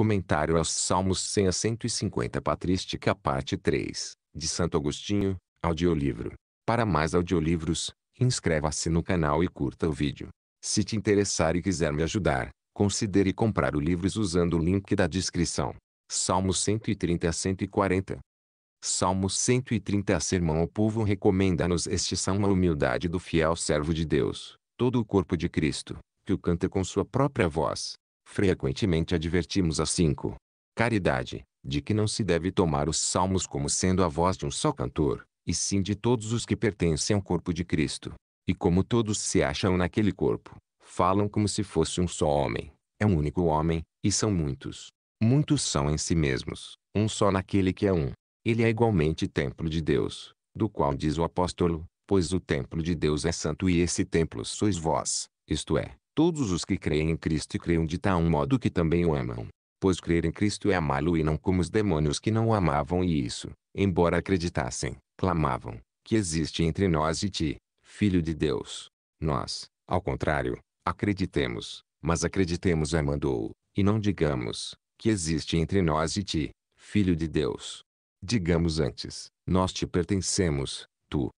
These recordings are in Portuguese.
Comentário aos Salmos 100 a 150 Patrística Parte 3, de Santo Agostinho, audiolivro. Para mais audiolivros, inscreva-se no canal e curta o vídeo. Se te interessar e quiser me ajudar, considere comprar o livro usando o link da descrição. Salmos 130 a 140 Salmo 130 a Sermão ao povo recomenda-nos este salmo a humildade do fiel servo de Deus, todo o corpo de Cristo, que o canta com sua própria voz. Frequentemente advertimos a 5. Caridade, de que não se deve tomar os salmos como sendo a voz de um só cantor, e sim de todos os que pertencem ao corpo de Cristo. E como todos se acham naquele corpo, falam como se fosse um só homem, é um único homem, e são muitos. Muitos são em si mesmos, um só naquele que é um. Ele é igualmente templo de Deus, do qual diz o apóstolo, pois o templo de Deus é santo e esse templo sois vós, isto é, Todos os que creem em Cristo creiam de tal modo que também o amam. Pois crer em Cristo é amá-lo e não como os demônios que não o amavam e isso, embora acreditassem, clamavam, que existe entre nós e ti, Filho de Deus. Nós, ao contrário, acreditemos, mas acreditemos amando-o, e não digamos, que existe entre nós e ti, Filho de Deus. Digamos antes, nós te pertencemos, tu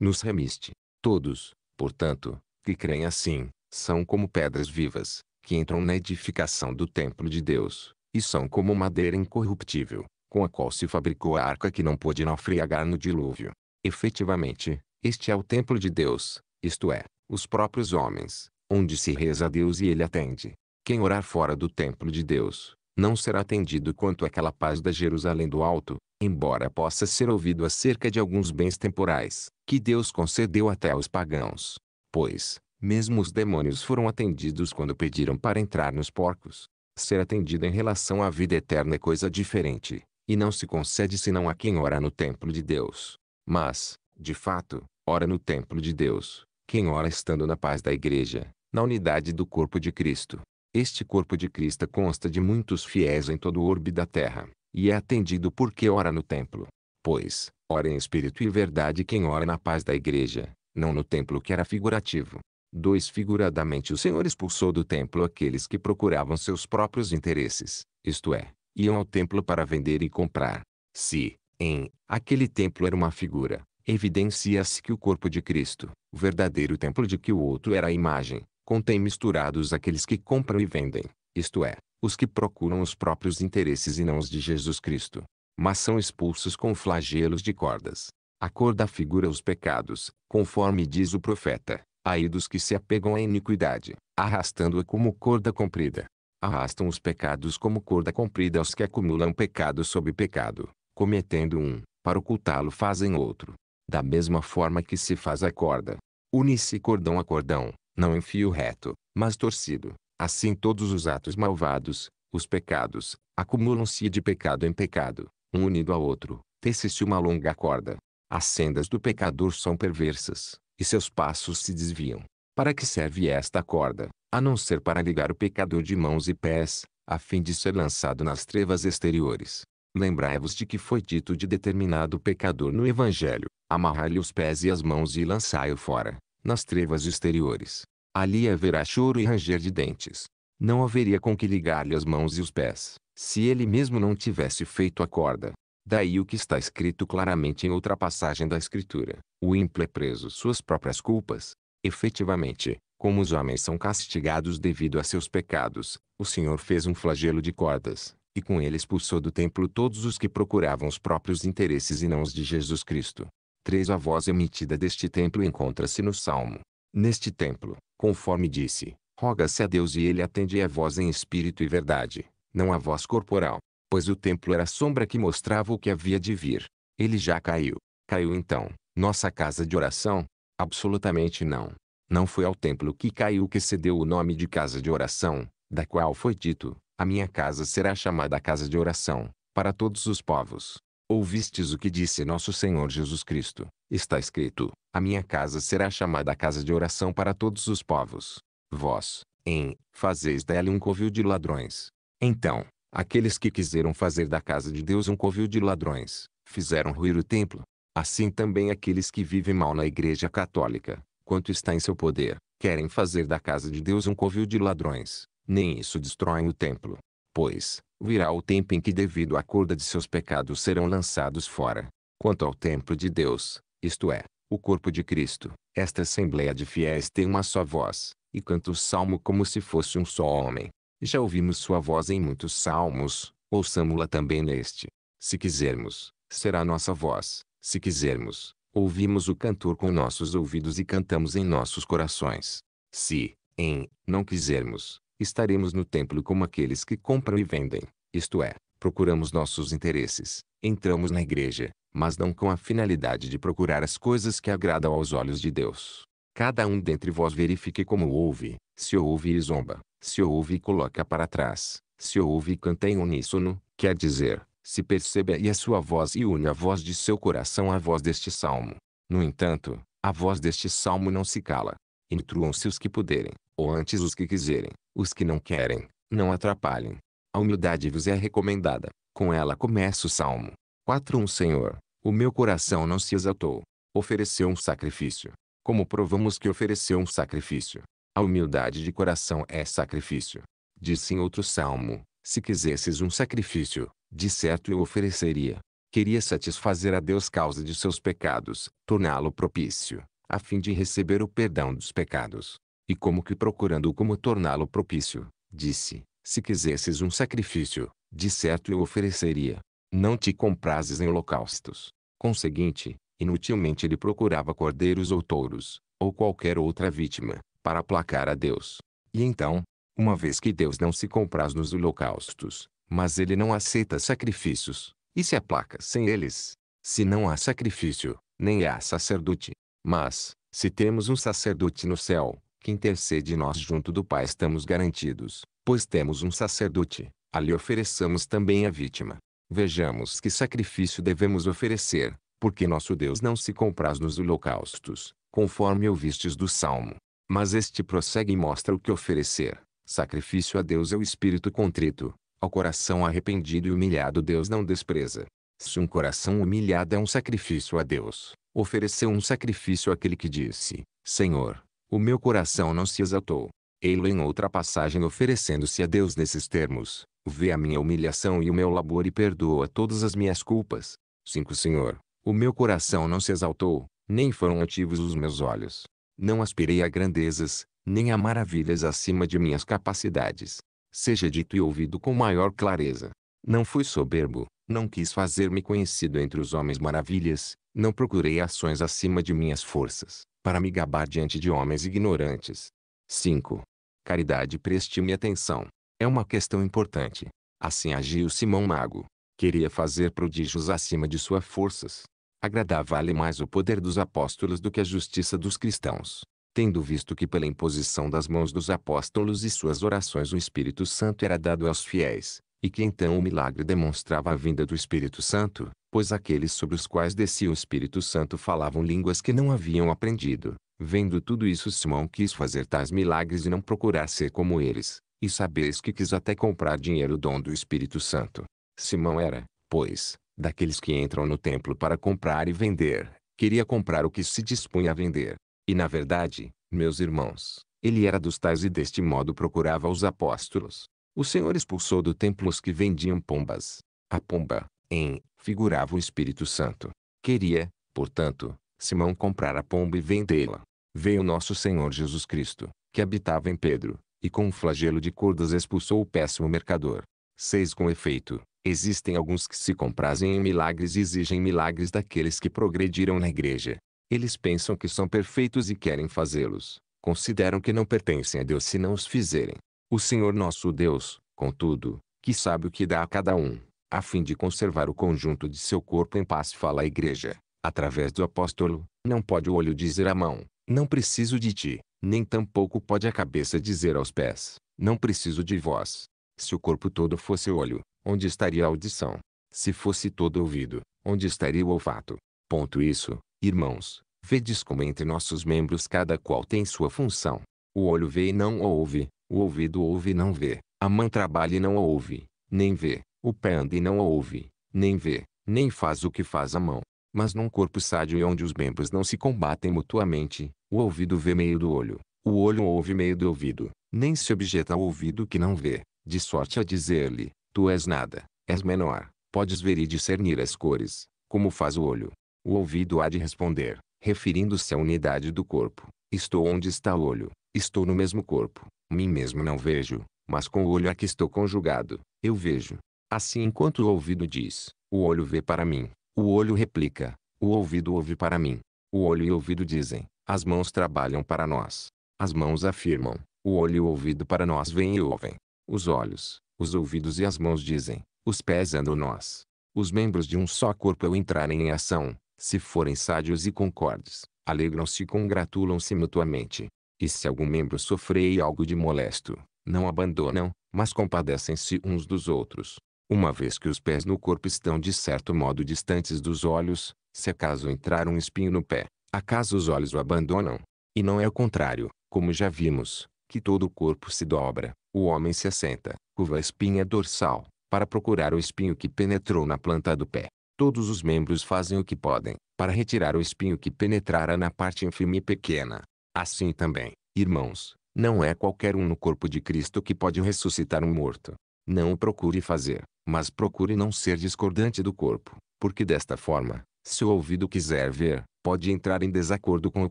nos remiste. Todos, portanto, que creem assim, são como pedras vivas, que entram na edificação do templo de Deus, e são como madeira incorruptível, com a qual se fabricou a arca que não pôde naufragar no dilúvio. Efetivamente, este é o templo de Deus, isto é, os próprios homens, onde se reza a Deus e ele atende. Quem orar fora do templo de Deus, não será atendido quanto aquela paz da Jerusalém do alto, embora possa ser ouvido acerca de alguns bens temporais, que Deus concedeu até aos pagãos. Pois, mesmo os demônios foram atendidos quando pediram para entrar nos porcos. Ser atendido em relação à vida eterna é coisa diferente, e não se concede senão a quem ora no templo de Deus. Mas, de fato, ora no templo de Deus, quem ora estando na paz da igreja, na unidade do corpo de Cristo. Este corpo de Cristo consta de muitos fiéis em todo o orbe da terra, e é atendido porque ora no templo. Pois, ora em espírito e verdade quem ora na paz da igreja, não no templo que era figurativo. 2. Figuradamente o Senhor expulsou do templo aqueles que procuravam seus próprios interesses, isto é, iam ao templo para vender e comprar. Se, em, aquele templo era uma figura, evidencia-se que o corpo de Cristo, o verdadeiro templo de que o outro era a imagem, contém misturados aqueles que compram e vendem, isto é, os que procuram os próprios interesses e não os de Jesus Cristo, mas são expulsos com flagelos de cordas. A cor da figura é os pecados, conforme diz o profeta, Aí dos que se apegam à iniquidade, arrastando-a como corda comprida. Arrastam os pecados como corda comprida aos que acumulam pecado sob pecado, cometendo um, para ocultá-lo fazem outro. Da mesma forma que se faz a corda. Une-se cordão a cordão, não em fio reto, mas torcido. Assim todos os atos malvados, os pecados, acumulam-se de pecado em pecado, um unido ao outro, tece-se uma longa corda. As sendas do pecador são perversas, e seus passos se desviam. Para que serve esta corda, a não ser para ligar o pecador de mãos e pés, a fim de ser lançado nas trevas exteriores? Lembrai-vos de que foi dito de determinado pecador no Evangelho: amarrai-lhe os pés e as mãos e lançai-o fora, nas trevas exteriores. Ali haverá choro e ranger de dentes. Não haveria com que ligar-lhe as mãos e os pés, se ele mesmo não tivesse feito a corda. Daí o que está escrito claramente em outra passagem da Escritura. O ímpio é preso suas próprias culpas. Efetivamente, como os homens são castigados devido a seus pecados, o Senhor fez um flagelo de cordas, e com ele expulsou do templo todos os que procuravam os próprios interesses e não os de Jesus Cristo. 3. A voz emitida deste templo encontra-se no Salmo. Neste templo, conforme disse, roga-se a Deus e ele atende a voz em espírito e verdade, não a voz corporal pois o templo era a sombra que mostrava o que havia de vir. Ele já caiu. Caiu então, nossa casa de oração? Absolutamente não. Não foi ao templo que caiu que se deu o nome de casa de oração, da qual foi dito, a minha casa será chamada casa de oração, para todos os povos. Ouvistes o que disse nosso Senhor Jesus Cristo. Está escrito: A minha casa será chamada casa de oração para todos os povos. Vós, em, fazeis dela um covil de ladrões. Então, Aqueles que quiseram fazer da casa de Deus um covil de ladrões, fizeram ruir o templo. Assim também aqueles que vivem mal na igreja católica, quanto está em seu poder, querem fazer da casa de Deus um covil de ladrões, nem isso destrói o templo. Pois, virá o tempo em que devido à corda de seus pecados serão lançados fora. Quanto ao templo de Deus, isto é, o corpo de Cristo, esta assembleia de fiéis tem uma só voz, e canta o salmo como se fosse um só homem. Já ouvimos sua voz em muitos salmos, ouçamo-la também neste. Se quisermos, será nossa voz. Se quisermos, ouvimos o cantor com nossos ouvidos e cantamos em nossos corações. Se, em, não quisermos, estaremos no templo como aqueles que compram e vendem, isto é, procuramos nossos interesses, entramos na igreja, mas não com a finalidade de procurar as coisas que agradam aos olhos de Deus. Cada um dentre vós verifique como ouve, se ouve e zomba, se ouve e coloca para trás, se ouve e canta em uníssono, quer dizer, se percebe aí a sua voz e une a voz de seu coração à voz deste salmo. No entanto, a voz deste salmo não se cala. Intruam-se os que puderem, ou antes os que quiserem, os que não querem, não atrapalhem. A humildade vos é recomendada, com ela começa o salmo. 4. Um Senhor, o meu coração não se exaltou. Ofereceu um sacrifício. Como provamos que ofereceu um sacrifício? A humildade de coração é sacrifício. Disse em outro salmo: Se quisesses um sacrifício, de certo eu ofereceria. Queria satisfazer a Deus causa de seus pecados, torná-lo propício, a fim de receber o perdão dos pecados. E como que procurando como torná-lo propício, disse: Se quisesses um sacrifício, de certo eu ofereceria. Não te comprases em holocaustos. Conseguinte, inutilmente ele procurava cordeiros ou touros, ou qualquer outra vítima, para aplacar a Deus. E então, uma vez que Deus não se compraz nos holocaustos, mas ele não aceita sacrifícios, e se aplaca sem eles. Se não há sacrifício, nem há sacerdote. Mas, se temos um sacerdote no céu, que intercede nós junto do Pai estamos garantidos, pois temos um sacerdote, ali ofereçamos também a vítima. Vejamos que sacrifício devemos oferecer, porque nosso Deus não se compraz nos holocaustos, conforme ouvistes do Salmo. Mas este prossegue e mostra o que oferecer. Sacrifício a Deus é o espírito contrito. Ao coração arrependido e humilhado Deus não despreza. Se um coração humilhado é um sacrifício a Deus, ofereceu um sacrifício àquele que disse, Senhor, o meu coração não se exaltou. Ei-lo em outra passagem oferecendo-se a Deus nesses termos, vê a minha humilhação e o meu labor e perdoa todas as minhas culpas. 5 Senhor, o meu coração não se exaltou, nem foram ativos os meus olhos, não aspirei a grandezas, nem a maravilhas acima de minhas capacidades. Seja dito e ouvido com maior clareza. Não fui soberbo, não quis fazer-me conhecido entre os homens maravilhas, não procurei ações acima de minhas forças, para me gabar diante de homens ignorantes. 5. Caridade preste-me atenção. É uma questão importante. Assim agiu Simão Mago. Queria fazer prodígios acima de suas forças agradava-lhe mais o poder dos apóstolos do que a justiça dos cristãos. Tendo visto que pela imposição das mãos dos apóstolos e suas orações o Espírito Santo era dado aos fiéis, e que então o milagre demonstrava a vinda do Espírito Santo, pois aqueles sobre os quais descia o Espírito Santo falavam línguas que não haviam aprendido. Vendo tudo isso Simão quis fazer tais milagres e não procurar ser como eles, e sabeis que quis até comprar dinheiro o dom do Espírito Santo. Simão era, pois, daqueles que entram no templo para comprar e vender, queria comprar o que se dispunha a vender. E na verdade, meus irmãos, ele era dos tais e deste modo procurava os apóstolos. O Senhor expulsou do templo os que vendiam pombas. A pomba, em, figurava o Espírito Santo. Queria, portanto, Simão comprar a pomba e vendê-la. Veio nosso Senhor Jesus Cristo, que habitava em Pedro, e com um flagelo de cordas expulsou o péssimo mercador. seis Com efeito, Existem alguns que se comprazem em milagres e exigem milagres daqueles que progrediram na igreja. Eles pensam que são perfeitos e querem fazê-los. Consideram que não pertencem a Deus se não os fizerem. O Senhor nosso Deus, contudo, que sabe o que dá a cada um, a fim de conservar o conjunto de seu corpo em paz, fala à igreja, através do apóstolo, não pode o olho dizer à mão, não preciso de ti, nem tampouco pode a cabeça dizer aos pés, não preciso de vós. Se o corpo todo fosse olho, onde estaria a audição? Se fosse todo ouvido, onde estaria o olfato? Ponto isso, irmãos, vedes como entre nossos membros cada qual tem sua função. O olho vê e não ouve, o ouvido ouve e não vê, a mão trabalha e não ouve, nem vê, o pé anda e não ouve, nem vê, nem faz o que faz a mão. Mas num corpo sádio e onde os membros não se combatem mutuamente, o ouvido vê meio do olho, o olho ouve meio do ouvido, nem se objeta ao ouvido que não vê, de sorte a dizer-lhe, Tu és nada, és menor, podes ver e discernir as cores, como faz o olho. O ouvido há de responder, referindo-se à unidade do corpo. Estou onde está o olho, estou no mesmo corpo, mim mesmo não vejo, mas com o olho a que estou conjugado, eu vejo. Assim enquanto o ouvido diz, o olho vê para mim, o olho replica, o ouvido ouve para mim. O olho e o ouvido dizem, as mãos trabalham para nós. As mãos afirmam, o olho e o ouvido para nós veem e ouvem. Os olhos, os ouvidos e as mãos dizem, os pés andam nós. Os membros de um só corpo ao entrarem em ação, se forem sádios e concordes, alegram-se e congratulam-se mutuamente. E se algum membro sofrer algo de molesto, não abandonam, mas compadecem-se uns dos outros. Uma vez que os pés no corpo estão de certo modo distantes dos olhos, se acaso entrar um espinho no pé, acaso os olhos o abandonam? E não é o contrário, como já vimos, que todo o corpo se dobra, o homem se assenta, curva a espinha dorsal, para procurar o espinho que penetrou na planta do pé. Todos os membros fazem o que podem, para retirar o espinho que penetrara na parte ínfima e pequena. Assim também, irmãos, não é qualquer um no corpo de Cristo que pode ressuscitar um morto. Não o procure fazer, mas procure não ser discordante do corpo, porque desta forma, se o ouvido quiser ver, pode entrar em desacordo com o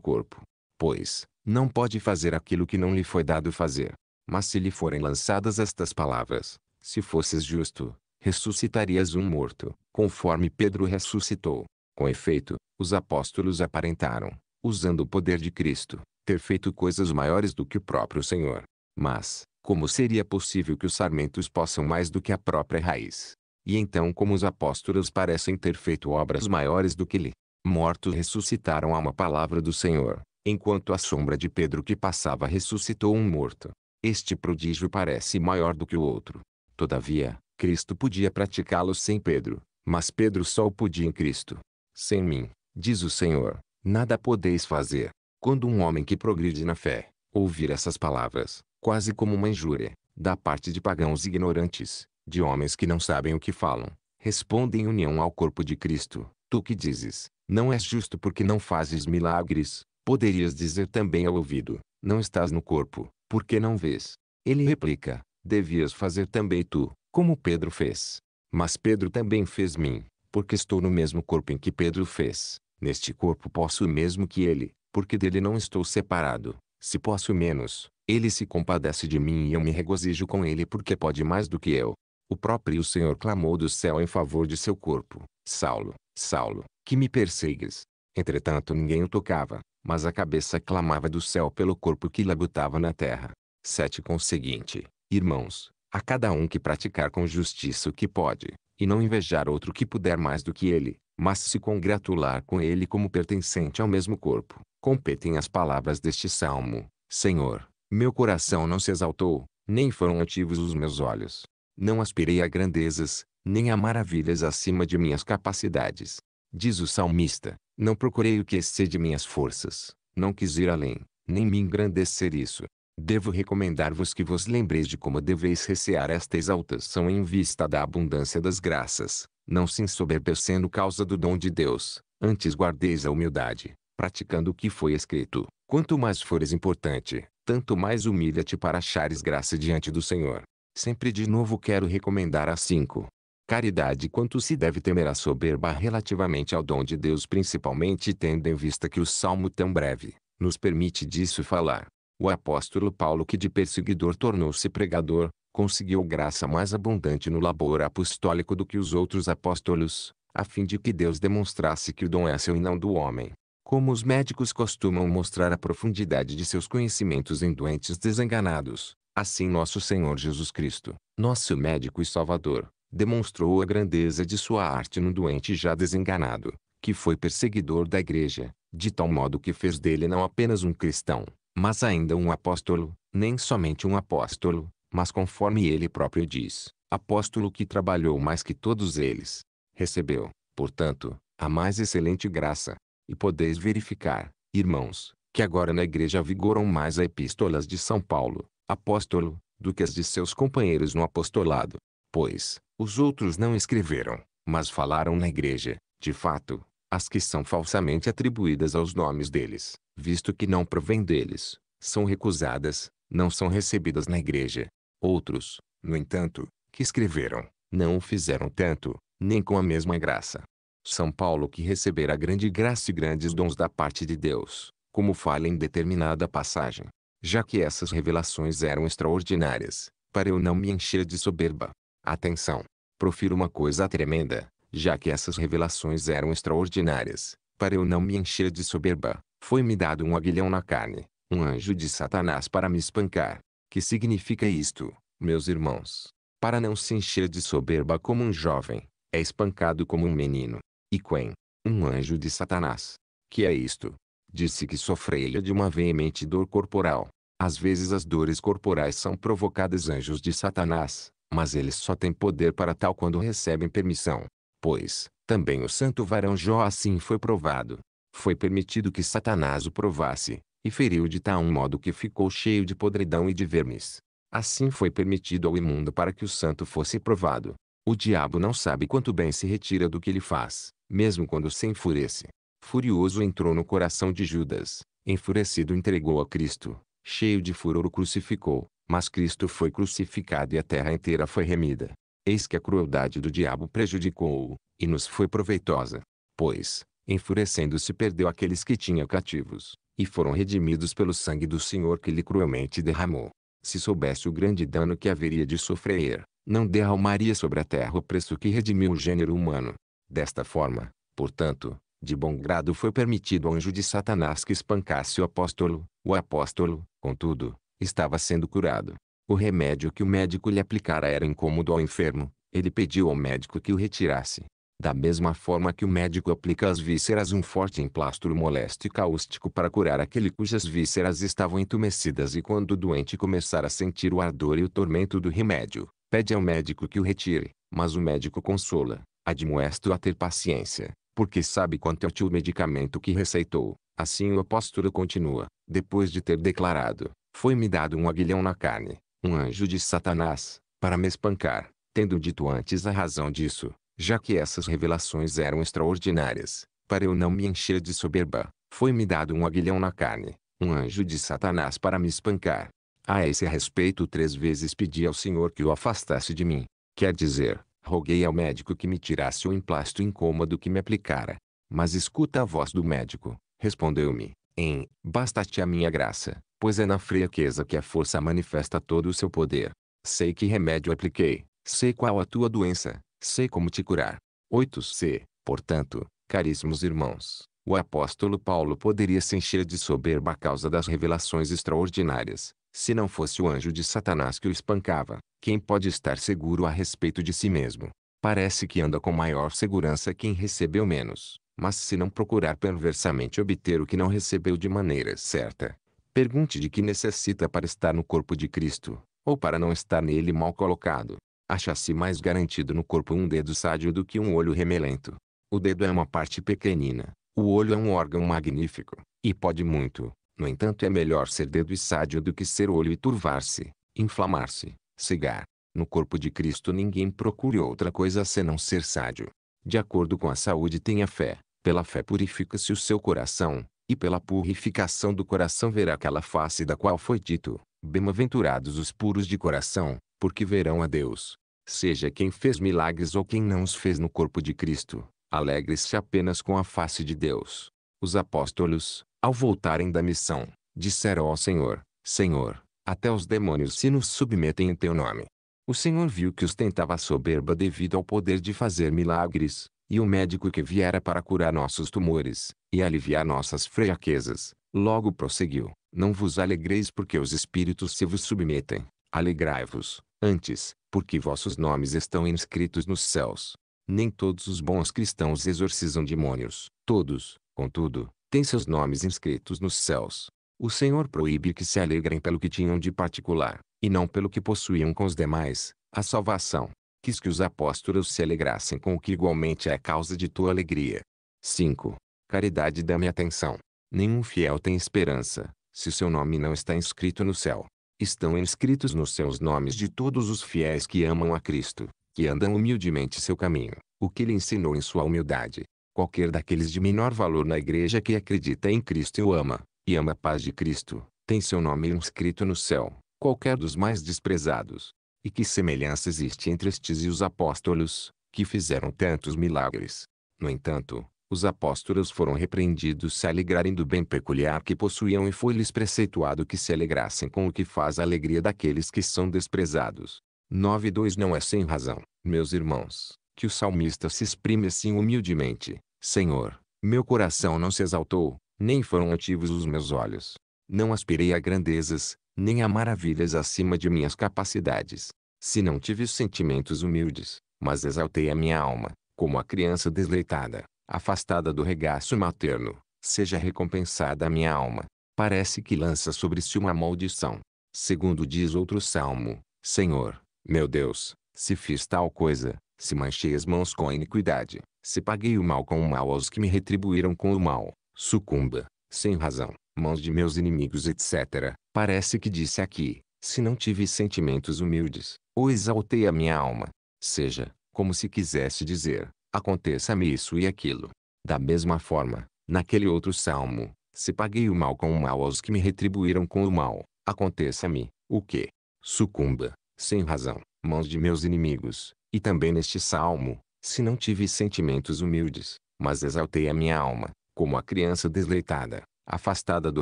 corpo. Pois, não pode fazer aquilo que não lhe foi dado fazer. Mas se lhe forem lançadas estas palavras, se fosses justo, ressuscitarias um morto, conforme Pedro ressuscitou. Com efeito, os apóstolos aparentaram, usando o poder de Cristo, ter feito coisas maiores do que o próprio Senhor. Mas, como seria possível que os sarmentos possam mais do que a própria raiz? E então como os apóstolos parecem ter feito obras maiores do que ele? Mortos ressuscitaram a uma palavra do Senhor, enquanto a sombra de Pedro que passava ressuscitou um morto. Este prodígio parece maior do que o outro. Todavia, Cristo podia praticá-lo sem Pedro, mas Pedro só o podia em Cristo. Sem mim, diz o Senhor, nada podeis fazer. Quando um homem que progride na fé, ouvir essas palavras, quase como uma injúria, da parte de pagãos ignorantes, de homens que não sabem o que falam, responde em união ao corpo de Cristo, tu que dizes, não és justo porque não fazes milagres, poderias dizer também ao ouvido, não estás no corpo, por que não vês? Ele replica, devias fazer também tu, como Pedro fez. Mas Pedro também fez mim, porque estou no mesmo corpo em que Pedro fez. Neste corpo posso o mesmo que ele, porque dele não estou separado. Se posso menos, ele se compadece de mim e eu me regozijo com ele porque pode mais do que eu. O próprio Senhor clamou do céu em favor de seu corpo: Saulo, Saulo, que me persegues. Entretanto ninguém o tocava, mas a cabeça clamava do céu pelo corpo que labutava na terra. 7 com o seguinte, irmãos, a cada um que praticar com justiça o que pode, e não invejar outro que puder mais do que ele, mas se congratular com ele como pertencente ao mesmo corpo. Competem as palavras deste salmo, Senhor, meu coração não se exaltou, nem foram ativos os meus olhos. Não aspirei a grandezas, nem a maravilhas acima de minhas capacidades. Diz o salmista: Não procurei o que excede minhas forças, não quis ir além, nem me engrandecer isso. Devo recomendar-vos que vos lembreis de como deveis recear esta exaltação em vista da abundância das graças, não se ensoberbecendo causa do dom de Deus, antes guardeis a humildade, praticando o que foi escrito. Quanto mais fores importante, tanto mais humilha-te para achares graça diante do Senhor. Sempre de novo quero recomendar a 5 caridade quanto se deve temer a soberba relativamente ao dom de Deus principalmente tendo em vista que o salmo tão breve, nos permite disso falar. O apóstolo Paulo que de perseguidor tornou-se pregador, conseguiu graça mais abundante no labor apostólico do que os outros apóstolos, a fim de que Deus demonstrasse que o dom é seu e não do homem. Como os médicos costumam mostrar a profundidade de seus conhecimentos em doentes desenganados, assim nosso Senhor Jesus Cristo, nosso médico e Salvador, demonstrou a grandeza de sua arte no doente já desenganado, que foi perseguidor da igreja, de tal modo que fez dele não apenas um cristão, mas ainda um apóstolo, nem somente um apóstolo, mas conforme ele próprio diz, apóstolo que trabalhou mais que todos eles. Recebeu, portanto, a mais excelente graça. E podeis verificar, irmãos, que agora na igreja vigoram mais as epístolas de São Paulo, apóstolo, do que as de seus companheiros no apostolado. Pois, os outros não escreveram, mas falaram na igreja, de fato, as que são falsamente atribuídas aos nomes deles, visto que não provém deles, são recusadas, não são recebidas na igreja. Outros, no entanto, que escreveram, não o fizeram tanto, nem com a mesma graça. São Paulo que recebera grande graça e grandes dons da parte de Deus, como fala em determinada passagem. Já que essas revelações eram extraordinárias, para eu não me encher de soberba, Atenção! Profiro uma coisa tremenda, já que essas revelações eram extraordinárias. Para eu não me encher de soberba, foi-me dado um aguilhão na carne, um anjo de Satanás para me espancar. Que significa isto, meus irmãos? Para não se encher de soberba como um jovem, é espancado como um menino. E quem? um anjo de Satanás. Que é isto? Disse que sofreia de uma veemente dor corporal. Às vezes as dores corporais são provocadas anjos de Satanás, mas eles só têm poder para tal quando recebem permissão. Pois, também o santo varão Jó assim foi provado. Foi permitido que Satanás o provasse, e feriu de tal modo que ficou cheio de podridão e de vermes. Assim foi permitido ao imundo para que o santo fosse provado. O diabo não sabe quanto bem se retira do que ele faz, mesmo quando se enfurece. Furioso entrou no coração de Judas, enfurecido entregou a Cristo, cheio de furor o crucificou. Mas Cristo foi crucificado e a terra inteira foi remida. Eis que a crueldade do diabo prejudicou-o, e nos foi proveitosa. Pois, enfurecendo-se perdeu aqueles que tinha cativos, e foram redimidos pelo sangue do Senhor que lhe cruelmente derramou. Se soubesse o grande dano que haveria de sofrer, não derramaria sobre a terra o preço que redimiu o gênero humano. Desta forma, portanto, de bom grado foi permitido ao anjo de Satanás que espancasse o apóstolo, o apóstolo, contudo, estava sendo curado. O remédio que o médico lhe aplicara era incômodo ao enfermo. Ele pediu ao médico que o retirasse. Da mesma forma que o médico aplica às vísceras um forte emplastro molesto e cáustico para curar aquele cujas vísceras estavam entumecidas e quando o doente começar a sentir o ardor e o tormento do remédio, pede ao médico que o retire, mas o médico consola, admoesta-o a ter paciência, porque sabe quanto é útil o medicamento que receitou. Assim o apóstolo continua, depois de ter declarado, foi-me dado um aguilhão na carne, um anjo de Satanás, para me espancar, tendo dito antes a razão disso, já que essas revelações eram extraordinárias, para eu não me encher de soberba, foi-me dado um aguilhão na carne, um anjo de Satanás para me espancar. A esse respeito três vezes pedi ao Senhor que o afastasse de mim. Quer dizer, roguei ao médico que me tirasse o emplasto incômodo que me aplicara. Mas escuta a voz do médico, respondeu-me, em, basta-te a minha graça, pois é na fraqueza que a força manifesta todo o seu poder. Sei que remédio apliquei, sei qual a tua doença, sei como te curar. 8c, portanto, caríssimos irmãos, o apóstolo Paulo poderia se encher de soberba a causa das revelações extraordinárias, se não fosse o anjo de Satanás que o espancava. Quem pode estar seguro a respeito de si mesmo? Parece que anda com maior segurança quem recebeu menos, mas se não procurar perversamente obter o que não recebeu de maneira certa, Pergunte de que necessita para estar no corpo de Cristo, ou para não estar nele mal colocado. Acha-se mais garantido no corpo um dedo sádio do que um olho remelento. O dedo é uma parte pequenina, o olho é um órgão magnífico, e pode muito. No entanto, é melhor ser dedo e sádio do que ser olho e turvar-se, inflamar-se, cegar. No corpo de Cristo ninguém procure outra coisa senão ser sádio. De acordo com a saúde tenha fé, pela fé purifica-se o seu coração, e pela purificação do coração verá aquela face da qual foi dito, Bem-aventurados os puros de coração, porque verão a Deus. Seja quem fez milagres ou quem não os fez no corpo de Cristo, alegre-se apenas com a face de Deus. Os apóstolos, ao voltarem da missão, disseram ao Senhor: Senhor, até os demônios se nos submetem em teu nome. O Senhor viu que os tentava soberba devido ao poder de fazer milagres, e o médico que viera para curar nossos tumores, e aliviar nossas fraquezas. Logo prosseguiu, não vos alegreis porque os espíritos se vos submetem. Alegrai-vos, antes, porque vossos nomes estão inscritos nos céus. Nem todos os bons cristãos exorcizam demônios. Todos, contudo, têm seus nomes inscritos nos céus. O Senhor proíbe que se alegrem pelo que tinham de particular, e não pelo que possuíam com os demais, a salvação quis que os apóstolos se alegrassem com o que igualmente é a causa de tua alegria. 5. Caridade dá-me atenção. Nenhum fiel tem esperança, se seu nome não está inscrito no céu. Estão inscritos nos seus nomes de todos os fiéis que amam a Cristo, que andam humildemente seu caminho, o que lhe ensinou em sua humildade. Qualquer daqueles de menor valor na igreja que acredita em Cristo e o ama, e ama a paz de Cristo, tem seu nome inscrito no céu, qualquer dos mais desprezados, e que semelhança existe entre estes e os apóstolos, que fizeram tantos milagres? No entanto, os apóstolos foram repreendidos se alegrarem do bem peculiar que possuíam e foi-lhes preceituado que se alegrassem com o que faz a alegria daqueles que são desprezados. 9.2 Não é sem razão, meus irmãos, que o salmista se exprime assim humildemente: Senhor, meu coração não se exaltou, nem foram altivos os meus olhos. Não aspirei a grandezas, nem há maravilhas acima de minhas capacidades. Se não tive sentimentos humildes, mas exaltei a minha alma, como a criança desleitada, afastada do regaço materno, seja recompensada a minha alma. Parece que lança sobre si uma maldição. Segundo diz outro salmo, Senhor, meu Deus, se fiz tal coisa, se manchei as mãos com a iniquidade, se paguei o mal com o mal aos que me retribuíram com o mal, sucumba, sem razão, mãos de meus inimigos etc. Parece que disse aqui, se não tive sentimentos humildes, ou exaltei a minha alma. Seja, como se quisesse dizer, aconteça-me isso e aquilo. Da mesma forma, naquele outro salmo, se paguei o mal com o mal aos que me retribuíram com o mal, aconteça-me, o que? Sucumba, sem razão, mãos de meus inimigos, e também neste salmo, se não tive sentimentos humildes, mas exaltei a minha alma, como a criança desleitada, afastada do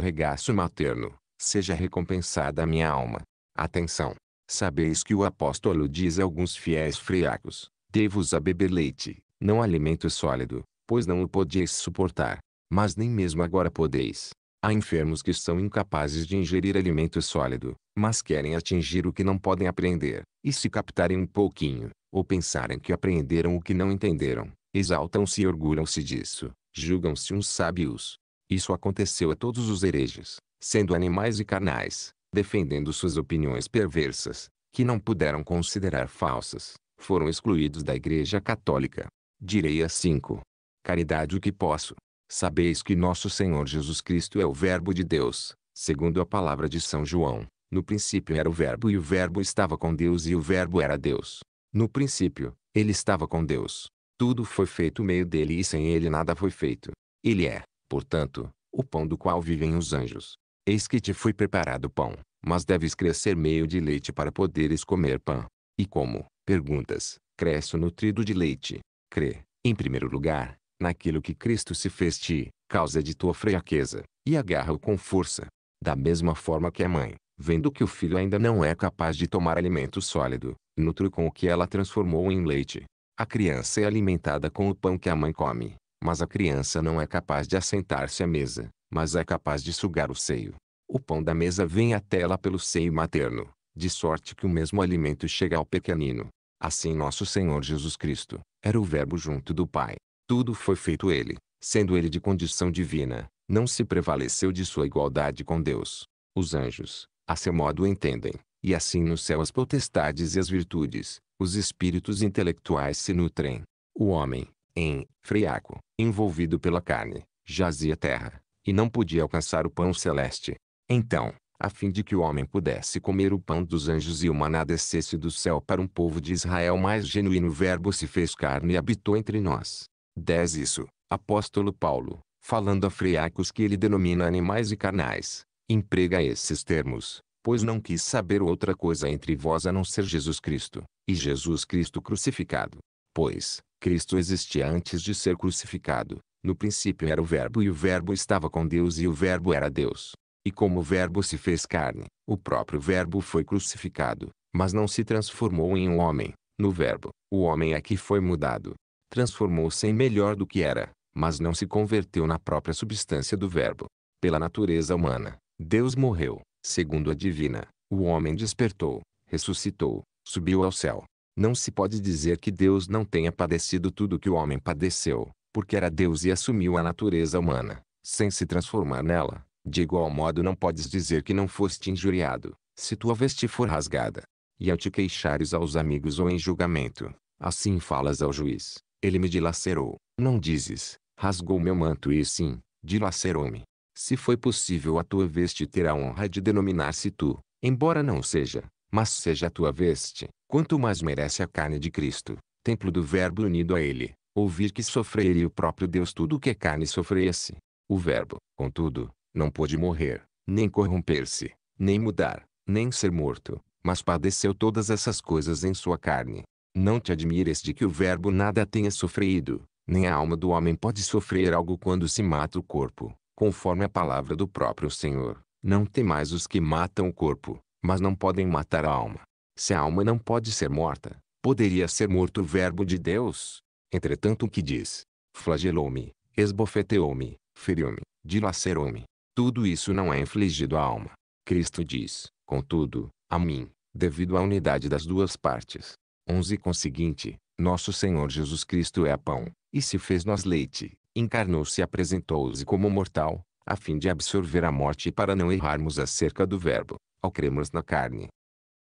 regaço materno, seja recompensada a minha alma. Atenção! Sabeis que o apóstolo diz a alguns fiéis friacos, devo vos a beber leite, não alimento sólido, pois não o podieis suportar. Mas nem mesmo agora podeis. Há enfermos que são incapazes de ingerir alimento sólido, mas querem atingir o que não podem aprender, e se captarem um pouquinho, ou pensarem que apreenderam o que não entenderam, exaltam-se e orgulham-se disso, julgam-se uns sábios, isso aconteceu a todos os hereges, sendo animais e carnais, defendendo suas opiniões perversas, que não puderam considerar falsas, foram excluídos da Igreja Católica. Direi a assim, 5. Caridade o que posso. Sabeis que nosso Senhor Jesus Cristo é o Verbo de Deus, segundo a palavra de São João. No princípio era o Verbo e o Verbo estava com Deus e o Verbo era Deus. No princípio, ele estava com Deus. Tudo foi feito meio dele e sem ele nada foi feito. Ele é portanto, o pão do qual vivem os anjos. Eis que te foi preparado pão, mas deves crescer meio de leite para poderes comer pão. E como, perguntas, cresce nutrido de leite? Crê, em primeiro lugar, naquilo que Cristo se fez ti, causa de tua fraqueza, e agarra-o com força. Da mesma forma que a mãe, vendo que o filho ainda não é capaz de tomar alimento sólido, nutre com o que ela transformou em leite. A criança é alimentada com o pão que a mãe come, mas a criança não é capaz de assentar-se à mesa, mas é capaz de sugar o seio. O pão da mesa vem até ela pelo seio materno, de sorte que o mesmo alimento chega ao pequenino. Assim nosso Senhor Jesus Cristo, era o Verbo junto do Pai. Tudo foi feito ele, sendo ele de condição divina, não se prevaleceu de sua igualdade com Deus. Os anjos, a seu modo entendem, e assim no céu as potestades e as virtudes, os espíritos intelectuais se nutrem. O homem, em friaco, envolvido pela carne, jazia terra, e não podia alcançar o pão celeste. Então, a fim de que o homem pudesse comer o pão dos anjos e o maná descesse do céu para um povo de Israel mais genuíno, o Verbo se fez carne e habitou entre nós. 10 Isso, apóstolo Paulo, falando a friacos que ele denomina animais e carnais, emprega esses termos, pois não quis saber outra coisa entre vós a não ser Jesus Cristo, e Jesus Cristo crucificado. Pois, Cristo existia antes de ser crucificado. No princípio era o Verbo e o Verbo estava com Deus e o Verbo era Deus. E como o Verbo se fez carne, o próprio Verbo foi crucificado, mas não se transformou em um homem. No Verbo, o homem é que foi mudado. Transformou-se em melhor do que era, mas não se converteu na própria substância do Verbo. Pela natureza humana, Deus morreu, segundo a divina, o homem despertou, ressuscitou, subiu ao céu, não se pode dizer que Deus não tenha padecido tudo o que o homem padeceu, porque era Deus e assumiu a natureza humana, sem se transformar nela. De igual modo não podes dizer que não foste injuriado, se tua veste for rasgada. E ao te queixares aos amigos ou em julgamento, assim falas ao juiz, ele me dilacerou. Não dizes, rasgou meu manto e sim, dilacerou-me. Se foi possível a tua veste ter a honra de denominar-se tu, embora não seja, mas seja a tua veste, quanto mais merece a carne de Cristo, templo do Verbo unido a ele, ouvir que sofreria o próprio Deus tudo o que a carne sofresse. O Verbo, contudo, não pôde morrer, nem corromper-se, nem mudar, nem ser morto, mas padeceu todas essas coisas em sua carne. Não te admires de que o Verbo nada tenha sofrido, nem a alma do homem pode sofrer algo quando se mata o corpo, conforme a palavra do próprio Senhor. Não temais os que matam o corpo, mas não podem matar a alma. Se a alma não pode ser morta, poderia ser morto o Verbo de Deus. Entretanto, o que diz? Flagelou-me, esbofeteou-me, feriu-me, dilacerou-me. Tudo isso não é infligido à alma. Cristo diz, contudo, a mim, devido à unidade das duas partes. 11 Conseguinte, nosso Senhor Jesus Cristo é pão, e se fez nós leite, encarnou-se e apresentou-se como mortal, a fim de absorver a morte e para não errarmos acerca do Verbo, ao cremos na carne.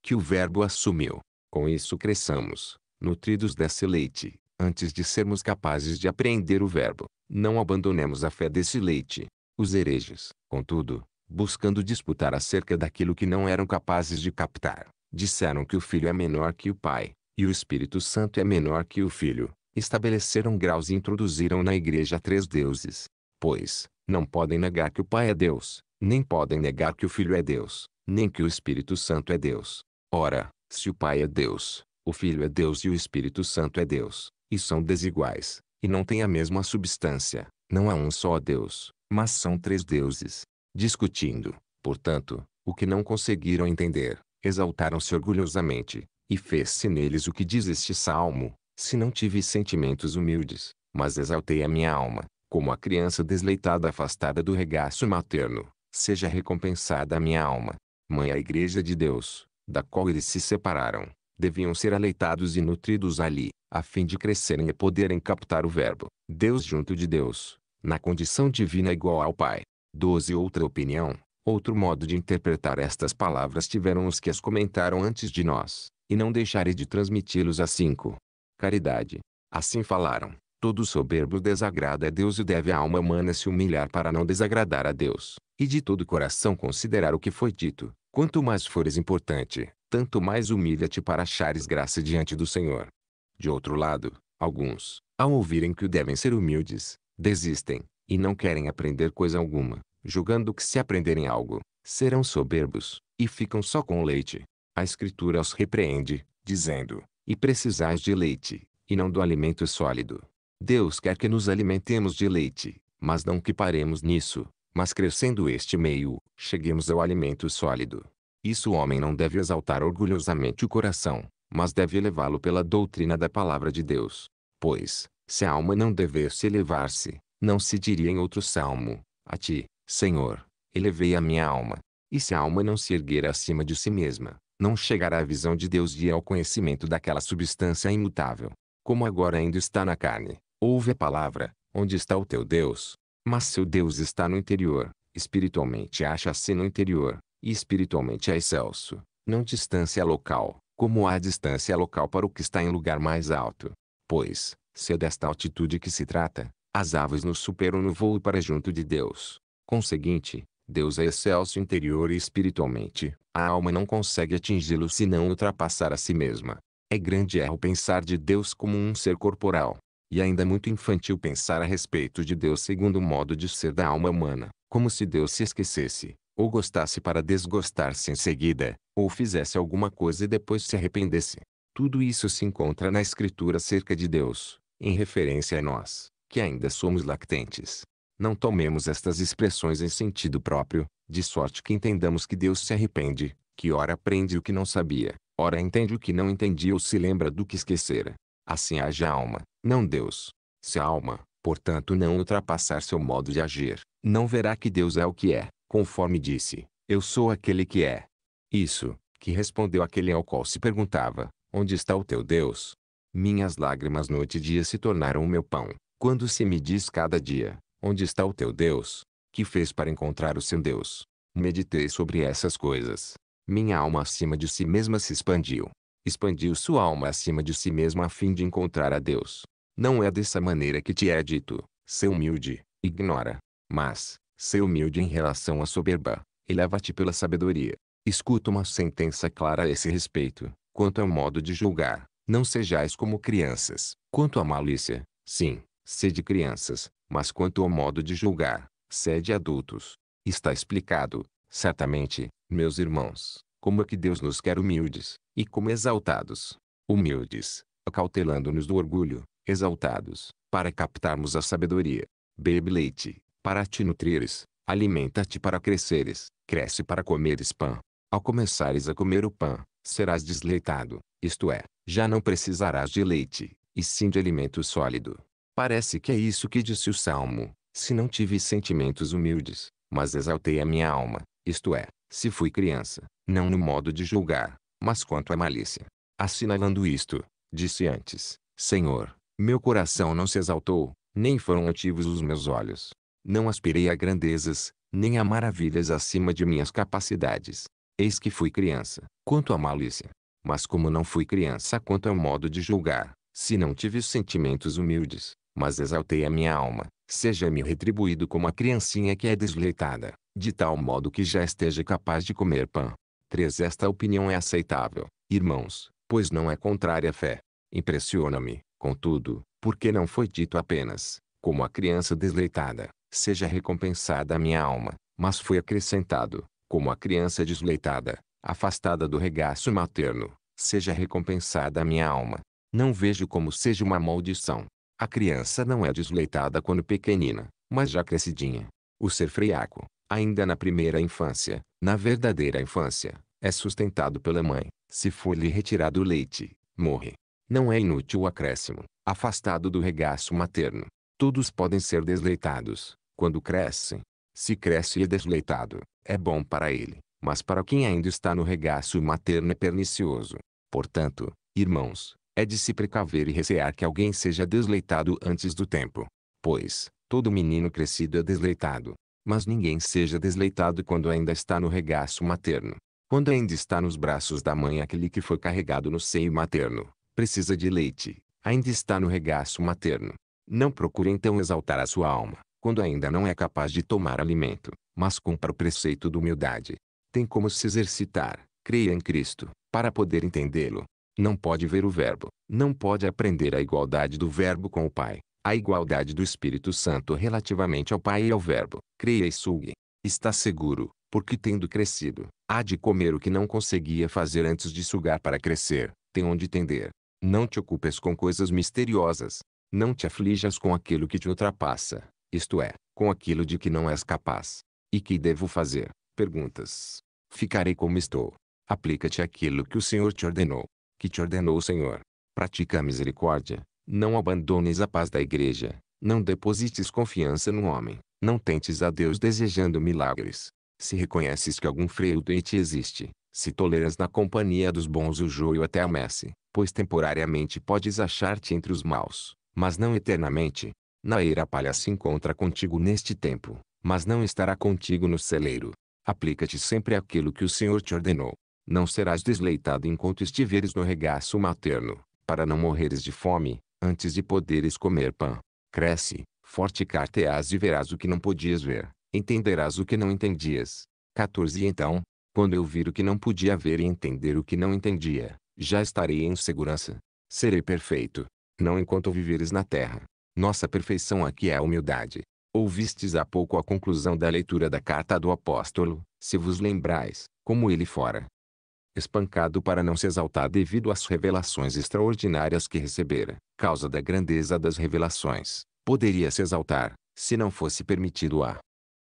Que o Verbo assumiu. Com isso cresçamos, nutridos desse leite, antes de sermos capazes de apreender o Verbo. Não abandonemos a fé desse leite. Os hereges, contudo, buscando disputar acerca daquilo que não eram capazes de captar, disseram que o Filho é menor que o Pai, e o Espírito Santo é menor que o Filho. Estabeleceram graus e introduziram na igreja três deuses. Pois, não podem negar que o Pai é Deus, nem podem negar que o Filho é Deus, nem que o Espírito Santo é Deus. Ora, se o Pai é Deus, o Filho é Deus e o Espírito Santo é Deus, e são desiguais, e não têm a mesma substância, não há um só Deus, mas são três deuses. Discutindo, portanto, o que não conseguiram entender, exaltaram-se orgulhosamente, e fez-se neles o que diz este salmo: Se não tive sentimentos humildes, mas exaltei a minha alma, como a criança desleitada afastada do regaço materno, seja recompensada a minha alma. Mãe, a Igreja de Deus, da qual eles se separaram, deviam ser aleitados e nutridos ali, a fim de crescerem e poderem captar o Verbo, Deus junto de Deus, na condição divina igual ao Pai. 12. Outra opinião, outro modo de interpretar estas palavras tiveram os que as comentaram antes de nós, e não deixarei de transmiti-los a cinco Caridade. Assim falaram, Todo soberbo desagrada a Deus e deve a alma humana se humilhar para não desagradar a Deus, e de todo coração considerar o que foi dito. Quanto mais fores importante, tanto mais humilha-te para achares graça diante do Senhor. De outro lado, alguns, ao ouvirem que o devem ser humildes, desistem, e não querem aprender coisa alguma, julgando que se aprenderem algo, serão soberbos, e ficam só com o leite. A Escritura os repreende, dizendo: E precisais de leite, e não do alimento sólido. Deus quer que nos alimentemos de leite, mas não que paremos nisso, mas crescendo este meio, cheguemos ao alimento sólido. Isso o homem não deve exaltar orgulhosamente o coração, mas deve elevá-lo pela doutrina da palavra de Deus. Pois, se a alma não devesse elevar-se, não se diria em outro salmo, a ti, Senhor, elevei a minha alma. E se a alma não se erguer acima de si mesma, não chegará à visão de Deus e ao conhecimento daquela substância imutável. Como agora ainda está na carne, Ouve a palavra, onde está o teu Deus? Mas seu Deus está no interior, espiritualmente acha-se no interior, e espiritualmente é excelso, não distância local, como há distância local para o que está em lugar mais alto. Pois, se é desta altitude que se trata, as aves nos superam no voo para junto de Deus. Conseguinte, Deus é excelso interior e espiritualmente, a alma não consegue atingi-lo se não ultrapassar a si mesma. É grande erro é pensar de Deus como um ser corporal, e ainda é muito infantil pensar a respeito de Deus segundo o modo de ser da alma humana, como se Deus se esquecesse, ou gostasse para desgostar-se em seguida, ou fizesse alguma coisa e depois se arrependesse. Tudo isso se encontra na Escritura acerca de Deus, em referência a nós, que ainda somos lactentes. Não tomemos estas expressões em sentido próprio, de sorte que entendamos que Deus se arrepende, que ora aprende o que não sabia, ora entende o que não entendia ou se lembra do que esquecera. Assim haja alma, não Deus. Se a alma, portanto não ultrapassar seu modo de agir, não verá que Deus é o que é, conforme disse, eu sou aquele que é. Isso, que respondeu aquele ao qual se perguntava, onde está o teu Deus? Minhas lágrimas noite e dia se tornaram o meu pão, quando se me diz cada dia, onde está o teu Deus? Que fez para encontrar o seu Deus? Meditei sobre essas coisas. Minha alma acima de si mesma se expandiu. Expandiu sua alma acima de si mesma a fim de encontrar a Deus. Não é dessa maneira que te é dito, ser humilde, ignora. Mas, ser humilde em relação à soberba, eleva-te pela sabedoria. Escuta uma sentença clara a esse respeito, quanto ao modo de julgar. Não sejais como crianças, quanto à malícia, sim, sede crianças, mas quanto ao modo de julgar, sede adultos. Está explicado, certamente, meus irmãos, como é que Deus nos quer humildes, e como exaltados. Humildes, acautelando-nos do orgulho, exaltados, para captarmos a sabedoria. Bebe leite, para te nutrires, alimenta-te para cresceres, cresce para comeres pão. Ao começares a comer o pão, serás desleitado, isto é, já não precisarás de leite, e sim de alimento sólido. Parece que é isso que disse o Salmo, se não tive sentimentos humildes, mas exaltei a minha alma, isto é, se fui criança, não no modo de julgar, mas quanto à malícia. Assinalando isto, disse antes, Senhor, meu coração não se exaltou, nem foram altivos os meus olhos. Não aspirei a grandezas, nem a maravilhas acima de minhas capacidades. Eis que fui criança, quanto à malícia. Mas como não fui criança quanto ao modo de julgar, se não tive os sentimentos humildes, mas exaltei a minha alma, seja-me retribuído como a criancinha que é desleitada, de tal modo que já esteja capaz de comer pão. 3. Esta opinião é aceitável, irmãos, pois não é contrária à fé. Impressiona-me, Contudo, porque não foi dito apenas, como a criança desleitada, seja recompensada a minha alma, mas foi acrescentado, como a criança desleitada, afastada do regaço materno, seja recompensada a minha alma. Não vejo como seja uma maldição. A criança não é desleitada quando pequenina, mas já crescidinha. O ser freiaco, ainda na primeira infância, na verdadeira infância, é sustentado pela mãe. Se for-lhe retirado o leite, morre. Não é inútil o acréscimo, afastado do regaço materno. Todos podem ser desleitados, quando crescem. Se cresce e é desleitado, é bom para ele, mas para quem ainda está no regaço materno é pernicioso. Portanto, irmãos, é de se precaver e recear que alguém seja desleitado antes do tempo. Pois, todo menino crescido é desleitado. Mas ninguém seja desleitado quando ainda está no regaço materno. Quando ainda está nos braços da mãe aquele que foi carregado no seio materno, precisa de leite, ainda está no regaço materno. Não procure então exaltar a sua alma, quando ainda não é capaz de tomar alimento, mas cumpra o preceito da humildade. Tem como se exercitar, creia em Cristo, para poder entendê-lo. Não pode ver o Verbo, não pode aprender a igualdade do Verbo com o Pai, a igualdade do Espírito Santo relativamente ao Pai e ao Verbo. Creia e sugue. Está seguro, porque tendo crescido, há de comer o que não conseguia fazer antes de sugar para crescer, tem onde tender, não te ocupes com coisas misteriosas. Não te aflijas com aquilo que te ultrapassa, isto é, com aquilo de que não és capaz. E que devo fazer? Perguntas. Ficarei como estou. Aplica-te aquilo que o Senhor te ordenou. Que te ordenou o Senhor. Pratica a misericórdia. Não abandones a paz da igreja. Não deposites confiança no homem. Não tentes a Deus desejando milagres. Se reconheces que algum freio doente ti existe, se toleras na companhia dos bons o joio até a messe, pois temporariamente podes achar-te entre os maus, mas não eternamente. Na eira a palha se encontra contigo neste tempo, mas não estará contigo no celeiro. Aplica-te sempre aquilo que o Senhor te ordenou. Não serás desleitado enquanto estiveres no regaço materno, para não morreres de fome, antes de poderes comer pão. Cresce, forte carteás e verás o que não podias ver, entenderás o que não entendias. 14 Então, quando eu vir o que não podia ver e entender o que não entendia, já estarei em segurança. Serei perfeito. Não enquanto viveres na terra. Nossa perfeição aqui é a humildade. Ouvistes há pouco a conclusão da leitura da carta do apóstolo, se vos lembrais, como ele fora espancado para não se exaltar devido às revelações extraordinárias que recebera, causa da grandeza das revelações, poderia se exaltar, se não fosse permitido a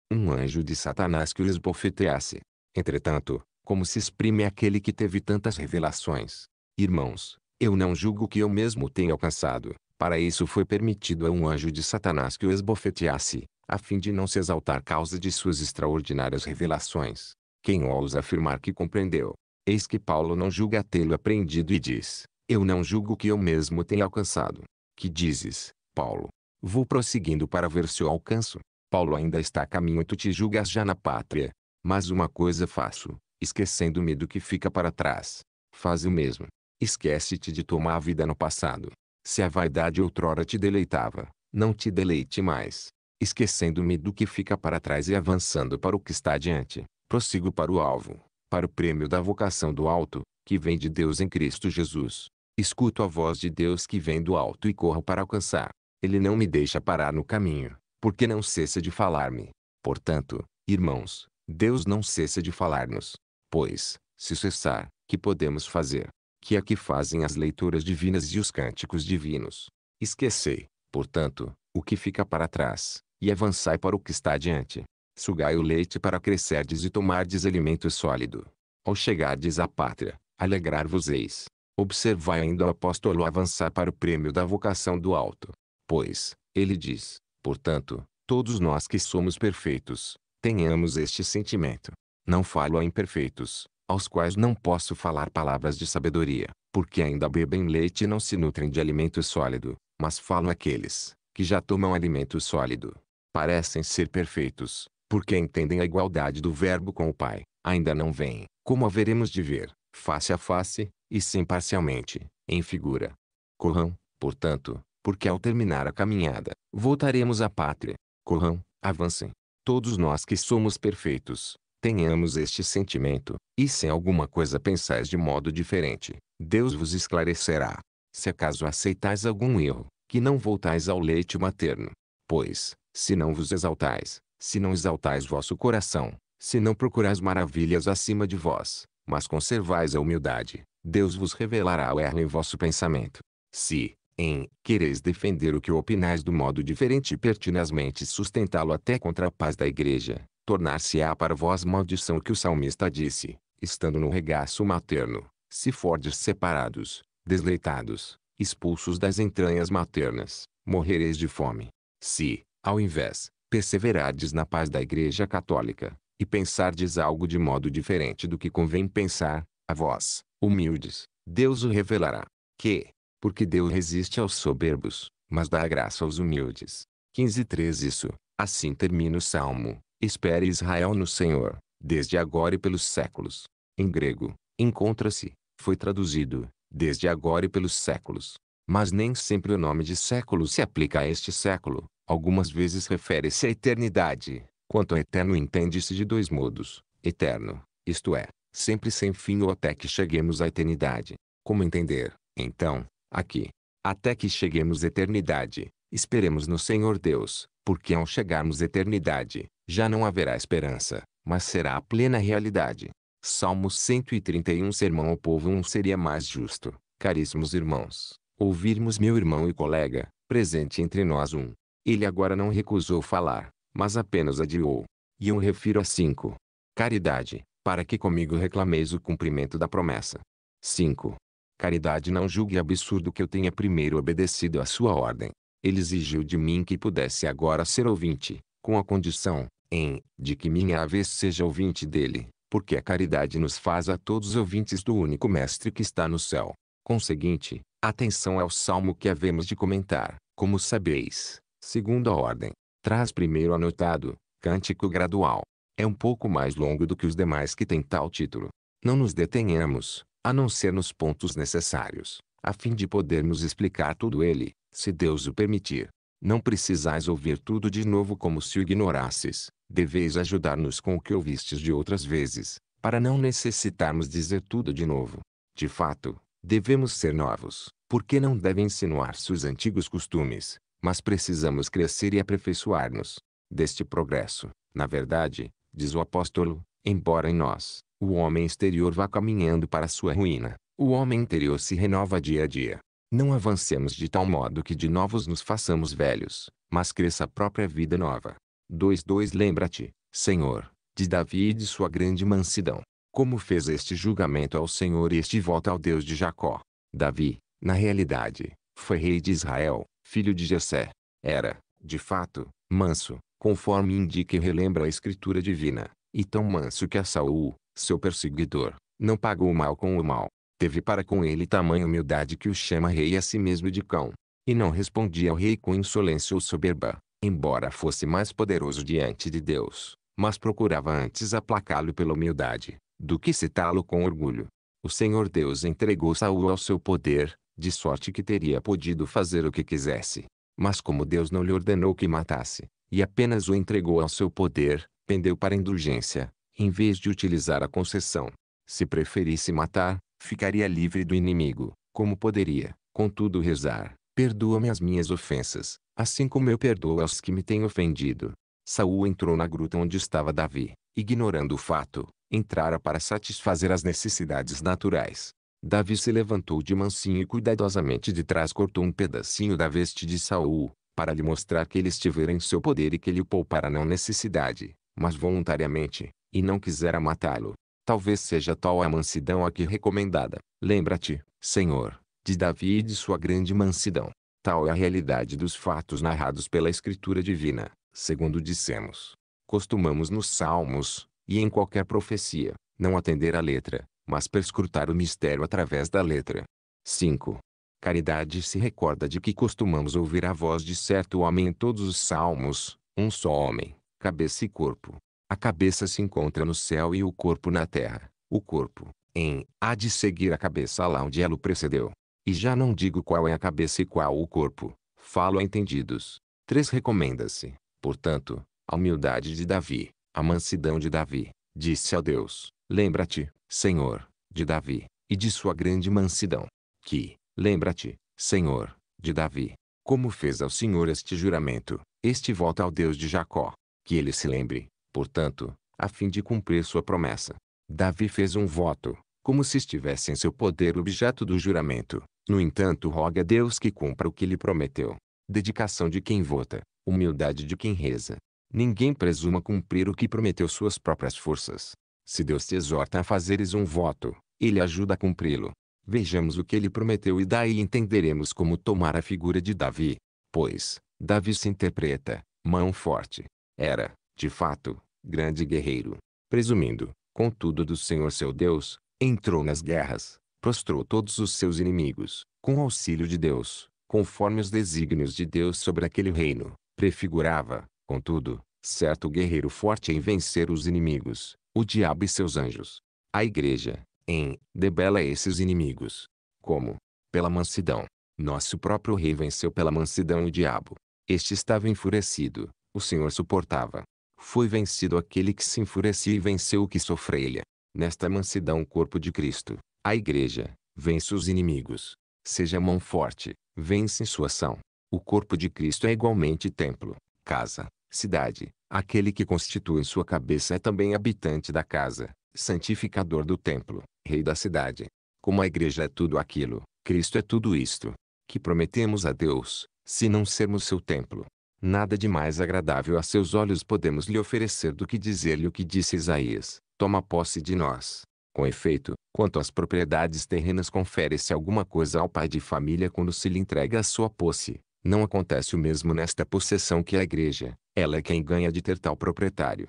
um anjo de Satanás que o esbofeteasse. Entretanto, como se exprime aquele que teve tantas revelações? Irmãos, eu não julgo que eu mesmo tenha alcançado. Para isso foi permitido a um anjo de Satanás que o esbofeteasse, a fim de não se exaltar causa de suas extraordinárias revelações. Quem ousa afirmar que compreendeu? Eis que Paulo não julga tê-lo apreendido e diz: Eu não julgo que eu mesmo tenha alcançado. Que dizes, Paulo? Vou prosseguindo para ver se o alcanço. Paulo ainda está a caminho e tu te julgas já na pátria. Mas uma coisa faço, esquecendo-me do que fica para trás. Faz o mesmo. Esquece-te de tomar a vida no passado. Se a vaidade outrora te deleitava, não te deleite mais. Esquecendo-me do que fica para trás e avançando para o que está adiante, prossigo para o alvo, para o prêmio da vocação do alto, que vem de Deus em Cristo Jesus. Escuto a voz de Deus que vem do alto e corro para alcançar. Ele não me deixa parar no caminho, porque não cessa de falar-me. Portanto, irmãos, Deus não cessa de falar-nos. Pois, se cessar, que podemos fazer? Que é que fazem as leituras divinas e os cânticos divinos? Esquecei, portanto, o que fica para trás, e avançai para o que está adiante. Sugai o leite para crescerdes e tomardes alimento sólido. Ao chegardes à pátria, alegrar-vos-eis. Observai ainda o apóstolo avançar para o prêmio da vocação do alto. Pois, ele diz, portanto, todos nós que somos perfeitos, tenhamos este sentimento. Não falo a imperfeitos, aos quais não posso falar palavras de sabedoria, porque ainda bebem leite e não se nutrem de alimento sólido, mas falo àqueles que já tomam alimento sólido. Parecem ser perfeitos, porque entendem a igualdade do Verbo com o Pai, ainda não vêm, como haveremos de ver, face a face, e sim parcialmente, em figura. Corram, portanto, porque ao terminar a caminhada, voltaremos à pátria. Corram, avancem, todos nós que somos perfeitos, tenhamos este sentimento, e se alguma coisa pensais de modo diferente, Deus vos esclarecerá. Se acaso aceitais algum erro, que não voltais ao leite materno. Pois, se não vos exaltais, se não exaltais vosso coração, se não procurais maravilhas acima de vós, mas conservais a humildade, Deus vos revelará o erro em vosso pensamento. Se, em quereis defender o que opinais do modo diferente e pertinazmente sustentá-lo até contra a paz da igreja, tornar-se-á para vós maldição que o salmista disse, estando no regaço materno, se fordes separados, desleitados, expulsos das entranhas maternas, morrereis de fome. Se, ao invés, perseverardes na paz da igreja católica, e pensardes algo de modo diferente do que convém pensar, a vós, humildes, Deus o revelará, que, porque Deus resiste aos soberbos, mas dá graça aos humildes. 15:3 Isso, assim termina o salmo. Espere Israel no Senhor, desde agora e pelos séculos. Em grego, encontra-se, foi traduzido, desde agora e pelos séculos. Mas nem sempre o nome de século se aplica a este século, algumas vezes refere-se à eternidade. Quanto a eterno entende-se de dois modos, eterno, isto é, sempre sem fim ou até que cheguemos à eternidade. Como entender, então, aqui, até que cheguemos à eternidade, esperemos no Senhor Deus, porque ao chegarmos à eternidade, já não haverá esperança, mas será a plena realidade. Salmo 131 Sermão ao povo 1 um seria mais justo, caríssimos irmãos, ouvirmos meu irmão e colega, presente entre nós um. Ele agora não recusou falar, mas apenas adiou. E eu refiro a 5. Caridade, para que comigo reclameis o cumprimento da promessa. 5. Caridade não julgue absurdo que eu tenha primeiro obedecido à sua ordem. Ele exigiu de mim que pudesse agora ser ouvinte, com a condição, em, de que minha vez seja ouvinte dele, porque a caridade nos faz a todos ouvintes do único Mestre que está no céu. Conseguinte, atenção ao salmo que havemos de comentar, como sabeis, segundo a ordem. Traz primeiro anotado, cântico gradual. É um pouco mais longo do que os demais que têm tal título. Não nos detenhamos, a não ser nos pontos necessários, a fim de podermos explicar tudo ele, se Deus o permitir. Não precisais ouvir tudo de novo como se o ignorasses, deveis ajudar-nos com o que ouvistes de outras vezes, para não necessitarmos dizer tudo de novo. De fato, devemos ser novos, porque não devem insinuar-se os antigos costumes, mas precisamos crescer e aperfeiçoar-nos. Deste progresso, na verdade, diz o apóstolo, embora em nós, o homem exterior vá caminhando para sua ruína. O homem interior se renova dia a dia. Não avancemos de tal modo que de novos nos façamos velhos, mas cresça a própria vida nova. 2.2 Lembra-te, Senhor, de Davi e de sua grande mansidão. Como fez este julgamento ao Senhor e este volta ao Deus de Jacó. Davi, na realidade, foi rei de Israel, filho de Jessé. Era, de fato, manso, conforme indica e relembra a escritura divina, e tão manso que a Saul, seu perseguidor, não pagou o mal com o mal. Teve para com ele tamanha humildade que o chama rei a si mesmo de cão. E não respondia ao rei com insolência ou soberba, embora fosse mais poderoso diante de Deus, mas procurava antes aplacá-lo pela humildade, do que citá-lo com orgulho. O Senhor Deus entregou Saul ao seu poder, de sorte que teria podido fazer o que quisesse. Mas como Deus não lhe ordenou que matasse, e apenas o entregou ao seu poder, pendeu para indulgência, em vez de utilizar a concessão. Se preferisse matar, ficaria livre do inimigo, como poderia, contudo, rezar: Perdoa-me as minhas ofensas, assim como eu perdoo aos que me têm ofendido. Saul entrou na gruta onde estava Davi, ignorando o fato, entrara para satisfazer as necessidades naturais. Davi se levantou de mansinho e cuidadosamente de trás cortou um pedacinho da veste de Saul, para lhe mostrar que ele estivera em seu poder e que lhe poupara não necessidade, mas voluntariamente, e não quisera matá-lo. Talvez seja tal a mansidão aqui recomendada. Lembra-te, Senhor, de Davi e de sua grande mansidão. Tal é a realidade dos fatos narrados pela Escritura Divina, segundo dissemos. Costumamos nos Salmos, e em qualquer profecia, não atender à letra, mas perscrutar o mistério através da letra. 5. Caridade se recorda de que costumamos ouvir a voz de certo homem em todos os salmos, um só homem, cabeça e corpo, a cabeça se encontra no céu e o corpo na terra. O corpo, em, há de seguir a cabeça lá onde ela o precedeu. E já não digo qual é a cabeça e qual o corpo. Falo a entendidos. 3. Recomenda-se, portanto, a humildade de Davi, a mansidão de Davi. Disse ao Deus, lembra-te, Senhor, de Davi, e de sua grande mansidão. Que, lembra-te, Senhor, de Davi, como fez ao Senhor este juramento, este volta ao Deus de Jacó. Que ele se lembre, portanto, a fim de cumprir sua promessa. Davi fez um voto, como se estivesse em seu poder o objeto do juramento. No entanto, roga a Deus que cumpra o que lhe prometeu. Dedicação de quem vota, humildade de quem reza. Ninguém presuma cumprir o que prometeu suas próprias forças. Se Deus te exorta a fazeres um voto, ele ajuda a cumpri-lo. Vejamos o que ele prometeu e daí entenderemos como tomar a figura de Davi. Pois, Davi se interpreta, mão forte. Era, de fato, grande guerreiro. Presumindo, contudo do Senhor seu Deus, entrou nas guerras, prostrou todos os seus inimigos, com auxílio de Deus, conforme os desígnios de Deus sobre aquele reino. Prefigurava, contudo, certo guerreiro forte em vencer os inimigos, o diabo e seus anjos. A igreja, em, debela esses inimigos. Como? Pela mansidão. Nosso próprio rei venceu pela mansidão o diabo. Este estava enfurecido, o Senhor suportava. Foi vencido aquele que se enfurecia e venceu o que sofreia. Nesta mansidão corpo de Cristo, a igreja, vence os inimigos. Seja mão forte, vence em sua ação. O corpo de Cristo é igualmente templo, casa, cidade. Aquele que constitui sua cabeça é também habitante da casa, santificador do templo, rei da cidade. Como a igreja é tudo aquilo, Cristo é tudo isto que prometemos a Deus, se não sermos seu templo. Nada de mais agradável a seus olhos podemos lhe oferecer do que dizer-lhe o que disse Isaías: toma posse de nós. Com efeito, quanto às propriedades terrenas, confere-se alguma coisa ao pai de família quando se lhe entrega a sua posse. Não acontece o mesmo nesta possessão que a igreja, ela é quem ganha de ter tal proprietário.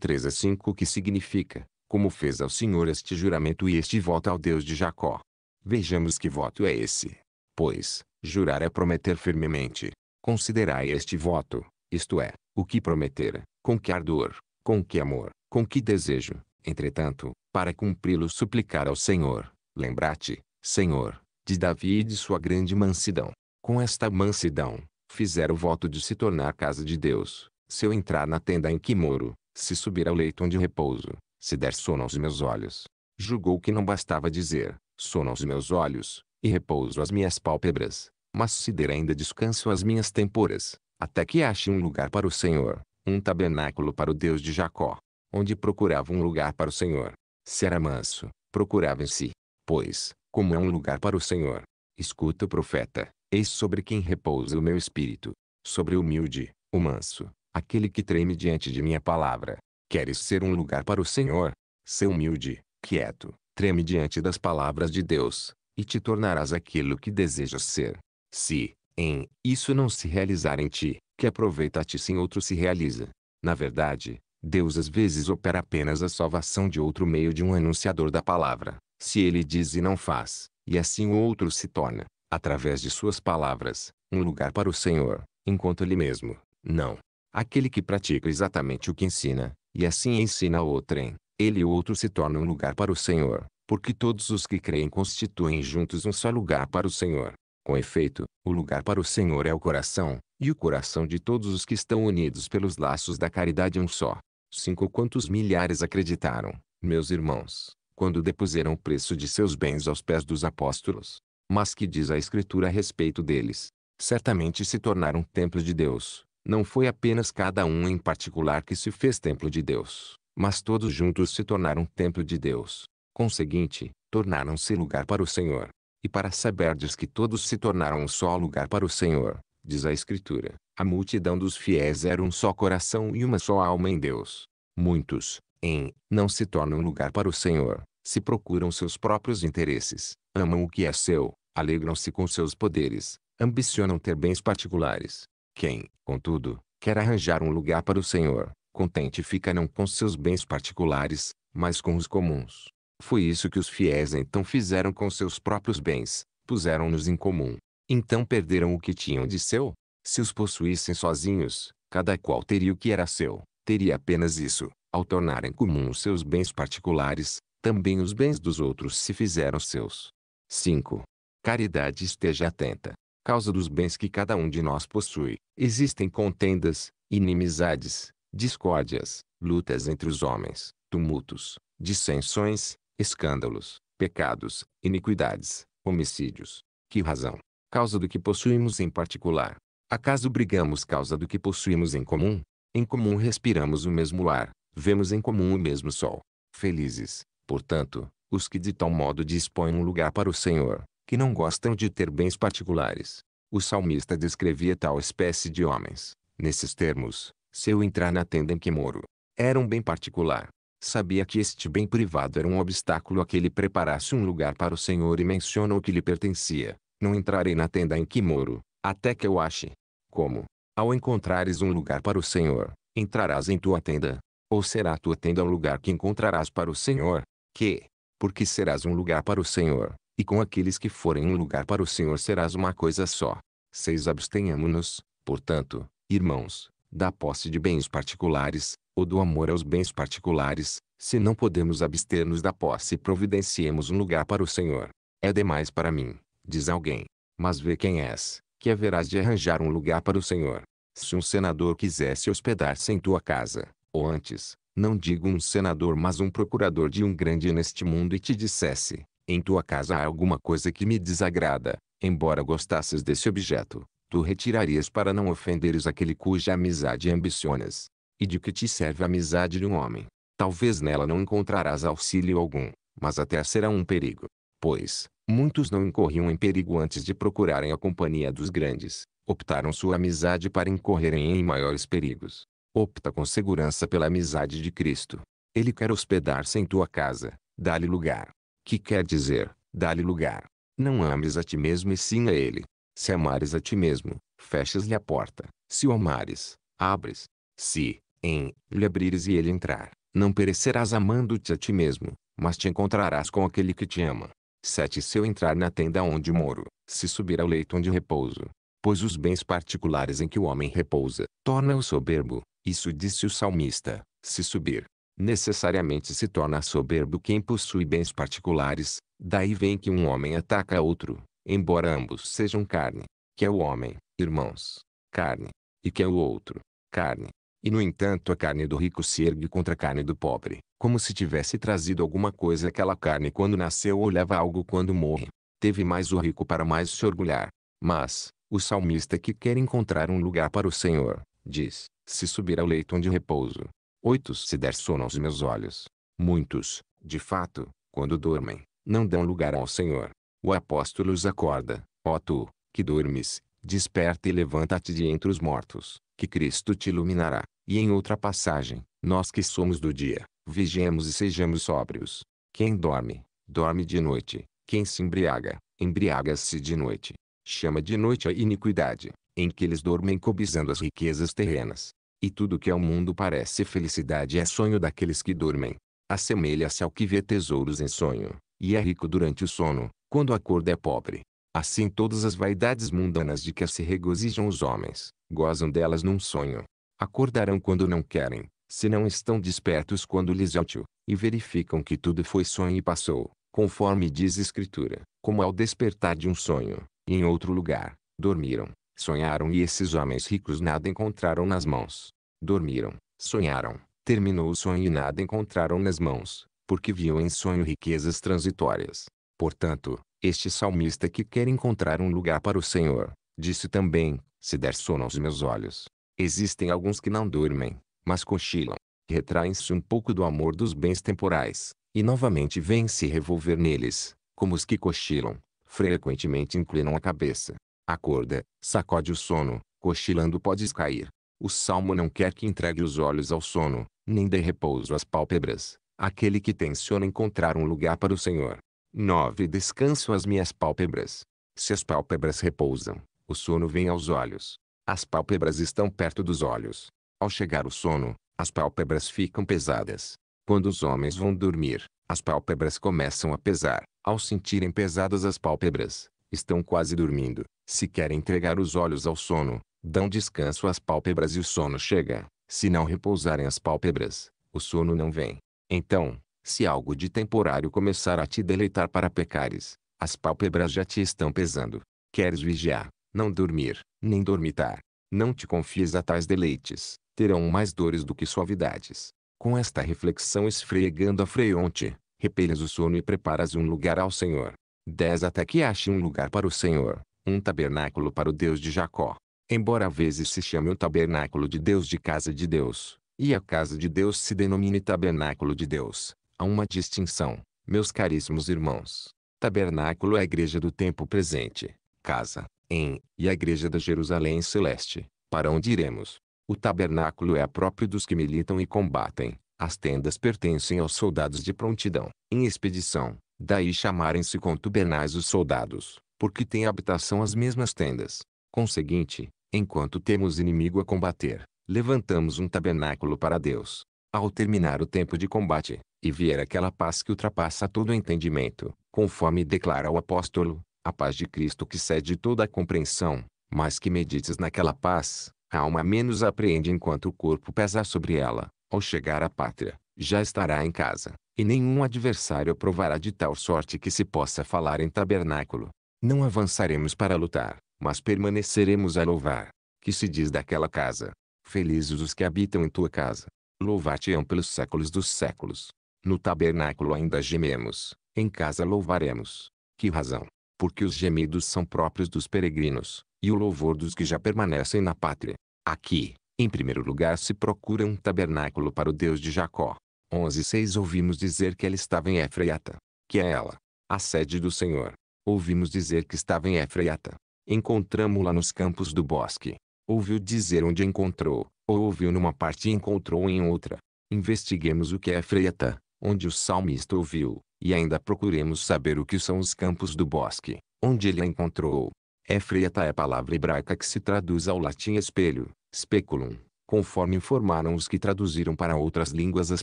3 a 5 que significa: como fez ao Senhor este juramento e este voto ao Deus de Jacó. Vejamos que voto é esse. Pois, jurar é prometer firmemente, Considerai este voto, isto é, o que prometera, com que ardor, com que amor, com que desejo. Entretanto, para cumpri-lo suplicar ao Senhor, lembra-te, Senhor, de Davi e de sua grande mansidão. Com esta mansidão, fizer o voto de se tornar casa de Deus, se eu entrar na tenda em que moro, se subir ao leito onde repouso, se der sono aos meus olhos. Julgou que não bastava dizer, sono aos meus olhos, e repouso às minhas pálpebras, mas se der ainda descanso às minhas têmporas, até que ache um lugar para o Senhor, um tabernáculo para o Deus de Jacó, onde procurava um lugar para o Senhor. Se era manso, procurava em si, pois, como é um lugar para o Senhor. Escuta o profeta, eis sobre quem repousa o meu espírito, sobre o humilde, o manso, aquele que treme diante de minha palavra. Queres ser um lugar para o Senhor? Sê humilde, quieto, treme diante das palavras de Deus, e te tornarás aquilo que desejas ser. Se, em, isso não se realizar em ti, que aproveita-te se em outro se realiza. Na verdade, Deus às vezes opera apenas a salvação de outro meio de um anunciador da palavra, se ele diz e não faz, e assim o outro se torna, através de suas palavras, um lugar para o Senhor, enquanto ele mesmo, não. Aquele que pratica exatamente o que ensina, e assim ensina a outrem, ele e o outro se torna um lugar para o Senhor, porque todos os que creem constituem juntos um só lugar para o Senhor. Com efeito, o lugar para o Senhor é o coração, e o coração de todos os que estão unidos pelos laços da caridade é um só. 5. Quantos milhares acreditaram, meus irmãos, quando depuseram o preço de seus bens aos pés dos apóstolos? Mas que diz a Escritura a respeito deles? Certamente se tornaram templo de Deus. Não foi apenas cada um em particular que se fez templo de Deus, mas todos juntos se tornaram templo de Deus. Conseguinte, tornaram-se lugar para o Senhor. E para saberdes que todos se tornaram um só lugar para o Senhor, diz a Escritura, a multidão dos fiéis era um só coração e uma só alma em Deus. Muitos, em, não se tornam lugar para o Senhor, se procuram seus próprios interesses, amam o que é seu, alegram-se com seus poderes, ambicionam ter bens particulares. Quem, contudo, quer arranjar um lugar para o Senhor, contente fica não com seus bens particulares, mas com os comuns. Foi isso que os fiéis então fizeram com seus próprios bens, puseram-nos em comum. Então perderam o que tinham de seu. Se os possuíssem sozinhos, cada qual teria o que era seu, teria apenas isso. Ao tornarem comum seus bens particulares, também os bens dos outros se fizeram seus. 5. Caridade esteja atenta. Causa dos bens que cada um de nós possui, existem contendas, inimizades, discórdias, lutas entre os homens, tumultos, dissensões, escândalos, pecados, iniquidades, homicídios. Que razão? Causa do que possuímos em particular. Acaso brigamos causa do que possuímos em comum? Em comum respiramos o mesmo ar, vemos em comum o mesmo sol. Felizes, portanto, os que de tal modo dispõem um lugar para o Senhor, que não gostam de ter bens particulares. O salmista descrevia tal espécie de homens, nesses termos, se eu entrar na tenda em que moro. Era um bem particular, sabia que este bem privado era um obstáculo a que ele preparasse um lugar para o Senhor e menciona o que lhe pertencia. Não entrarei na tenda em que moro, até que eu ache. Como? Ao encontrares um lugar para o Senhor, entrarás em tua tenda. Ou será tua tenda um lugar que encontrarás para o Senhor? Que? Porque serás um lugar para o Senhor, e com aqueles que forem um lugar para o Senhor serás uma coisa só. seis Abstenhamo-nos, portanto, irmãos, da posse de bens particulares, ou do amor aos bens particulares, se não podemos abster-nos da posse e providenciemos um lugar para o Senhor. É demais para mim, diz alguém. Mas vê quem és, que haverás de arranjar um lugar para o Senhor. Se um senador quisesse hospedar-se em tua casa, ou antes, não digo um senador mas um procurador de um grande neste mundo e te dissesse, em tua casa há alguma coisa que me desagrada, embora gostasses desse objeto, tu retirarias para não ofenderes aquele cuja amizade ambicionas e de que te serve a amizade de um homem? Talvez nela não encontrarás auxílio algum, mas até será um perigo. Pois, muitos não incorriam em perigo antes de procurarem a companhia dos grandes, optaram sua amizade para incorrerem em maiores perigos. Opta com segurança pela amizade de Cristo. Ele quer hospedar-se em tua casa, dá-lhe lugar. Que quer dizer, dá-lhe lugar. Não ames a ti mesmo e sim a ele. Se amares a ti mesmo, fechas-lhe a porta. Se o amares, abres. Se, em lhe abrires e ele entrar, não perecerás amando-te a ti mesmo, mas te encontrarás com aquele que te ama. 7. Se eu entrar na tenda onde moro, se subir ao leito onde repouso, pois os bens particulares em que o homem repousa, torna-o soberbo, isso disse o salmista, se subir. Necessariamente se torna soberbo quem possui bens particulares, daí vem que um homem ataca outro, embora ambos sejam carne, que é o homem, irmãos, carne, e que é o outro, carne. E no entanto a carne do rico se ergue contra a carne do pobre, como se tivesse trazido alguma coisa aquela carne quando nasceu ou leva algo quando morre. Teve mais o rico para mais se orgulhar. Mas, o salmista que quer encontrar um lugar para o Senhor, diz, se subir ao leito onde repouso. Oitos se der sono aos meus olhos. Muitos, de fato, quando dormem, não dão lugar ao Senhor. O apóstolo os acorda, ó tu, que dormes, Desperta e levanta-te de entre os mortos, que Cristo te iluminará. E em outra passagem, nós que somos do dia, vigiemos e sejamos sóbrios. Quem dorme, dorme de noite. Quem se embriaga, embriaga-se de noite. Chama de noite a iniquidade, em que eles dormem cobiçando as riquezas terrenas. E tudo que ao mundo parece felicidade é sonho daqueles que dormem. Assemelha-se ao que vê tesouros em sonho, e é rico durante o sono, quando acorda é pobre. Assim todas as vaidades mundanas de que se regozijam os homens, gozam delas num sonho. Acordarão quando não querem, se não estão despertos quando lhes é útil, e verificam que tudo foi sonho e passou, conforme diz a Escritura, como ao despertar de um sonho, em outro lugar, dormiram, sonharam e esses homens ricos nada encontraram nas mãos. Dormiram, sonharam, terminou o sonho e nada encontraram nas mãos, porque viam em sonho riquezas transitórias. Portanto, este salmista que quer encontrar um lugar para o Senhor, disse também: Se der sono aos meus olhos. Existem alguns que não dormem, mas cochilam, retraem-se um pouco do amor dos bens temporais, e novamente vêm se revolver neles, como os que cochilam, frequentemente inclinam a cabeça. Acorda, sacode o sono, cochilando podes cair. O salmo não quer que entregue os olhos ao sono, nem dê repouso às pálpebras. Aquele que tenciona encontrar um lugar para o Senhor, 9. Descanso as minhas pálpebras. Se as pálpebras repousam, o sono vem aos olhos. As pálpebras estão perto dos olhos. Ao chegar o sono, as pálpebras ficam pesadas. Quando os homens vão dormir, as pálpebras começam a pesar. Ao sentirem pesadas as pálpebras, estão quase dormindo. Se querem entregar os olhos ao sono, dão descanso às pálpebras e o sono chega. Se não repousarem as pálpebras, o sono não vem. Então, se algo de temporário começar a te deleitar para pecares, as pálpebras já te estão pesando. Queres vigiar, não dormir, nem dormitar. Não te confies a tais deleites, terão mais dores do que suavidades. Com esta reflexão esfregando a freonte, repelhas o sono e preparas um lugar ao Senhor. 10 Até que ache um lugar para o Senhor, um tabernáculo para o Deus de Jacó. Embora às vezes se chame o tabernáculo de Deus de casa de Deus, e a casa de Deus se denomine tabernáculo de Deus, Há uma distinção, meus caríssimos irmãos. Tabernáculo é a igreja do tempo presente, casa, em, e a igreja da Jerusalém celeste, para onde iremos. O tabernáculo é a própria dos que militam e combatem. As tendas pertencem aos soldados de prontidão, em expedição, daí chamarem-se contubernais os soldados, porque têm habitação as mesmas tendas. Conseguinte, enquanto temos inimigo a combater, levantamos um tabernáculo para Deus. Ao terminar o tempo de combate, e vier aquela paz que ultrapassa todo entendimento, conforme declara o apóstolo, a paz de Cristo que cede toda a compreensão, mas que medites naquela paz, a alma menos apreende enquanto o corpo pesar sobre ela, ao chegar à pátria, já estará em casa, e nenhum adversário provará de tal sorte que se possa falar em tabernáculo. Não avançaremos para lutar, mas permaneceremos a louvar, que se diz daquela casa. Felizes os que habitam em tua casa. Louvar-te-ão pelos séculos dos séculos. No tabernáculo ainda gememos, em casa louvaremos. Que razão? Porque os gemidos são próprios dos peregrinos, e o louvor dos que já permanecem na pátria. Aqui, em primeiro lugar, se procura um tabernáculo para o Deus de Jacó. 11:6 Ouvimos dizer que ele estava em Efraiata, que é ela, a sede do Senhor. Ouvimos dizer que estava em Efraiata. Encontramos-la nos campos do bosque. Ouviu dizer onde encontrou, ou ouviu numa parte e encontrou em outra. Investiguemos o que é Efraiata, onde o salmista ouviu, e ainda procuremos saber o que são os campos do bosque, onde ele a encontrou. Efreta é a palavra hebraica que se traduz ao latim espelho, speculum, conforme informaram os que traduziram para outras línguas as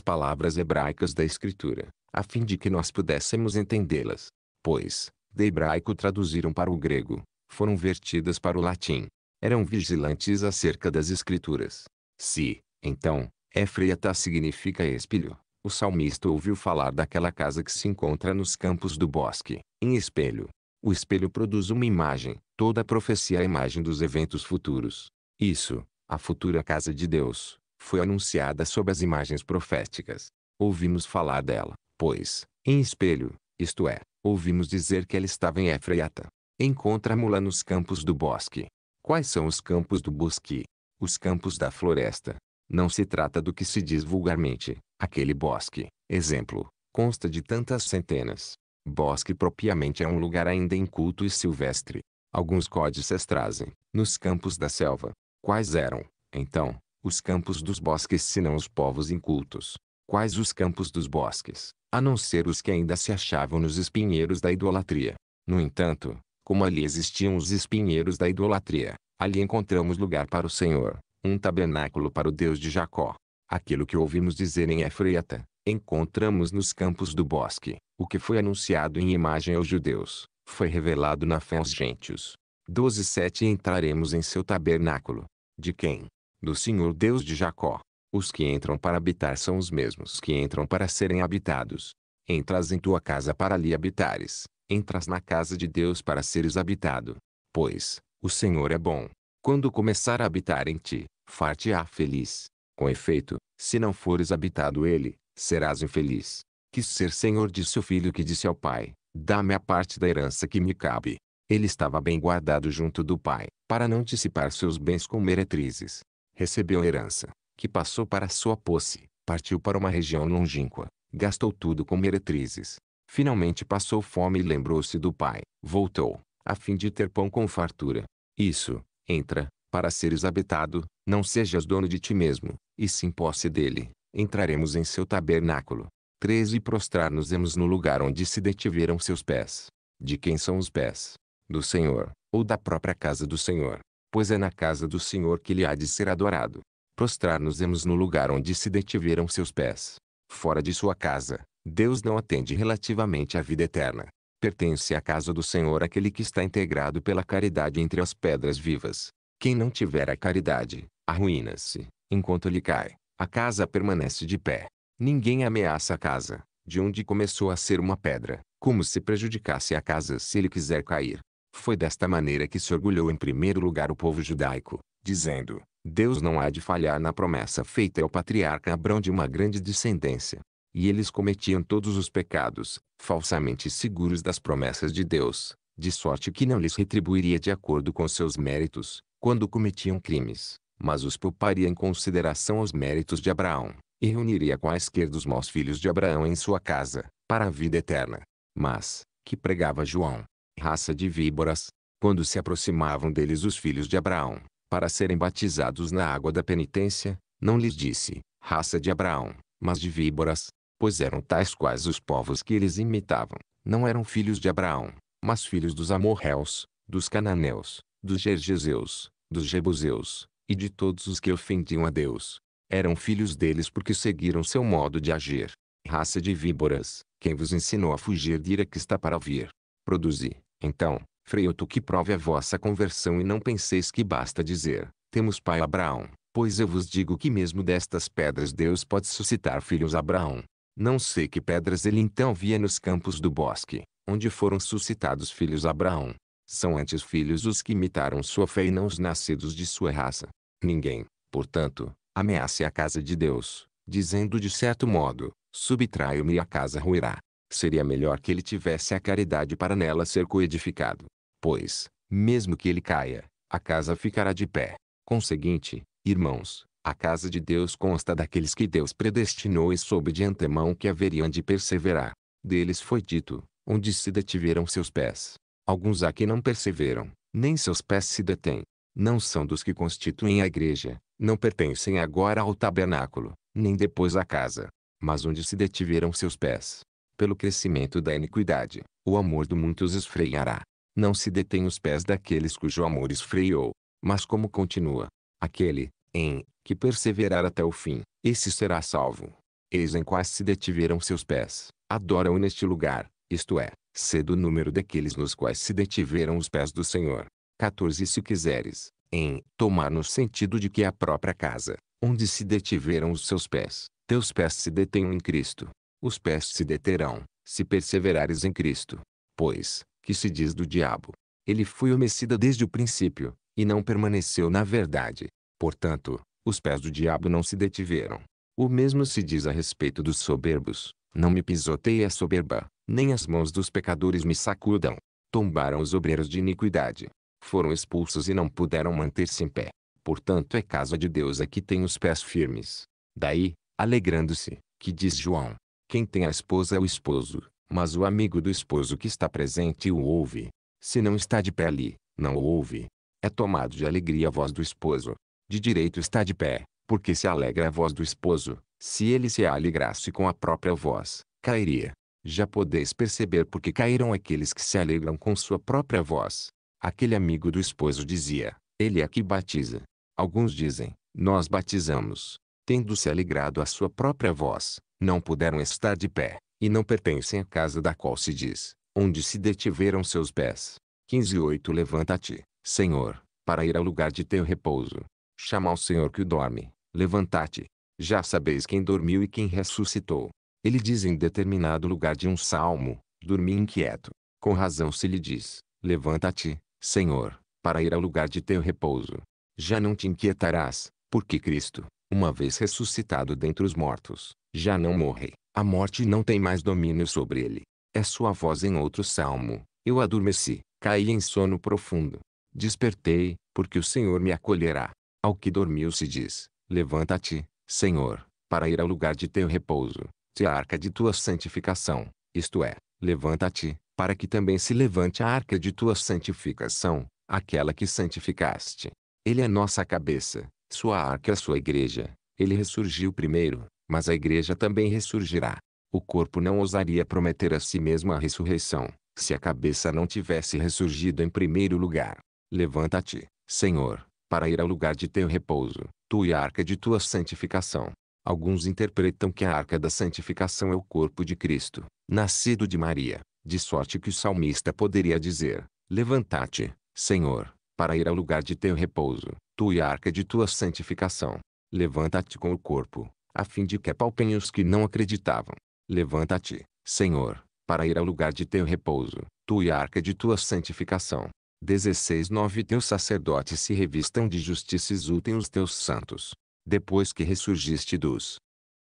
palavras hebraicas da escritura, a fim de que nós pudéssemos entendê-las. Pois, de hebraico traduziram para o grego, foram vertidas para o latim. Eram vigilantes acerca das escrituras. Se, então, Efreta significa espelho, o salmista ouviu falar daquela casa que se encontra nos campos do bosque, em espelho. O espelho produz uma imagem, toda a profecia é a imagem dos eventos futuros. Isso, a futura casa de Deus, foi anunciada sob as imagens proféticas. Ouvimos falar dela, pois, em espelho, isto é, ouvimos dizer que ela estava em Efraata. encontra la nos campos do bosque. Quais são os campos do bosque? Os campos da floresta. Não se trata do que se diz vulgarmente, Aquele bosque, exemplo, consta de tantas centenas. Bosque propriamente é um lugar ainda inculto e silvestre. Alguns códices trazem, nos campos da selva, quais eram, então, os campos dos bosques senão os povos incultos? Quais os campos dos bosques, a não ser os que ainda se achavam nos espinheiros da idolatria? No entanto, como ali existiam os espinheiros da idolatria, ali encontramos lugar para o Senhor, um tabernáculo para o Deus de Jacó. Aquilo que ouvimos dizer em Freita, encontramos nos campos do bosque. O que foi anunciado em imagem aos judeus, foi revelado na fé aos gentios. 12.7 Entraremos em seu tabernáculo. De quem? Do Senhor Deus de Jacó. Os que entram para habitar são os mesmos que entram para serem habitados. Entras em tua casa para ali habitares, entras na casa de Deus para seres habitado. Pois, o Senhor é bom. Quando começar a habitar em ti, far-te-á feliz. Com efeito, se não fores habitado ele, serás infeliz. Quis ser senhor de seu filho que disse ao pai, dá-me a parte da herança que me cabe. Ele estava bem guardado junto do pai, para não dissipar seus bens com meretrizes. Recebeu a herança, que passou para sua posse, partiu para uma região longínqua, gastou tudo com meretrizes. Finalmente passou fome e lembrou-se do pai, voltou, a fim de ter pão com fartura. Isso, entra, para seres habitado, não sejas dono de ti mesmo, e se em posse dele, entraremos em seu tabernáculo. 13 Prostrar-nos-emos no lugar onde se detiveram seus pés. De quem são os pés? Do Senhor, ou da própria casa do Senhor. Pois é na casa do Senhor que ele há de ser adorado. Prostrar-nos-emos no lugar onde se detiveram seus pés. Fora de sua casa, Deus não atende relativamente à vida eterna. Pertence à casa do Senhor aquele que está integrado pela caridade entre as pedras vivas. Quem não tiver a caridade, arruína-se. Enquanto ele cai, a casa permanece de pé. Ninguém ameaça a casa, de onde começou a ser uma pedra, como se prejudicasse a casa se ele quiser cair. Foi desta maneira que se orgulhou em primeiro lugar o povo judaico, dizendo: Deus não há de falhar na promessa feita ao patriarca Abrão de uma grande descendência. E eles cometiam todos os pecados, falsamente seguros das promessas de Deus, de sorte que não lhes retribuiria de acordo com seus méritos, quando cometiam crimes mas os pouparia em consideração aos méritos de Abraão, e reuniria quaisquer dos maus filhos de Abraão em sua casa, para a vida eterna. Mas, que pregava João, raça de víboras, quando se aproximavam deles os filhos de Abraão, para serem batizados na água da penitência, não lhes disse, raça de Abraão, mas de víboras, pois eram tais quais os povos que eles imitavam. Não eram filhos de Abraão, mas filhos dos amorreus, dos cananeus, dos gergeseus, dos jebuseus, e de todos os que ofendiam a Deus. Eram filhos deles porque seguiram seu modo de agir. Raça de víboras, quem vos ensinou a fugir de ira que está para vir? Produzi, então, freio-to que prove a vossa conversão e não penseis que basta dizer, temos pai Abraão, pois eu vos digo que mesmo destas pedras Deus pode suscitar filhos a Abraão. Não sei que pedras ele então via nos campos do bosque, onde foram suscitados filhos a Abraão. São antes filhos os que imitaram sua fé e não os nascidos de sua raça. Ninguém, portanto, ameace a casa de Deus, dizendo de certo modo, subtraio-me e a casa ruirá. Seria melhor que ele tivesse a caridade para nela ser coedificado. Pois, mesmo que ele caia, a casa ficará de pé. Conseguinte, irmãos, a casa de Deus consta daqueles que Deus predestinou e soube de antemão que haveriam de perseverar. Deles foi dito, onde se detiveram seus pés. Alguns aqui não perseveram, nem seus pés se detêm não são dos que constituem a igreja, não pertencem agora ao tabernáculo, nem depois à casa, mas onde se detiveram seus pés. Pelo crescimento da iniquidade, o amor mundo muitos esfreiará. Não se detém os pés daqueles cujo amor esfriou, mas como continua, aquele, em, que perseverar até o fim, esse será salvo. Eis em quais se detiveram seus pés, adoram neste lugar, isto é, cedo o número daqueles nos quais se detiveram os pés do Senhor. 14 Se quiseres, em tomar no sentido de que a própria casa, onde se detiveram os seus pés, teus pés se detenham em Cristo. Os pés se deterão, se perseverares em Cristo. Pois, que se diz do diabo? Ele foi homicida desde o princípio, e não permaneceu na verdade. Portanto, os pés do diabo não se detiveram. O mesmo se diz a respeito dos soberbos. Não me pisotei a soberba, nem as mãos dos pecadores me sacudam. Tombaram os obreiros de iniquidade, foram expulsos e não puderam manter-se em pé. Portanto é casa de Deus a que tem os pés firmes. Daí, alegrando-se, que diz João, quem tem a esposa é o esposo, mas o amigo do esposo que está presente o ouve. Se não está de pé ali, não o ouve. É tomado de alegria a voz do esposo. De direito está de pé, porque se alegra a voz do esposo, se ele se alegrasse com a própria voz, cairia. Já podeis perceber porque caíram aqueles que se alegram com sua própria voz. Aquele amigo do esposo dizia: Ele é que batiza. Alguns dizem: Nós batizamos. Tendo-se alegrado a sua própria voz, não puderam estar de pé, e não pertencem à casa da qual se diz, onde se detiveram seus pés. 15:8 Levanta-te, Senhor, para ir ao lugar de teu repouso. Chama ao Senhor que o dorme, levanta-te. Já sabeis quem dormiu e quem ressuscitou. Ele diz em determinado lugar de um salmo: Dormi inquieto. Com razão se lhe diz: Levanta-te, Senhor, para ir ao lugar de teu repouso. Já não te inquietarás, porque Cristo, uma vez ressuscitado dentre os mortos, já não morre, a morte não tem mais domínio sobre ele. É sua voz em outro salmo, eu adormeci, caí em sono profundo. Despertei, porque o Senhor me acolherá. Ao que dormiu se diz, levanta-te, Senhor, para ir ao lugar de teu repouso, te arca de tua santificação, isto é, levanta-te, para que também se levante a arca de tua santificação, aquela que santificaste. Ele é nossa cabeça, sua arca é sua igreja. Ele ressurgiu primeiro, mas a igreja também ressurgirá. O corpo não ousaria prometer a si mesmo a ressurreição, se a cabeça não tivesse ressurgido em primeiro lugar. Levanta-te, Senhor, para ir ao lugar de teu repouso, tu e a arca de tua santificação. Alguns interpretam que a arca da santificação é o corpo de Cristo, nascido de Maria de sorte que o salmista poderia dizer: levanta-te Senhor, para ir ao lugar de teu repouso, tu e a arca de tua santificação. Levanta-te com o corpo, a fim de que apalpem os que não acreditavam. Levanta-te, Senhor, para ir ao lugar de teu repouso, tu e a arca de tua santificação. 16 9 Teus sacerdotes se revistam de justiça e exultem os teus santos. Depois que ressurgiste dos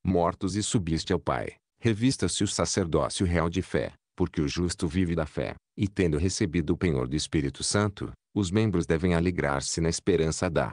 mortos e subiste ao Pai, revista-se o sacerdócio real de fé, porque o justo vive da fé, e tendo recebido o penhor do Espírito Santo, os membros devem alegrar-se na esperança da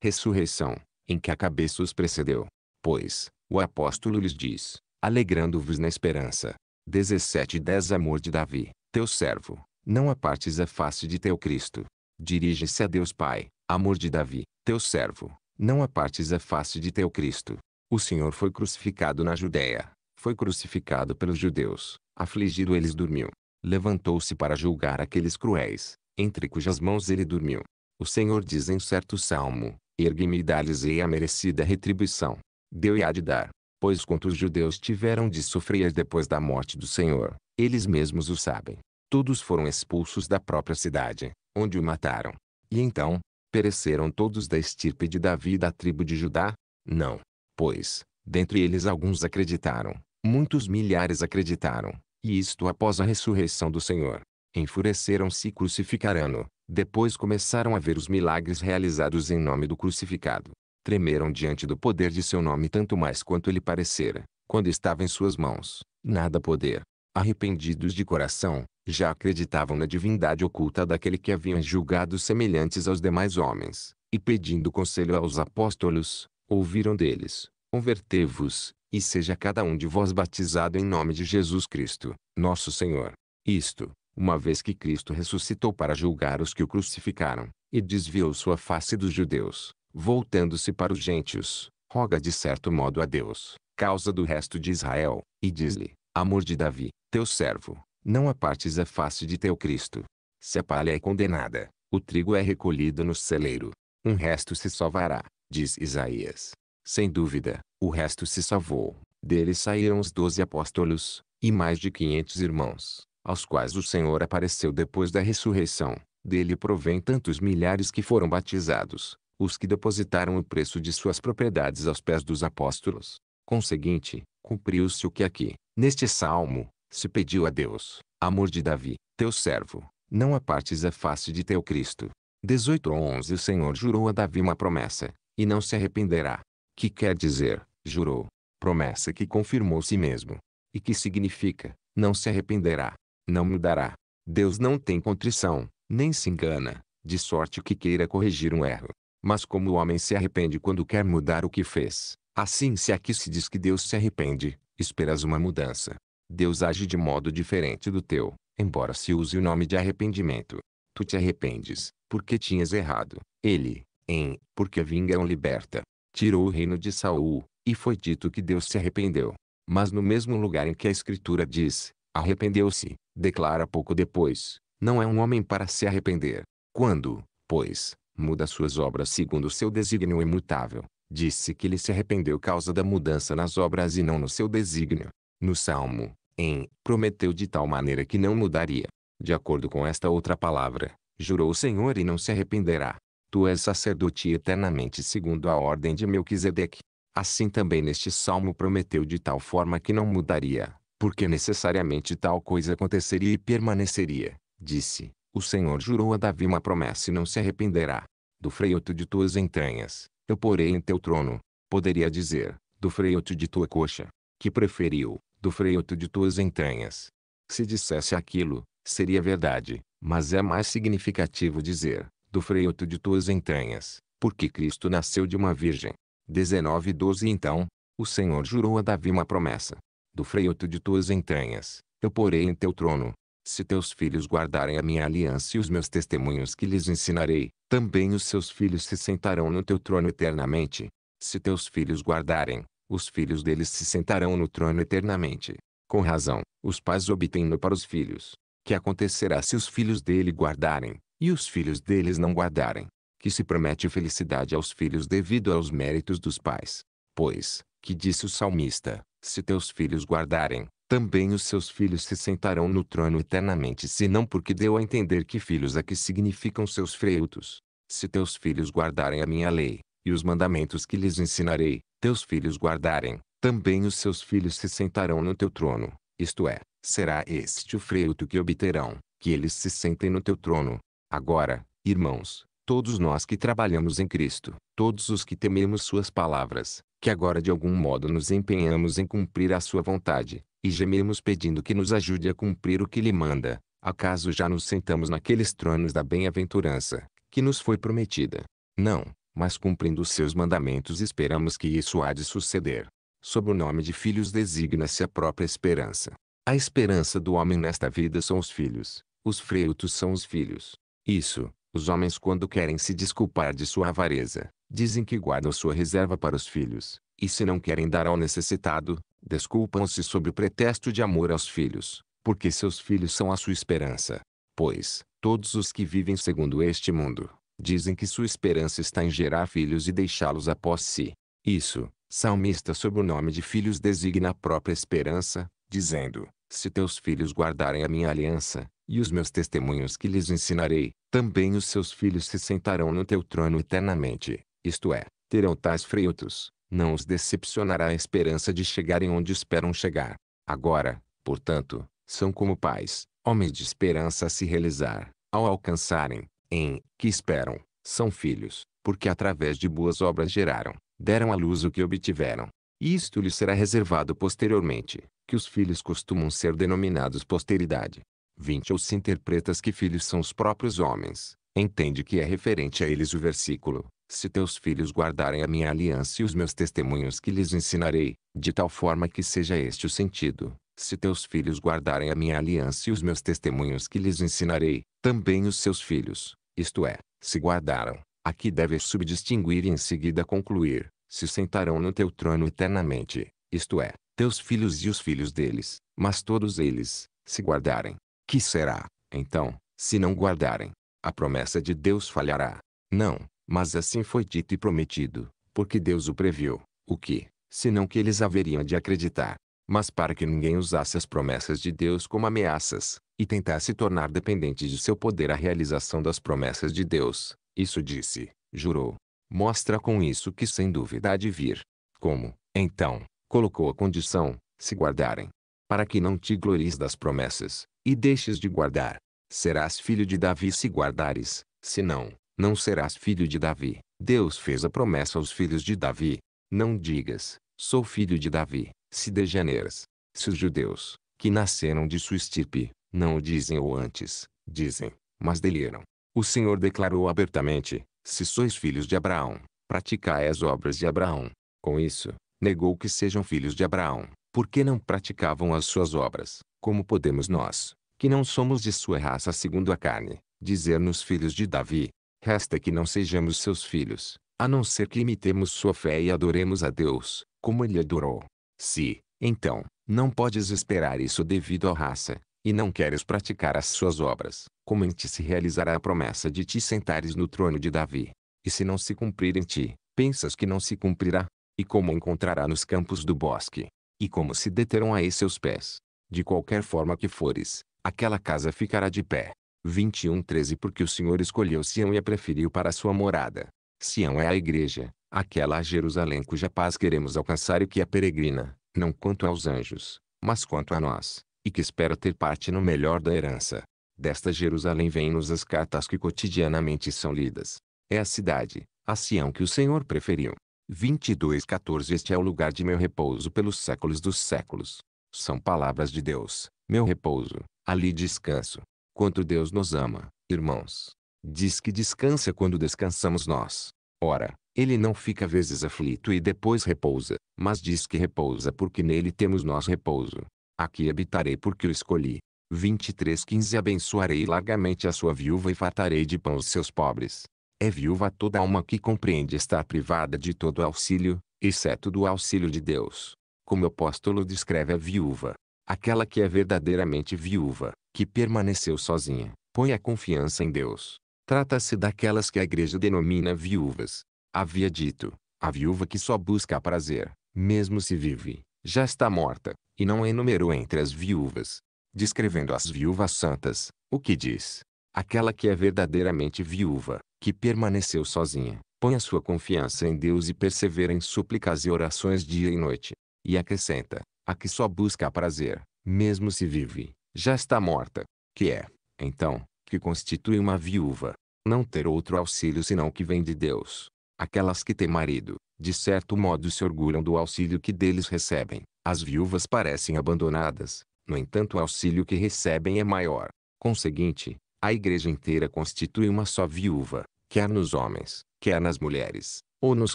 ressurreição, em que a cabeça os precedeu. Pois, o apóstolo lhes diz, alegrando-vos na esperança. 17 10 Amor de Davi, teu servo, não apartes a face de teu Cristo. Dirige-se a Deus Pai, amor de Davi, teu servo, não apartes a face de teu Cristo. O Senhor foi crucificado na Judéia, foi crucificado pelos judeus. Afligido eles dormiu. Levantou-se para julgar aqueles cruéis, entre cujas mãos ele dormiu. O Senhor diz em certo salmo, Ergue-me e dá lhes a merecida retribuição. Deu e há de dar. Pois quanto os judeus tiveram de sofrer depois da morte do Senhor, eles mesmos o sabem. Todos foram expulsos da própria cidade, onde o mataram. E então, pereceram todos da estirpe de Davi da tribo de Judá? Não. Pois, dentre eles alguns acreditaram, Muitos milhares acreditaram, e isto após a ressurreição do Senhor. Enfureceram-se e crucificaram-no. Depois começaram a ver os milagres realizados em nome do crucificado. Tremeram diante do poder de seu nome tanto mais quanto ele parecera, quando estava em suas mãos, nada poder. Arrependidos de coração, já acreditavam na divindade oculta daquele que haviam julgado semelhantes aos demais homens, e pedindo conselho aos apóstolos, ouviram deles, convertei-vos, e seja cada um de vós batizado em nome de Jesus Cristo, nosso Senhor. Isto, uma vez que Cristo ressuscitou para julgar os que o crucificaram, e desviou sua face dos judeus, voltando-se para os gentios, roga de certo modo a Deus, causa do resto de Israel, e diz-lhe, amor de Davi, teu servo, não apartes a face de teu Cristo. Se a palha é condenada, o trigo é recolhido no celeiro, um resto se salvará, diz Isaías. Sem dúvida, o resto se salvou. Dele saíram os doze apóstolos, e mais de quinhentos irmãos, aos quais o Senhor apareceu depois da ressurreição. Dele provém tantos milhares que foram batizados, os que depositaram o preço de suas propriedades aos pés dos apóstolos. Conseguinte, cumpriu-se o que aqui, neste salmo, se pediu a Deus, amor de Davi, teu servo, não apartes a face de teu Cristo. 18 11 O Senhor jurou a Davi uma promessa, e não se arrependerá que quer dizer, jurou, promessa que confirmou si mesmo, e que significa, não se arrependerá, não mudará. Deus não tem contrição, nem se engana, de sorte que queira corrigir um erro. Mas como o homem se arrepende quando quer mudar o que fez, assim se aqui se diz que Deus se arrepende, esperas uma mudança. Deus age de modo diferente do teu, embora se use o nome de arrependimento. Tu te arrependes, porque tinhas errado. Ele, em, porque vinga ou liberta tirou o reino de Saul, e foi dito que Deus se arrependeu. Mas no mesmo lugar em que a escritura diz, arrependeu-se, declara pouco depois, não é um homem para se arrepender. Quando, pois, muda suas obras segundo seu desígnio imutável, disse que ele se arrependeu causa da mudança nas obras e não no seu desígnio. No Salmo, em, prometeu de tal maneira que não mudaria. De acordo com esta outra palavra, jurou o Senhor e não se arrependerá. Tu és sacerdote eternamente segundo a ordem de Melquisedeque. Assim também neste salmo prometeu de tal forma que não mudaria, porque necessariamente tal coisa aconteceria e permaneceria. Disse, o Senhor jurou a Davi uma promessa e não se arrependerá. Do freioto de tuas entranhas, eu porei em teu trono. Poderia dizer, do freioto de tua coxa, que preferiu, do freioto de tuas entranhas. Se dissesse aquilo, seria verdade, mas é mais significativo dizer, do freioto de tuas entranhas, porque Cristo nasceu de uma virgem. 19 12 Então, o Senhor jurou a Davi uma promessa. Do freioto de tuas entranhas, eu porei em teu trono. Se teus filhos guardarem a minha aliança e os meus testemunhos que lhes ensinarei, também os seus filhos se sentarão no teu trono eternamente. Se teus filhos guardarem, os filhos deles se sentarão no trono eternamente. Com razão, os pais obtêm-no para os filhos. Que acontecerá se os filhos dele guardarem, e os filhos deles não guardarem, que se promete felicidade aos filhos devido aos méritos dos pais. Pois, que disse o salmista, se teus filhos guardarem, também os seus filhos se sentarão no trono eternamente, senão porque deu a entender que filhos a que significam seus freutos. Se teus filhos guardarem a minha lei, e os mandamentos que lhes ensinarei, teus filhos guardarem, também os seus filhos se sentarão no teu trono, isto é, será este o freuto que obterão, que eles se sentem no teu trono, Agora, irmãos, todos nós que trabalhamos em Cristo, todos os que tememos Suas palavras, que agora de algum modo nos empenhamos em cumprir a Sua vontade, e gememos pedindo que nos ajude a cumprir o que Ele manda, acaso já nos sentamos naqueles tronos da bem-aventurança, que nos foi prometida? Não, mas cumprindo os seus mandamentos esperamos que isso há de suceder. Sob o nome de filhos designa-se a própria esperança. A esperança do homem nesta vida são os filhos, os freitos são os filhos, isso, os homens quando querem se desculpar de sua avareza, dizem que guardam sua reserva para os filhos, e se não querem dar ao necessitado, desculpam-se sob o pretexto de amor aos filhos, porque seus filhos são a sua esperança. Pois, todos os que vivem segundo este mundo, dizem que sua esperança está em gerar filhos e deixá-los após si. Isso, salmista sob o nome de filhos designa a própria esperança, dizendo, se teus filhos guardarem a minha aliança, e os meus testemunhos que lhes ensinarei, também os seus filhos se sentarão no teu trono eternamente, isto é, terão tais frutos, não os decepcionará a esperança de chegarem onde esperam chegar. Agora, portanto, são como pais, homens de esperança a se realizar, ao alcançarem, em, que esperam, são filhos, porque através de boas obras geraram, deram à luz o que obtiveram. Isto lhes será reservado posteriormente, que os filhos costumam ser denominados posteridade. 20 ou se interpretas que filhos são os próprios homens, entende que é referente a eles o versículo, se teus filhos guardarem a minha aliança e os meus testemunhos que lhes ensinarei, de tal forma que seja este o sentido, se teus filhos guardarem a minha aliança e os meus testemunhos que lhes ensinarei, também os seus filhos, isto é, se guardaram, aqui deve subdistinguir e em seguida concluir, se sentarão no teu trono eternamente, isto é, teus filhos e os filhos deles, mas todos eles, se guardarem, que será, então, se não guardarem? A promessa de Deus falhará. Não, mas assim foi dito e prometido, porque Deus o previu. O que, senão que eles haveriam de acreditar? Mas para que ninguém usasse as promessas de Deus como ameaças, e tentasse tornar dependente de seu poder a realização das promessas de Deus, isso disse, jurou. Mostra com isso que sem dúvida há de vir. Como, então, colocou a condição, se guardarem. Para que não te glories das promessas, e deixes de guardar, serás filho de Davi se guardares, senão, não serás filho de Davi. Deus fez a promessa aos filhos de Davi. Não digas, sou filho de Davi, se degeneras. Se os judeus, que nasceram de sua estirpe, não o dizem ou antes, dizem, mas deliram. O Senhor declarou abertamente, se sois filhos de Abraão, praticai as obras de Abraão. Com isso, negou que sejam filhos de Abraão, porque não praticavam as suas obras, como podemos nós, que não somos de sua raça segundo a carne, dizer-nos filhos de Davi, resta que não sejamos seus filhos, a não ser que imitemos sua fé e adoremos a Deus, como ele adorou. Se, então, não podes esperar isso devido à raça, e não queres praticar as suas obras, como em ti se realizará a promessa de te sentares no trono de Davi. E se não se cumprir em ti, pensas que não se cumprirá? E como encontrará nos campos do bosque? E como se deterão aí seus pés? De qualquer forma que fores, aquela casa ficará de pé. 21:13 Porque o Senhor escolheu Sião e a preferiu para sua morada. Sião é a igreja, aquela a Jerusalém cuja paz queremos alcançar e que é peregrina, não quanto aos anjos, mas quanto a nós, e que espera ter parte no melhor da herança. Desta Jerusalém vêm-nos as cartas que cotidianamente são lidas. É a cidade, a Sião que o Senhor preferiu. 22:14 Este é o lugar de meu repouso pelos séculos dos séculos. São palavras de Deus, meu repouso, ali descanso. Quanto Deus nos ama, irmãos. Diz que descansa quando descansamos nós. Ora, ele não fica vezes aflito e depois repousa, mas diz que repousa porque nele temos nós repouso. Aqui habitarei porque o escolhi. 23:15 Abençoarei largamente a sua viúva e fartarei de pão os seus pobres. É viúva toda alma que compreende estar privada de todo auxílio, exceto do auxílio de Deus. Como o apóstolo descreve a viúva, Aquela que é verdadeiramente viúva, que permaneceu sozinha, põe a confiança em Deus. Trata-se daquelas que a igreja denomina viúvas. Havia dito, a viúva que só busca prazer, mesmo se vive, já está morta, e não a enumerou entre as viúvas. Descrevendo as viúvas santas, o que diz? Aquela que é verdadeiramente viúva, que permaneceu sozinha, põe a sua confiança em Deus e persevera em súplicas e orações dia e noite. E acrescenta, a que só busca prazer, mesmo se vive, já está morta, que é, então, que constitui uma viúva, não ter outro auxílio senão o que vem de Deus. Aquelas que têm marido, de certo modo se orgulham do auxílio que deles recebem. As viúvas parecem abandonadas, no entanto o auxílio que recebem é maior. Conseguinte, a igreja inteira constitui uma só viúva, quer nos homens, quer nas mulheres, ou nos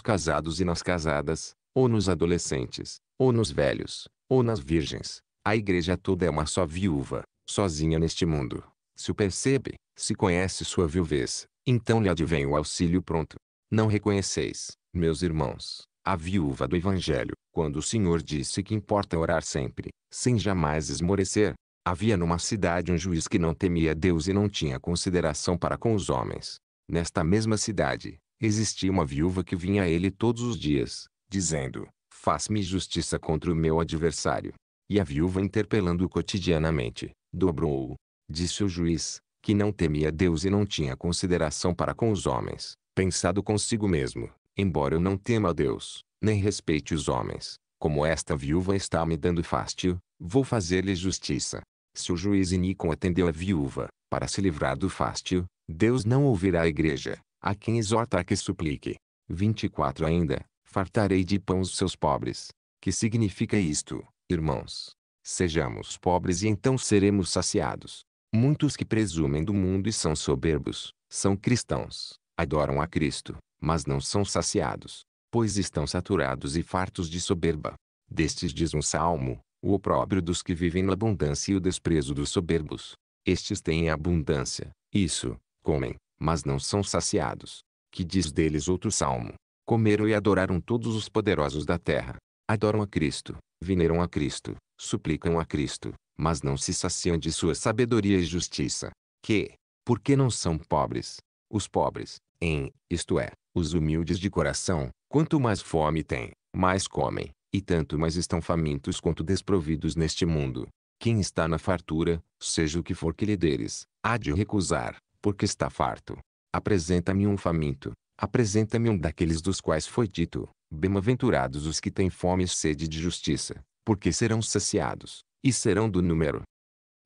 casados e nas casadas, ou nos adolescentes, ou nos velhos, ou nas virgens. A igreja toda é uma só viúva, sozinha neste mundo. Se o percebe, se conhece sua viuvez, então lhe advém o auxílio pronto. Não reconheceis, meus irmãos, a viúva do Evangelho, quando o Senhor disse que importa orar sempre, sem jamais esmorecer. Havia numa cidade um juiz que não temia Deus e não tinha consideração para com os homens. Nesta mesma cidade, existia uma viúva que vinha a ele todos os dias, dizendo: faz-me justiça contra o meu adversário. E a viúva interpelando-o cotidianamente, dobrou-o. Disse o juiz, que não temia Deus e não tinha consideração para com os homens, pensado consigo mesmo, embora eu não tema a Deus, nem respeite os homens, como esta viúva está me dando fácil, vou fazer-lhe justiça. Se o juiz Inicon atendeu a viúva, para se livrar do fácil, Deus não ouvirá a igreja, a quem exorta a que suplique. 24 ainda, fartarei de pão os seus pobres. Que significa isto, irmãos? Sejamos pobres e então seremos saciados. Muitos que presumem do mundo e são soberbos, são cristãos, adoram a Cristo, mas não são saciados, pois estão saturados e fartos de soberba. Destes diz um salmo, o opróbrio dos que vivem na abundância e o desprezo dos soberbos. Estes têm abundância, isso, comem, mas não são saciados. Que diz deles outro salmo? comeram e adoraram todos os poderosos da terra. Adoram a Cristo, veneram a Cristo, suplicam a Cristo, mas não se saciam de sua sabedoria e justiça. Que, porque não são pobres, os pobres, em, isto é, os humildes de coração, quanto mais fome têm, mais comem, e tanto mais estão famintos quanto desprovidos neste mundo. Quem está na fartura, seja o que for que lhe deres, há de recusar, porque está farto. Apresenta-me um faminto, Apresenta-me um daqueles dos quais foi dito: Bem-aventurados os que têm fome e sede de justiça, porque serão saciados, e serão do número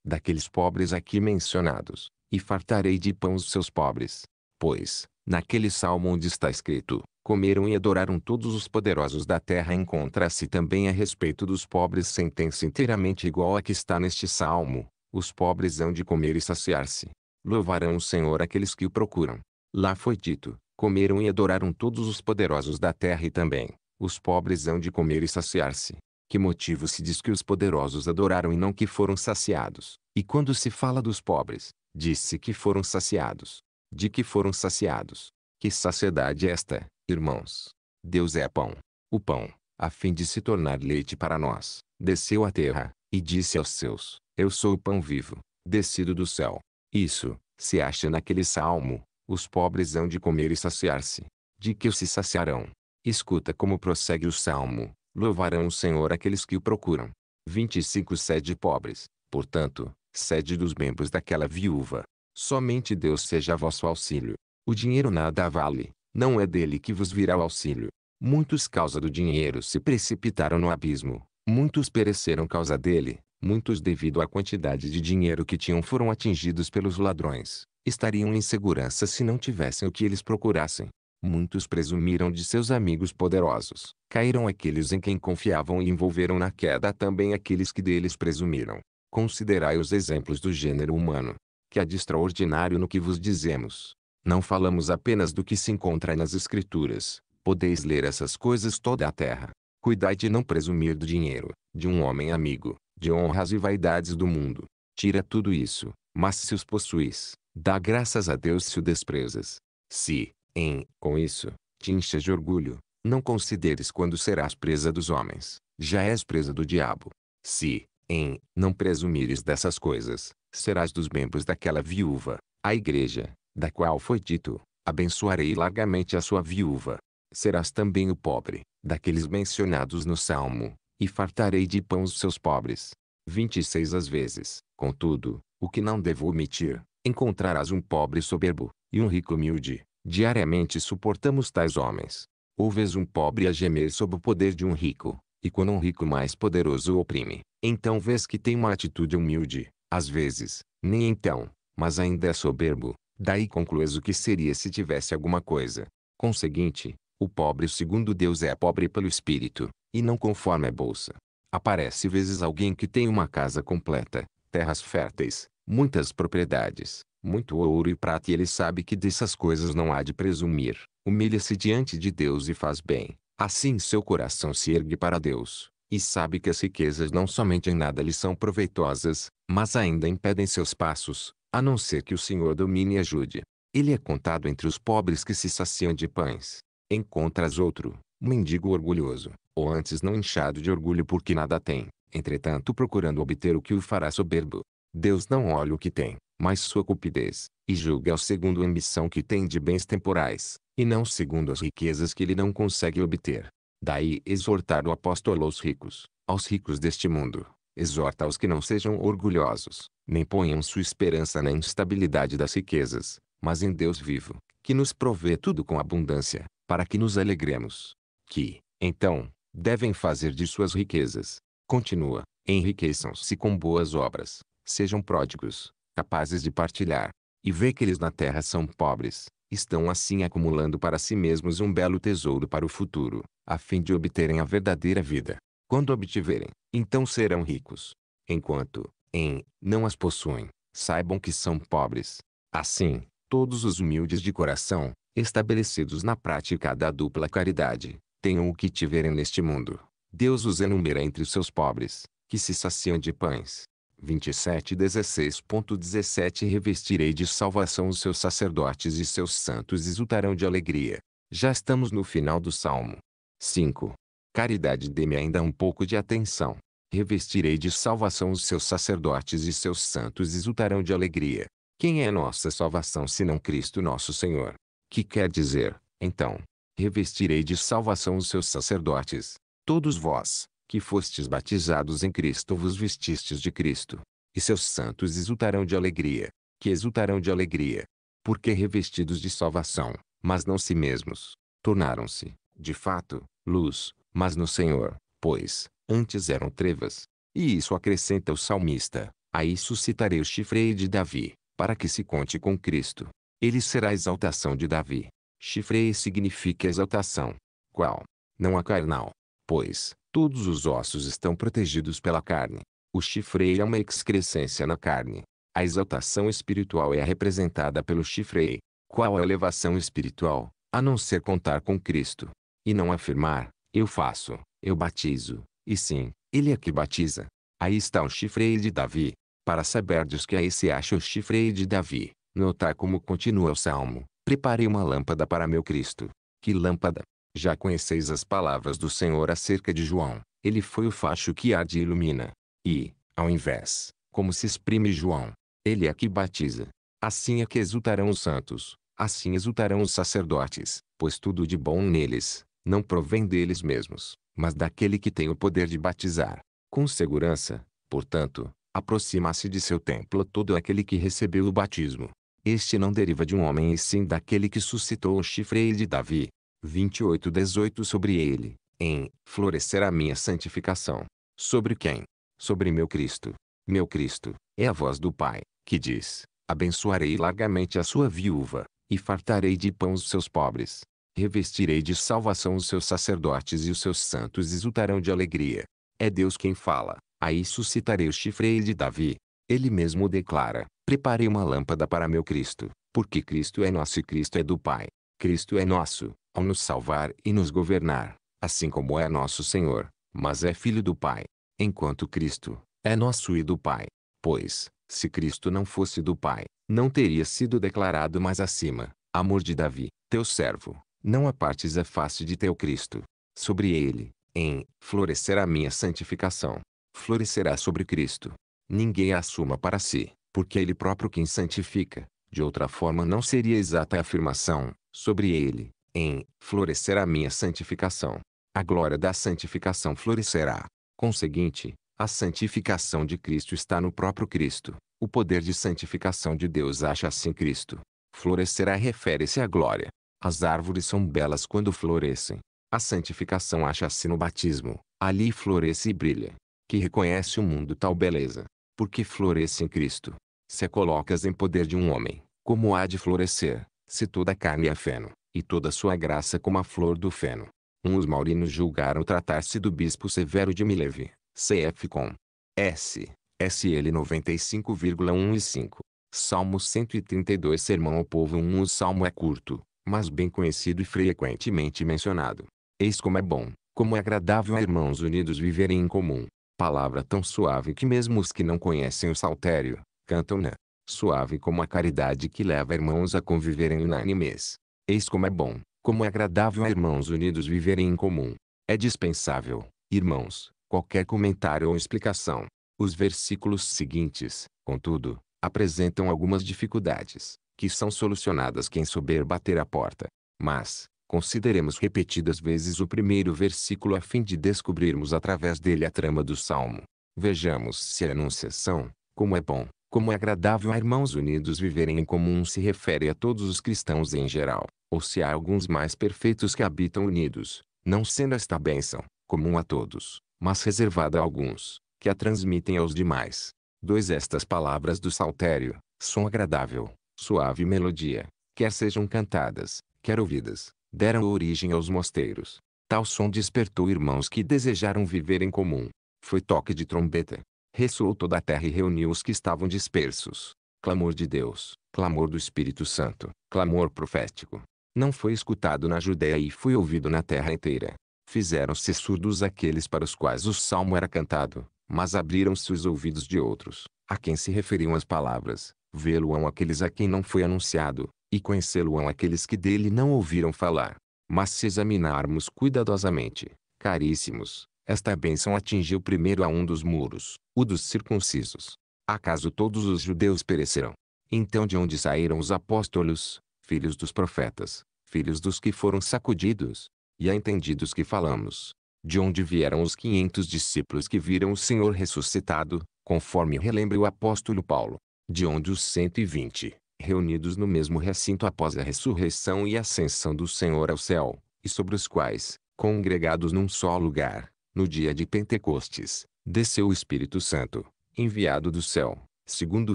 daqueles pobres aqui mencionados, e fartarei de pão os seus pobres. Pois, naquele salmo onde está escrito: Comeram e adoraram todos os poderosos da terra, encontra-se também a respeito dos pobres sentença inteiramente igual a que está neste salmo: Os pobres hão de comer e saciar-se. Louvarão o Senhor aqueles que o procuram. Lá foi dito: comeram e adoraram todos os poderosos da terra e também, os pobres hão de comer e saciar-se. Que motivo se diz que os poderosos adoraram e não que foram saciados? E quando se fala dos pobres, disse que foram saciados. De que foram saciados? Que saciedade é esta, irmãos? Deus é pão. O pão, a fim de se tornar leite para nós, desceu à terra, e disse aos seus: Eu sou o pão vivo, descido do céu. Isso, se acha naquele salmo, os pobres hão de comer e saciar-se. De que se saciarão? Escuta como prossegue o salmo: Louvarão o Senhor aqueles que o procuram. 25 Sede pobres, portanto, sede dos membros daquela viúva. Somente Deus seja vosso auxílio. O dinheiro nada vale, não é dele que vos virá o auxílio. Muitos causa do dinheiro se precipitaram no abismo, muitos pereceram causa dele, muitos devido à quantidade de dinheiro que tinham foram atingidos pelos ladrões, estariam em segurança se não tivessem o que eles procurassem. Muitos presumiram de seus amigos poderosos. Caíram aqueles em quem confiavam e envolveram na queda também aqueles que deles presumiram. Considerai os exemplos do gênero humano. Que há de extraordinário no que vos dizemos. Não falamos apenas do que se encontra nas Escrituras. Podeis ler essas coisas toda a terra. Cuidai de não presumir do dinheiro, de um homem amigo, de honras e vaidades do mundo. Tira tudo isso, mas se os possuis, Dá graças a Deus se o desprezas. Se, em, com isso, te inchas de orgulho, não consideres quando serás presa dos homens, já és presa do diabo. Se, em, não presumires dessas coisas, serás dos membros daquela viúva, a igreja, da qual foi dito, abençoarei largamente a sua viúva. Serás também o pobre, daqueles mencionados no Salmo, e fartarei de pão os seus pobres. 26 Às vezes, contudo, o que não devo omitir, encontrarás um pobre soberbo, e um rico humilde. Diariamente suportamos tais homens. Ou vês um pobre a gemer sob o poder de um rico, e quando um rico mais poderoso o oprime, então vês que tem uma atitude humilde, às vezes, nem então, mas ainda é soberbo. Daí conclues o que seria se tivesse alguma coisa. Conseguinte, o pobre segundo Deus é pobre pelo espírito, e não conforme a bolsa. Aparece vezes alguém que tem uma casa completa, terras férteis, muitas propriedades, muito ouro e prata e ele sabe que dessas coisas não há de presumir. Humilha-se diante de Deus e faz bem. Assim seu coração se ergue para Deus, e sabe que as riquezas não somente em nada lhe são proveitosas, mas ainda impedem seus passos, a não ser que o Senhor domine e ajude. Ele é contado entre os pobres que se saciam de pães. Encontras outro, mendigo orgulhoso, ou antes não inchado de orgulho porque nada tem, entretanto procurando obter o que o fará soberbo. Deus não olha o que tem, mas sua cupidez, e julga-o segundo a ambição que tem de bens temporais, e não segundo as riquezas que ele não consegue obter. Daí exortar o apóstolo aos ricos, aos ricos deste mundo, exorta aos que não sejam orgulhosos, nem ponham sua esperança na instabilidade das riquezas, mas em Deus vivo, que nos provê tudo com abundância, para que nos alegremos. Que, então, devem fazer de suas riquezas. Continua, enriqueçam-se com boas obras, sejam pródigos, capazes de partilhar. E vê que eles na terra são pobres, estão assim acumulando para si mesmos um belo tesouro para o futuro, a fim de obterem a verdadeira vida. Quando obtiverem, então serão ricos. Enquanto, em, não as possuem, saibam que são pobres. Assim, todos os humildes de coração, estabelecidos na prática da dupla caridade, tenham o que tiverem neste mundo. Deus os enumera entre os seus pobres, que se saciam de pães, 16.17 Revestirei de salvação os seus sacerdotes e seus santos exultarão de alegria. Já estamos no final do salmo. 5. Caridade dê-me ainda um pouco de atenção. Revestirei de salvação os seus sacerdotes e seus santos exultarão de alegria. Quem é nossa salvação senão Cristo nosso Senhor? Que quer dizer, então, revestirei de salvação os seus sacerdotes, todos vós, que fostes batizados em Cristo vos vestistes de Cristo. E seus santos exultarão de alegria, que exultarão de alegria, porque revestidos de salvação, mas não si mesmos, tornaram-se, de fato, luz, mas no Senhor, pois, antes eram trevas. E isso acrescenta o salmista, aí suscitarei o chifrei de Davi, para que se conte com Cristo. Ele será a exaltação de Davi. Chifrei significa exaltação. Qual? Não a carnal, pois, Todos os ossos estão protegidos pela carne. O chifrei é uma excrescência na carne. A exaltação espiritual é representada pelo chifrei. Qual a elevação espiritual, a não ser contar com Cristo? E não afirmar, eu faço, eu batizo, e sim, ele é que batiza. Aí está o chifrei de Davi. Para dos que aí se acha o chifrei de Davi, notar como continua o salmo. Preparei uma lâmpada para meu Cristo. Que lâmpada? Já conheceis as palavras do Senhor acerca de João, ele foi o facho que arde e ilumina. E, ao invés, como se exprime João, ele é que batiza. Assim é que exultarão os santos, assim exultarão os sacerdotes, pois tudo de bom neles, não provém deles mesmos, mas daquele que tem o poder de batizar. Com segurança, portanto, aproxima-se de seu templo todo aquele que recebeu o batismo. Este não deriva de um homem e sim daquele que suscitou o chifre de Davi, 28 18 Sobre ele, em, florescer a minha santificação. Sobre quem? Sobre meu Cristo. Meu Cristo, é a voz do Pai, que diz, abençoarei largamente a sua viúva, e fartarei de pão os seus pobres. Revestirei de salvação os seus sacerdotes e os seus santos exultarão de alegria. É Deus quem fala, aí suscitarei o chifre de Davi. Ele mesmo declara, preparei uma lâmpada para meu Cristo, porque Cristo é nosso e Cristo é do Pai. Cristo é nosso, ao nos salvar e nos governar, assim como é nosso Senhor, mas é Filho do Pai, enquanto Cristo é nosso e do Pai. Pois, se Cristo não fosse do Pai, não teria sido declarado mais acima, amor de Davi, teu servo, não apartes a é face de teu Cristo. Sobre ele, em, florescerá minha santificação, florescerá sobre Cristo. Ninguém a assuma para si, porque ele próprio quem santifica, de outra forma não seria exata a afirmação, sobre ele, em florescer a minha santificação. A glória da santificação florescerá. Conseguinte, a santificação de Cristo está no próprio Cristo. O poder de santificação de Deus acha-se em Cristo. Florescerá refere-se à glória. As árvores são belas quando florescem. A santificação acha-se no batismo. Ali floresce e brilha. Que reconhece o mundo tal beleza. Porque floresce em Cristo. Se a colocas em poder de um homem, como há de florescer, se toda a carne é feno, e toda sua graça como a flor do feno. Uns maurinos julgaram tratar-se do bispo Severo de Mileve, CF com S. SL 95,1 e 5. Salmo 132 Sermão ao povo 1 O salmo é curto, mas bem conhecido e frequentemente mencionado. Eis como é bom, como é agradável a irmãos unidos viverem em comum. Palavra tão suave que mesmo os que não conhecem o saltério, cantam-na. Suave como a caridade que leva irmãos a conviverem unânimes. Eis como é bom, como é agradável a irmãos unidos viverem em comum. É dispensável, irmãos, qualquer comentário ou explicação. Os versículos seguintes, contudo, apresentam algumas dificuldades, que são solucionadas quem souber bater a porta. Mas, consideremos repetidas vezes o primeiro versículo a fim de descobrirmos através dele a trama do salmo. Vejamos se a anunciação como é bom, como é agradável a irmãos unidos viverem em comum se refere a todos os cristãos em geral, ou se há alguns mais perfeitos que habitam unidos, não sendo esta bênção comum a todos, mas reservada a alguns, que a transmitem aos demais. 2. Estas palavras do saltério, som agradável, suave melodia, quer sejam cantadas, quer ouvidas, deram origem aos mosteiros. Tal som despertou irmãos que desejaram viver em comum. Foi toque de trombeta, ressoou toda a terra e reuniu os que estavam dispersos. Clamor de Deus, clamor do Espírito Santo, clamor profético. Não foi escutado na Judéia e foi ouvido na terra inteira. Fizeram-se surdos aqueles para os quais o salmo era cantado, mas abriram-se os ouvidos de outros, a quem se referiam as palavras. Vê-lo-ão aqueles a quem não foi anunciado, e conhecê-lo-ão aqueles que dele não ouviram falar. Mas se examinarmos cuidadosamente, caríssimos, esta bênção atingiu primeiro a um dos muros, o dos circuncisos. Acaso todos os judeus pereceram? Então de onde saíram os apóstolos, filhos dos profetas, filhos dos que foram sacudidos? E há entendidos que falamos. De onde vieram os quinhentos discípulos que viram o Senhor ressuscitado, conforme relembra o apóstolo Paulo? De onde os cento e vinte, reunidos no mesmo recinto após a ressurreição e ascensão do Senhor ao céu, e sobre os quais, congregados num só lugar, no dia de Pentecostes, desceu o Espírito Santo, enviado do céu, segundo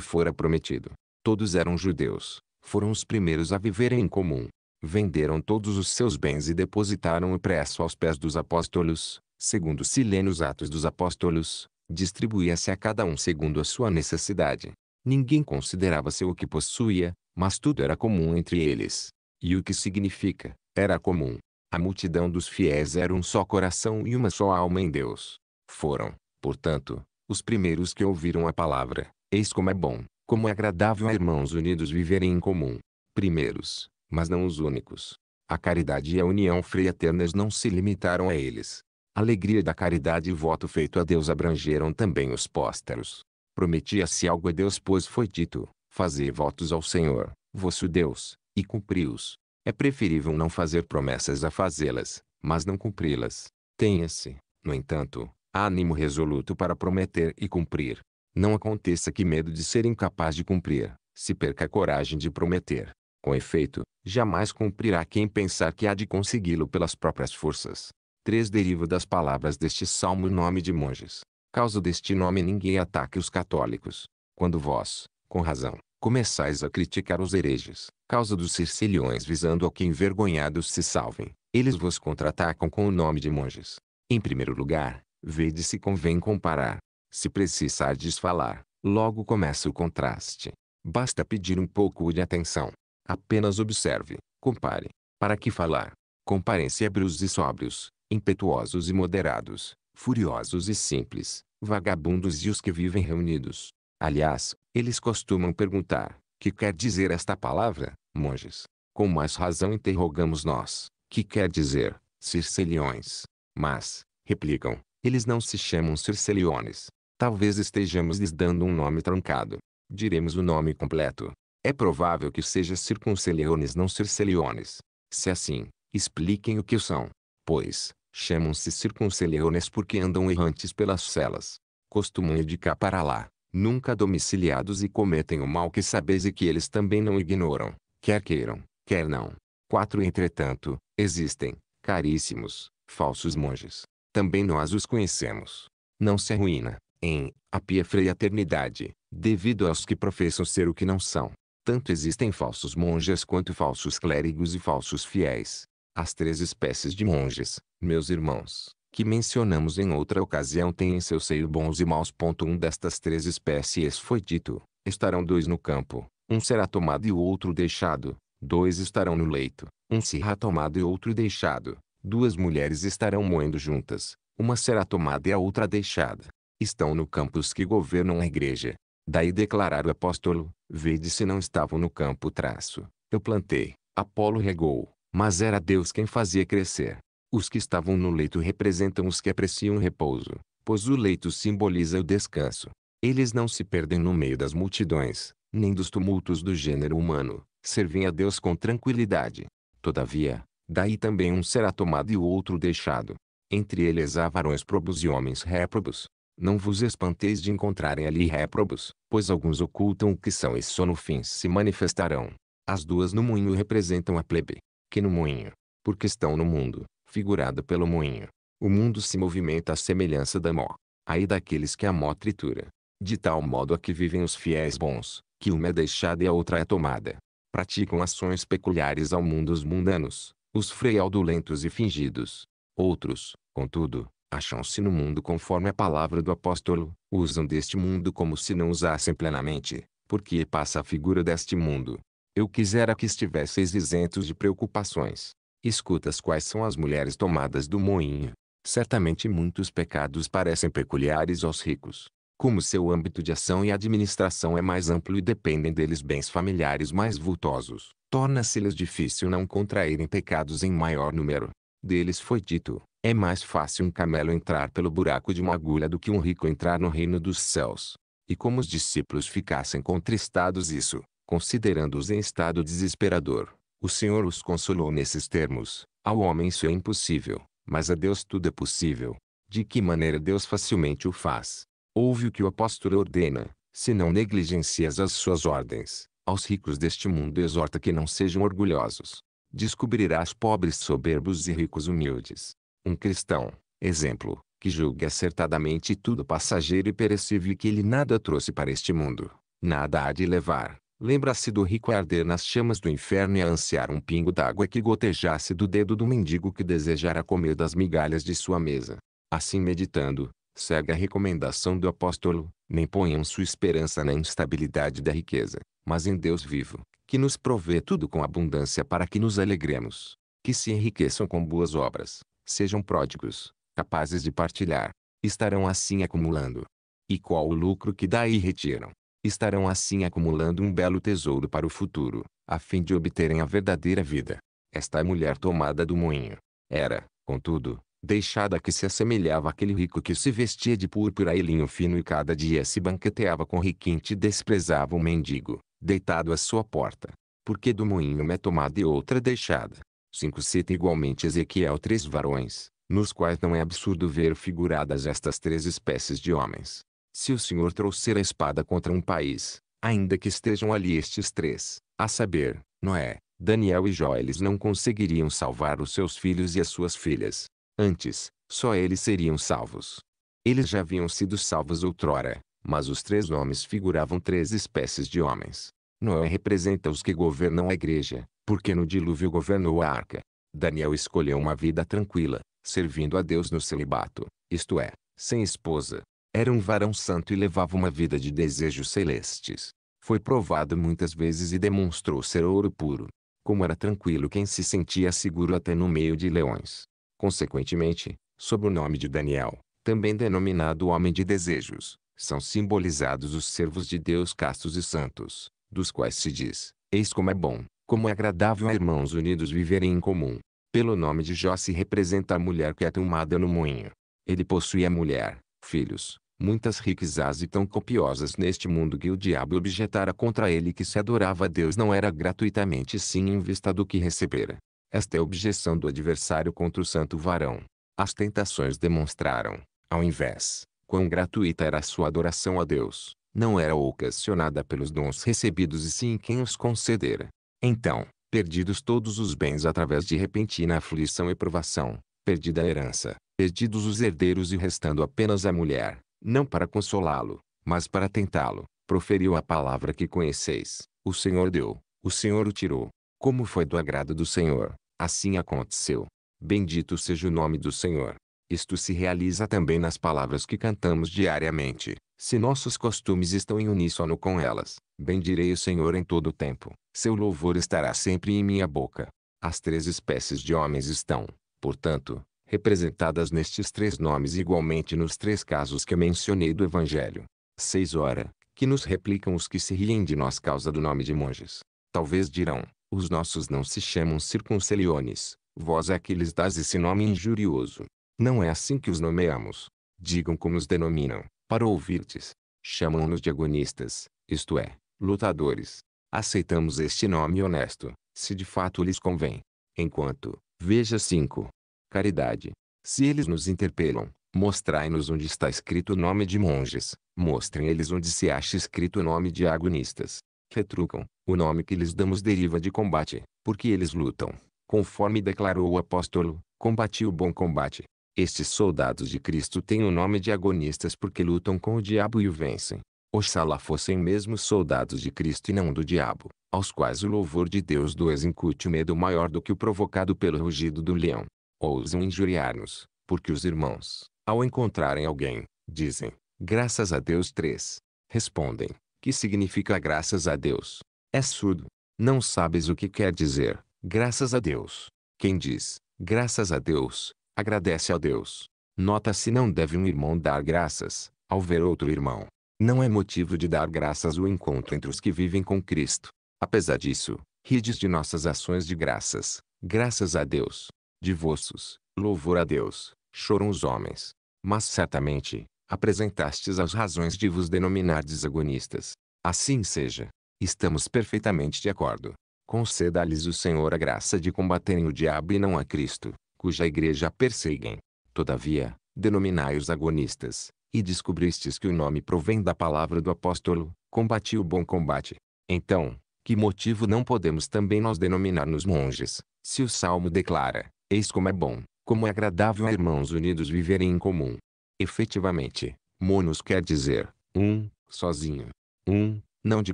fora prometido. Todos eram judeus, foram os primeiros a viverem em comum. Venderam todos os seus bens e depositaram o preço aos pés dos apóstolos, segundo Silênio os Atos dos Apóstolos, distribuía-se a cada um segundo a sua necessidade. Ninguém considerava seu o que possuía, mas tudo era comum entre eles. E o que significa, era comum, a multidão dos fiéis era um só coração e uma só alma em Deus. Foram, portanto, os primeiros que ouviram a palavra. Eis como é bom, como é agradável a irmãos unidos viverem em comum. Primeiros, mas não os únicos. A caridade e a união fraternas não se limitaram a eles. A alegria da caridade e voto feito a Deus abrangeram também os pósteros. Prometia-se algo a Deus, pois foi dito: Fazei votos ao Senhor, vosso Deus, e cumpri-os. É preferível não fazer promessas a fazê-las, mas não cumpri-las. Tenha-se, no entanto, ânimo resoluto para prometer e cumprir. Não aconteça que medo de ser incapaz de cumprir, se perca a coragem de prometer. Com efeito, jamais cumprirá quem pensar que há de consegui-lo pelas próprias forças. 3 deriva das palavras deste salmo o nome de monges. Causa deste nome ninguém ataque os católicos. Quando vós, com razão, começais a criticar os hereges, causa dos circilhões visando a que envergonhados se salvem, eles vos contra-atacam com o nome de monges. Em primeiro lugar, vede se convém comparar. Se precisardes falar, logo começa o contraste. Basta pedir um pouco de atenção. Apenas observe, compare. Para que falar? Comparem-se ébrios e sóbrios, impetuosos e moderados, furiosos e simples, vagabundos e os que vivem reunidos. Aliás, eles costumam perguntar: que quer dizer esta palavra, monges? Com mais razão interrogamos nós: que quer dizer, circeliões? Mas, replicam, eles não se chamam circeliones. Talvez estejamos lhes dando um nome trancado. Diremos o nome completo. É provável que seja circunceliones não circeliones. Se assim, expliquem o que são. Pois, chamam-se circunceliones porque andam errantes pelas celas. Costumam ir de cá para lá, nunca domiciliados e cometem o mal que sabeis e que eles também não ignoram, quer queiram, quer não. 4. Entretanto, existem, caríssimos, falsos monges. Também nós os conhecemos. Não se arruina, em, a pia fraternidade, devido aos que professam ser o que não são. Tanto existem falsos monges quanto falsos clérigos e falsos fiéis. As três espécies de monges, meus irmãos, que mencionamos em outra ocasião tem em seu seio bons e maus. Um destas três espécies foi dito, estarão dois no campo, um será tomado e o outro deixado, dois estarão no leito, um será tomado e outro deixado, duas mulheres estarão moendo juntas, uma será tomada e a outra deixada. Estão no campo os que governam a igreja. Daí declarar o apóstolo, vede se não estavam no campo traço, eu plantei, Apolo regou, mas era Deus quem fazia crescer. Os que estavam no leito representam os que apreciam o repouso, pois o leito simboliza o descanso. Eles não se perdem no meio das multidões, nem dos tumultos do gênero humano, servem a Deus com tranquilidade. Todavia, daí também um será tomado e o outro deixado. Entre eles há varões probos e homens réprobos. Não vos espanteis de encontrarem ali réprobos, pois alguns ocultam o que são e só no fim se manifestarão. As duas no moinho representam a plebe, que no moinho, porque estão no mundo, figurada pelo moinho. O mundo se movimenta à semelhança da mó, aí daqueles que a mó tritura. De tal modo a que vivem os fiéis bons, que uma é deixada e a outra é tomada. Praticam ações peculiares ao mundo os mundanos, os fraudulentos e fingidos. Outros, contudo, acham-se no mundo conforme a palavra do apóstolo, usam deste mundo como se não usassem plenamente, porque passa a figura deste mundo. Eu quisera que estivesseis isentos de preocupações, Escutas quais são as mulheres tomadas do moinho. Certamente muitos pecados parecem peculiares aos ricos. Como seu âmbito de ação e administração é mais amplo e dependem deles bens familiares mais vultosos, torna-se-lhes difícil não contraírem pecados em maior número. Deles foi dito, é mais fácil um camelo entrar pelo buraco de uma agulha do que um rico entrar no reino dos céus. E como os discípulos ficassem contristados isso, considerando-os em estado desesperador, o Senhor os consolou nesses termos: Ao homem isso é impossível, mas a Deus tudo é possível. De que maneira Deus facilmente o faz? Ouve o que o apóstolo ordena: se não negligencias as suas ordens, aos ricos deste mundo exorta que não sejam orgulhosos. Descobrirás pobres soberbos e ricos humildes. Um cristão, exemplo, que julgue acertadamente tudo passageiro e perecível e que ele nada trouxe para este mundo, nada há de levar, Lembra-se do rico a arder nas chamas do inferno e a ansiar um pingo d'água que gotejasse do dedo do mendigo que desejara comer das migalhas de sua mesa. Assim meditando, segue a recomendação do apóstolo, nem ponham sua esperança na instabilidade da riqueza, mas em Deus vivo, que nos provê tudo com abundância para que nos alegremos. Que se enriqueçam com boas obras, sejam pródigos, capazes de partilhar, estarão assim acumulando. E qual o lucro que daí retiram? Estarão assim acumulando um belo tesouro para o futuro, a fim de obterem a verdadeira vida. Esta mulher tomada do moinho, era, contudo, deixada que se assemelhava àquele rico que se vestia de púrpura e linho fino e cada dia se banqueteava com requinte e desprezava o mendigo, deitado à sua porta. Porque do moinho é tomada e outra deixada. Cinco Cita igualmente Ezequiel três varões, nos quais não é absurdo ver figuradas estas três espécies de homens. Se o senhor trouxer a espada contra um país, ainda que estejam ali estes três, a saber, Noé, Daniel e Jó eles não conseguiriam salvar os seus filhos e as suas filhas. Antes, só eles seriam salvos. Eles já haviam sido salvos outrora, mas os três homens figuravam três espécies de homens. Noé representa os que governam a igreja, porque no dilúvio governou a arca. Daniel escolheu uma vida tranquila, servindo a Deus no celibato, isto é, sem esposa, era um varão santo e levava uma vida de desejos celestes. Foi provado muitas vezes e demonstrou ser ouro puro. Como era tranquilo quem se sentia seguro até no meio de leões. Consequentemente, sob o nome de Daniel, também denominado homem de desejos, são simbolizados os servos de Deus castos e santos, dos quais se diz, eis como é bom, como é agradável a irmãos unidos viverem em comum. Pelo nome de Jó se representa a mulher que é tomada no moinho. Ele possui a mulher, filhos, muitas riquezas e tão copiosas neste mundo que o diabo objetara contra ele que se adorava a Deus não era gratuitamente sim em vista do que recebera. Esta é a objeção do adversário contra o santo varão. As tentações demonstraram, ao invés, quão gratuita era a sua adoração a Deus, não era ocasionada pelos dons recebidos e sim quem os concedera. Então, perdidos todos os bens através de repentina aflição e provação, perdida a herança, perdidos os herdeiros e restando apenas a mulher, não para consolá-lo, mas para tentá-lo, proferiu a palavra que conheceis. O Senhor deu, o Senhor o tirou. Como foi do agrado do Senhor, assim aconteceu. Bendito seja o nome do Senhor. Isto se realiza também nas palavras que cantamos diariamente. Se nossos costumes estão em uníssono com elas, bendirei o Senhor em todo o tempo. Seu louvor estará sempre em minha boca. As três espécies de homens estão, portanto, representadas nestes três nomes igualmente nos três casos que mencionei do Evangelho. 6 Ora, que nos replicam os que se riem de nós causa do nome de monges. Talvez dirão, os nossos não se chamam circunceliones, vós é que lhes dás esse nome injurioso. Não é assim que os nomeamos. Digam como os denominam, para ouvirtes. Chamam-nos de agonistas, isto é, lutadores. Aceitamos este nome honesto, se de fato lhes convém. Enquanto, veja 5, caridade. Se eles nos interpelam, mostrai-nos onde está escrito o nome de monges, mostrem eles onde se acha escrito o nome de agonistas. Retrucam, o nome que lhes damos deriva de combate, porque eles lutam. Conforme declarou o apóstolo, combati o bom combate. Estes soldados de Cristo têm o nome de agonistas porque lutam com o diabo e o vencem. Oxalá fossem mesmo soldados de Cristo e não do diabo, aos quais o louvor de Deus does incute medo maior do que o provocado pelo rugido do leão ousam injuriar-nos, porque os irmãos, ao encontrarem alguém, dizem, graças a Deus três. Respondem, que significa graças a Deus? É surdo. Não sabes o que quer dizer, graças a Deus. Quem diz, graças a Deus, agradece a Deus. Nota-se não deve um irmão dar graças, ao ver outro irmão. Não é motivo de dar graças o encontro entre os que vivem com Cristo. Apesar disso, rides de nossas ações de graças, graças a Deus vossos, louvor a Deus, choram os homens. Mas certamente, apresentastes as razões de vos denominar desagonistas. Assim seja. Estamos perfeitamente de acordo. Conceda-lhes o Senhor a graça de combaterem o diabo e não a Cristo, cuja igreja perseguem. Todavia, denominai-os agonistas, e descobristes que o nome provém da palavra do apóstolo, combati o bom combate. Então, que motivo não podemos também nós denominar-nos monges, se o Salmo declara, Eis como é bom, como é agradável a irmãos unidos viverem em comum. Efetivamente, monos quer dizer, um, sozinho. Um, não de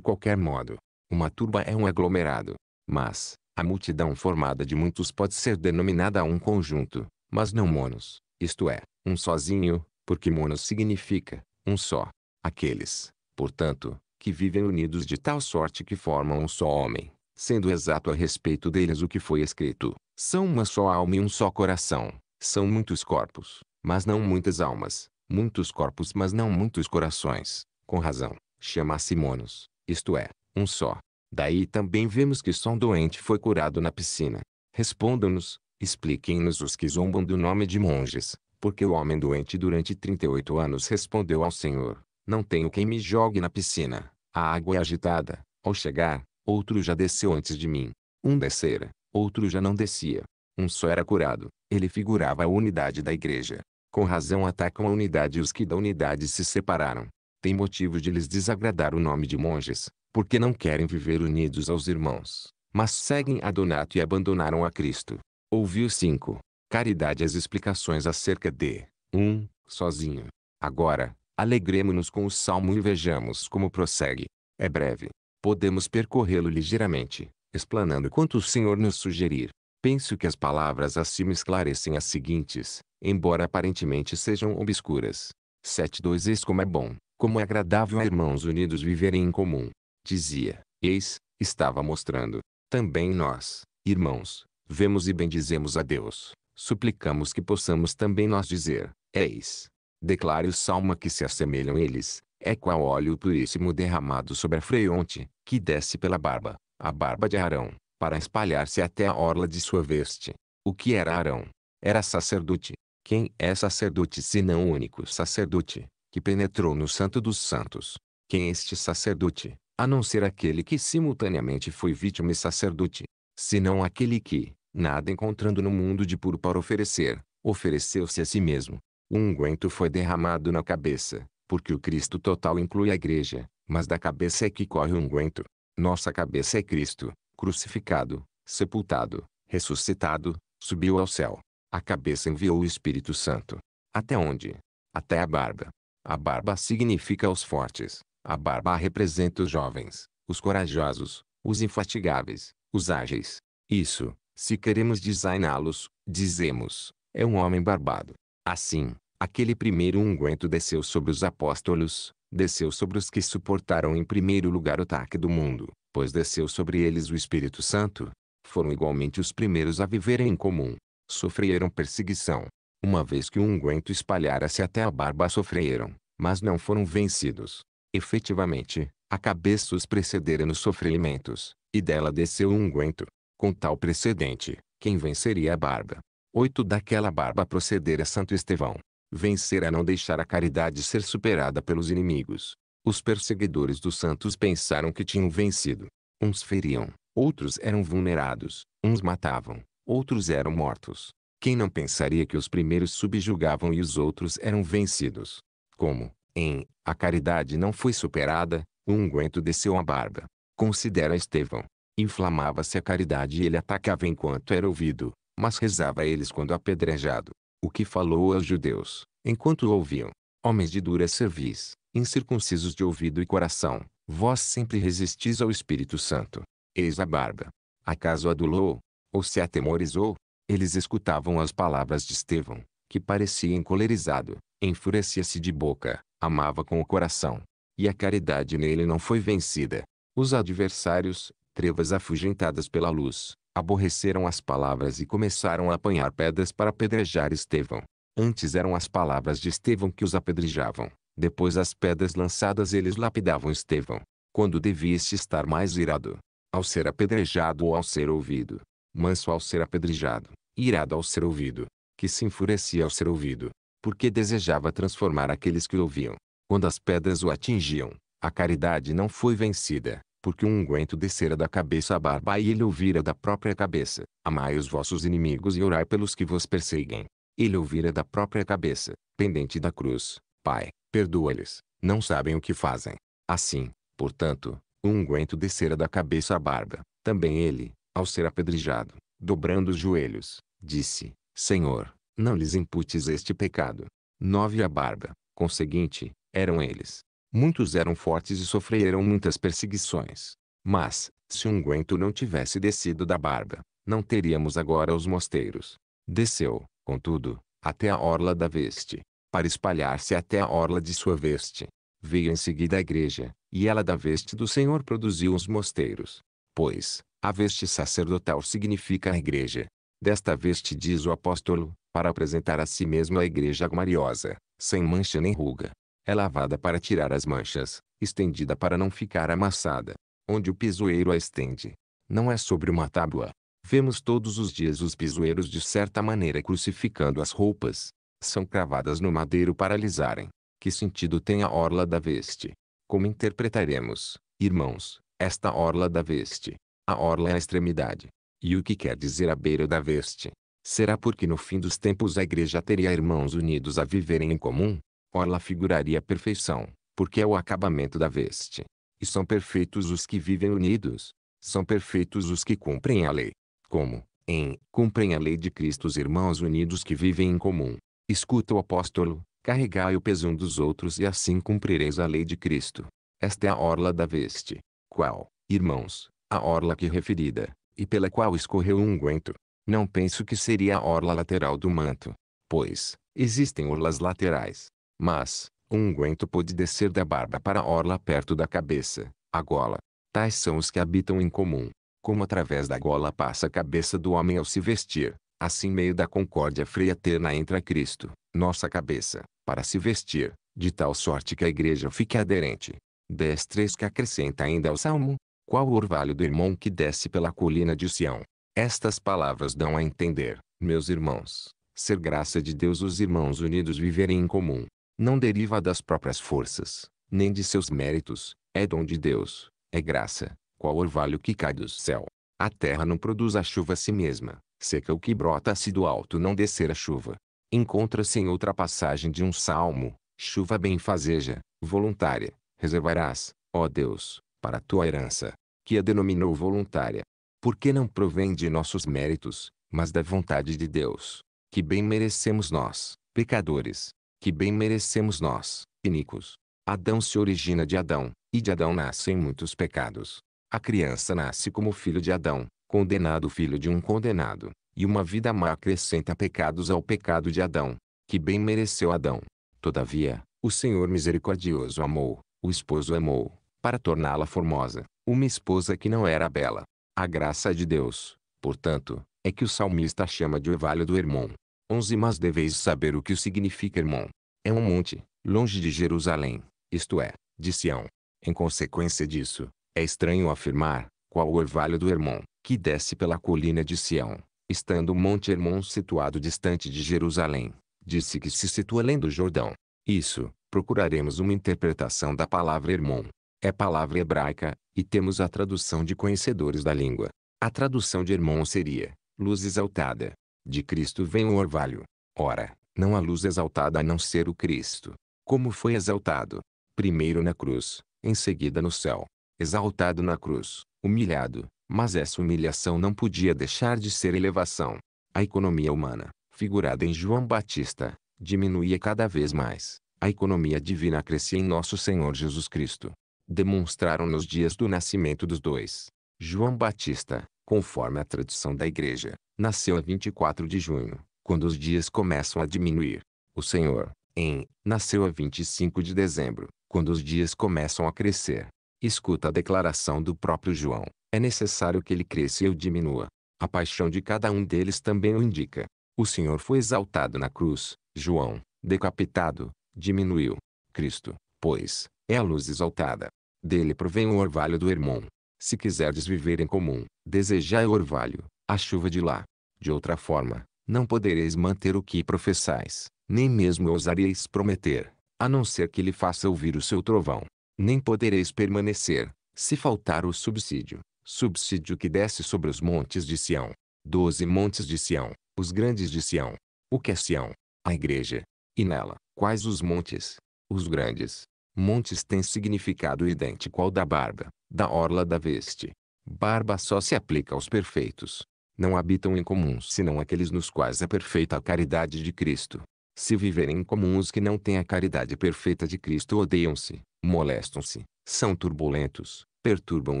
qualquer modo. Uma turba é um aglomerado. Mas, a multidão formada de muitos pode ser denominada um conjunto, mas não monos, isto é, um sozinho, porque monos significa, um só. Aqueles, portanto, que vivem unidos de tal sorte que formam um só homem, sendo exato a respeito deles o que foi escrito. São uma só alma e um só coração. São muitos corpos, mas não muitas almas. Muitos corpos, mas não muitos corações. Com razão, chama-se monos, isto é, um só. Daí também vemos que só um doente foi curado na piscina. Respondam-nos, expliquem-nos os que zombam do nome de monges, porque o homem doente durante 38 anos respondeu ao Senhor, não tenho quem me jogue na piscina, a água é agitada, ao chegar, outro já desceu antes de mim. Um descera, outro já não descia. Um só era curado, ele figurava a unidade da igreja. Com razão atacam a unidade os que da unidade se separaram. Tem motivo de lhes desagradar o nome de monges, porque não querem viver unidos aos irmãos, mas seguem a Donato e abandonaram a Cristo. Ouviu 5. Caridade as explicações acerca de 1. Um, sozinho. Agora, alegremo-nos com o salmo e vejamos como prossegue. É breve. Podemos percorrê-lo ligeiramente, explanando quanto o Senhor nos sugerir. Penso que as palavras acima esclarecem as seguintes, embora aparentemente sejam obscuras. 7.2 Eis como é bom, como é agradável a irmãos unidos viverem em comum. Dizia, eis, estava mostrando. Também nós, irmãos, vemos e bendizemos a Deus. Suplicamos que possamos também nós dizer, eis. Declare o salmo que se assemelham eles, é qual óleo puríssimo derramado sobre a freonte, que desce pela barba, a barba de Arão, para espalhar-se até a orla de sua veste. O que era Arão? Era sacerdote. Quem é sacerdote não o único sacerdote, que penetrou no santo dos santos? Quem é este sacerdote, a não ser aquele que simultaneamente foi vítima e sacerdote? Senão aquele que, nada encontrando no mundo de puro para oferecer, ofereceu-se a si mesmo. O unguento foi derramado na cabeça, porque o Cristo total inclui a igreja, mas da cabeça é que corre o unguento. Nossa cabeça é Cristo, crucificado, sepultado, ressuscitado, subiu ao céu. A cabeça enviou o Espírito Santo. Até onde? Até a barba. A barba significa os fortes. A barba representa os jovens, os corajosos, os infatigáveis, os ágeis. Isso, se queremos designá-los, dizemos, é um homem barbado. Assim, aquele primeiro unguento desceu sobre os apóstolos, desceu sobre os que suportaram em primeiro lugar o ataque do mundo, pois desceu sobre eles o Espírito Santo, foram igualmente os primeiros a viverem em comum. Sofreram perseguição, uma vez que o unguento espalhara-se até a barba sofreram, mas não foram vencidos. Efetivamente, a cabeça os precedera nos sofrimentos, e dela desceu o unguento. Com tal precedente, quem venceria a barba? Oito daquela barba procedera Santo Estevão, Vencer é não deixar a caridade ser superada pelos inimigos. Os perseguidores dos santos pensaram que tinham vencido. Uns feriam, outros eram vulnerados, uns matavam, outros eram mortos. Quem não pensaria que os primeiros subjugavam e os outros eram vencidos? Como, em A Caridade Não Foi Superada, o unguento desceu a barba. Considera Estevão. Inflamava-se a caridade e ele atacava enquanto era ouvido, mas rezava a eles quando apedrejado o que falou aos judeus, enquanto ouviam. Homens de dura cerviz, incircuncisos de ouvido e coração, vós sempre resistis ao Espírito Santo. Eis a barba. Acaso adulou? Ou se atemorizou? Eles escutavam as palavras de Estevão, que parecia encolerizado, enfurecia-se de boca, amava com o coração. E a caridade nele não foi vencida. Os adversários, trevas afugentadas pela luz, aborreceram as palavras e começaram a apanhar pedras para apedrejar Estevão. Antes eram as palavras de Estevão que os apedrejavam. Depois as pedras lançadas eles lapidavam Estevão. Quando devia-se estar mais irado? Ao ser apedrejado ou ao ser ouvido? Manso ao ser apedrejado, irado ao ser ouvido, que se enfurecia ao ser ouvido, porque desejava transformar aqueles que o ouviam. Quando as pedras o atingiam, a caridade não foi vencida porque um unguento descera da cabeça à barba e ele ouvira da própria cabeça. Amai os vossos inimigos e orai pelos que vos perseguem. Ele ouvira da própria cabeça, pendente da cruz. Pai, perdoa-lhes, não sabem o que fazem. Assim, portanto, um unguento descera da cabeça à barba. Também ele, ao ser apedrejado, dobrando os joelhos, disse, Senhor, não lhes imputes este pecado. Nove A barba, conseguinte, eram eles, Muitos eram fortes e sofreram muitas perseguições. Mas, se o um unguento não tivesse descido da barba, não teríamos agora os mosteiros. Desceu, contudo, até a orla da veste, para espalhar-se até a orla de sua veste. Veio em seguida a igreja, e ela da veste do Senhor produziu os mosteiros. Pois, a veste sacerdotal significa a igreja. Desta veste diz o apóstolo, para apresentar a si mesmo a igreja gloriosa, sem mancha nem ruga, é lavada para tirar as manchas, estendida para não ficar amassada. Onde o pisoeiro a estende. Não é sobre uma tábua. Vemos todos os dias os pisoeiros de certa maneira crucificando as roupas. São cravadas no madeiro para alisarem. Que sentido tem a orla da veste? Como interpretaremos, irmãos, esta orla da veste? A orla é a extremidade. E o que quer dizer a beira da veste? Será porque no fim dos tempos a igreja teria irmãos unidos a viverem em comum? Orla figuraria a perfeição, porque é o acabamento da veste. E são perfeitos os que vivem unidos. São perfeitos os que cumprem a lei. Como, em, cumprem a lei de Cristo os irmãos unidos que vivem em comum. Escuta o apóstolo, carregai o peso um dos outros e assim cumprireis a lei de Cristo. Esta é a orla da veste. Qual, irmãos, a orla que referida, e pela qual escorreu o um unguento. Não penso que seria a orla lateral do manto. Pois, existem orlas laterais, mas, um unguento pode descer da barba para a orla perto da cabeça, a gola. Tais são os que habitam em comum. Como através da gola passa a cabeça do homem ao se vestir, assim meio da concórdia freia terna entra Cristo, nossa cabeça, para se vestir, de tal sorte que a igreja fique aderente. 10.3 que acrescenta ainda ao Salmo, qual o orvalho do irmão que desce pela colina de Sião. Estas palavras dão a entender, meus irmãos, ser graça de Deus os irmãos unidos viverem em comum, não deriva das próprias forças, nem de seus méritos, é dom de Deus, é graça, qual orvalho que cai do céu. A terra não produz a chuva a si mesma, seca o que brota se do alto não descer a chuva. Encontra-se em outra passagem de um salmo, chuva benfazeja, voluntária, reservarás, ó Deus, para tua herança, que a denominou voluntária. Porque não provém de nossos méritos, mas da vontade de Deus, que bem merecemos nós, pecadores, que bem merecemos nós, iníquos. Adão se origina de Adão, e de Adão nascem muitos pecados. A criança nasce como filho de Adão, condenado filho de um condenado, e uma vida má acrescenta pecados ao pecado de Adão, que bem mereceu Adão. Todavia, o Senhor misericordioso amou, o esposo amou, para torná-la formosa, uma esposa que não era bela. A graça é de Deus, portanto, é que o salmista chama de orvalho do irmão. 11 Mas deveis saber o que significa Hermon. É um monte, longe de Jerusalém, isto é, de Sião. Em consequência disso, é estranho afirmar, qual o orvalho do Hermon, que desce pela colina de Sião, estando o Monte Hermon situado distante de Jerusalém, disse que se situa além do Jordão. Isso, procuraremos uma interpretação da palavra Hermon. É palavra hebraica, e temos a tradução de conhecedores da língua. A tradução de Hermon seria, luz exaltada. De Cristo vem o orvalho. Ora, não há luz exaltada a não ser o Cristo. Como foi exaltado? Primeiro na cruz, em seguida no céu. Exaltado na cruz, humilhado, mas essa humilhação não podia deixar de ser elevação. A economia humana, figurada em João Batista, diminuía cada vez mais. A economia divina crescia em nosso Senhor Jesus Cristo. Demonstraram nos dias do nascimento dos dois. João Batista, conforme a tradição da igreja, nasceu a 24 de junho, quando os dias começam a diminuir. O Senhor, em, nasceu a 25 de dezembro, quando os dias começam a crescer. Escuta a declaração do próprio João. É necessário que ele cresça e eu diminua. A paixão de cada um deles também o indica. O Senhor foi exaltado na cruz, João, decapitado, diminuiu. Cristo, pois, é a luz exaltada. Dele provém o orvalho do irmão, se quiserdes viver em comum, desejai o orvalho, a chuva de lá. De outra forma, não podereis manter o que professais, nem mesmo ousareis prometer, a não ser que lhe faça ouvir o seu trovão. Nem podereis permanecer, se faltar o subsídio, subsídio que desce sobre os montes de Sião. Doze montes de Sião, os grandes de Sião. O que é Sião? A igreja. E nela, quais os montes? Os grandes. Montes tem significado idêntico ao da barba, da orla da veste. Barba só se aplica aos perfeitos. Não habitam em comum senão aqueles nos quais é perfeita a caridade de Cristo. Se viverem em comum os que não têm a caridade perfeita de Cristo odeiam-se, molestam-se, são turbulentos, perturbam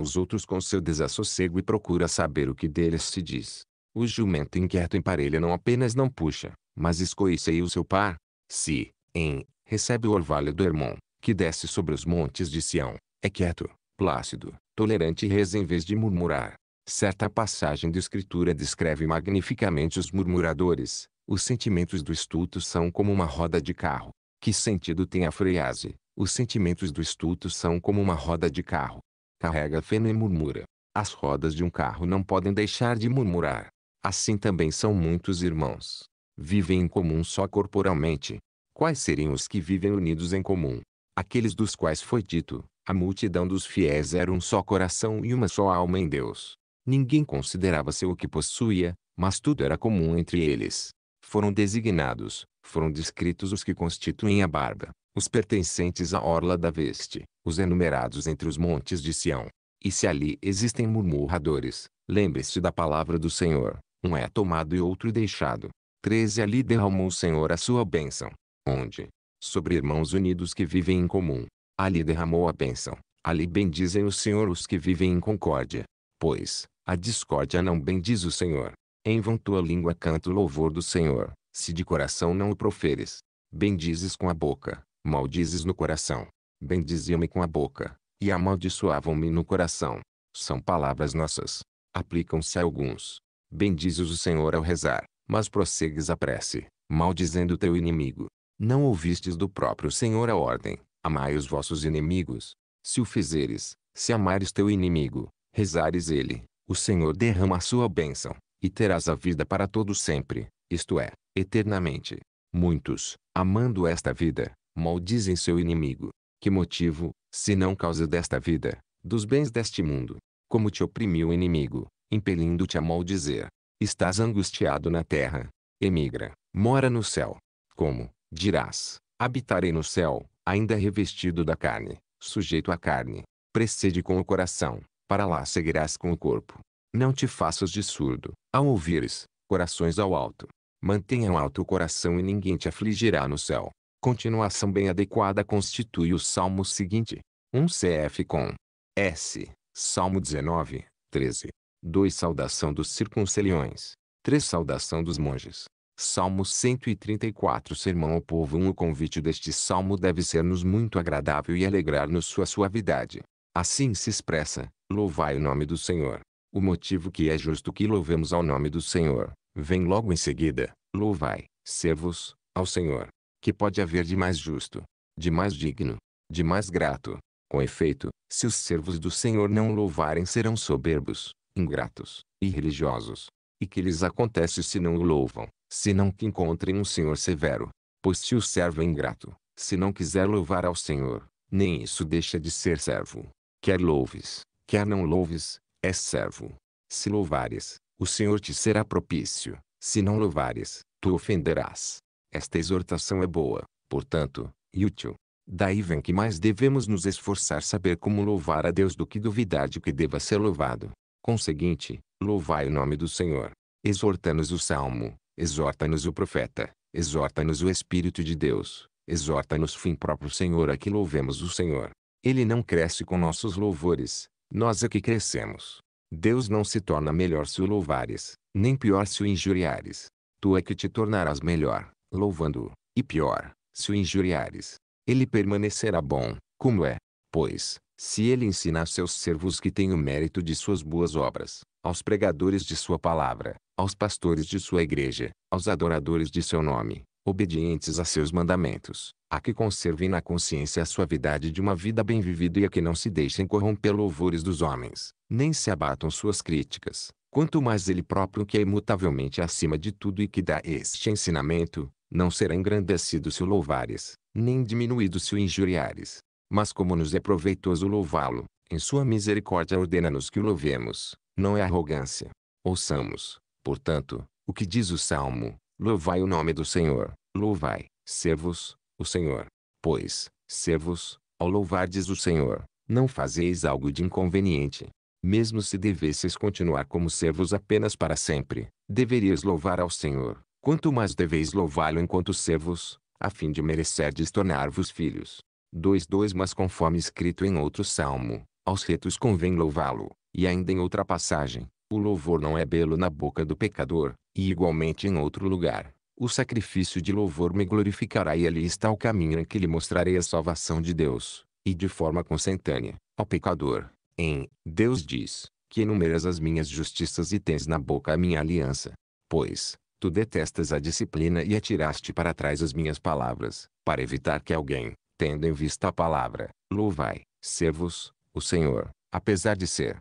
os outros com seu desassossego e procura saber o que deles se diz. O jumento inquieto em parelha não apenas não puxa, mas escoiceia o seu par. Se, em, recebe o orvalho do irmão, que desce sobre os montes de Sião, é quieto, plácido, tolerante e reza em vez de murmurar. Certa passagem da escritura descreve magnificamente os murmuradores. Os sentimentos do estulto são como uma roda de carro. Que sentido tem a frase? Os sentimentos do estulto são como uma roda de carro. Carrega feno e murmura. As rodas de um carro não podem deixar de murmurar. Assim também são muitos irmãos. Vivem em comum só corporalmente. Quais seriam os que vivem unidos em comum? aqueles dos quais foi dito, a multidão dos fiéis era um só coração e uma só alma em Deus. Ninguém considerava seu o que possuía, mas tudo era comum entre eles. Foram designados, foram descritos os que constituem a barba, os pertencentes à orla da veste, os enumerados entre os montes de Sião. E se ali existem murmuradores, lembre-se da palavra do Senhor, um é tomado e outro deixado. treze Ali derramou o Senhor a sua bênção, onde, sobre irmãos unidos que vivem em comum. Ali derramou a bênção, ali bendizem o Senhor os que vivem em concórdia. Pois, a discórdia não bendiz o Senhor. Em vão tua língua canta o louvor do Senhor, se de coração não o proferes. Bendizes com a boca, maldizes no coração. Bendiziam-me com a boca, e amaldiçoavam-me no coração. São palavras nossas. Aplicam-se a alguns. Bendizes o Senhor ao rezar, mas prossegues a prece, maldizendo o teu inimigo. Não ouvistes do próprio Senhor a ordem, amai os vossos inimigos. Se o fizeres, se amares teu inimigo, rezares ele, o Senhor derrama a sua bênção, e terás a vida para todo sempre, isto é, eternamente. Muitos, amando esta vida, maldizem seu inimigo. Que motivo, se não causa desta vida, dos bens deste mundo? Como te oprimiu o inimigo, impelindo-te a maldizer. Estás angustiado na terra. Emigra, mora no céu. Como, dirás: Habitarei no céu, ainda revestido da carne, sujeito à carne. Precede com o coração, para lá seguirás com o corpo. Não te faças de surdo, ao ouvires, corações ao alto. Mantenham alto o coração e ninguém te afligirá no céu. Continuação bem adequada constitui o salmo seguinte. 1 CF com S. Salmo 19, 13. 2. Saudação dos circunceliões. 3. Saudação dos monges. Salmo 134 Sermão ao povo 1 um, O convite deste salmo deve ser-nos muito agradável e alegrar-nos sua suavidade. Assim se expressa, louvai o nome do Senhor. O motivo que é justo que louvemos ao nome do Senhor, vem logo em seguida, louvai, servos, ao Senhor. Que pode haver de mais justo, de mais digno, de mais grato? Com efeito, se os servos do Senhor não louvarem serão soberbos, ingratos, irreligiosos. E que lhes acontece se não o louvam? senão que encontrem um senhor severo. Pois se o servo é ingrato, se não quiser louvar ao Senhor, nem isso deixa de ser servo. Quer louves, quer não louves, é servo. Se louvares, o Senhor te será propício. Se não louvares, tu ofenderás. Esta exortação é boa, portanto, e útil. Daí vem que mais devemos nos esforçar saber como louvar a Deus do que duvidar de que deva ser louvado. Conseguinte, louvai o nome do Senhor. Exorta-nos o Salmo, Exorta-nos o profeta, exorta-nos o Espírito de Deus, exorta-nos fim próprio Senhor a que louvemos o Senhor. Ele não cresce com nossos louvores, nós é que crescemos. Deus não se torna melhor se o louvares, nem pior se o injuriares. Tu é que te tornarás melhor, louvando-o, e pior, se o injuriares. Ele permanecerá bom, como é. Pois, se ele ensina a seus servos que têm o mérito de suas boas obras, aos pregadores de sua palavra, aos pastores de sua igreja, aos adoradores de seu nome, obedientes a seus mandamentos, a que conservem na consciência a suavidade de uma vida bem vivida e a que não se deixem corromper louvores dos homens, nem se abatam suas críticas, quanto mais ele próprio que é imutavelmente acima de tudo e que dá este ensinamento, não será engrandecido se o louvares, nem diminuído se o injuriares. Mas como nos é proveitoso louvá-lo, em sua misericórdia ordena-nos que o louvemos, não é arrogância. Ouçamos, portanto, o que diz o Salmo, louvai o nome do Senhor, louvai, servos, o Senhor. Pois, servos, ao louvardes o Senhor, não fazeis algo de inconveniente. Mesmo se devesseis continuar como servos apenas para sempre, deverias louvar ao Senhor, quanto mais deveis louvá-lo enquanto servos, a fim de merecerdes tornar-vos filhos. 2.2 Mas conforme escrito em outro salmo, aos retos convém louvá-lo, e ainda em outra passagem, o louvor não é belo na boca do pecador, e igualmente em outro lugar. O sacrifício de louvor me glorificará e ali está o caminho em que lhe mostrarei a salvação de Deus, e de forma consentânea, ao pecador. Em, Deus diz, que enumeras as minhas justiças e tens na boca a minha aliança. Pois, tu detestas a disciplina e atiraste para trás as minhas palavras, para evitar que alguém, tendo em vista a palavra, louvai, servos, o Senhor, apesar de ser,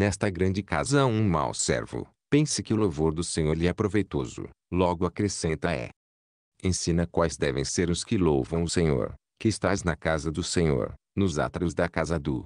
Nesta grande casa um mau servo, pense que o louvor do Senhor lhe é proveitoso. Logo acrescenta é. Ensina quais devem ser os que louvam o Senhor, que estás na casa do Senhor, nos átrios da casa do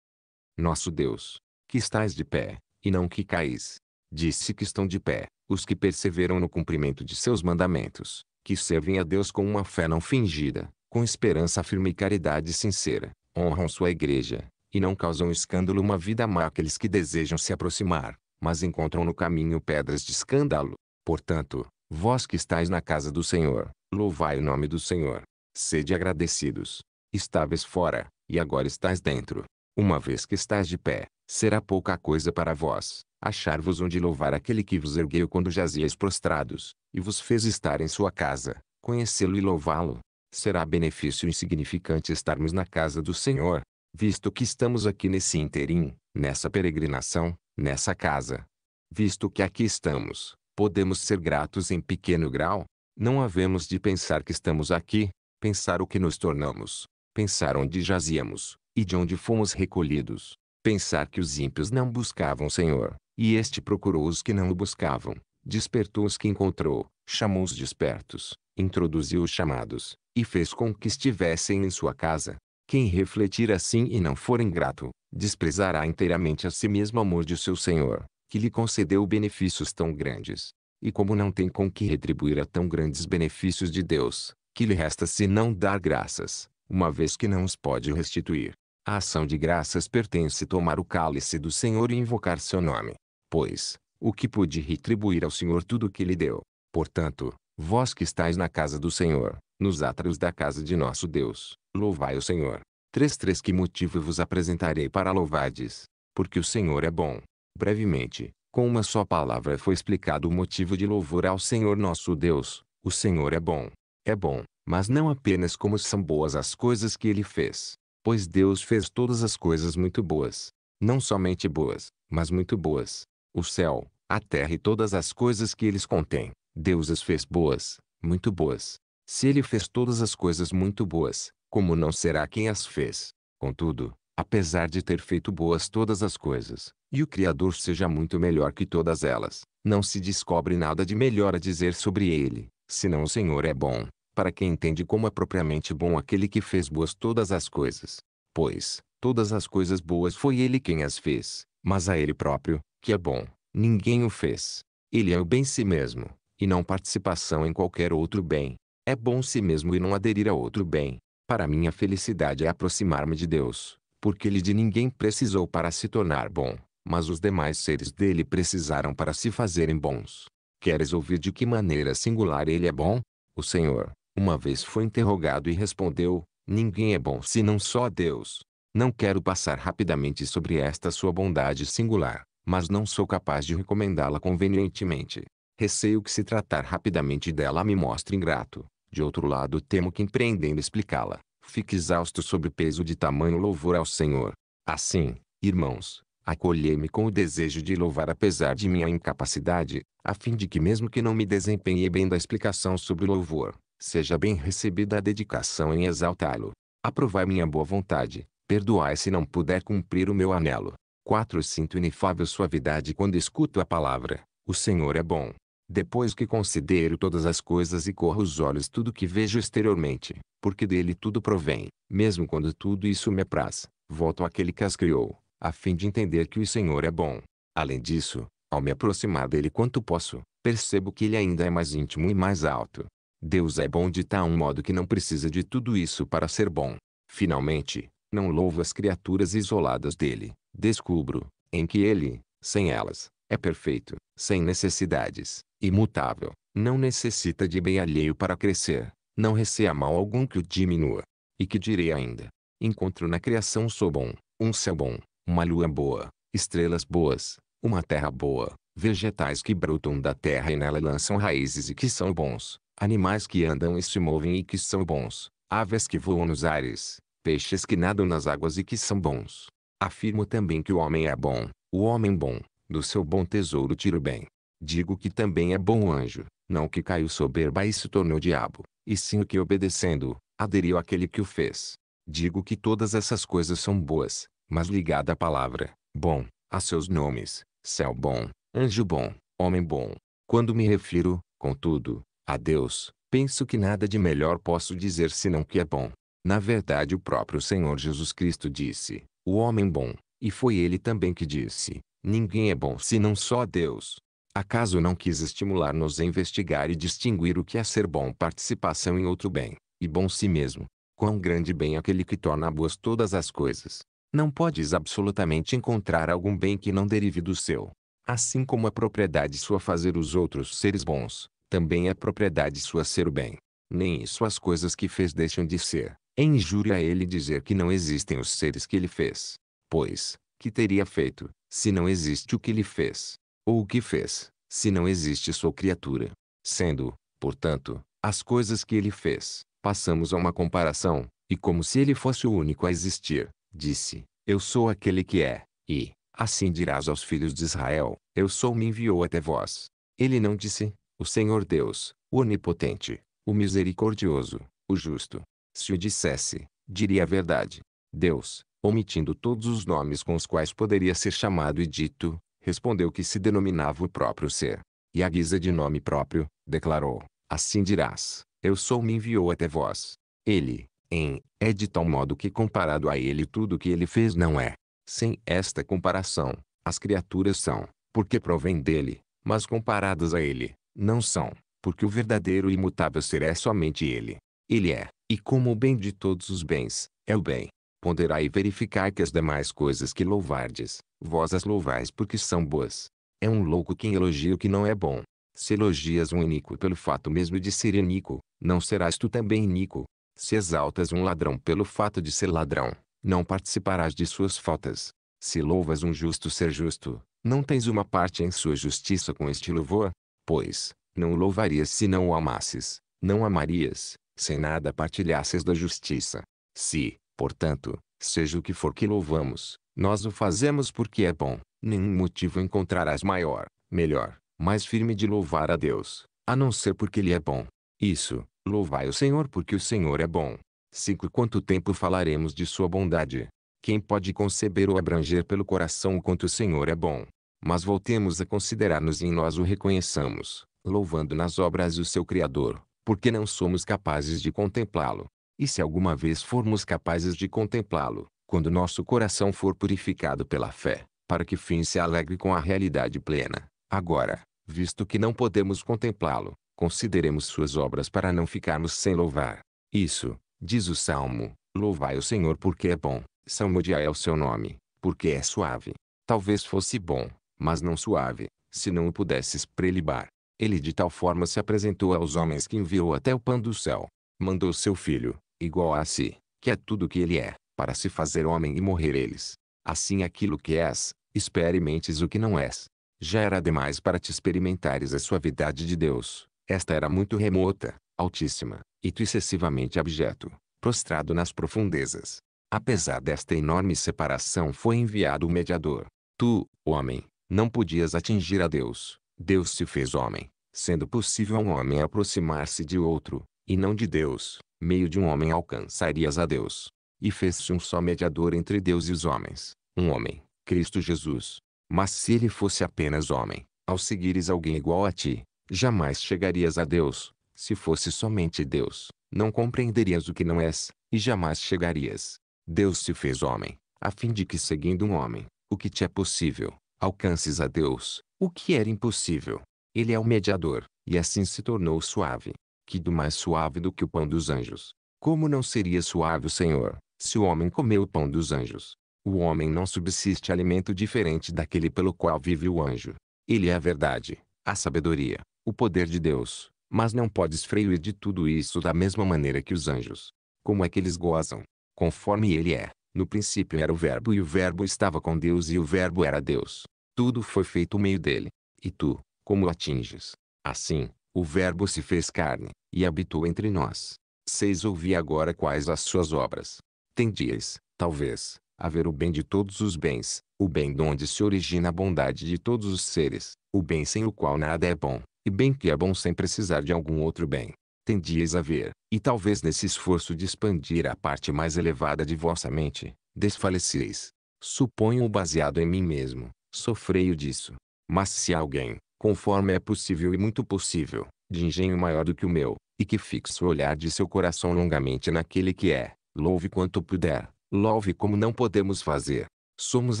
nosso Deus, que estás de pé, e não que caís. Disse que estão de pé, os que perseveram no cumprimento de seus mandamentos, que servem a Deus com uma fé não fingida, com esperança firme e caridade sincera, honram sua igreja, e não causam escândalo uma vida má aqueles que desejam se aproximar, mas encontram no caminho pedras de escândalo. Portanto, vós que estáis na casa do Senhor, louvai o nome do Senhor. Sede agradecidos. Estáveis fora, e agora estáis dentro. Uma vez que estáis de pé, será pouca coisa para vós, achar-vos onde louvar aquele que vos ergueu quando jazieis prostrados, e vos fez estar em sua casa, conhecê-lo e louvá-lo. Será benefício insignificante estarmos na casa do Senhor, visto que estamos aqui nesse interim, nessa peregrinação, nessa casa. Visto que aqui estamos, podemos ser gratos em pequeno grau, não havemos de pensar que estamos aqui, pensar o que nos tornamos, pensar onde jazíamos, e de onde fomos recolhidos, pensar que os ímpios não buscavam o Senhor, e este procurou os que não o buscavam, despertou os que encontrou, chamou os despertos, introduziu os chamados, e fez com que estivessem em sua casa, quem refletir assim e não for ingrato, desprezará inteiramente a si mesmo o amor de seu Senhor, que lhe concedeu benefícios tão grandes. E como não tem com que retribuir a tão grandes benefícios de Deus, que lhe resta senão dar graças, uma vez que não os pode restituir. A ação de graças pertence tomar o cálice do Senhor e invocar seu nome. Pois, o que pude retribuir ao Senhor tudo o que lhe deu. Portanto, Vós que estáis na casa do Senhor, nos átrios da casa de nosso Deus, louvai o Senhor. 3.3 Que motivo vos apresentarei para louvades? Porque o Senhor é bom. Brevemente, com uma só palavra foi explicado o motivo de louvor ao Senhor nosso Deus. O Senhor é bom. É bom, mas não apenas como são boas as coisas que ele fez. Pois Deus fez todas as coisas muito boas. Não somente boas, mas muito boas. O céu, a terra e todas as coisas que eles contêm, Deus as fez boas, muito boas. Se ele fez todas as coisas muito boas, como não será quem as fez? Contudo, apesar de ter feito boas todas as coisas, e o Criador seja muito melhor que todas elas, não se descobre nada de melhor a dizer sobre ele, senão o Senhor é bom, para quem entende como é propriamente bom aquele que fez boas todas as coisas. Pois, todas as coisas boas foi ele quem as fez, mas a ele próprio, que é bom, ninguém o fez. Ele é o bem si mesmo, e não participação em qualquer outro bem. É bom si mesmo e não aderir a outro bem. Para minha felicidade é aproximar-me de Deus, porque ele de ninguém precisou para se tornar bom, mas os demais seres dele precisaram para se fazerem bons. Queres ouvir de que maneira singular ele é bom? O Senhor, uma vez foi interrogado e respondeu: Ninguém é bom senão só Deus. Não quero passar rapidamente sobre esta sua bondade singular, mas não sou capaz de recomendá-la convenientemente. Receio que se tratar rapidamente dela me mostre ingrato. De outro lado temo que empreendendo explicá-la, fique exausto sob o peso de tamanho louvor ao Senhor. Assim, irmãos, acolhei-me com o desejo de louvar apesar de minha incapacidade, a fim de que mesmo que não me desempenhe bem da explicação sobre o louvor, seja bem recebida a dedicação em exaltá-lo. Aprovai minha boa vontade, perdoai se não puder cumprir o meu anelo. 4. Sinto inefável suavidade quando escuto a palavra, o Senhor é bom, depois que considero todas as coisas e corro os olhos tudo que vejo exteriormente, porque dele tudo provém, mesmo quando tudo isso me apraz, volto àquele que as criou, a fim de entender que o Senhor é bom. Além disso, ao me aproximar dele quanto posso, percebo que ele ainda é mais íntimo e mais alto. Deus é bom de tal modo que não precisa de tudo isso para ser bom. Finalmente, não louvo as criaturas isoladas dele, descubro, em que ele, sem elas, é perfeito, sem necessidades, imutável, não necessita de bem alheio para crescer, não receia mal algum que o diminua. E que direi ainda? Encontro na criação sou bom, um céu bom, uma lua boa, estrelas boas, uma terra boa, vegetais que brotam da terra e nela lançam raízes e que são bons, animais que andam e se movem e que são bons, aves que voam nos ares, peixes que nadam nas águas e que são bons. Afirmo também que o homem é bom, o homem bom, do seu bom tesouro tira o bem. Digo que também é bom anjo, não que caiu soberba e se tornou diabo, e sim o que obedecendo, aderiu àquele que o fez. Digo que todas essas coisas são boas, mas ligada à palavra, bom, a seus nomes, céu bom, anjo bom, homem bom. Quando me refiro, contudo, a Deus, penso que nada de melhor posso dizer senão que é bom. Na verdade o próprio Senhor Jesus Cristo disse, o homem bom, e foi ele também que disse, Ninguém é bom senão só Deus. Acaso não quis estimular-nos a investigar e distinguir o que é ser bom participação em outro bem, e bom si mesmo? Quão grande bem aquele que torna boas todas as coisas. Não podes absolutamente encontrar algum bem que não derive do seu. Assim como a é propriedade sua fazer os outros seres bons, também é propriedade sua ser o bem. Nem isso as coisas que fez deixam de ser. É injúria a ele dizer que não existem os seres que ele fez. Pois, que teria feito, se não existe o que ele fez, ou o que fez, se não existe sua criatura. Sendo, portanto, as coisas que ele fez, passamos a uma comparação, e como se ele fosse o único a existir, disse: Eu sou aquele que é, e, assim dirás aos filhos de Israel: Eu sou me enviou até vós. Ele não disse: O Senhor Deus, o Onipotente, o Misericordioso, o Justo. Se o dissesse, diria a verdade. Deus, omitindo todos os nomes com os quais poderia ser chamado e dito, respondeu que se denominava o próprio ser. E à guisa de nome próprio, declarou: Assim dirás, eu sou me enviou até vós. Ele, em, é de tal modo que comparado a ele tudo o que ele fez não é. Sem esta comparação, as criaturas são, porque provém dele, mas comparadas a ele, não são, porque o verdadeiro e imutável ser é somente ele. Ele é, e como o bem de todos os bens, é o bem ponderai e verificai que as demais coisas que louvardes, vós as louvais porque são boas. É um louco quem elogia o que não é bom. Se elogias um iníquo pelo fato mesmo de ser iníquo, não serás tu também iníquo. Se exaltas um ladrão pelo fato de ser ladrão, não participarás de suas faltas. Se louvas um justo ser justo, não tens uma parte em sua justiça com este louvor, pois, não o louvarias se não o amasses, não amarias, sem nada partilhasses da justiça. Se, Portanto, seja o que for que louvamos, nós o fazemos porque é bom. Nenhum motivo encontrarás maior, melhor, mais firme de louvar a Deus, a não ser porque Ele é bom. Isso, louvai o Senhor porque o Senhor é bom. 5. Quanto tempo falaremos de sua bondade? Quem pode conceber ou abranger pelo coração o quanto o Senhor é bom? Mas voltemos a considerar-nos e em nós o reconheçamos, louvando nas obras o seu Criador, porque não somos capazes de contemplá-lo. E se alguma vez formos capazes de contemplá-lo, quando nosso coração for purificado pela fé, para que fim se alegre com a realidade plena. Agora, visto que não podemos contemplá-lo, consideremos suas obras para não ficarmos sem louvar. Isso, diz o Salmo, louvai o Senhor porque é bom, salmodiai é o seu nome, porque é suave. Talvez fosse bom, mas não suave, se não o pudesses prelibar. Ele de tal forma se apresentou aos homens que enviou até o pão do céu. Mandou seu filho, igual a si, que é tudo o que ele é, para se fazer homem e morrer eles. Assim aquilo que és, experimentes o que não és. Já era demais para te experimentares a suavidade de Deus. Esta era muito remota, altíssima, e tu excessivamente abjeto, prostrado nas profundezas. Apesar desta enorme separação foi enviado o mediador. Tu, homem, não podias atingir a Deus. Deus se fez homem, sendo possível a um homem aproximar-se de outro, e não de Deus, meio de um homem alcançarias a Deus. E fez-se um só mediador entre Deus e os homens, um homem, Cristo Jesus. Mas se ele fosse apenas homem, ao seguires alguém igual a ti, jamais chegarias a Deus. Se fosse somente Deus, não compreenderias o que não és, e jamais chegarias. Deus se fez homem, a fim de que seguindo um homem, o que te é possível, alcances a Deus, o que era impossível. Ele é o mediador, e assim se tornou suave, que do mais suave do que o pão dos anjos. Como não seria suave o Senhor, se o homem comeu o pão dos anjos? O homem não subsiste alimento diferente daquele pelo qual vive o anjo. Ele é a verdade, a sabedoria, o poder de Deus, mas não pode esfreio de tudo isso da mesma maneira que os anjos. Como é que eles gozam? Conforme ele é, no princípio era o Verbo e o Verbo estava com Deus e o Verbo era Deus. Tudo foi feito meio dele. E tu, como o atinges? Assim, o Verbo se fez carne, e habitou entre nós. Seis Ouvi agora quais as suas obras. Tendias, talvez, a ver o bem de todos os bens, o bem de onde se origina a bondade de todos os seres, o bem sem o qual nada é bom, e bem que é bom sem precisar de algum outro bem. Tendias a ver, e talvez nesse esforço de expandir a parte mais elevada de vossa mente, desfalecis. Suponho-o baseado em mim mesmo, o disso. Mas se alguém, conforme é possível e muito possível, de engenho maior do que o meu, e que fixe o olhar de seu coração longamente naquele que é. Louve quanto puder, louve como não podemos fazer. Somos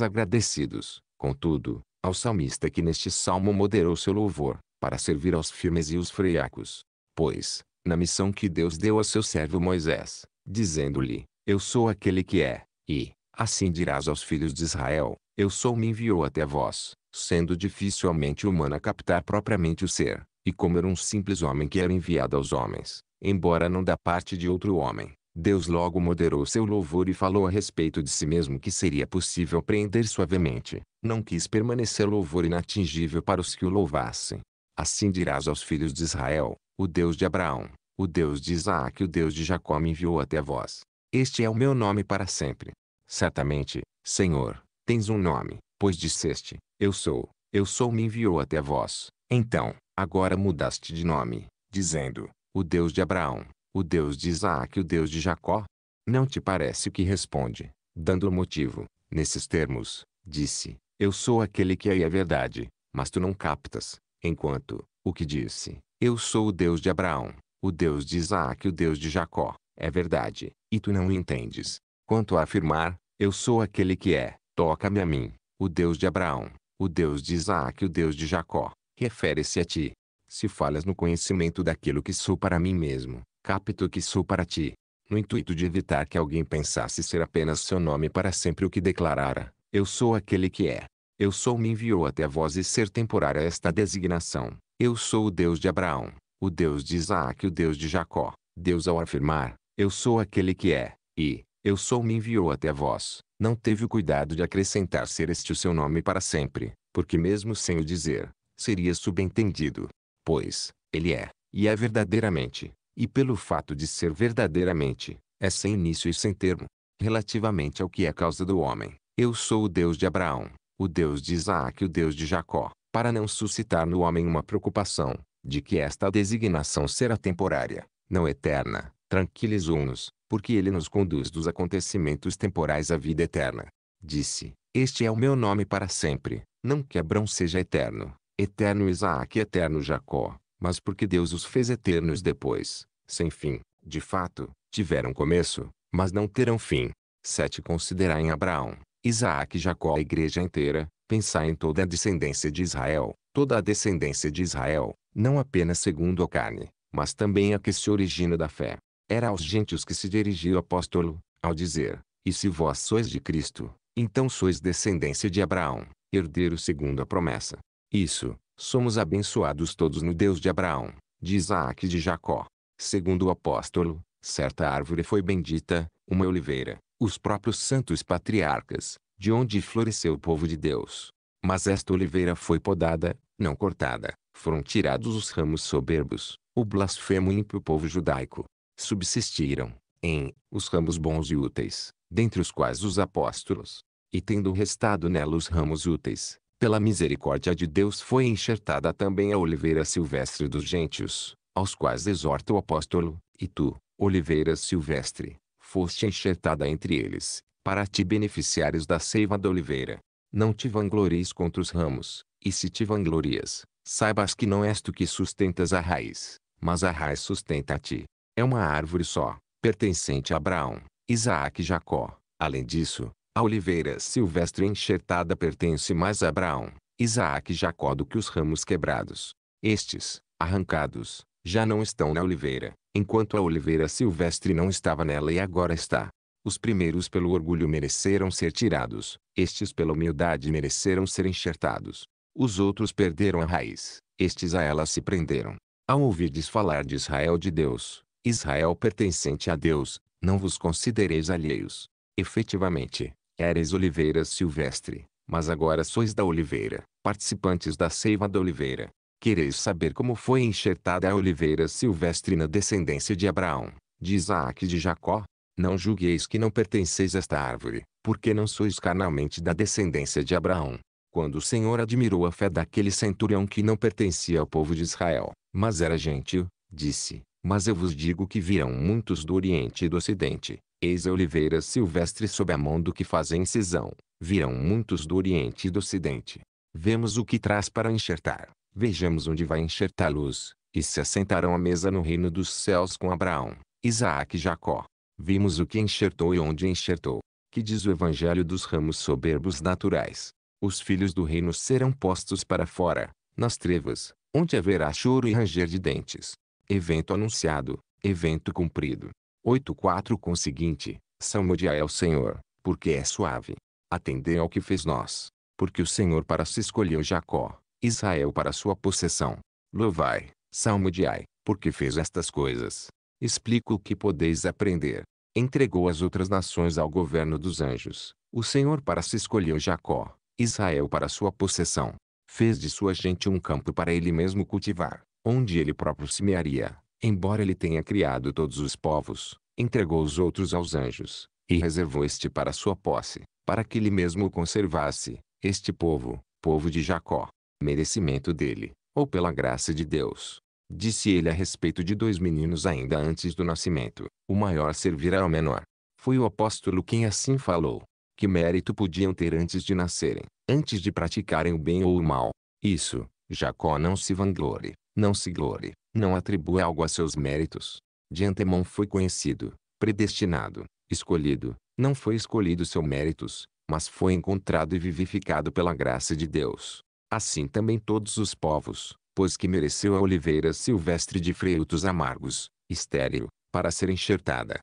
agradecidos, contudo, ao salmista que neste salmo moderou seu louvor, para servir aos firmes e os freiacos. Pois, na missão que Deus deu a seu servo Moisés, dizendo-lhe, Eu sou aquele que é, e, assim dirás aos filhos de Israel, Eu sou me enviou até vós sendo dificilmente humana captar propriamente o ser, e como era um simples homem que era enviado aos homens, embora não da parte de outro homem, Deus logo moderou seu louvor e falou a respeito de si mesmo que seria possível prender suavemente. Não quis permanecer louvor inatingível para os que o louvassem. Assim dirás aos filhos de Israel, o Deus de Abraão, o Deus de Isaac o Deus de Jacó me enviou até vós. Este é o meu nome para sempre. Certamente, Senhor, tens um nome, pois disseste, eu sou, eu sou me enviou até vós. Então, agora mudaste de nome, dizendo, o Deus de Abraão, o Deus de Isaac e o Deus de Jacó? Não te parece que responde, dando o motivo, nesses termos, disse, eu sou aquele que é a verdade, mas tu não captas, enquanto, o que disse, eu sou o Deus de Abraão, o Deus de Isaac e o Deus de Jacó, é verdade, e tu não o entendes. Quanto a afirmar, eu sou aquele que é, toca-me a mim, o Deus de Abraão, o Deus de Isaac e o Deus de Jacó, refere-se a ti. Se falhas no conhecimento daquilo que sou para mim mesmo, capto que sou para ti, no intuito de evitar que alguém pensasse ser apenas seu nome para sempre o que declarara, eu sou aquele que é. Eu sou me enviou até a voz e ser temporária esta designação. Eu sou o Deus de Abraão, o Deus de Isaac e o Deus de Jacó. Deus ao afirmar, eu sou aquele que é, e, eu sou me enviou até vós, não teve o cuidado de acrescentar ser este o seu nome para sempre, porque mesmo sem o dizer, seria subentendido. Pois, ele é, e é verdadeiramente, e pelo fato de ser verdadeiramente, é sem início e sem termo. Relativamente ao que é causa do homem, eu sou o Deus de Abraão, o Deus de Isaac e o Deus de Jacó, para não suscitar no homem uma preocupação, de que esta designação será temporária, não eterna, Tranquilizou-nos, porque ele nos conduz dos acontecimentos temporais à vida eterna. Disse: Este é o meu nome para sempre, não que Abrão seja eterno, eterno Isaac e eterno Jacó, mas porque Deus os fez eternos depois, sem fim. De fato, tiveram começo, mas não terão fim. 7. Considerar em Abraão, Isaac e Jacó a igreja inteira, pensar em toda a descendência de Israel, toda a descendência de Israel, não apenas segundo a carne, mas também a que se origina da fé, era aos gentios que se dirigiu o apóstolo, ao dizer: E se vós sois de Cristo, então sois descendência de Abraão, herdeiro segundo a promessa. Isso, somos abençoados todos no Deus de Abraão, de Isaac e de Jacó. Segundo o apóstolo, certa árvore foi bendita, uma oliveira, os próprios santos patriarcas, de onde floresceu o povo de Deus. Mas esta oliveira foi podada, não cortada, foram tirados os ramos soberbos, o blasfemo ímpio povo judaico, subsistiram, em, os ramos bons e úteis, dentre os quais os apóstolos. E tendo restado nela os ramos úteis, pela misericórdia de Deus foi enxertada também a oliveira silvestre dos gentios, aos quais exorta o apóstolo, e tu, oliveira silvestre, foste enxertada entre eles, para te beneficiares da seiva da oliveira. Não te vanglories contra os ramos, e se te vanglorias, saibas que não és tu que sustentas a raiz, mas a raiz sustenta a ti. É uma árvore só, pertencente a Abraão, Isaac e Jacó. Além disso, a oliveira silvestre enxertada pertence mais a Abraão, Isaac e Jacó do que os ramos quebrados. Estes, arrancados, já não estão na oliveira, enquanto a oliveira silvestre não estava nela e agora está. Os primeiros pelo orgulho mereceram ser tirados, estes pela humildade mereceram ser enxertados. Os outros perderam a raiz, estes a ela se prenderam. Ao ouvirdes falar de Israel de Deus, Israel pertencente a Deus, não vos considereis alheios. Efetivamente, eres oliveira silvestre, mas agora sois da oliveira, participantes da seiva da oliveira. Quereis saber como foi enxertada a oliveira silvestre na descendência de Abraão, de Isaac e de Jacó? Não julgueis que não pertenceis a esta árvore, porque não sois carnalmente da descendência de Abraão. Quando o Senhor admirou a fé daquele centurião que não pertencia ao povo de Israel, mas era gentil, disse: mas eu vos digo que virão muitos do Oriente e do Ocidente, eis a oliveira silvestre sob a mão do que a incisão. virão muitos do Oriente e do Ocidente. Vemos o que traz para enxertar, vejamos onde vai a luz, e se assentarão à mesa no reino dos céus com Abraão, Isaac e Jacó. Vimos o que enxertou e onde enxertou. Que diz o Evangelho dos ramos soberbos naturais. Os filhos do reino serão postos para fora, nas trevas, onde haverá choro e ranger de dentes evento anunciado, evento cumprido. 8.4 Conseguinte, salmodiai ao Senhor, porque é suave. Atendei ao que fez nós, porque o Senhor para se escolheu Jacó, Israel para sua possessão. Louvai, salmodiai, porque fez estas coisas. Explico o que podeis aprender. Entregou as outras nações ao governo dos anjos, o Senhor para se escolheu Jacó, Israel para sua possessão. Fez de sua gente um campo para ele mesmo cultivar onde ele próprio semearia, embora ele tenha criado todos os povos, entregou os outros aos anjos, e reservou este para sua posse, para que ele mesmo o conservasse, este povo, povo de Jacó, merecimento dele, ou pela graça de Deus. Disse ele a respeito de dois meninos ainda antes do nascimento, o maior servirá ao menor. Foi o apóstolo quem assim falou, que mérito podiam ter antes de nascerem, antes de praticarem o bem ou o mal. Isso, Jacó não se vanglore, não se glore, não atribua algo a seus méritos. De antemão foi conhecido, predestinado, escolhido, não foi escolhido seus méritos, mas foi encontrado e vivificado pela graça de Deus. Assim também todos os povos, pois que mereceu a oliveira silvestre de frutos amargos, estéril, para ser enxertada.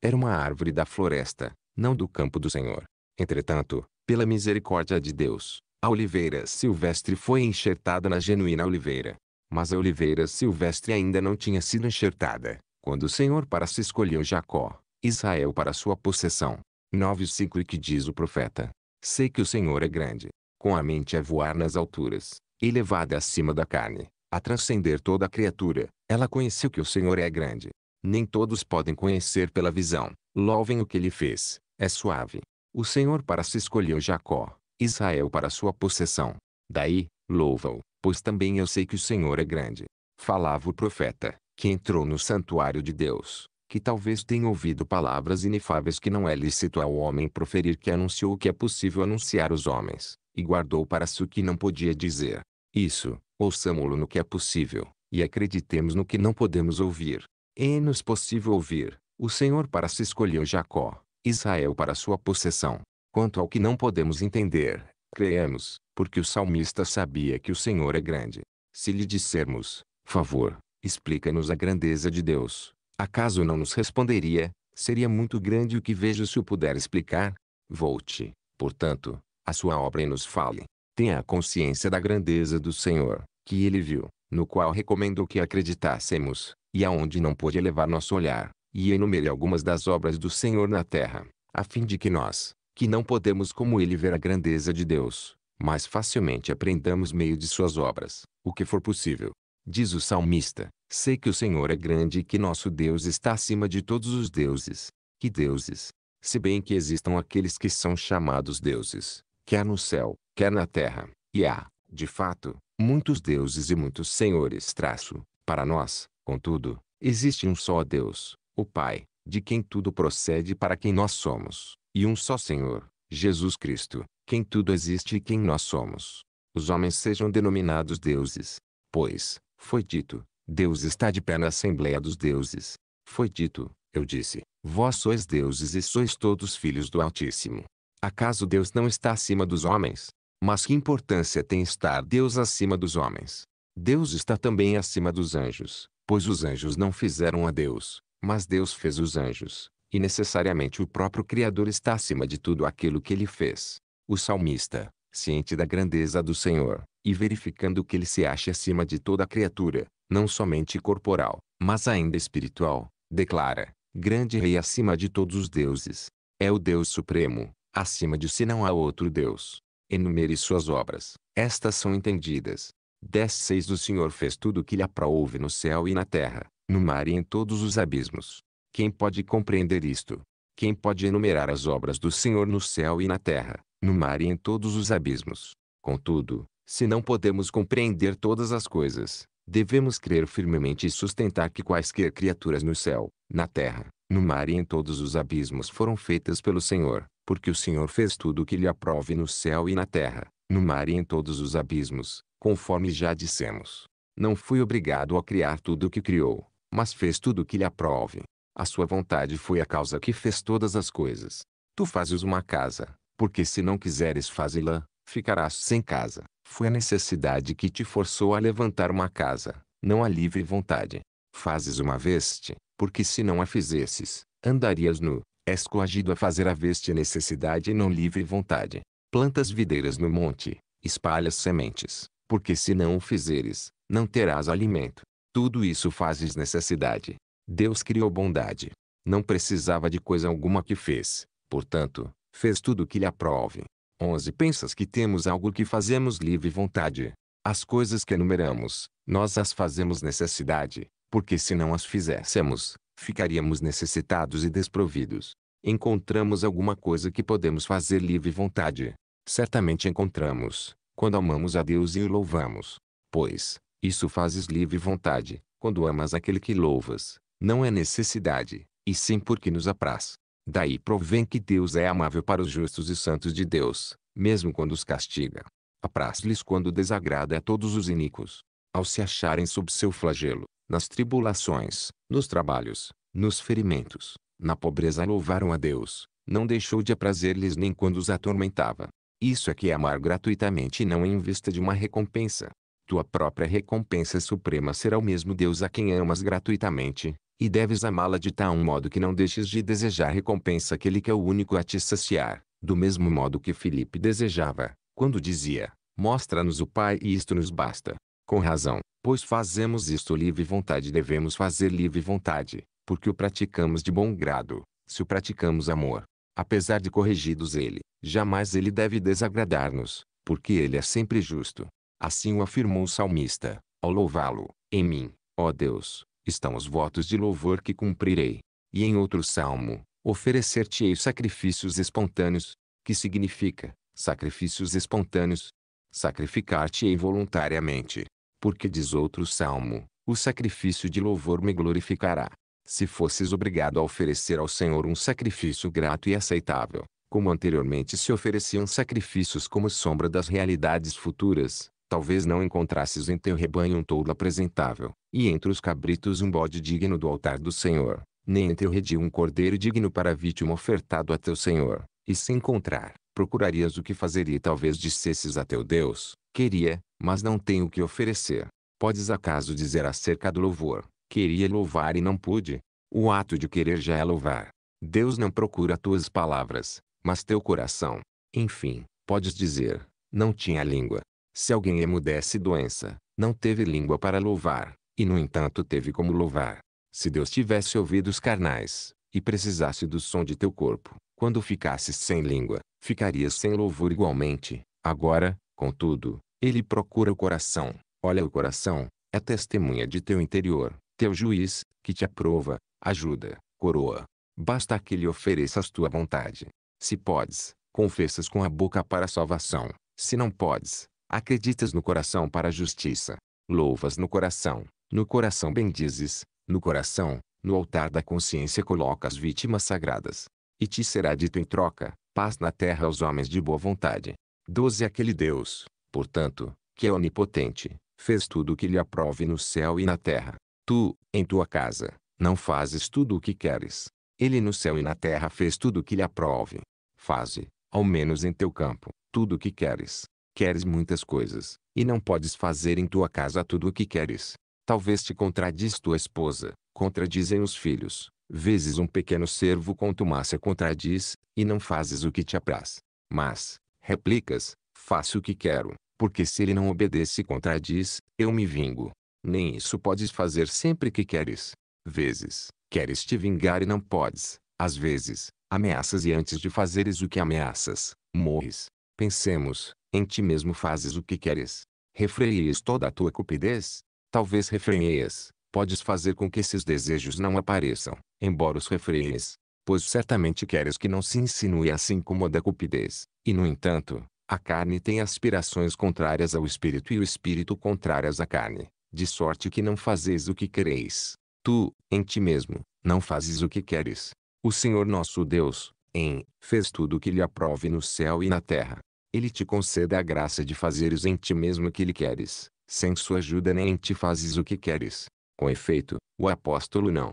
Era uma árvore da floresta, não do campo do Senhor. Entretanto, pela misericórdia de Deus, a oliveira silvestre foi enxertada na genuína oliveira, mas a oliveira silvestre ainda não tinha sido enxertada, quando o Senhor para se escolheu Jacó, Israel para sua possessão. 9:5 E que diz o profeta: Sei que o Senhor é grande, com a mente a voar nas alturas, elevada acima da carne, a transcender toda a criatura. Ela conheceu que o Senhor é grande. Nem todos podem conhecer pela visão. Louvem o que ele fez, é suave. O Senhor para se escolheu Jacó, Israel para sua possessão. Daí, louva-o, pois também eu sei que o Senhor é grande. Falava o profeta, que entrou no santuário de Deus, que talvez tenha ouvido palavras inefáveis que não é lícito ao homem proferir, que anunciou o que é possível anunciar aos homens, e guardou para si o que não podia dizer. Isso, ouçamo-lo no que é possível, e acreditemos no que não podemos ouvir. É-nos possível ouvir, o Senhor para se escolheu Jacó, Israel para sua possessão. Quanto ao que não podemos entender, creemos, porque o salmista sabia que o Senhor é grande. Se lhe dissermos, favor, explica-nos a grandeza de Deus, acaso não nos responderia, seria muito grande o que vejo se o puder explicar? Volte, portanto, à sua obra e nos fale. Tenha a consciência da grandeza do Senhor, que ele viu, no qual recomendo que acreditássemos, e aonde não pôde elevar nosso olhar, e enumere algumas das obras do Senhor na terra, a fim de que nós, que não podemos como ele ver a grandeza de Deus, mais facilmente aprendamos meio de suas obras, o que for possível. Diz o salmista: Sei que o Senhor é grande e que nosso Deus está acima de todos os deuses. Que deuses! Se bem que existam aqueles que são chamados deuses, quer no céu, quer na terra, e há, de fato, muitos deuses e muitos senhores. Traço. Para nós, contudo, existe um só Deus, o Pai, de quem tudo procede para quem nós somos, e um só Senhor, Jesus Cristo, quem tudo existe e quem nós somos. Os homens sejam denominados deuses. Pois, foi dito, Deus está de pé na Assembleia dos Deuses. Foi dito, eu disse, vós sois deuses e sois todos filhos do Altíssimo. Acaso Deus não está acima dos homens? Mas que importância tem estar Deus acima dos homens? Deus está também acima dos anjos, pois os anjos não fizeram a Deus, mas Deus fez os anjos, e necessariamente o próprio Criador está acima de tudo aquilo que ele fez. O salmista, ciente da grandeza do Senhor, e verificando que ele se acha acima de toda criatura, não somente corporal, mas ainda espiritual, declara: Grande Rei acima de todos os deuses. É o Deus Supremo, acima de si não há outro Deus. Enumere suas obras, estas são entendidas. 16 O Senhor fez tudo o que lhe aprouve no céu e na terra, no mar e em todos os abismos. Quem pode compreender isto? Quem pode enumerar as obras do Senhor no céu e na terra? no mar e em todos os abismos. Contudo, se não podemos compreender todas as coisas, devemos crer firmemente e sustentar que quaisquer criaturas no céu, na terra, no mar e em todos os abismos foram feitas pelo Senhor, porque o Senhor fez tudo o que lhe aprove no céu e na terra, no mar e em todos os abismos, conforme já dissemos. Não fui obrigado a criar tudo o que criou, mas fez tudo o que lhe aprove. A sua vontade foi a causa que fez todas as coisas. Tu fazes uma casa, porque se não quiseres fazê-la, ficarás sem casa. Foi a necessidade que te forçou a levantar uma casa, não a livre vontade. Fazes uma veste, porque se não a fizesses, andarias nu. És coagido a fazer a veste necessidade e não livre vontade. Plantas videiras no monte, espalhas sementes, porque se não o fizeres, não terás alimento. Tudo isso fazes necessidade. Deus criou bondade. Não precisava de coisa alguma que fez. Portanto, Fez tudo o que lhe aprove. 11. Pensas que temos algo que fazemos livre vontade. As coisas que enumeramos, nós as fazemos necessidade, porque se não as fizéssemos, ficaríamos necessitados e desprovidos. Encontramos alguma coisa que podemos fazer livre vontade. Certamente encontramos, quando amamos a Deus e o louvamos. Pois, isso fazes livre vontade, quando amas aquele que louvas, não é necessidade, e sim porque nos apraz. Daí provém que Deus é amável para os justos e santos de Deus, mesmo quando os castiga. Apraz-lhes quando desagrada a todos os iníquos. Ao se acharem sob seu flagelo, nas tribulações, nos trabalhos, nos ferimentos, na pobreza louvaram a Deus, não deixou de aprazer-lhes nem quando os atormentava. Isso é que é amar gratuitamente e não em vista de uma recompensa tua própria recompensa suprema será o mesmo Deus a quem amas gratuitamente, e deves amá-la de tal modo que não deixes de desejar recompensa aquele que é o único a te saciar, do mesmo modo que Filipe desejava, quando dizia, mostra-nos o Pai e isto nos basta. Com razão, pois fazemos isto livre vontade devemos fazer livre vontade, porque o praticamos de bom grado, se o praticamos amor. Apesar de corrigidos ele, jamais ele deve desagradar-nos, porque ele é sempre justo. Assim o afirmou o salmista, ao louvá-lo, em mim, ó Deus, estão os votos de louvor que cumprirei. E em outro salmo, oferecer-te-ei sacrifícios espontâneos, que significa, sacrifícios espontâneos, sacrificar-te-ei voluntariamente. Porque diz outro salmo, o sacrifício de louvor me glorificará. Se fosses obrigado a oferecer ao Senhor um sacrifício grato e aceitável, como anteriormente se ofereciam sacrifícios como sombra das realidades futuras, talvez não encontrasses em teu rebanho um tolo apresentável, e entre os cabritos um bode digno do altar do Senhor, nem em teu redil um cordeiro digno para a vítima ofertado a teu Senhor, e se encontrar, procurarias o que fazer e talvez dissesses a teu Deus, queria, mas não tenho o que oferecer. Podes acaso dizer acerca do louvor, queria louvar e não pude? O ato de querer já é louvar. Deus não procura tuas palavras, mas teu coração. Enfim, podes dizer, não tinha língua, se alguém emudece doença, não teve língua para louvar, e no entanto teve como louvar. Se Deus tivesse ouvidos carnais, e precisasse do som de teu corpo, quando ficasses sem língua, ficarias sem louvor igualmente. Agora, contudo, ele procura o coração. Olha o coração, é testemunha de teu interior, teu juiz, que te aprova, ajuda, coroa. Basta que lhe ofereças tua vontade. Se podes, confessas com a boca para a salvação. Se não podes, Acreditas no coração para a justiça. Louvas no coração, no coração bendizes, no coração, no altar da consciência coloca as vítimas sagradas. E te será dito em troca, paz na terra aos homens de boa vontade. 12. É aquele Deus, portanto, que é onipotente, fez tudo o que lhe aprove no céu e na terra. Tu, em tua casa, não fazes tudo o que queres. Ele no céu e na terra fez tudo o que lhe aprove. Faze, ao menos em teu campo, tudo o que queres. Queres muitas coisas, e não podes fazer em tua casa tudo o que queres. Talvez te contradiz tua esposa, contradizem os filhos, vezes um pequeno servo contumácia contradiz, e não fazes o que te apraz. Mas, replicas, faço o que quero, porque se ele não obedece e contradiz, eu me vingo. Nem isso podes fazer sempre que queres. Vezes, queres te vingar e não podes. Às vezes, ameaças e antes de fazeres o que ameaças, morres. Pensemos, em ti mesmo fazes o que queres. Refreias toda a tua cupidez? Talvez refreias, podes fazer com que esses desejos não apareçam, embora os refreies. Pois certamente queres que não se insinue assim como a da cupidez. E no entanto, a carne tem aspirações contrárias ao espírito e o espírito contrárias à carne. De sorte que não fazeis o que quereis. Tu, em ti mesmo, não fazes o que queres. O Senhor nosso Deus, em, fez tudo o que lhe aprove no céu e na terra, ele te conceda a graça de fazeres em ti mesmo o que lhe queres, sem sua ajuda nem em ti fazes o que queres. Com efeito, o apóstolo não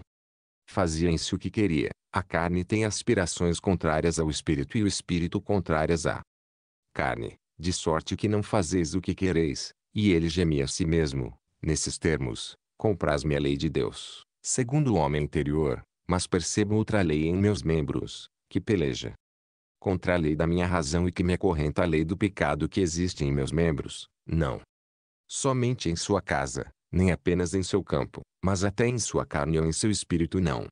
fazia em si o que queria. A carne tem aspirações contrárias ao espírito e o espírito contrárias à carne, de sorte que não fazeis o que quereis, e ele gemia a si mesmo, nesses termos, compras me a lei de Deus, segundo o homem interior, mas percebo outra lei em meus membros, que peleja contra a lei da minha razão e que me acorrenta a lei do pecado que existe em meus membros, não. Somente em sua casa, nem apenas em seu campo, mas até em sua carne ou em seu espírito não.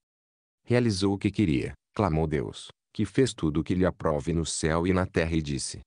Realizou o que queria, clamou Deus, que fez tudo o que lhe aprove no céu e na terra e disse: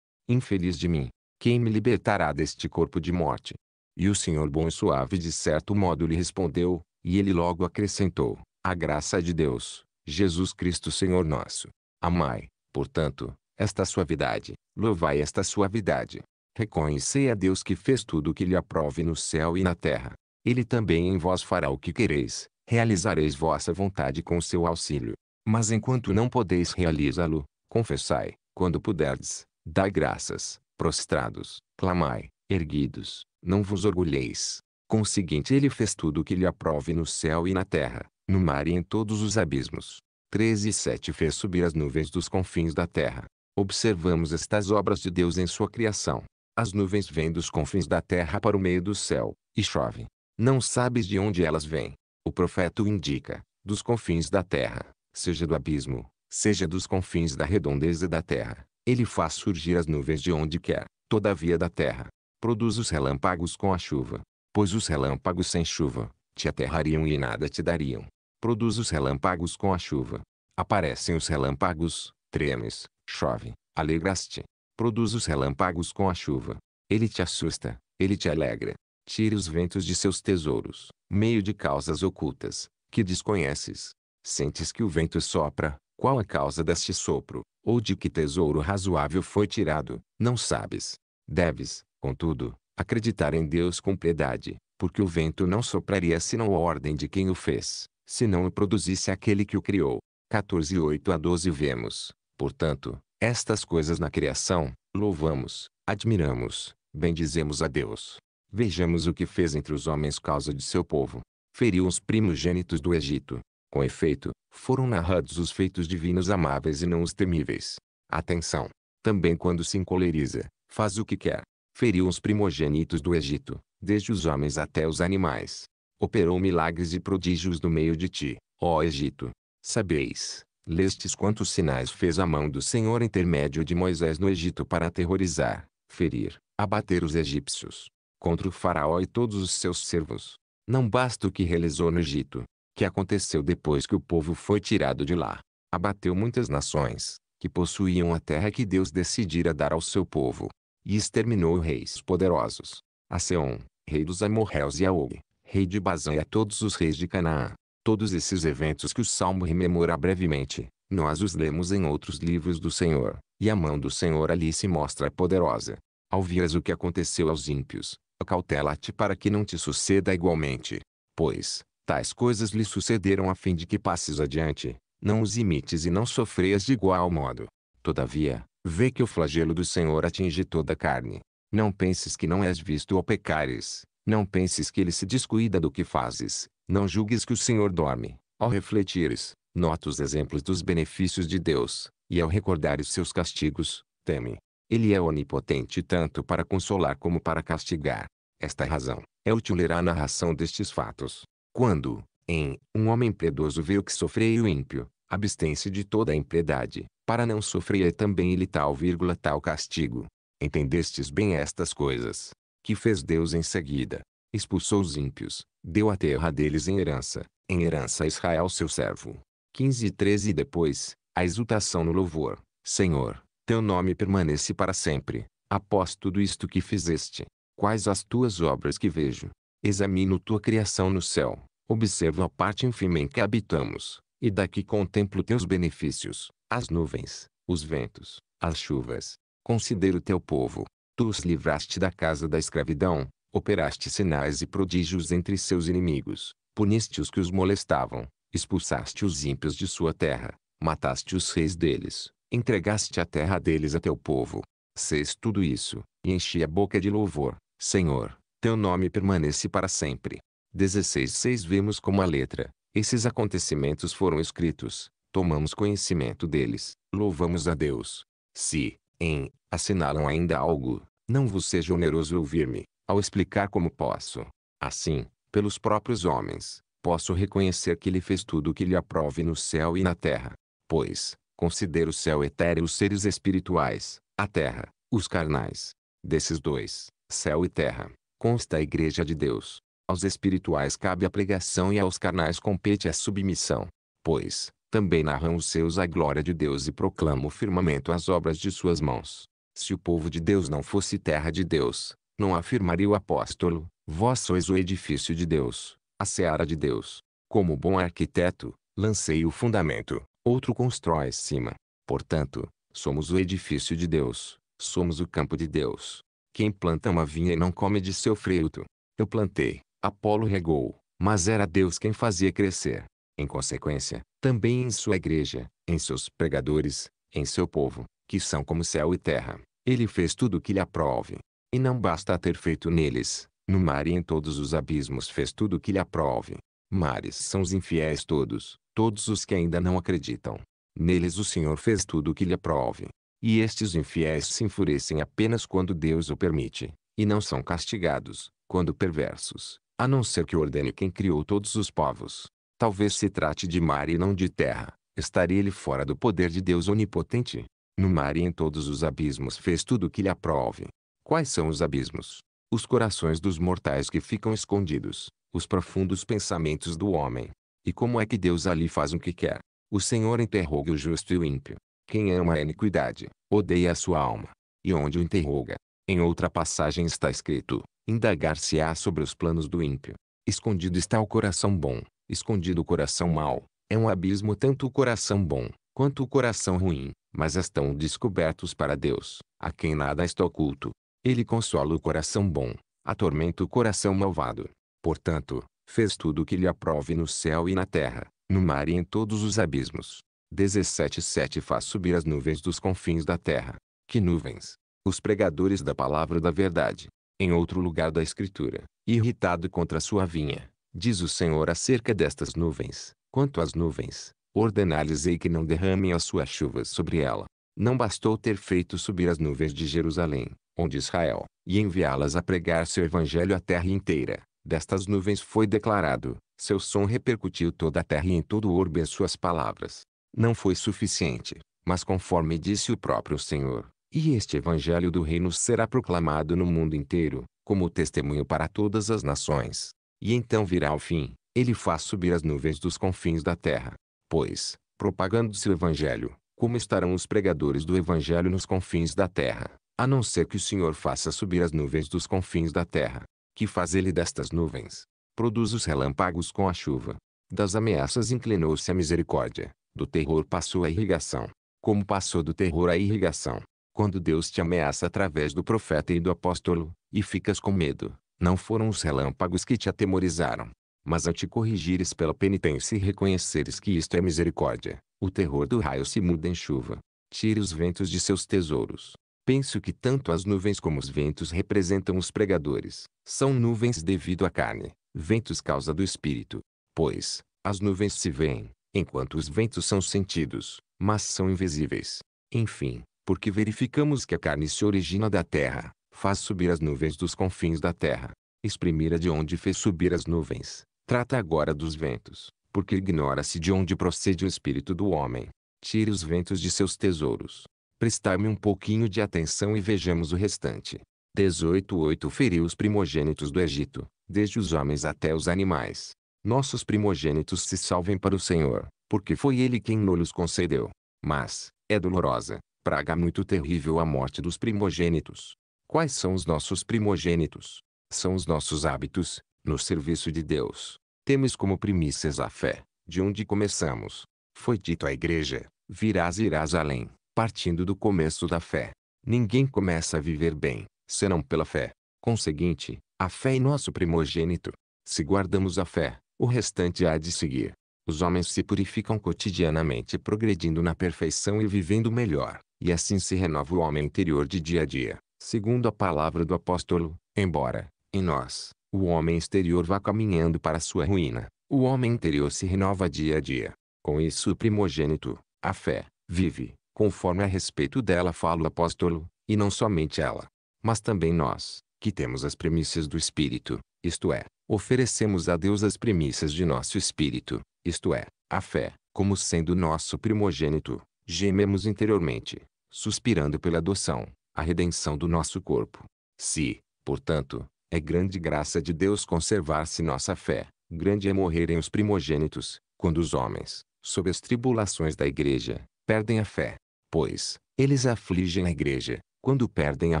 Infeliz de mim, quem me libertará deste corpo de morte? E o Senhor bom e suave de certo modo lhe respondeu, e ele logo acrescentou: A graça de Deus, Jesus Cristo Senhor nosso. Amai, Portanto, esta suavidade, louvai esta suavidade. Reconhecei a Deus que fez tudo o que lhe aprove no céu e na terra. Ele também em vós fará o que quereis, realizareis vossa vontade com seu auxílio. Mas enquanto não podeis realizá-lo, confessai, quando puderdes, dai graças, prostrados, clamai, erguidos, não vos orgulheis. Conseguinte ele fez tudo o que lhe aprove no céu e na terra, no mar e em todos os abismos. 13 e 7 fez subir as nuvens dos confins da terra. Observamos estas obras de Deus em sua criação. As nuvens vêm dos confins da terra para o meio do céu, e chovem. Não sabes de onde elas vêm. O profeta o indica, dos confins da terra, seja do abismo, seja dos confins da redondeza da terra. Ele faz surgir as nuvens de onde quer, todavia da terra. Produz os relâmpagos com a chuva, pois os relâmpagos sem chuva, te aterrariam e nada te dariam produz os relâmpagos com a chuva. Aparecem os relâmpagos, tremes, chove, alegraste. Produz os relâmpagos com a chuva. Ele te assusta, ele te alegra. Tire os ventos de seus tesouros, meio de causas ocultas, que desconheces. Sentes que o vento sopra, qual a causa deste sopro, ou de que tesouro razoável foi tirado, não sabes. Deves, contudo, acreditar em Deus com piedade, porque o vento não sopraria senão a ordem de quem o fez se não o produzisse aquele que o criou. 14 8 a 12 Vemos, portanto, estas coisas na criação, louvamos, admiramos, bendizemos a Deus. Vejamos o que fez entre os homens causa de seu povo. Feriu os primogênitos do Egito. Com efeito, foram narrados os feitos divinos amáveis e não os temíveis. Atenção! Também quando se encoleriza, faz o que quer. Feriu os primogênitos do Egito, desde os homens até os animais operou milagres e prodígios no meio de ti, ó Egito. Sabeis, lestes quantos sinais fez a mão do Senhor intermédio de Moisés no Egito para aterrorizar, ferir, abater os egípcios, contra o faraó e todos os seus servos. Não basta o que realizou no Egito, que aconteceu depois que o povo foi tirado de lá. Abateu muitas nações, que possuíam a terra que Deus decidira dar ao seu povo, e exterminou reis poderosos, a Seon, rei dos amorreus e a Og, rei de Bazã e a todos os reis de Canaã. Todos esses eventos que o Salmo rememora brevemente, nós os lemos em outros livros do Senhor, e a mão do Senhor ali se mostra poderosa. Ao vias o que aconteceu aos ímpios, acautela-te para que não te suceda igualmente. Pois, tais coisas lhe sucederam a fim de que passes adiante, não os imites e não sofreas de igual modo. Todavia, vê que o flagelo do Senhor atinge toda a carne. Não penses que não és visto ou pecares, não penses que ele se descuida do que fazes, não julgues que o Senhor dorme. Ao refletires, nota os exemplos dos benefícios de Deus, e ao recordares seus castigos, teme. Ele é onipotente tanto para consolar como para castigar. Esta razão é útil ler a narração destes fatos. Quando, em, um homem piedoso vê o que sofreu o ímpio, abstém-se de toda a impiedade, para não sofrer é também ele tal vírgula tal castigo. Entendestes bem estas coisas, que fez Deus em seguida. Expulsou os ímpios, deu a terra deles em herança, em herança a Israel seu servo. 15 e 13 Depois, a exultação no louvor. Senhor, teu nome permanece para sempre, após tudo isto que fizeste. Quais as tuas obras que vejo? Examino tua criação no céu, observo a parte ínfima em que habitamos, e daqui contemplo teus benefícios, as nuvens, os ventos, as chuvas. Considero teu povo, Tu os livraste da casa da escravidão, operaste sinais e prodígios entre seus inimigos, puniste os que os molestavam, expulsaste os ímpios de sua terra, mataste os reis deles, entregaste a terra deles a teu povo. Sês tudo isso, e enchi a boca de louvor, Senhor, teu nome permanece para sempre. 16.6 Vemos como a letra, esses acontecimentos foram escritos, tomamos conhecimento deles, louvamos a Deus. Se, em, assinalam ainda algo, não vos seja oneroso ouvir-me, ao explicar como posso, assim, pelos próprios homens, posso reconhecer que ele fez tudo o que lhe aprove no céu e na terra. Pois, considero o céu etéreo os seres espirituais, a terra, os carnais. Desses dois, céu e terra, consta a igreja de Deus. Aos espirituais cabe a pregação e aos carnais compete a submissão. Pois, também narram os seus a glória de Deus e proclamam o firmamento as obras de suas mãos. Se o povo de Deus não fosse terra de Deus, não afirmaria o apóstolo, vós sois o edifício de Deus, a seara de Deus. Como bom arquiteto, lancei o fundamento, outro constrói cima. Portanto, somos o edifício de Deus, somos o campo de Deus. Quem planta uma vinha e não come de seu fruto. Eu plantei, Apolo regou, mas era Deus quem fazia crescer. Em consequência, também em sua igreja, em seus pregadores, em seu povo, que são como céu e terra. Ele fez tudo o que lhe aprove. E não basta ter feito neles, no mar e em todos os abismos fez tudo o que lhe aprove. Mares são os infiéis todos, todos os que ainda não acreditam. Neles o Senhor fez tudo o que lhe aprove. E estes infiéis se enfurecem apenas quando Deus o permite, e não são castigados, quando perversos, a não ser que ordene quem criou todos os povos talvez se trate de mar e não de terra, estaria ele fora do poder de Deus onipotente. No mar e em todos os abismos fez tudo o que lhe aprove. Quais são os abismos? Os corações dos mortais que ficam escondidos, os profundos pensamentos do homem. E como é que Deus ali faz o que quer? O Senhor interroga o justo e o ímpio. Quem ama a iniquidade, odeia a sua alma. E onde o interroga? Em outra passagem está escrito: indagar-se-á sobre os planos do ímpio. Escondido está o coração bom, escondido o coração mau. É um abismo tanto o coração bom, quanto o coração ruim, mas estão descobertos para Deus, a quem nada está oculto. Ele consola o coração bom, atormenta o coração malvado. Portanto, fez tudo o que lhe aprove no céu e na terra, no mar e em todos os abismos. 17.7 Faz subir as nuvens dos confins da terra. Que nuvens? Os pregadores da palavra da verdade. Em outro lugar da escritura, irritado contra sua vinha, Diz o Senhor acerca destas nuvens, quanto às nuvens, ordenar-lhes-ei que não derramem as suas chuvas sobre ela. Não bastou ter feito subir as nuvens de Jerusalém, onde Israel, e enviá-las a pregar seu evangelho à terra inteira. Destas nuvens foi declarado, seu som repercutiu toda a terra e em todo o orbe as suas palavras. Não foi suficiente, mas conforme disse o próprio Senhor, e este evangelho do reino será proclamado no mundo inteiro, como testemunho para todas as nações, e então virá o fim, ele faz subir as nuvens dos confins da terra. Pois, propagando-se o evangelho, como estarão os pregadores do evangelho nos confins da terra? A não ser que o Senhor faça subir as nuvens dos confins da terra. Que faz ele destas nuvens? Produz os relâmpagos com a chuva. Das ameaças inclinou-se à misericórdia, do terror passou à irrigação. Como passou do terror à irrigação? Quando Deus te ameaça através do profeta e do apóstolo, e ficas com medo, não foram os relâmpagos que te atemorizaram, mas ao te corrigires pela penitência e reconheceres que isto é misericórdia, o terror do raio se muda em chuva. Tire os ventos de seus tesouros. Penso que tanto as nuvens como os ventos representam os pregadores. São nuvens devido à carne, ventos causa do espírito. Pois, as nuvens se veem, enquanto os ventos são sentidos, mas são invisíveis. Enfim, porque verificamos que a carne se origina da terra, faz subir as nuvens dos confins da terra. Exprimira de onde fez subir as nuvens. Trata agora dos ventos, porque ignora-se de onde procede o espírito do homem. Tire os ventos de seus tesouros. prestar me um pouquinho de atenção e vejamos o restante. 18.8 Feriu os primogênitos do Egito, desde os homens até os animais. Nossos primogênitos se salvem para o Senhor, porque foi Ele quem nos concedeu. Mas, é dolorosa, praga muito terrível a morte dos primogênitos. Quais são os nossos primogênitos? São os nossos hábitos, no serviço de Deus. Temos como primícias a fé, de onde começamos. Foi dito à igreja, virás e irás além, partindo do começo da fé. Ninguém começa a viver bem, senão pela fé. Conseguinte, a fé é nosso primogênito. Se guardamos a fé, o restante há de seguir. Os homens se purificam cotidianamente progredindo na perfeição e vivendo melhor, e assim se renova o homem interior de dia a dia segundo a palavra do apóstolo, embora, em nós, o homem exterior vá caminhando para sua ruína, o homem interior se renova dia a dia. Com isso o primogênito, a fé, vive, conforme a respeito dela fala o apóstolo, e não somente ela, mas também nós, que temos as premissas do Espírito, isto é, oferecemos a Deus as premissas de nosso Espírito, isto é, a fé, como sendo nosso primogênito, gememos interiormente, suspirando pela adoção, a redenção do nosso corpo. Se, portanto, é grande graça de Deus conservar-se nossa fé, grande é morrerem os primogênitos, quando os homens, sob as tribulações da igreja, perdem a fé. Pois, eles afligem a igreja, quando perdem a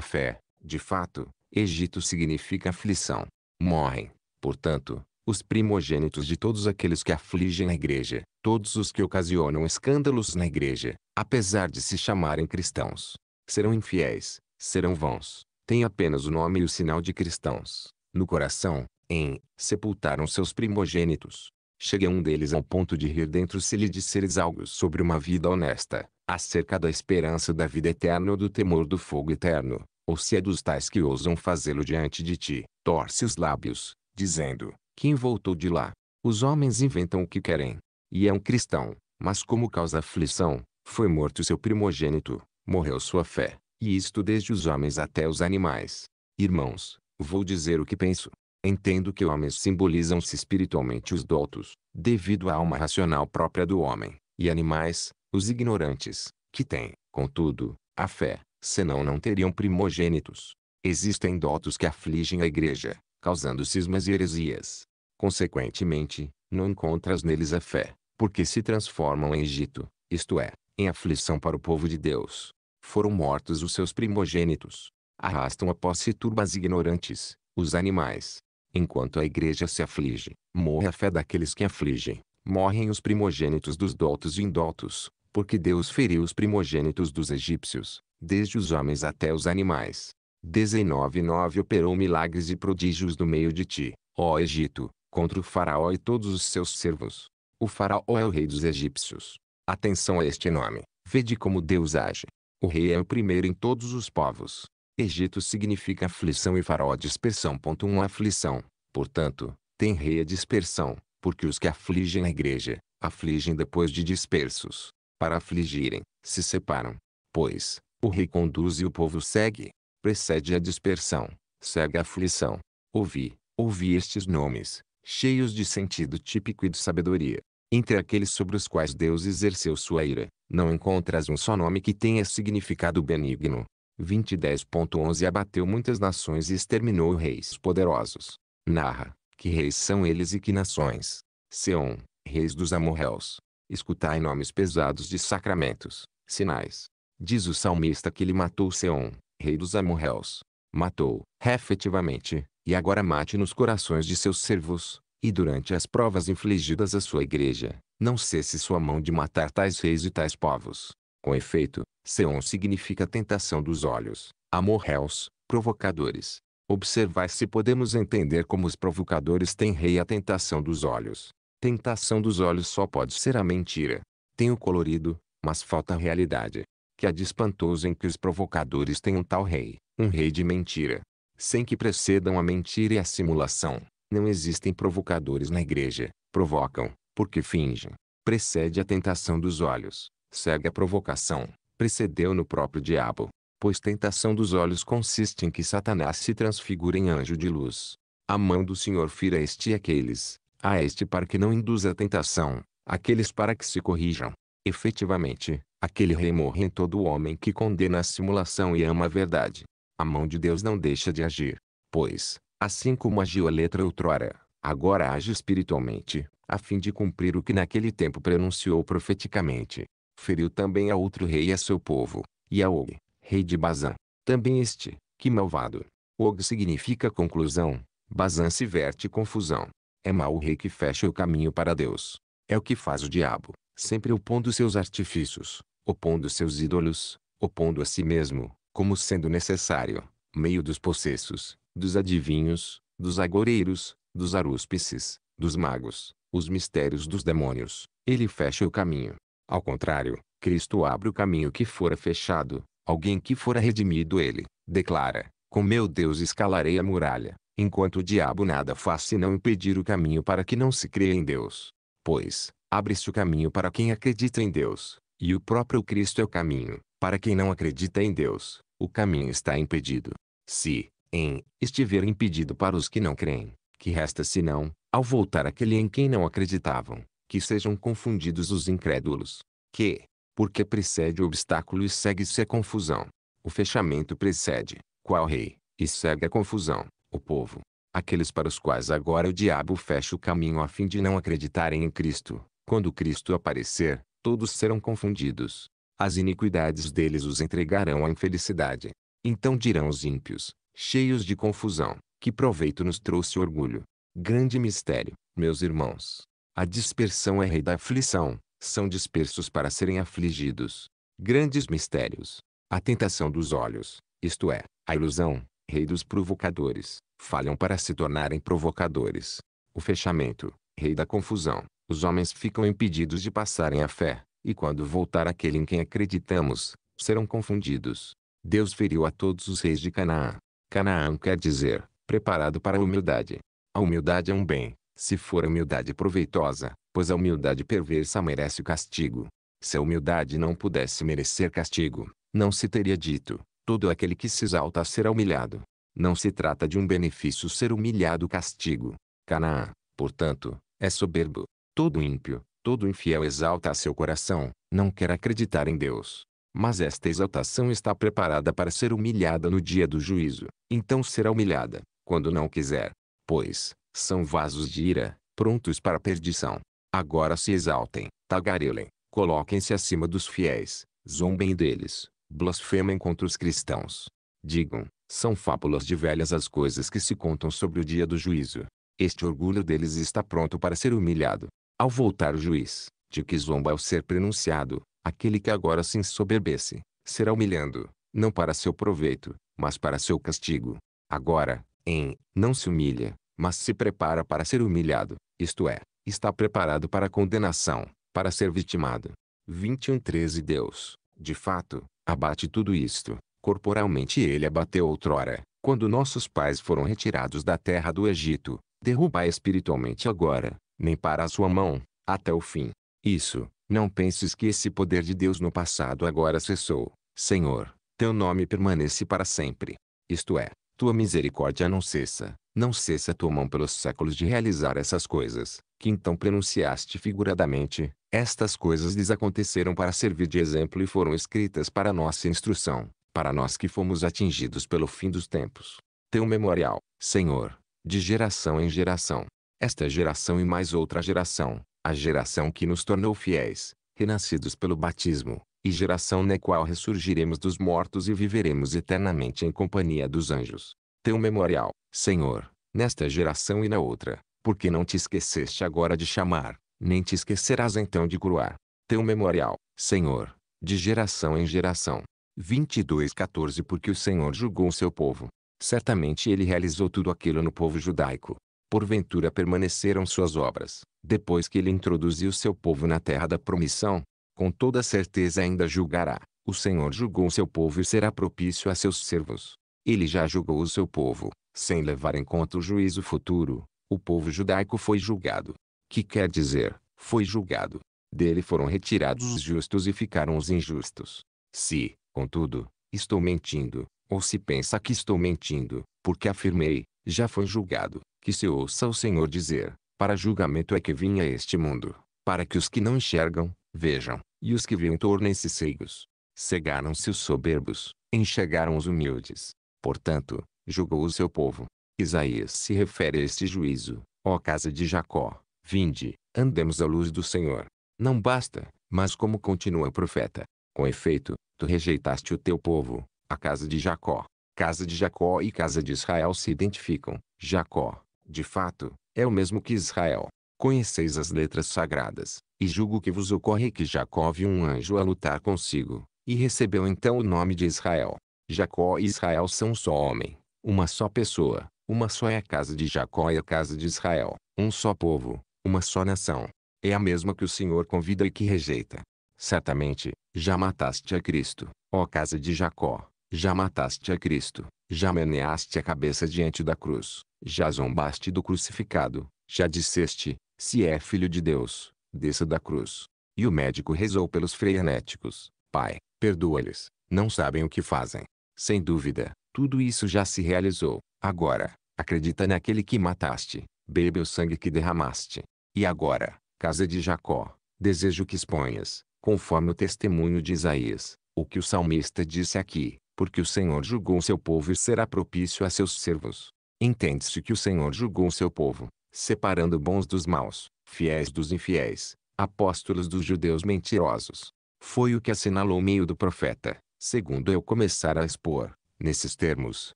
fé, de fato, Egito significa aflição. Morrem, portanto, os primogênitos de todos aqueles que afligem a igreja, todos os que ocasionam escândalos na igreja, apesar de se chamarem cristãos serão infiéis, serão vãos, têm apenas o nome e o sinal de cristãos, no coração, em, sepultaram seus primogênitos. Chega um deles ao ponto de rir dentro se lhe disseres algo sobre uma vida honesta, acerca da esperança da vida eterna ou do temor do fogo eterno, ou se é dos tais que ousam fazê-lo diante de ti, torce os lábios, dizendo, quem voltou de lá? Os homens inventam o que querem. E é um cristão, mas como causa aflição, foi morto seu primogênito morreu sua fé, e isto desde os homens até os animais. Irmãos, vou dizer o que penso. Entendo que homens simbolizam-se espiritualmente os doutos, devido à alma racional própria do homem, e animais, os ignorantes, que têm, contudo, a fé, senão não teriam primogênitos. Existem dotos que afligem a igreja, causando cismas e heresias. Consequentemente, não encontras neles a fé, porque se transformam em Egito, isto é, em aflição para o povo de Deus. Foram mortos os seus primogênitos. Arrastam após si turbas ignorantes, os animais. Enquanto a igreja se aflige, morre a fé daqueles que afligem. Morrem os primogênitos dos doutos e indoutos, porque Deus feriu os primogênitos dos egípcios, desde os homens até os animais. 19.9 Operou milagres e prodígios no meio de ti, ó Egito, contra o faraó e todos os seus servos. O faraó é o rei dos egípcios. Atenção a este nome. Vede como Deus age. O rei é o primeiro em todos os povos. Egito significa aflição e farol dispersão. 1 Aflição, portanto, tem rei a dispersão, porque os que afligem a igreja, afligem depois de dispersos. Para afligirem, se separam. Pois, o rei conduz e o povo segue. Precede a dispersão, segue a aflição. Ouvi, ouvi estes nomes, cheios de sentido típico e de sabedoria. Entre aqueles sobre os quais Deus exerceu sua ira, não encontras um só nome que tenha significado benigno. 20.10.11 Abateu muitas nações e exterminou reis poderosos. Narra, que reis são eles e que nações? Seon, reis dos amorreus. Escutai nomes pesados de sacramentos, sinais. Diz o salmista que ele matou Seon, rei dos amorreus. Matou, efetivamente, e agora mate nos corações de seus servos, e durante as provas infligidas à sua igreja, não cesse sua mão de matar tais reis e tais povos. Com efeito, Seon significa tentação dos olhos, amorreus provocadores. Observai se podemos entender como os provocadores têm rei a tentação dos olhos. Tentação dos olhos só pode ser a mentira. Tem o colorido, mas falta a realidade. Que há de espantoso em que os provocadores têm um tal rei, um rei de mentira. Sem que precedam a mentira e a simulação. Não existem provocadores na igreja. Provocam, porque fingem. Precede a tentação dos olhos. Segue a provocação. Precedeu no próprio diabo. Pois tentação dos olhos consiste em que Satanás se transfigure em anjo de luz. A mão do Senhor fira este e aqueles, a este para que não induza a tentação, aqueles para que se corrijam. Efetivamente, aquele remorre em todo homem que condena a simulação e ama a verdade. A mão de Deus não deixa de agir, pois, assim como agiu a letra outrora, agora age espiritualmente, a fim de cumprir o que naquele tempo pronunciou profeticamente. Feriu também a outro rei e a seu povo, e a Og, rei de Bazan, Também este, que malvado. Og significa conclusão, Bazan se verte confusão. É mau o rei que fecha o caminho para Deus. É o que faz o diabo, sempre opondo seus artifícios, opondo seus ídolos, opondo a si mesmo, como sendo necessário, meio dos possessos, dos adivinhos, dos agoreiros, dos arúspices, dos magos, os mistérios dos demônios. Ele fecha o caminho. Ao contrário, Cristo abre o caminho que fora fechado, alguém que fora redimido ele, declara, com meu Deus escalarei a muralha, enquanto o diabo nada faz senão impedir o caminho para que não se crê em Deus. Pois, abre-se o caminho para quem acredita em Deus, e o próprio Cristo é o caminho, para quem não acredita em Deus, o caminho está impedido. Se, em estiver impedido para os que não creem, que resta senão, ao voltar aquele em quem não acreditavam, que sejam confundidos os incrédulos, que, porque precede o obstáculo e segue-se a confusão. O fechamento precede, qual rei, e segue a confusão, o povo. Aqueles para os quais agora o diabo fecha o caminho a fim de não acreditarem em Cristo, quando Cristo aparecer, todos serão confundidos. As iniquidades deles os entregarão à infelicidade. Então dirão os ímpios, cheios de confusão. Que proveito nos trouxe orgulho? Grande mistério, meus irmãos. A dispersão é rei da aflição, são dispersos para serem afligidos. Grandes mistérios. A tentação dos olhos, isto é, a ilusão, rei dos provocadores, falham para se tornarem provocadores. O fechamento, rei da confusão, os homens ficam impedidos de passarem a fé, e quando voltar aquele em quem acreditamos, serão confundidos. Deus feriu a todos os reis de Canaã, Canaã quer dizer, preparado para a humildade. A humildade é um bem, se for humildade proveitosa, pois a humildade perversa merece castigo. Se a humildade não pudesse merecer castigo, não se teria dito, todo aquele que se exalta será humilhado. Não se trata de um benefício ser humilhado castigo. Canaã, portanto, é soberbo. Todo ímpio, todo infiel exalta seu coração, não quer acreditar em Deus. Mas esta exaltação está preparada para ser humilhada no dia do juízo. Então será humilhada, quando não quiser. Pois, são vasos de ira, prontos para a perdição. Agora se exaltem, tagarelem, coloquem-se acima dos fiéis, zombem deles, blasfemem contra os cristãos. Digam, são fábulas de velhas as coisas que se contam sobre o dia do juízo. Este orgulho deles está pronto para ser humilhado. Ao voltar o juiz, de que zomba ao ser pronunciado, Aquele que agora se ensoberbesse, será humilhando, não para seu proveito, mas para seu castigo. Agora, em, não se humilha, mas se prepara para ser humilhado, isto é, está preparado para a condenação, para ser vitimado. 21.13 Deus, de fato, abate tudo isto. Corporalmente ele abateu outrora, quando nossos pais foram retirados da terra do Egito, derrubai espiritualmente agora, nem para a sua mão, até o fim. Isso, não penses que esse poder de Deus no passado agora cessou. Senhor, teu nome permanece para sempre. Isto é, tua misericórdia não cessa, não cessa tua mão pelos séculos de realizar essas coisas, que então pronunciaste figuradamente. Estas coisas lhes aconteceram para servir de exemplo e foram escritas para nossa instrução, para nós que fomos atingidos pelo fim dos tempos. Teu memorial, Senhor, de geração em geração. Esta geração e mais outra geração, a geração que nos tornou fiéis, renascidos pelo batismo, e geração na qual ressurgiremos dos mortos e viveremos eternamente em companhia dos anjos. Teu memorial, Senhor, nesta geração e na outra, porque não te esqueceste agora de chamar, nem te esquecerás então de cruar. Teu memorial, Senhor, de geração em geração. 22:14 Porque o Senhor julgou o seu povo. Certamente ele realizou tudo aquilo no povo judaico, porventura permaneceram suas obras, depois que ele introduziu seu povo na terra da promissão, com toda certeza ainda julgará. O Senhor julgou seu povo e será propício a seus servos. Ele já julgou o seu povo, sem levar em conta o juízo futuro. O povo judaico foi julgado. Que quer dizer, foi julgado. Dele foram retirados os justos e ficaram os injustos. Se, contudo, estou mentindo, ou se pensa que estou mentindo, porque afirmei, já foi julgado, que se ouça o Senhor dizer, para julgamento é que vinha este mundo, para que os que não enxergam, vejam, e os que veem tornem-se cegos. Cegaram-se os soberbos, enxergaram os humildes. Portanto, julgou o seu povo. Isaías se refere a este juízo, ó casa de Jacó, vinde, andemos à luz do Senhor. Não basta, mas como continua o profeta, com efeito, tu rejeitaste o teu povo, a casa de Jacó, casa de Jacó e casa de Israel se identificam. Jacó, de fato, é o mesmo que Israel. Conheceis as letras sagradas, e julgo que vos ocorre que Jacó viu um anjo a lutar consigo, e recebeu então o nome de Israel. Jacó e Israel são um só homem, uma só pessoa, uma só é a casa de Jacó e a casa de Israel, um só povo, uma só nação. É a mesma que o Senhor convida e que rejeita. Certamente, já mataste a Cristo, ó casa de Jacó, já mataste a Cristo, já meneaste a cabeça diante da cruz, já zombaste do crucificado, já disseste, se é filho de Deus, desça da cruz. E o médico rezou pelos freianéticos Pai, perdoa-lhes, não sabem o que fazem. Sem dúvida, tudo isso já se realizou. Agora, acredita naquele que mataste, bebe o sangue que derramaste. E agora, casa de Jacó, desejo que exponhas, conforme o testemunho de Isaías, o que o salmista disse aqui porque o Senhor julgou seu povo e será propício a seus servos. Entende-se que o Senhor julgou seu povo, separando bons dos maus, fiéis dos infiéis, apóstolos dos judeus mentirosos. Foi o que assinalou o meio do profeta, segundo eu começar a expor, nesses termos,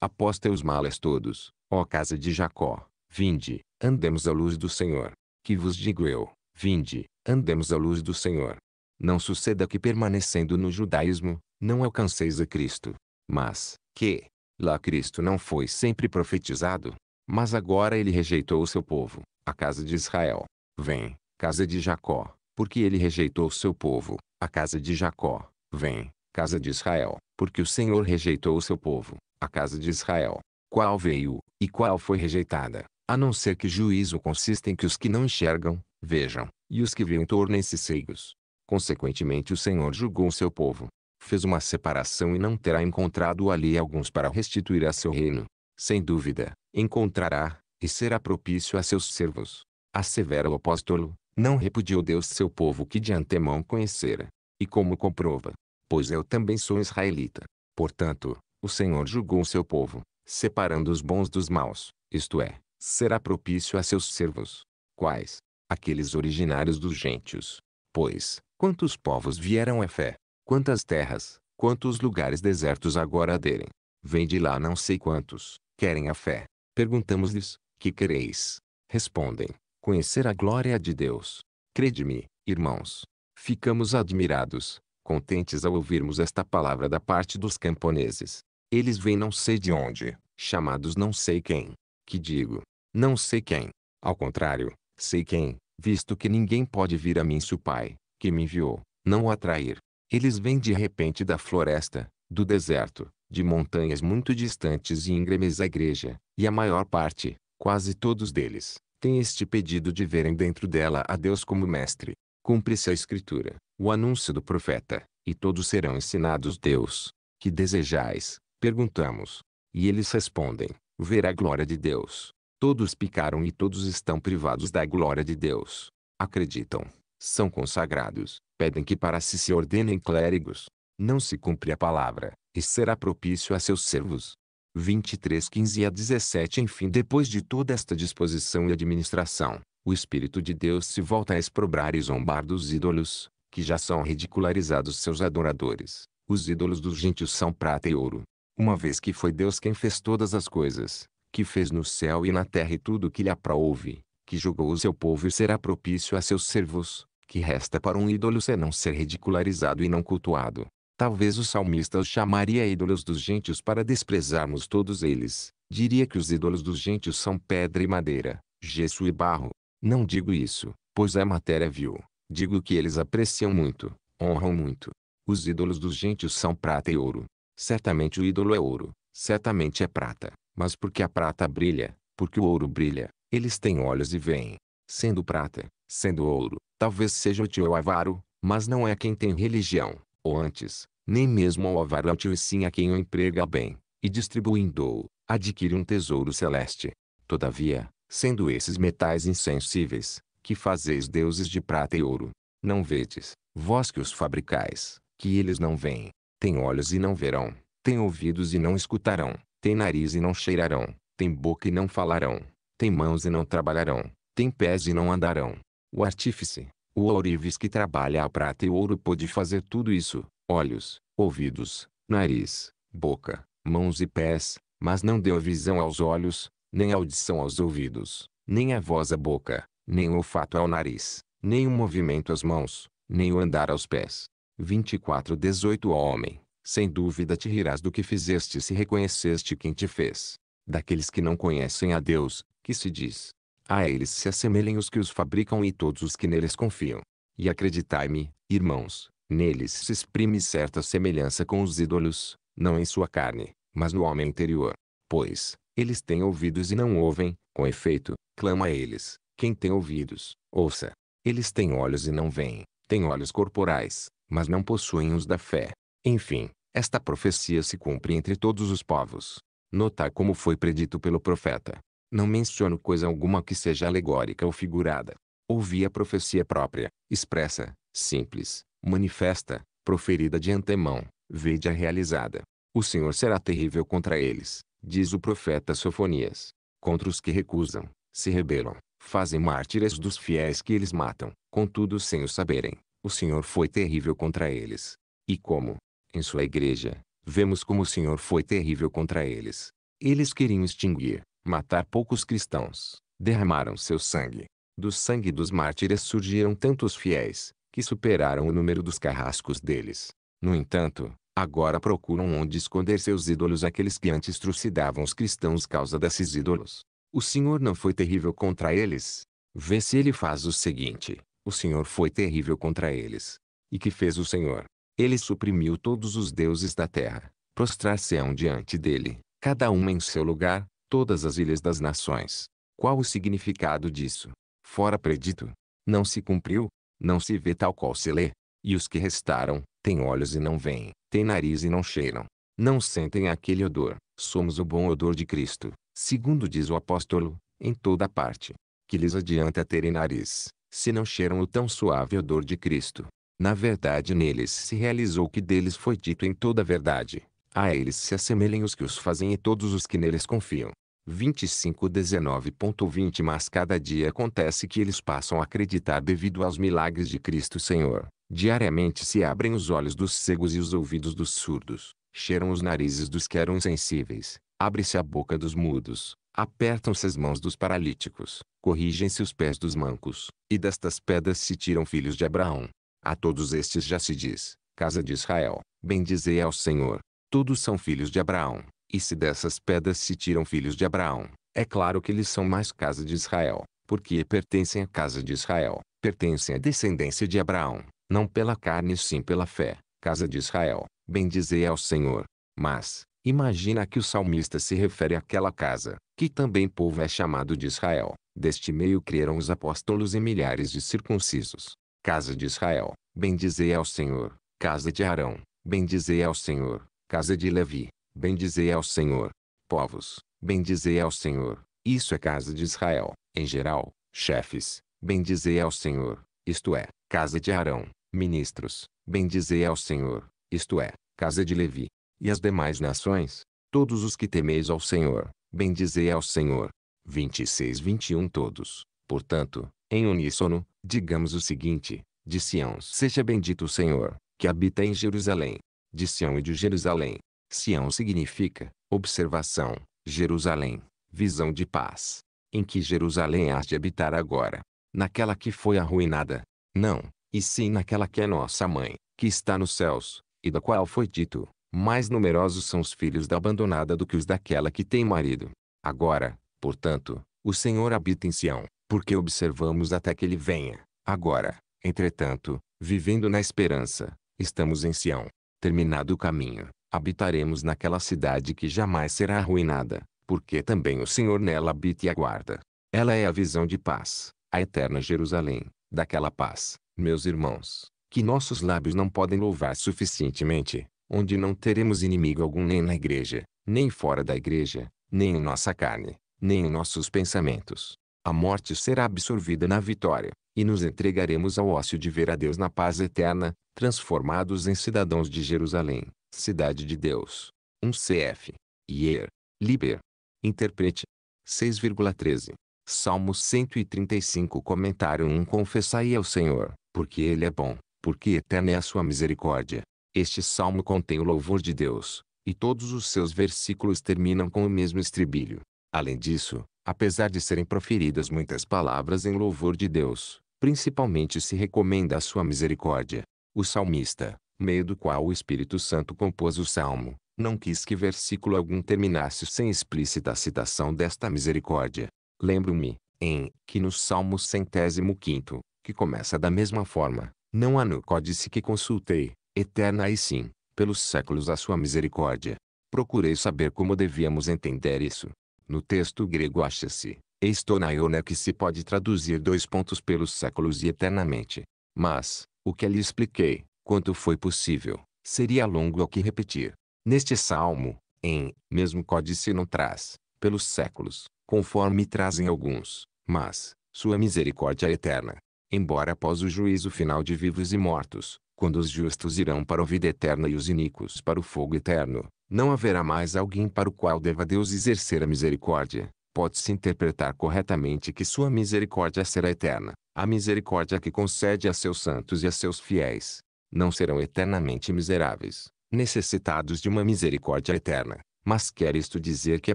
após teus males todos, ó casa de Jacó, vinde, andemos à luz do Senhor. Que vos digo eu, vinde, andemos à luz do Senhor. Não suceda que permanecendo no judaísmo, não alcanceis a Cristo. Mas, que, lá Cristo não foi sempre profetizado, mas agora ele rejeitou o seu povo, a casa de Israel. Vem, casa de Jacó, porque ele rejeitou o seu povo, a casa de Jacó. Vem, casa de Israel, porque o Senhor rejeitou o seu povo, a casa de Israel. Qual veio, e qual foi rejeitada, a não ser que juízo consista em que os que não enxergam, vejam, e os que veem tornem-se cegos, Consequentemente o Senhor julgou o seu povo, fez uma separação e não terá encontrado ali alguns para restituir a seu reino. Sem dúvida, encontrará, e será propício a seus servos. Assevera o apóstolo, não repudiou Deus seu povo que de antemão conhecera. E como comprova? Pois eu também sou israelita. Portanto, o Senhor julgou seu povo, separando os bons dos maus, isto é, será propício a seus servos. Quais? Aqueles originários dos gentios. Pois, quantos povos vieram à fé, Quantas terras, quantos lugares desertos agora aderem Vem de lá não sei quantos, querem a fé. Perguntamos-lhes, que quereis? Respondem, conhecer a glória de Deus. Crede-me, irmãos. Ficamos admirados, contentes ao ouvirmos esta palavra da parte dos camponeses. Eles vêm não sei de onde, chamados não sei quem. Que digo, não sei quem. Ao contrário, sei quem, visto que ninguém pode vir a mim se o Pai, que me enviou, não o atrair. Eles vêm de repente da floresta, do deserto, de montanhas muito distantes e íngremes à igreja, e a maior parte, quase todos deles, tem este pedido de verem dentro dela a Deus como mestre. Cumpre-se a escritura, o anúncio do profeta, e todos serão ensinados Deus. Que desejais? Perguntamos. E eles respondem, ver a glória de Deus. Todos picaram e todos estão privados da glória de Deus. Acreditam, são consagrados, pedem que para si se ordenem clérigos. Não se cumpre a palavra, e será propício a seus servos. 23, 15 a 17 Enfim, depois de toda esta disposição e administração, o Espírito de Deus se volta a exprobrar e zombar dos ídolos, que já são ridicularizados seus adoradores. Os ídolos dos gentios são prata e ouro. Uma vez que foi Deus quem fez todas as coisas, que fez no céu e na terra e tudo o que lhe aprouve, que julgou o seu povo e será propício a seus servos, que resta para um ídolo senão ser ridicularizado e não cultuado. Talvez o salmista os chamaria ídolos dos gentios para desprezarmos todos eles. Diria que os ídolos dos gentios são pedra e madeira, gesso e barro. Não digo isso, pois é matéria vil. Digo que eles apreciam muito, honram muito. Os ídolos dos gentios são prata e ouro. Certamente o ídolo é ouro, certamente é prata. Mas porque a prata brilha, porque o ouro brilha, eles têm olhos e veem. Sendo prata, sendo ouro, talvez seja útil ao avaro, mas não é a quem tem religião, ou antes, nem mesmo ao avaro é útil e sim a quem o emprega bem, e distribuindo-o, adquire um tesouro celeste. Todavia, sendo esses metais insensíveis, que fazeis deuses de prata e ouro, não vedes, vós que os fabricais, que eles não veem, têm olhos e não verão, têm ouvidos e não escutarão, têm nariz e não cheirarão, têm boca e não falarão, têm mãos e não trabalharão, têm pés e não andarão, o artífice, o ourives que trabalha a prata e ouro pôde fazer tudo isso, olhos, ouvidos, nariz, boca, mãos e pés, mas não deu visão aos olhos, nem audição aos ouvidos, nem a voz à boca, nem o olfato ao nariz, nem o movimento às mãos, nem o andar aos pés. 24 18 Ó homem, sem dúvida te rirás do que fizeste se reconheceste quem te fez. Daqueles que não conhecem a Deus, que se diz, a eles se assemelhem os que os fabricam e todos os que neles confiam. E acreditai-me, irmãos, neles se exprime certa semelhança com os ídolos, não em sua carne, mas no homem interior. Pois, eles têm ouvidos e não ouvem, com efeito, clama a eles, quem tem ouvidos, ouça. Eles têm olhos e não veem, têm olhos corporais, mas não possuem os da fé. Enfim, esta profecia se cumpre entre todos os povos. Notar como foi predito pelo profeta. Não menciono coisa alguma que seja alegórica ou figurada. Ouvi a profecia própria, expressa, simples, manifesta, proferida de antemão, vede a realizada. O Senhor será terrível contra eles, diz o profeta Sofonias, contra os que recusam, se rebelam, fazem mártires dos fiéis que eles matam, contudo sem o saberem, o Senhor foi terrível contra eles. E como, em sua igreja, vemos como o Senhor foi terrível contra eles. Eles queriam extinguir, matar poucos cristãos, derramaram seu sangue. Do sangue dos mártires surgiram tantos fiéis, que superaram o número dos carrascos deles. No entanto, agora procuram onde esconder seus ídolos aqueles que antes trucidavam os cristãos causa desses ídolos. O Senhor não foi terrível contra eles? Vê se ele faz o seguinte: o Senhor foi terrível contra eles. E que fez o Senhor? Ele suprimiu todos os deuses da terra, prostrar-se-ão diante dele, cada um em seu lugar, todas as ilhas das nações. Qual o significado disso? Fora predito. Não se cumpriu, não se vê tal qual se lê. E os que restaram, têm olhos e não veem, têm nariz e não cheiram, não sentem aquele odor. Somos o bom odor de Cristo, segundo diz o apóstolo, em toda parte. Que lhes adianta terem nariz, se não cheiram o tão suave odor de Cristo? Na verdade neles se realizou o que deles foi dito em toda a verdade. A eles se assemelhem os que os fazem e todos os que neles confiam. 25:19.20 Mas cada dia acontece que eles passam a acreditar devido aos milagres de Cristo Senhor. Diariamente se abrem os olhos dos cegos e os ouvidos dos surdos, cheiram os narizes dos que eram insensíveis, abre-se a boca dos mudos, apertam-se as mãos dos paralíticos, corrigem-se os pés dos mancos, e destas pedras se tiram filhos de Abraão. A todos estes já se diz, casa de Israel, bendizei ao Senhor. Todos são filhos de Abraão, e se dessas pedras se tiram filhos de Abraão, é claro que eles são mais casa de Israel, porque pertencem à casa de Israel, pertencem à descendência de Abraão, não pela carne sim pela fé, casa de Israel, bendizei ao Senhor. Mas, imagina que o salmista se refere àquela casa, que também povo é chamado de Israel. Deste meio creram os apóstolos e milhares de circuncisos. Casa de Israel, bendizei ao Senhor. Casa de Arão, bendizei ao Senhor. Casa de Levi, Bendizei ao Senhor. Povos, bendizei ao Senhor. Isso é casa de Israel, em geral, chefes, bendizei ao Senhor, isto é, casa de Arão, ministros, bendizei ao Senhor, isto é, casa de Levi. E as demais nações, todos os que temeis ao Senhor, bendizei ao Senhor. 26 21 Todos, portanto, em uníssono, digamos o seguinte, de Sião seja bendito o Senhor, que habita em Jerusalém, de Sião e de Jerusalém, Sião significa observação, Jerusalém, visão de paz, em que Jerusalém has de habitar agora, naquela que foi arruinada, não, e sim naquela que é nossa mãe, que está nos céus, e da qual foi dito, mais numerosos são os filhos da abandonada do que os daquela que tem marido. Agora, portanto, o Senhor habita em Sião, porque observamos até que ele venha. Agora, entretanto, vivendo na esperança, estamos em Sião, terminado o caminho. Habitaremos naquela cidade que jamais será arruinada, porque também o Senhor nela habita e aguarda. Ela é a visão de paz, a eterna Jerusalém, daquela paz, meus irmãos, que nossos lábios não podem louvar suficientemente, onde não teremos inimigo algum nem na igreja, nem fora da igreja, nem em nossa carne, nem em nossos pensamentos. A morte será absorvida na vitória, e nos entregaremos ao ócio de ver a Deus na paz eterna, transformados em cidadãos de Jerusalém, Cidade de Deus. 1 um cf. Ier. Liber. Interprete. 6,13. Salmo 135 Comentário 1 Confessai ao Senhor, porque Ele é bom, porque eterna é a sua misericórdia. Este salmo contém o louvor de Deus, e todos os seus versículos terminam com o mesmo estribilho. Além disso, apesar de serem proferidas muitas palavras em louvor de Deus, principalmente se recomenda a sua misericórdia. O salmista, meio do qual o Espírito Santo compôs o salmo, não quis que versículo algum terminasse sem explícita citação desta misericórdia. Lembro-me, em, que no Salmo centésimo quinto, que começa da mesma forma, não há no códice que consultei, eterna e sim, pelos séculos a sua misericórdia. Procurei saber como devíamos entender isso. No texto grego acha-se, estonaiona que se pode traduzir dois pontos pelos séculos e eternamente. Mas, o que lhe expliquei, quanto foi possível. Seria longo que repetir. Neste salmo, em, mesmo códice não traz, pelos séculos, conforme trazem alguns, mas, sua misericórdia é eterna. Embora após o juízo final de vivos e mortos, quando os justos irão para a vida eterna e os iníquos para o fogo eterno, não haverá mais alguém para o qual deva Deus exercer a misericórdia. Pode-se interpretar corretamente que sua misericórdia será eterna, a misericórdia que concede a seus santos e a seus fiéis, não serão eternamente miseráveis, necessitados de uma misericórdia eterna. Mas quer isto dizer que a é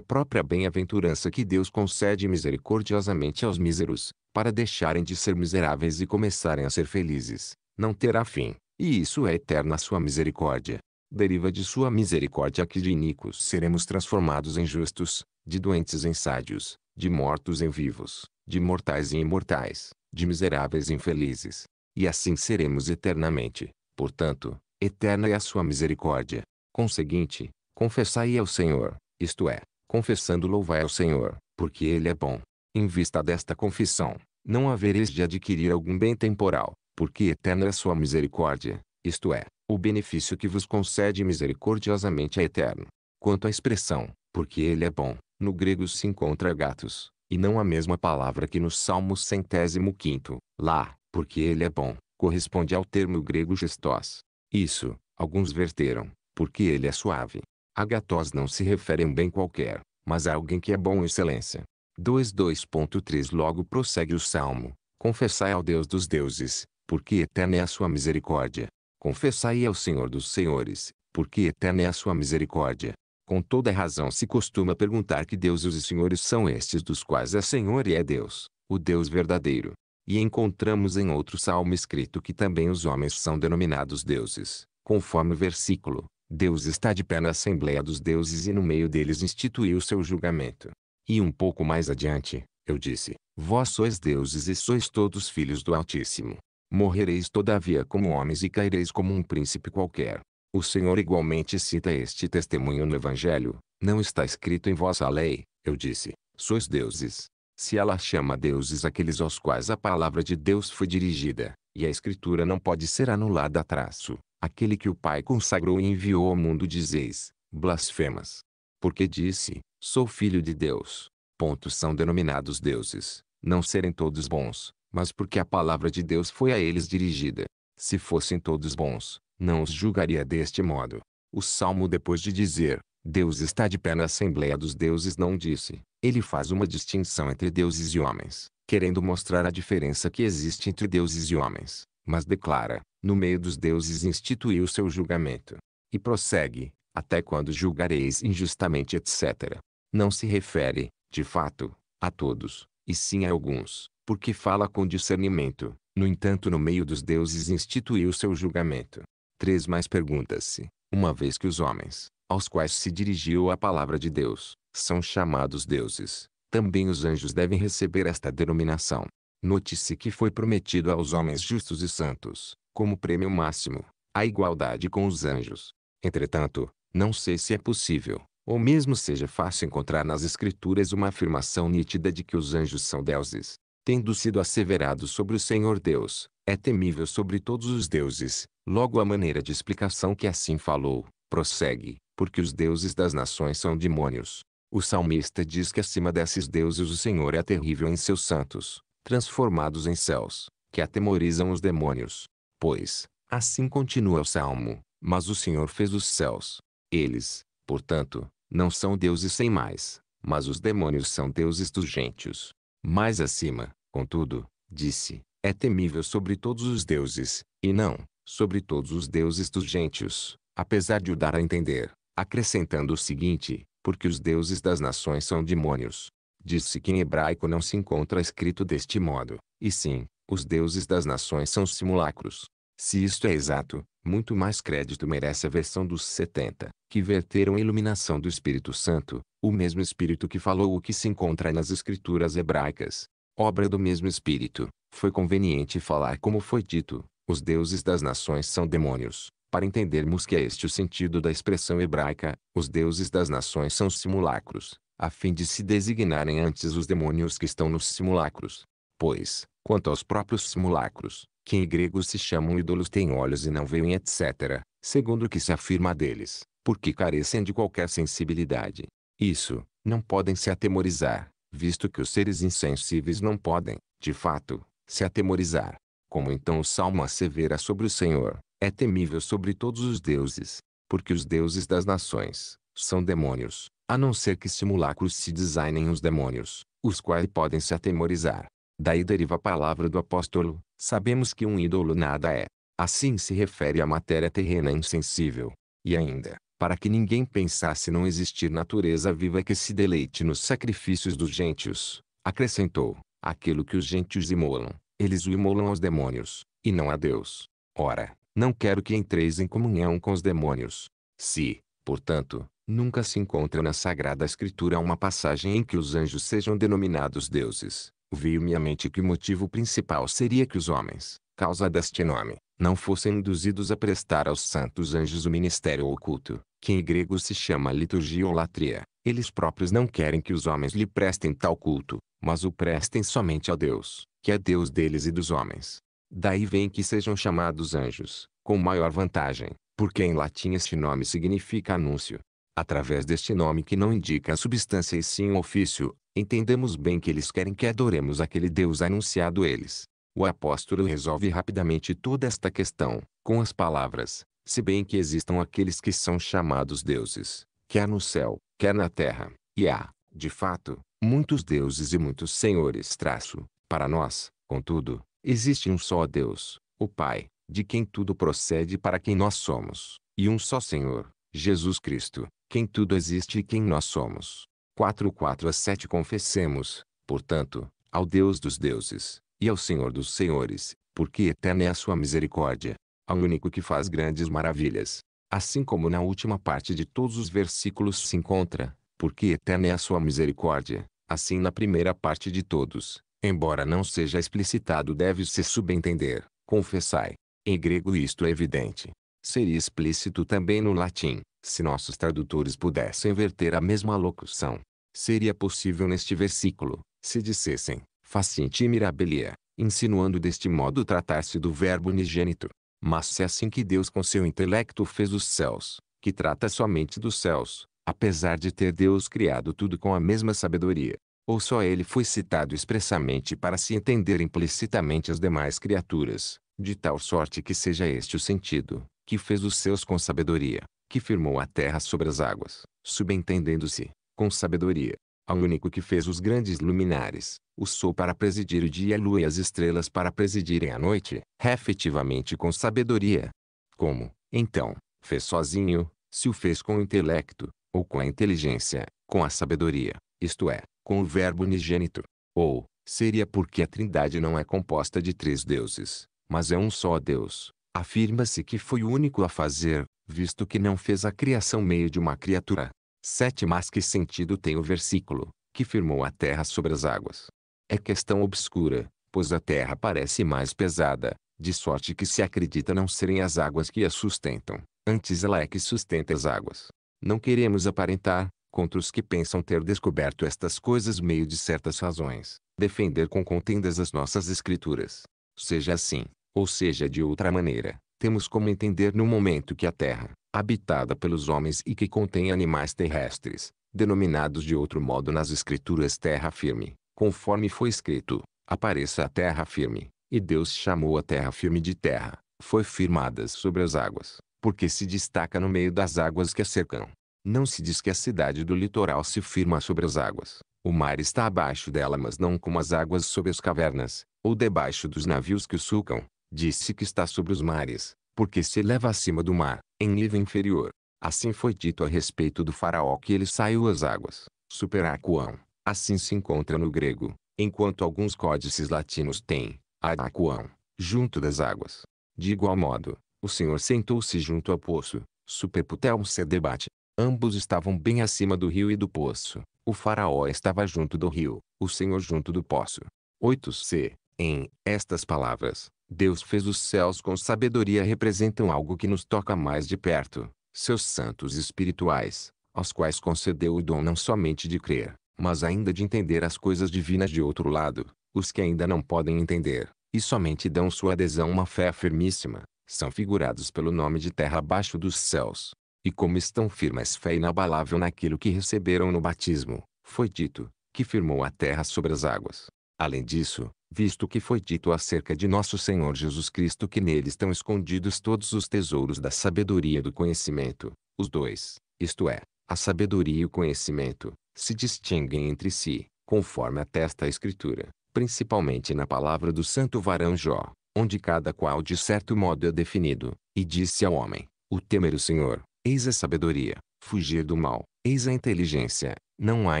própria bem-aventurança que Deus concede misericordiosamente aos míseros, para deixarem de ser miseráveis e começarem a ser felizes, não terá fim, e isso é eterna a sua misericórdia. Deriva de sua misericórdia que de iníquos seremos transformados em justos, de doentes em sádios, de mortos em vivos, de mortais em imortais, de miseráveis em felizes. E assim seremos eternamente. Portanto, eterna é a sua misericórdia. Conseguinte, confessai ao Senhor, isto é, confessando louvai ao Senhor, porque Ele é bom. Em vista desta confissão, não havereis de adquirir algum bem temporal, porque eterna é a sua misericórdia, isto é, o benefício que vos concede misericordiosamente é eterno. Quanto à expressão, porque ele é bom, no grego se encontra gatos, e não a mesma palavra que no Salmo centésimo quinto, lá, porque ele é bom, corresponde ao termo grego gestós. Isso, alguns verteram, porque ele é suave. Agatós não se refere a um bem qualquer, mas a alguém que é bom excelência. 2.2.3 Logo prossegue o Salmo. Confessai ao Deus dos deuses, porque eterna é a sua misericórdia. Confessai ao Senhor dos senhores, porque eterna é a sua misericórdia. Com toda razão se costuma perguntar que deuses e senhores são estes dos quais é Senhor e é Deus, o Deus verdadeiro. E encontramos em outro salmo escrito que também os homens são denominados deuses, conforme o versículo: Deus está de pé na assembleia dos deuses e no meio deles instituiu seu julgamento. E um pouco mais adiante, eu disse: Vós sois deuses e sois todos filhos do Altíssimo. Morrereis todavia como homens e caireis como um príncipe qualquer. O Senhor igualmente cita este testemunho no Evangelho. Não está escrito em vossa lei, eu disse, sois deuses, se ela chama deuses aqueles aos quais a palavra de Deus foi dirigida, e a escritura não pode ser anulada traço, aquele que o Pai consagrou e enviou ao mundo dizeis, blasfemas. Porque disse, sou filho de Deus. Pontos são denominados deuses, não serem todos bons, mas porque a palavra de Deus foi a eles dirigida. Se fossem todos bons, não os julgaria deste modo. O Salmo depois de dizer, Deus está de pé na Assembleia dos Deuses não disse. Ele faz uma distinção entre deuses e homens, querendo mostrar a diferença que existe entre deuses e homens, mas declara, no meio dos deuses instituiu seu julgamento. E prossegue, até quando julgareis injustamente etc. Não se refere, de fato, a todos, e sim a alguns, porque fala com discernimento, no entanto no meio dos deuses instituiu seu julgamento. Três mais pergunta-se, uma vez que os homens, aos quais se dirigiu a palavra de Deus, são chamados deuses. Também os anjos devem receber esta denominação. Note-se que foi prometido aos homens justos e santos, como prêmio máximo, a igualdade com os anjos. Entretanto, não sei se é possível, ou mesmo seja fácil encontrar nas Escrituras uma afirmação nítida de que os anjos são deuses. Tendo sido asseverado sobre o Senhor Deus, é temível sobre todos os deuses. Logo a maneira de explicação que assim falou, prossegue porque os deuses das nações são demônios. O salmista diz que acima desses deuses o Senhor é terrível em seus santos, transformados em céus, que atemorizam os demônios. Pois, assim continua o salmo, mas o Senhor fez os céus. Eles, portanto, não são deuses sem mais, mas os demônios são deuses dos gentios. Mais acima, contudo, disse, é temível sobre todos os deuses, e não, sobre todos os deuses dos gentios, apesar de o dar a entender, acrescentando o seguinte, porque os deuses das nações são demônios. Diz-se que em hebraico não se encontra escrito deste modo, e sim, os deuses das nações são simulacros. Se isto é exato, muito mais crédito merece a versão dos 70, que verteram a iluminação do Espírito Santo, o mesmo Espírito que falou o que se encontra nas escrituras hebraicas. Obra do mesmo Espírito, foi conveniente falar como foi dito, os deuses das nações são demônios. Para entendermos que é este o sentido da expressão hebraica, os deuses das nações são simulacros, a fim de se designarem antes os demônios que estão nos simulacros. Pois, quanto aos próprios simulacros, que em grego se chamam ídolos têm olhos e não veem etc., segundo o que se afirma deles, porque carecem de qualquer sensibilidade. Isso, não podem se atemorizar, visto que os seres insensíveis não podem, de fato, se atemorizar. Como então o Salmo assevera sobre o Senhor, é temível sobre todos os deuses, porque os deuses das nações são demônios, a não ser que simulacros se designem os demônios, os quais podem se atemorizar. Daí deriva a palavra do apóstolo: sabemos que um ídolo nada é. Assim se refere à matéria terrena insensível. E ainda, para que ninguém pensasse não existir natureza viva que se deleite nos sacrifícios dos gentios, acrescentou: aquilo que os gentios imolam, eles o imolam aos demônios, e não a Deus. Ora, não quero que entreis em comunhão com os demônios. Se, portanto, nunca se encontra na Sagrada Escritura uma passagem em que os anjos sejam denominados deuses, veio-me à mente que o motivo principal seria que os homens, causa deste nome, não fossem induzidos a prestar aos santos anjos o ministério oculto, que em grego se chama liturgia ou latria. Eles próprios não querem que os homens lhe prestem tal culto, mas o prestem somente a Deus, que é Deus deles e dos homens. Daí vem que sejam chamados anjos, com maior vantagem, porque em latim este nome significa anúncio. Através deste nome que não indica a substância e sim o um ofício, entendemos bem que eles querem que adoremos aquele Deus anunciado eles. O apóstolo resolve rapidamente toda esta questão, com as palavras, se bem que existam aqueles que são chamados deuses, quer no céu, quer na terra, e há, de fato, muitos deuses e muitos senhores traço, para nós, contudo, Existe um só Deus, o Pai, de quem tudo procede e para quem nós somos, e um só Senhor, Jesus Cristo, quem tudo existe e quem nós somos. 4, 4 a 7 Confessemos, portanto, ao Deus dos deuses, e ao Senhor dos senhores, porque eterna é a sua misericórdia, ao único que faz grandes maravilhas. Assim como na última parte de todos os versículos se encontra, porque eterna é a sua misericórdia, assim na primeira parte de todos, Embora não seja explicitado deve-se subentender, confessai. Em grego isto é evidente. Seria explícito também no latim, se nossos tradutores pudessem verter a mesma locução. Seria possível neste versículo, se dissessem, facinte mirabilia, insinuando deste modo tratar-se do verbo unigênito. Mas se é assim que Deus com seu intelecto fez os céus, que trata somente dos céus, apesar de ter Deus criado tudo com a mesma sabedoria, ou só ele foi citado expressamente para se entender implicitamente as demais criaturas, de tal sorte que seja este o sentido, que fez os seus com sabedoria, que firmou a terra sobre as águas, subentendendo-se, com sabedoria, ao único que fez os grandes luminares, o sol para presidir o dia e a lua e as estrelas para presidirem a noite, efetivamente com sabedoria. Como, então, fez sozinho, se o fez com o intelecto, ou com a inteligência, com a sabedoria, isto é, com o Verbo unigênito. Ou, seria porque a Trindade não é composta de três deuses, mas é um só Deus. Afirma-se que foi o único a fazer, visto que não fez a criação meio de uma criatura. Sete Mas que sentido tem o versículo, que firmou a terra sobre as águas? É questão obscura, pois a terra parece mais pesada, de sorte que se acredita não serem as águas que a sustentam, antes ela é que sustenta as águas. Não queremos aparentar, contra os que pensam ter descoberto estas coisas meio de certas razões, defender com contendas as nossas escrituras. Seja assim, ou seja de outra maneira, temos como entender no momento que a Terra, habitada pelos homens e que contém animais terrestres, denominados de outro modo nas escrituras terra firme, conforme foi escrito, apareça a terra firme, e Deus chamou a terra firme de terra, foi firmada sobre as águas, porque se destaca no meio das águas que a cercam. Não se diz que a cidade do litoral se firma sobre as águas. O mar está abaixo dela mas não como as águas sob as cavernas, ou debaixo dos navios que o sulcam. Disse que está sobre os mares, porque se eleva acima do mar, em nível inferior. Assim foi dito a respeito do faraó que ele saiu às águas, superacuão. Assim se encontra no grego, enquanto alguns códices latinos têm, adacuão, junto das águas. De igual modo, o senhor sentou-se junto ao poço, superputel se debate, Ambos estavam bem acima do rio e do poço. O faraó estava junto do rio, o Senhor junto do poço. 8c. Em estas palavras, Deus fez os céus com sabedoria representam algo que nos toca mais de perto, seus santos espirituais, aos quais concedeu o dom não somente de crer, mas ainda de entender as coisas divinas de outro lado, os que ainda não podem entender, e somente dão sua adesão a uma fé firmíssima, são figurados pelo nome de terra abaixo dos céus e como estão firmes fé inabalável naquilo que receberam no batismo, foi dito, que firmou a terra sobre as águas. Além disso, visto que foi dito acerca de nosso Senhor Jesus Cristo que nele estão escondidos todos os tesouros da sabedoria e do conhecimento, os dois, isto é, a sabedoria e o conhecimento, se distinguem entre si, conforme atesta a Escritura, principalmente na palavra do santo varão Jó, onde cada qual de certo modo é definido, e disse ao homem, o temer o Senhor, eis a sabedoria. Fugir do mal, eis a inteligência. Não há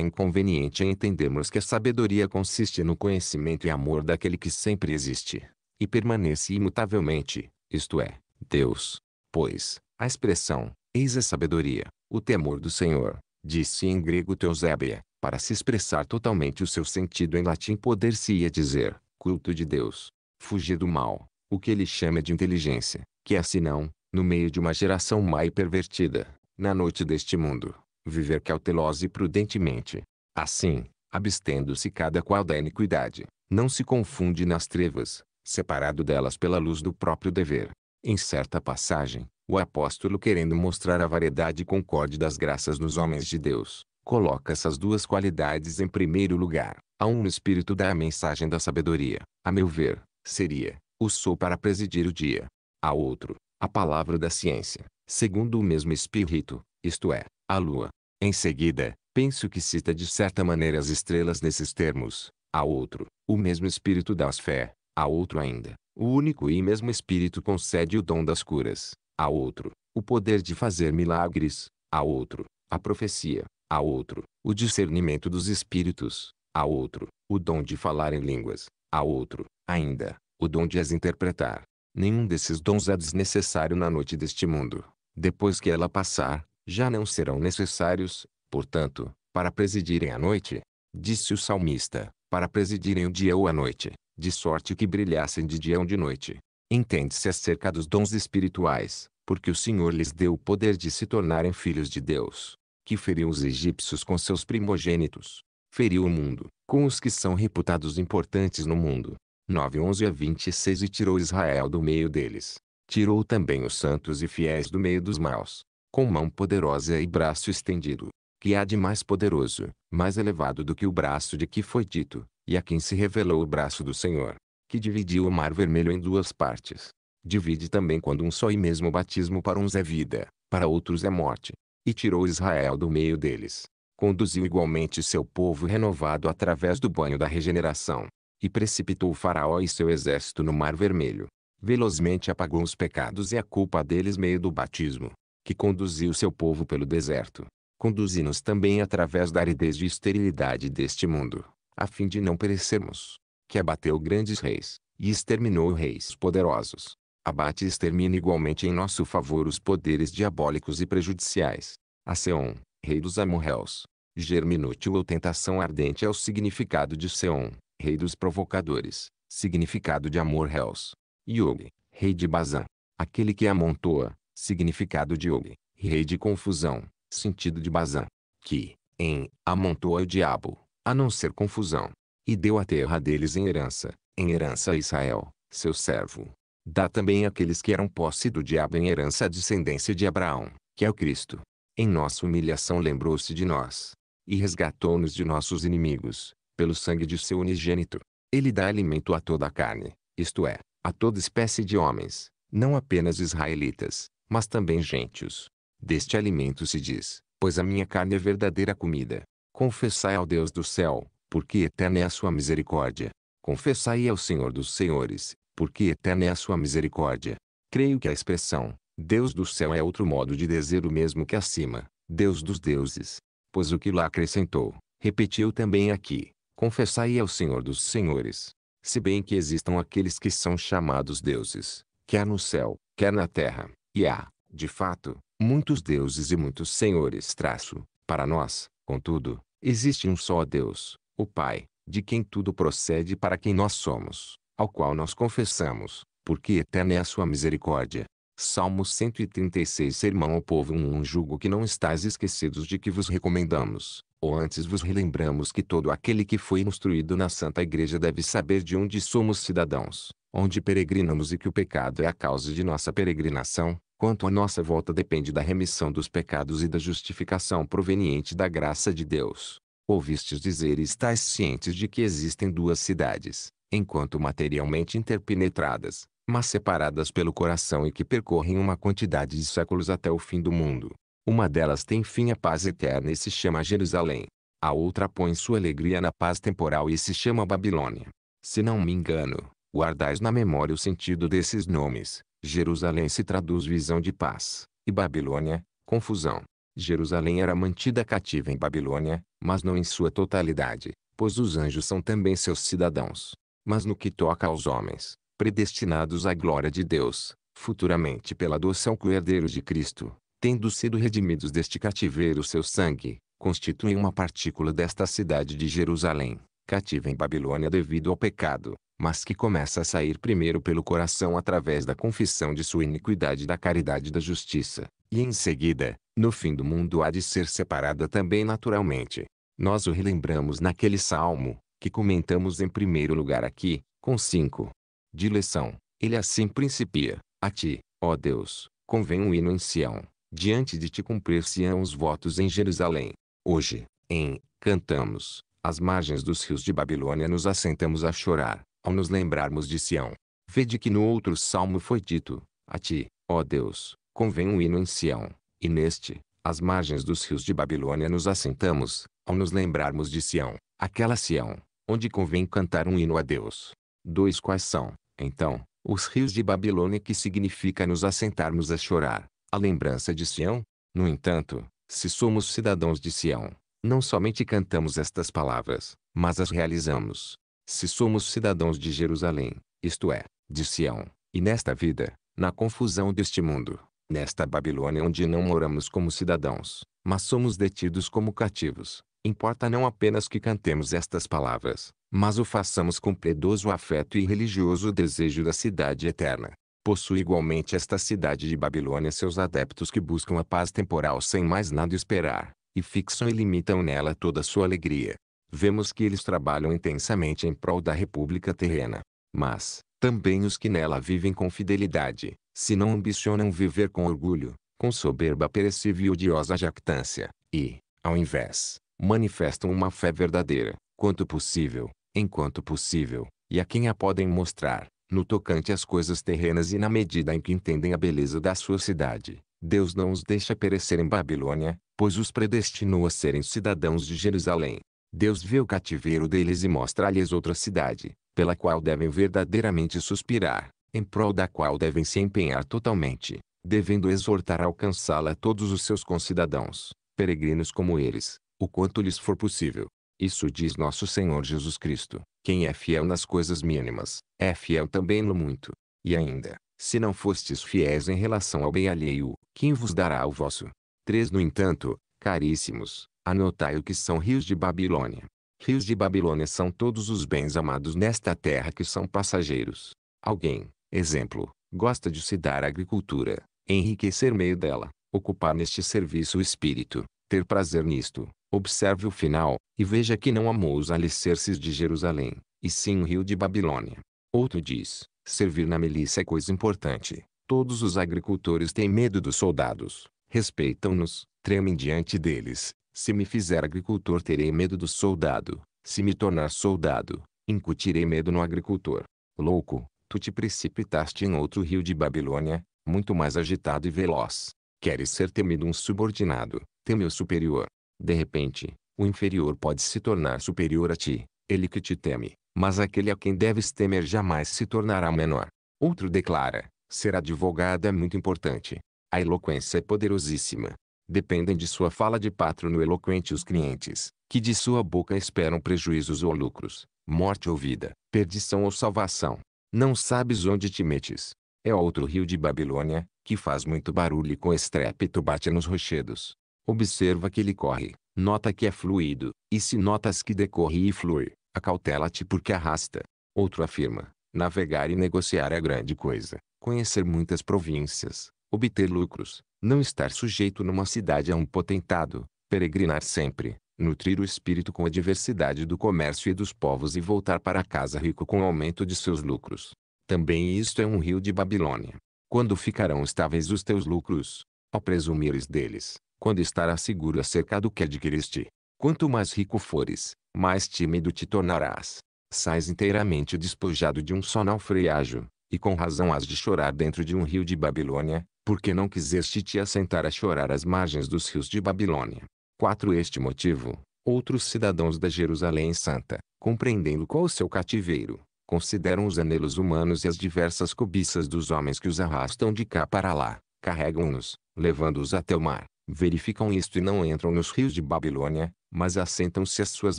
inconveniente em entendermos que a sabedoria consiste no conhecimento e amor daquele que sempre existe e permanece imutavelmente, isto é, Deus. Pois, a expressão, eis a sabedoria, o temor do Senhor, disse em grego Teosébia, para se expressar totalmente o seu sentido em latim poder-se-ia dizer, culto de Deus, fugir do mal, o que ele chama de inteligência, que é senão, no meio de uma geração má e pervertida, na noite deste mundo, viver cautelosa e prudentemente. Assim, abstendo-se cada qual da iniquidade, não se confunde nas trevas, separado delas pela luz do próprio dever. Em certa passagem, o apóstolo querendo mostrar a variedade e concorde das graças nos homens de Deus, coloca essas duas qualidades em primeiro lugar. A um espírito dá a mensagem da sabedoria, a meu ver, seria, o sol para presidir o dia. A outro, a palavra da ciência, segundo o mesmo espírito, isto é, a lua. Em seguida, penso que cita de certa maneira as estrelas nesses termos. A outro, o mesmo espírito dá-as fé. A outro ainda, o único e mesmo espírito concede o dom das curas. A outro, o poder de fazer milagres. A outro, a profecia. A outro, o discernimento dos espíritos. A outro, o dom de falar em línguas. A outro, ainda, o dom de as interpretar. Nenhum desses dons é desnecessário na noite deste mundo. Depois que ela passar, já não serão necessários, portanto, para presidirem a noite. Disse o salmista, para presidirem o dia ou a noite, de sorte que brilhassem de dia ou de noite. Entende-se acerca dos dons espirituais, porque o Senhor lhes deu o poder de se tornarem filhos de Deus, que feriu os egípcios com seus primogênitos, feriu o mundo, com os que são reputados importantes no mundo, 9, 11 a 26 e tirou Israel do meio deles. Tirou também os santos e fiéis do meio dos maus, com mão poderosa e braço estendido, que há de mais poderoso, mais elevado do que o braço de que foi dito, e a quem se revelou o braço do Senhor, que dividiu o mar vermelho em duas partes. Divide também quando um só e mesmo batismo para uns é vida, para outros é morte. E tirou Israel do meio deles. Conduziu igualmente seu povo renovado através do banho da regeneração, e precipitou Faraó e seu exército no Mar Vermelho. Velozmente apagou os pecados e a culpa deles meio do batismo, que conduziu seu povo pelo deserto. Conduzi-nos também através da aridez e esterilidade deste mundo, a fim de não perecermos. Que abateu grandes reis, e exterminou reis poderosos. Abate e extermina igualmente em nosso favor os poderes diabólicos e prejudiciais. A Seon, rei dos amorreus. Germinútil ou tentação ardente é o significado de Seon, rei dos provocadores, significado de amor réus. Yogi, rei de Bazan, aquele que amontoa, significado de Yogi, rei de confusão, sentido de Bazan, que, em, amontoa o diabo, a não ser confusão, e deu a terra deles em herança, em herança a Israel, seu servo. Dá também àqueles que eram posse do diabo em herança a descendência de Abraão, que é o Cristo. Em nossa humilhação lembrou-se de nós, e resgatou-nos de nossos inimigos, pelo sangue de seu unigênito. Ele dá alimento a toda a carne, isto é, a toda espécie de homens, não apenas israelitas, mas também gentios. Deste alimento se diz, pois a minha carne é verdadeira comida. Confessai ao Deus do céu, porque eterna é a sua misericórdia. Confessai ao Senhor dos senhores, porque eterna é a sua misericórdia. Creio que a expressão, Deus do céu é outro modo de dizer o mesmo que acima, Deus dos deuses. Pois o que lá acrescentou, repetiu também aqui confessai ao Senhor dos senhores. Se bem que existam aqueles que são chamados deuses, quer no céu, quer na terra, e há, de fato, muitos deuses e muitos senhores. Traço, para nós, contudo, existe um só Deus, o Pai, de quem tudo procede para quem nós somos, ao qual nós confessamos, porque eterna é a sua misericórdia. Salmo 136 Sermão ao povo um, um julgo que não estáis esquecidos de que vos recomendamos, ou antes vos relembramos que todo aquele que foi instruído na Santa Igreja deve saber de onde somos cidadãos, onde peregrinamos e que o pecado é a causa de nossa peregrinação, quanto a nossa volta depende da remissão dos pecados e da justificação proveniente da graça de Deus. Ouvistes dizer e estáis cientes de que existem duas cidades, enquanto materialmente interpenetradas, mas separadas pelo coração e que percorrem uma quantidade de séculos até o fim do mundo. Uma delas tem fim a paz eterna e se chama Jerusalém. A outra põe sua alegria na paz temporal e se chama Babilônia. Se não me engano, guardais na memória o sentido desses nomes. Jerusalém se traduz visão de paz, e Babilônia, confusão. Jerusalém era mantida cativa em Babilônia, mas não em sua totalidade, pois os anjos são também seus cidadãos. Mas no que toca aos homens, predestinados à glória de Deus, futuramente pela adoção co-herdeiros de Cristo, tendo sido redimidos deste cativeiro seu sangue, constituem uma partícula desta cidade de Jerusalém, cativa em Babilônia devido ao pecado, mas que começa a sair primeiro pelo coração através da confissão de sua iniquidade e da caridade da justiça, e em seguida, no fim do mundo há de ser separada também naturalmente. Nós o relembramos naquele salmo, que comentamos em primeiro lugar aqui, com 5. Dileção, ele assim principia, a ti, ó Deus, convém um hino em Sião, diante de ti cumprir-se-ão os votos em Jerusalém. Hoje, em, cantamos, às margens dos rios de Babilônia nos assentamos a chorar, ao nos lembrarmos de Sião. Vede que no outro salmo foi dito, a ti, ó Deus, convém um hino em Sião, e neste, às margens dos rios de Babilônia nos assentamos, ao nos lembrarmos de Sião, aquela Sião, onde convém cantar um hino a Deus. Dois quais são, então, os rios de Babilônia que significa nos assentarmos a chorar, a lembrança de Sião. No entanto, se somos cidadãos de Sião, não somente cantamos estas palavras, mas as realizamos. Se somos cidadãos de Jerusalém, isto é, de Sião, e nesta vida, na confusão deste mundo, nesta Babilônia onde não moramos como cidadãos, mas somos detidos como cativos, importa não apenas que cantemos estas palavras, mas o façamos com piedoso afeto e religioso desejo da cidade eterna. Possui igualmente esta cidade de Babilônia seus adeptos que buscam a paz temporal sem mais nada esperar, e fixam e limitam nela toda sua alegria. Vemos que eles trabalham intensamente em prol da república terrena. Mas, também os que nela vivem com fidelidade, se não ambicionam viver com orgulho, com soberba perecível e odiosa jactância, e, ao invés, manifestam uma fé verdadeira, quanto possível, enquanto possível, e a quem a podem mostrar, no tocante às coisas terrenas e na medida em que entendem a beleza da sua cidade, Deus não os deixa perecer em Babilônia, pois os predestinou a serem cidadãos de Jerusalém. Deus vê o cativeiro deles e mostra-lhes outra cidade, pela qual devem verdadeiramente suspirar, em prol da qual devem se empenhar totalmente, devendo exortar a alcançá-la todos os seus concidadãos, peregrinos como eles, o quanto lhes for possível. Isso diz nosso Senhor Jesus Cristo, quem é fiel nas coisas mínimas, é fiel também no muito. E ainda, se não fostes fiéis em relação ao bem alheio, quem vos dará o vosso? 3. No entanto, caríssimos, anotai o que são rios de Babilônia. Rios de Babilônia são todos os bens amados nesta terra que são passageiros. Alguém, exemplo, gosta de se dar à agricultura, enriquecer meio dela, ocupar neste serviço o espírito, ter prazer nisto. Observe o final, e veja que não amou os alicerces de Jerusalém, e sim o rio de Babilônia. Outro diz, servir na milícia é coisa importante. Todos os agricultores têm medo dos soldados, respeitam-nos, tremem diante deles. Se me fizer agricultor terei medo do soldado, se me tornar soldado, incutirei medo no agricultor. Louco, tu te precipitaste em outro rio de Babilônia, muito mais agitado e veloz. Queres ser temido um subordinado, teme o superior. De repente, o inferior pode se tornar superior a ti, ele que te teme, mas aquele a quem deves temer jamais se tornará menor. Outro declara, ser advogado é muito importante. A eloquência é poderosíssima. Dependem de sua fala de patrono eloquente os clientes, que de sua boca esperam prejuízos ou lucros, morte ou vida, perdição ou salvação. Não sabes onde te metes. É outro rio de Babilônia, que faz muito barulho e com estrépito bate nos rochedos. Observa que ele corre, nota que é fluido, e se notas que decorre e flui, acautela-te porque arrasta. Outro afirma, navegar e negociar é grande coisa, conhecer muitas províncias, obter lucros, não estar sujeito numa cidade a um potentado, peregrinar sempre, nutrir o espírito com a diversidade do comércio e dos povos e voltar para casa rico com o aumento de seus lucros. Também isto é um rio de Babilônia. Quando ficarão estáveis os teus lucros? Ao presumires deles, quando estarás seguro acerca do que adquiriste. Quanto mais rico fores, mais tímido te tornarás. Sais inteiramente despojado de um só naufrágio, e com razão has de chorar dentro de um rio de Babilônia, porque não quiseste te assentar a chorar às margens dos rios de Babilônia. 4. Este motivo, outros cidadãos da Jerusalém Santa, compreendendo qual o seu cativeiro, consideram os anelos humanos e as diversas cobiças dos homens que os arrastam de cá para lá, carregam-nos, levando-os até o mar, verificam isto e não entram nos rios de Babilônia, mas assentam-se às suas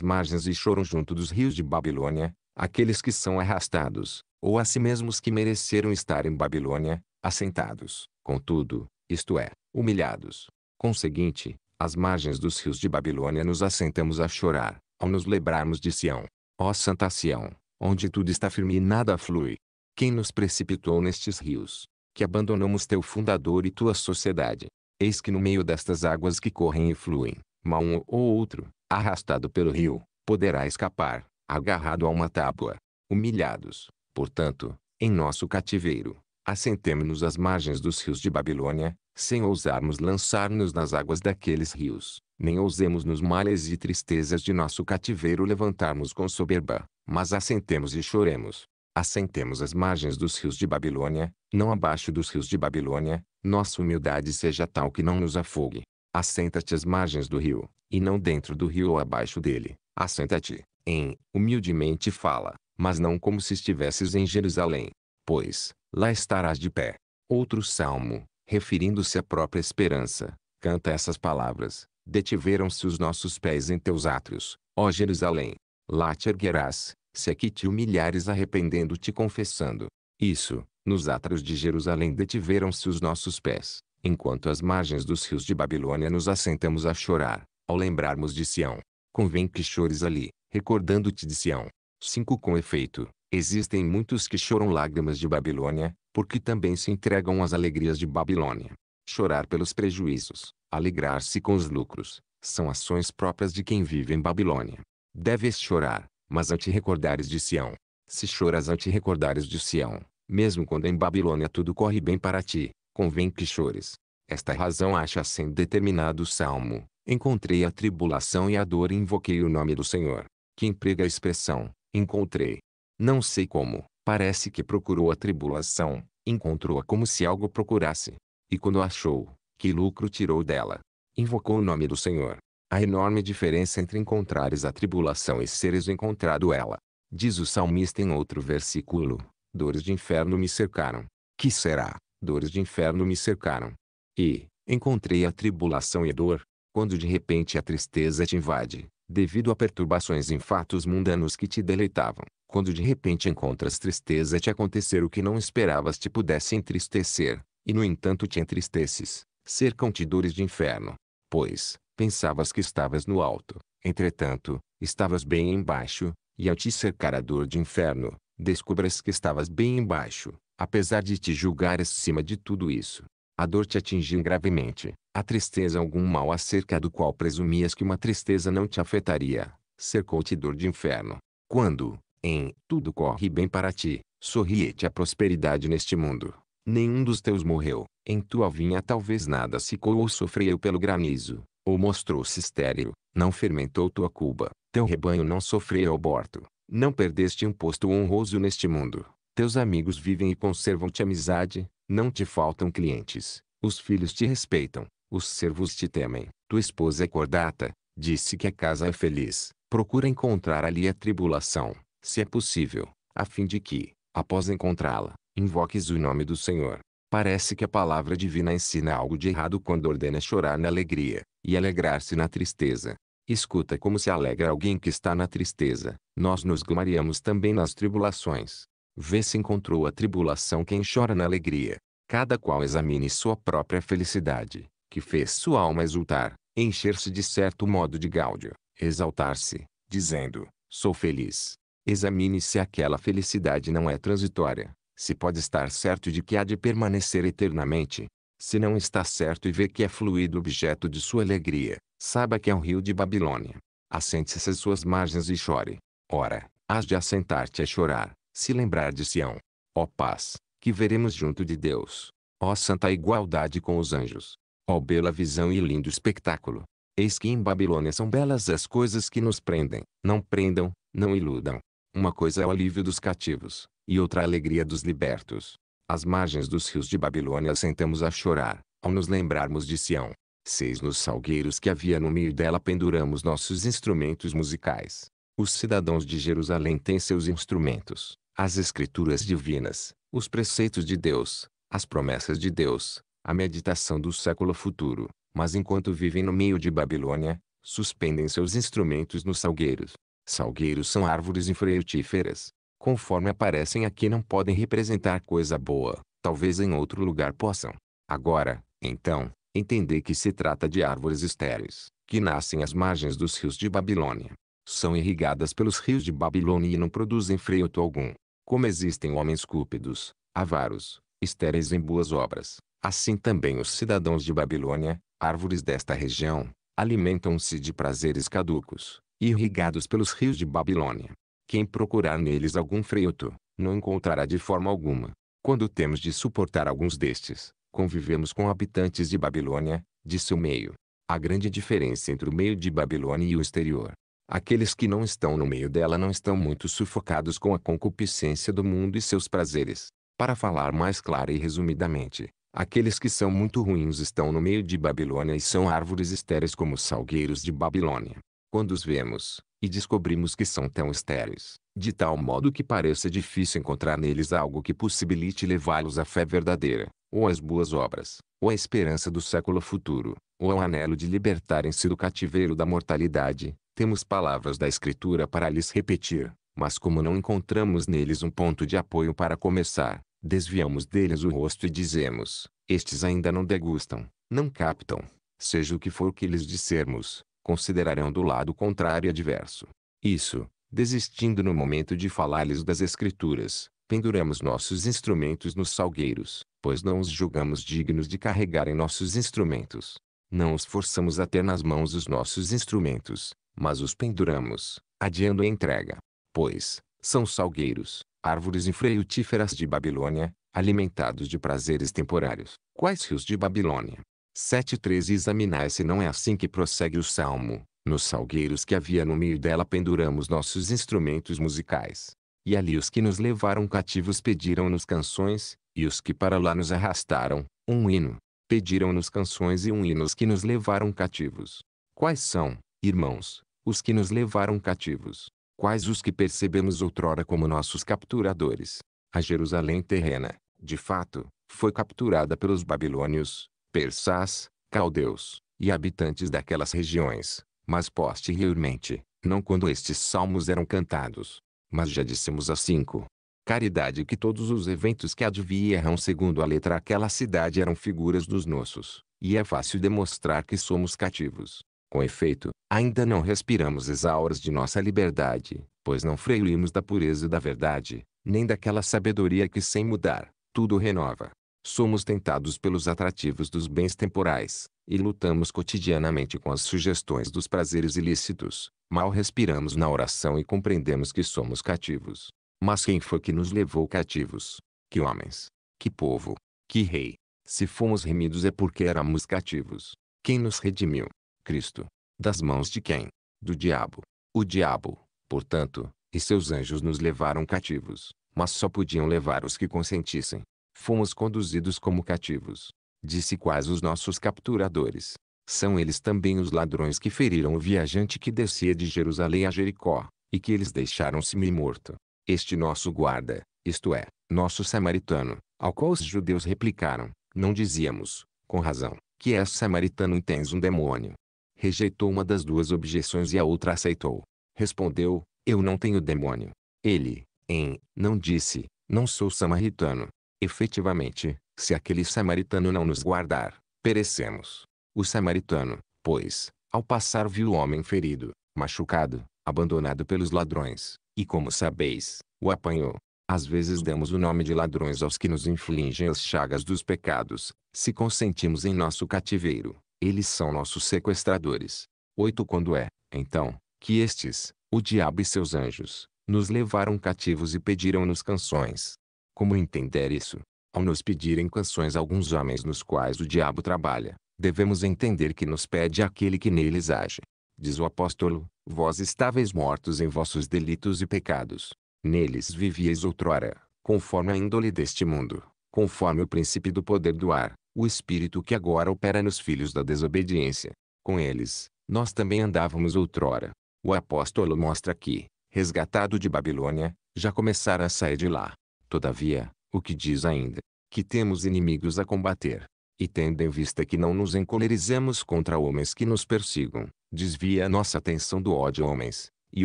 margens e choram junto dos rios de Babilônia, aqueles que são arrastados, ou a si mesmos que mereceram estar em Babilônia, assentados, contudo, isto é, humilhados. Conseguinte, às margens dos rios de Babilônia nos assentamos a chorar, ao nos lembrarmos de Sião. Ó Santa Sião, onde tudo está firme e nada flui. Quem nos precipitou nestes rios? Que abandonamos teu fundador e tua sociedade, Eis que no meio destas águas que correm e fluem, mal um ou outro, arrastado pelo rio, poderá escapar, agarrado a uma tábua. Humilhados, portanto, em nosso cativeiro, assentemo-nos às margens dos rios de Babilônia, sem ousarmos lançar-nos nas águas daqueles rios, nem ousemos nos males e tristezas de nosso cativeiro levantarmos com soberba, mas assentemos e choremos. Assentemos às margens dos rios de Babilônia, não abaixo dos rios de Babilônia, nossa humildade seja tal que não nos afogue. Assenta-te às margens do rio, e não dentro do rio ou abaixo dele. Assenta-te, em, humildemente fala, mas não como se estivesses em Jerusalém. Pois, lá estarás de pé. Outro salmo, referindo-se à própria esperança, canta essas palavras. Detiveram-se os nossos pés em teus átrios, ó Jerusalém. Lá te erguerás, se aqui é te humilhares arrependendo-te confessando. Isso, nos átrios de Jerusalém detiveram-se os nossos pés, enquanto as margens dos rios de Babilônia nos assentamos a chorar, ao lembrarmos de Sião. Convém que chores ali, recordando-te de Sião. 5. Com efeito, existem muitos que choram lágrimas de Babilônia, porque também se entregam às alegrias de Babilônia. Chorar pelos prejuízos, alegrar-se com os lucros, são ações próprias de quem vive em Babilônia. Deves chorar, mas ante recordares de Sião. Se choras ante recordares de Sião, mesmo quando em Babilônia tudo corre bem para ti, convém que chores. Esta razão acha-se em determinado salmo. Encontrei a tribulação e a dor e invoquei o nome do Senhor. Que emprega a expressão, encontrei. Não sei como, parece que procurou a tribulação, encontrou-a como se algo procurasse. E quando achou, que lucro tirou dela? Invocou o nome do Senhor. A enorme diferença entre encontrares a tribulação e seres encontrado ela. Diz o salmista em outro versículo, dores de inferno me cercaram. Que será? Dores de inferno me cercaram. E, encontrei a tribulação e a dor, quando de repente a tristeza te invade, devido a perturbações em fatos mundanos que te deleitavam, quando de repente encontras tristeza te acontecer o que não esperavas te pudesse entristecer, e no entanto te entristeces, cercam-te dores de inferno. Pois, pensavas que estavas no alto, entretanto, estavas bem embaixo, e ao te cercar a dor de inferno, descubras que estavas bem embaixo, apesar de te julgares acima de tudo isso. A dor te atingiu gravemente, a tristeza algum mal acerca do qual presumias que uma tristeza não te afetaria, cercou-te dor de inferno. Quando, em tudo corre bem para ti, sorri te a prosperidade neste mundo. Nenhum dos teus morreu, em tua vinha talvez nada secou ou sofreu pelo granizo, ou mostrou-se estéril, não fermentou tua cuba, teu rebanho não sofreu aborto, não perdeste um posto honroso neste mundo. Teus amigos vivem e conservam-te amizade, não te faltam clientes, os filhos te respeitam, os servos te temem, tua esposa é cordata, disse que a casa é feliz. Procura encontrar ali a tribulação, se é possível, a fim de que, após encontrá-la, invoques o nome do Senhor. Parece que a palavra divina ensina algo de errado quando ordena chorar na alegria e alegrar-se na tristeza. Escuta como se alegra alguém que está na tristeza, nós nos gloriamos também nas tribulações. Vê se encontrou a tribulação quem chora na alegria. Cada qual examine sua própria felicidade, que fez sua alma exultar, encher-se de certo modo de gáudio, exaltar-se, dizendo, sou feliz. Examine se aquela felicidade não é transitória, se pode estar certo de que há de permanecer eternamente. Se não está certo e vê que é fluido objeto de sua alegria, saiba que é um rio de Babilônia. Assente-se às suas margens e chore. Ora, hás de assentar-te a chorar, se lembrar de Sião. Ó paz, que veremos junto de Deus. Ó santa igualdade com os anjos. Ó bela visão e lindo espetáculo. Eis que em Babilônia são belas as coisas que nos prendem. Não prendam, não iludam. Uma coisa é o alívio dos cativos, e outra a alegria dos libertos. Às margens dos rios de Babilônia sentamos a chorar, ao nos lembrarmos de Sião. Seis nos salgueiros que havia no meio dela penduramos nossos instrumentos musicais. Os cidadãos de Jerusalém têm seus instrumentos, as escrituras divinas, os preceitos de Deus, as promessas de Deus, a meditação do século futuro, mas enquanto vivem no meio de Babilônia, suspendem seus instrumentos nos salgueiros. Salgueiros são árvores infrutíferas. Conforme aparecem aqui não podem representar coisa boa, talvez em outro lugar possam. Agora, então, entender que se trata de árvores estéreis, que nascem às margens dos rios de Babilônia são irrigadas pelos rios de Babilônia e não produzem freio algum. Como existem homens cúpidos, avaros, estéreis em boas obras, assim também os cidadãos de Babilônia, árvores desta região, alimentam-se de prazeres caducos, irrigados pelos rios de Babilônia. Quem procurar neles algum freio não encontrará de forma alguma. Quando temos de suportar alguns destes, convivemos com habitantes de Babilônia, de seu meio. A grande diferença entre o meio de Babilônia e o exterior Aqueles que não estão no meio dela não estão muito sufocados com a concupiscência do mundo e seus prazeres. Para falar mais clara e resumidamente, aqueles que são muito ruins estão no meio de Babilônia e são árvores estéreis como salgueiros de Babilônia. Quando os vemos, e descobrimos que são tão estéreis, de tal modo que pareça difícil encontrar neles algo que possibilite levá-los à fé verdadeira, ou às boas obras, ou à esperança do século futuro, ou ao anelo de libertarem-se do cativeiro da mortalidade, temos palavras da Escritura para lhes repetir, mas como não encontramos neles um ponto de apoio para começar, desviamos deles o rosto e dizemos: Estes ainda não degustam, não captam. Seja o que for que lhes dissermos, considerarão do lado contrário e adverso. Isso, desistindo no momento de falar-lhes das Escrituras, penduramos nossos instrumentos nos salgueiros, pois não os julgamos dignos de carregarem nossos instrumentos. Não os forçamos a ter nas mãos os nossos instrumentos, mas os penduramos, adiando a entrega. Pois, são salgueiros, árvores infrutíferas de Babilônia, alimentados de prazeres temporários. Quais rios de Babilônia? 7.13 examinai se não é assim que prossegue o salmo. Nos salgueiros que havia no meio dela penduramos nossos instrumentos musicais. E ali os que nos levaram cativos pediram-nos canções, e os que para lá nos arrastaram, um hino. Pediram-nos canções e um hino os que nos levaram cativos. Quais são, irmãos, os que nos levaram cativos, quais os que percebemos outrora como nossos capturadores. A Jerusalém terrena, de fato, foi capturada pelos babilônios, persas, caldeus e habitantes daquelas regiões, mas posteriormente, não quando estes salmos eram cantados. Mas já dissemos a cinco, Caridade que todos os eventos que advierram segundo a letra aquela cidade eram figuras dos nossos, e é fácil demonstrar que somos cativos. Com efeito, ainda não respiramos exauros de nossa liberdade, pois não freilimos da pureza da verdade, nem daquela sabedoria que sem mudar, tudo renova. Somos tentados pelos atrativos dos bens temporais, e lutamos cotidianamente com as sugestões dos prazeres ilícitos. Mal respiramos na oração e compreendemos que somos cativos. Mas quem foi que nos levou cativos? Que homens? Que povo? Que rei? Se fomos remidos é porque éramos cativos. Quem nos redimiu? Cristo. Das mãos de quem? Do diabo. O diabo, portanto, e seus anjos nos levaram cativos, mas só podiam levar os que consentissem. Fomos conduzidos como cativos. Disse quase os nossos capturadores. São eles também os ladrões que feriram o viajante que descia de Jerusalém a Jericó, e que eles deixaram semi-morto. Este nosso guarda, isto é, nosso samaritano, ao qual os judeus replicaram, não dizíamos, com razão, que és samaritano e tens um demônio rejeitou uma das duas objeções e a outra aceitou. Respondeu, eu não tenho demônio. Ele, em, não disse, não sou samaritano. Efetivamente, se aquele samaritano não nos guardar, perecemos. O samaritano, pois, ao passar viu o homem ferido, machucado, abandonado pelos ladrões, e como sabeis, o apanhou. Às vezes damos o nome de ladrões aos que nos infligem as chagas dos pecados, se consentimos em nosso cativeiro, eles são nossos sequestradores. 8. Quando é, então, que estes, o diabo e seus anjos, nos levaram cativos e pediram-nos canções. Como entender isso? Ao nos pedirem canções alguns homens nos quais o diabo trabalha, devemos entender que nos pede aquele que neles age. Diz o apóstolo, vós estáveis mortos em vossos delitos e pecados. Neles vivieis outrora, conforme a índole deste mundo, conforme o príncipe do poder do ar, o espírito que agora opera nos filhos da desobediência. Com eles, nós também andávamos outrora. O apóstolo mostra que, resgatado de Babilônia, já começara a sair de lá. Todavia, o que diz ainda? Que temos inimigos a combater. E tendo em vista que não nos encolerizemos contra homens que nos persigam, desvia nossa atenção do ódio a homens, e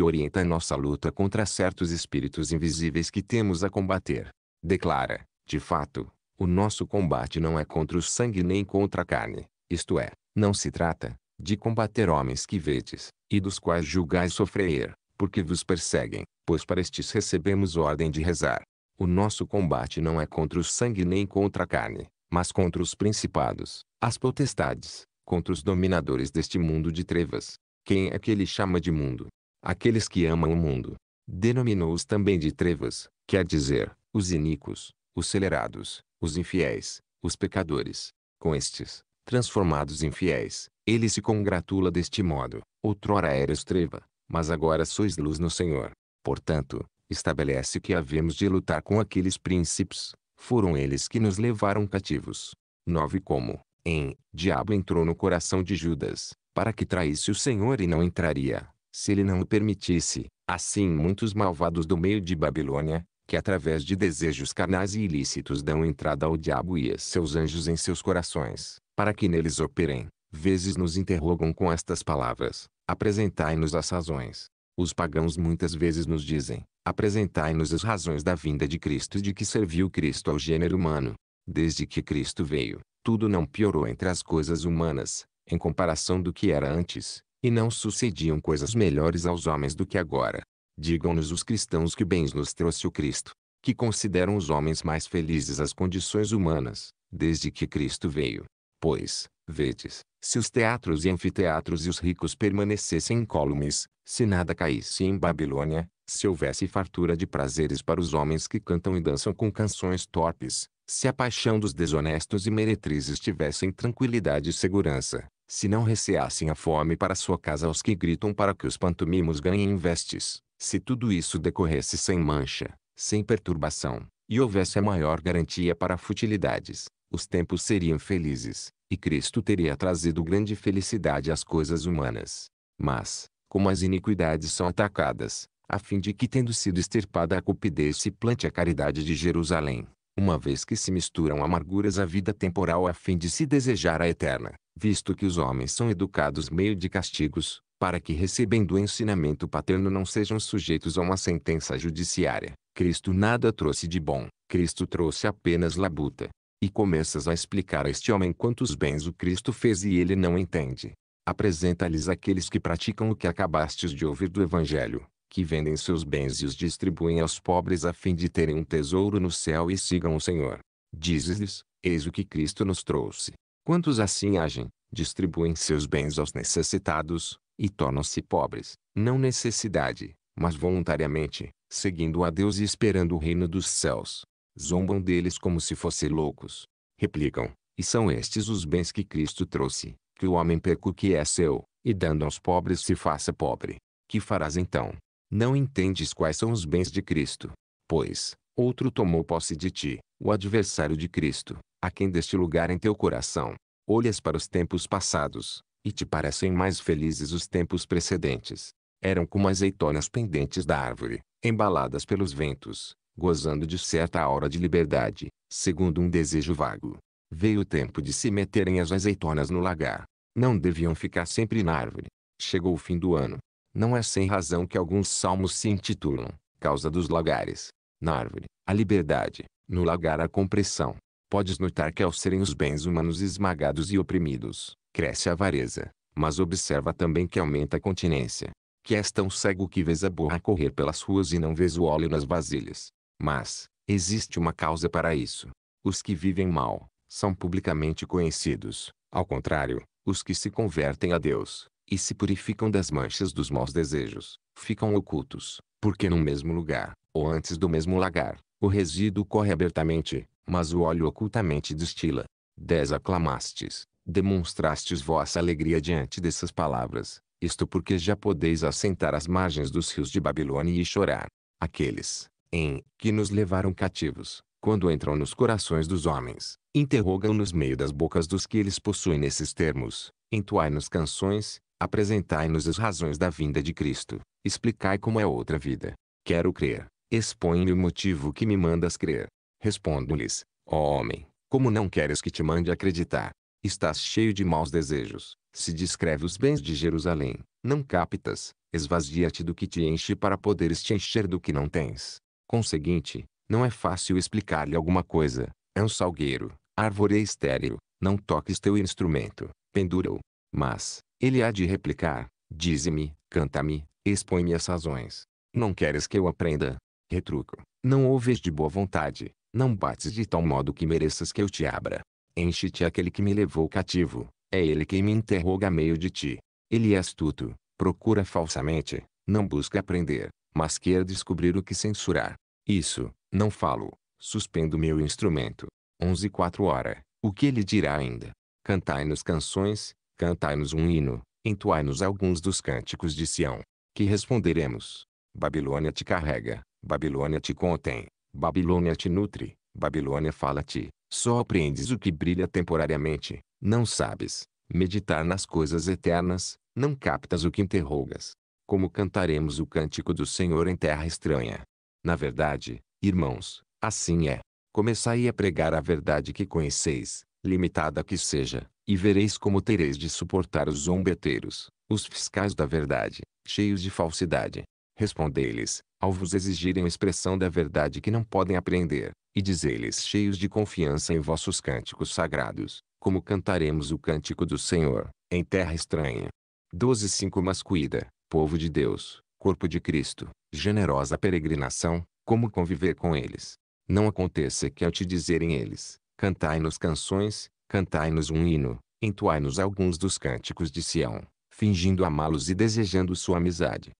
orienta nossa luta contra certos espíritos invisíveis que temos a combater. Declara, de fato, o nosso combate não é contra o sangue nem contra a carne, isto é, não se trata de combater homens que vedes, e dos quais julgais sofrer, porque vos perseguem, pois para estes recebemos ordem de rezar. O nosso combate não é contra o sangue nem contra a carne, mas contra os principados, as potestades, contra os dominadores deste mundo de trevas. Quem é que ele chama de mundo? Aqueles que amam o mundo. Denominou-os também de trevas, quer dizer, os iníquos os celerados, os infiéis, os pecadores. Com estes, transformados em fiéis, ele se congratula deste modo. Outrora era estreva, mas agora sois luz no Senhor. Portanto, estabelece que havemos de lutar com aqueles príncipes. Foram eles que nos levaram cativos. 9 Como, em, diabo entrou no coração de Judas, para que traísse o Senhor e não entraria, se ele não o permitisse. Assim muitos malvados do meio de Babilônia, que através de desejos carnais e ilícitos dão entrada ao diabo e a seus anjos em seus corações, para que neles operem, vezes nos interrogam com estas palavras, apresentai-nos as razões. Os pagãos muitas vezes nos dizem, apresentai-nos as razões da vinda de Cristo e de que serviu Cristo ao gênero humano. Desde que Cristo veio, tudo não piorou entre as coisas humanas, em comparação do que era antes, e não sucediam coisas melhores aos homens do que agora. Digam-nos os cristãos que bens nos trouxe o Cristo, que consideram os homens mais felizes as condições humanas, desde que Cristo veio. Pois, vedes, se os teatros e anfiteatros e os ricos permanecessem incólumes, se nada caísse em Babilônia, se houvesse fartura de prazeres para os homens que cantam e dançam com canções torpes, se a paixão dos desonestos e meretrizes tivessem tranquilidade e segurança, se não receassem a fome para sua casa os que gritam para que os pantomimos ganhem vestes, se tudo isso decorresse sem mancha, sem perturbação, e houvesse a maior garantia para futilidades, os tempos seriam felizes, e Cristo teria trazido grande felicidade às coisas humanas. Mas, como as iniquidades são atacadas, a fim de que, tendo sido extirpada a cupidez, se plante a caridade de Jerusalém, uma vez que se misturam amarguras à vida temporal a fim de se desejar a eterna, visto que os homens são educados meio de castigos, para que recebendo o ensinamento paterno não sejam sujeitos a uma sentença judiciária. Cristo nada trouxe de bom, Cristo trouxe apenas labuta. E começas a explicar a este homem quantos bens o Cristo fez e ele não entende. Apresenta-lhes aqueles que praticam o que acabastes de ouvir do Evangelho, que vendem seus bens e os distribuem aos pobres a fim de terem um tesouro no céu e sigam o Senhor. Dizes-lhes, eis o que Cristo nos trouxe. Quantos assim agem, distribuem seus bens aos necessitados, e tornam-se pobres, não necessidade, mas voluntariamente, seguindo a Deus e esperando o reino dos céus. Zombam deles como se fossem loucos. Replicam, e são estes os bens que Cristo trouxe, que o homem perca o que é seu, e dando aos pobres se faça pobre. Que farás então? Não entendes quais são os bens de Cristo. Pois, outro tomou posse de ti, o adversário de Cristo, a quem deste lugar em teu coração. Olhas para os tempos passados, e te parecem mais felizes os tempos precedentes. Eram como azeitonas pendentes da árvore, embaladas pelos ventos, gozando de certa aura de liberdade, segundo um desejo vago. Veio o tempo de se meterem as azeitonas no lagar. Não deviam ficar sempre na árvore. Chegou o fim do ano. Não é sem razão que alguns salmos se intitulam Causa dos Lagares. Na árvore, a liberdade, no lagar a compressão. Podes notar que ao serem os bens humanos esmagados e oprimidos, cresce a avareza, mas observa também que aumenta a continência. Que és tão cego que vês a borra correr pelas ruas e não vês o óleo nas vasilhas. Mas, existe uma causa para isso. Os que vivem mal, são publicamente conhecidos. Ao contrário, os que se convertem a Deus, e se purificam das manchas dos maus desejos, ficam ocultos, porque no mesmo lugar, ou antes do mesmo lagar, o resíduo corre abertamente, mas o óleo ocultamente destila. 10 Aclamastes, demonstrastes vossa alegria diante dessas palavras, isto porque já podeis assentar às margens dos rios de Babilônia e chorar. Aqueles, em, que nos levaram cativos, quando entram nos corações dos homens, interrogam-nos meio das bocas dos que eles possuem nesses termos, entoai-nos canções, apresentai-nos as razões da vinda de Cristo, explicai como é outra vida. Quero crer, expõe-me o motivo que me mandas crer. Respondo-lhes, ó homem, como não queres que te mande acreditar, Estás cheio de maus desejos. Se descreve os bens de Jerusalém, não captas, esvazia-te do que te enche para poderes te encher do que não tens. Conseguinte, não é fácil explicar-lhe alguma coisa. É um salgueiro, árvore estéril, não toques teu instrumento, pendura-o. Mas, ele há de replicar, dize-me, canta-me, expõe-me as razões. Não queres que eu aprenda? Retruco, não ouves de boa vontade, não bates de tal modo que mereças que eu te abra. Enche-te é aquele que me levou cativo, é ele quem me interroga a meio de ti. Ele é astuto, procura falsamente, não busca aprender, mas quer descobrir o que censurar. Isso, não falo, suspendo meu instrumento. 11 4 hora, o que ele dirá ainda? Cantai-nos canções, cantai-nos um hino, entoai-nos alguns dos cânticos de Sião. Que responderemos? Babilônia te carrega, Babilônia te contém, Babilônia te nutre, Babilônia fala-te, só apreendes o que brilha temporariamente, não sabes meditar nas coisas eternas, não captas o que interrogas. Como cantaremos o cântico do Senhor em terra estranha? Na verdade, irmãos, assim é. Começai a pregar a verdade que conheceis, limitada que seja, e vereis como tereis de suportar os zombeteiros, os fiscais da verdade, cheios de falsidade. Respondei-lhes, ao vos exigirem a expressão da verdade que não podem apreender, e dizei-lhes cheios de confiança em vossos cânticos sagrados, como cantaremos o cântico do Senhor, em terra estranha. 12.5 Mas cuida, povo de Deus, corpo de Cristo, generosa peregrinação, como conviver com eles. Não aconteça que ao te dizerem eles, cantai-nos canções, cantai-nos um hino, entoai-nos alguns dos cânticos de Sião, fingindo amá-los e desejando sua amizade,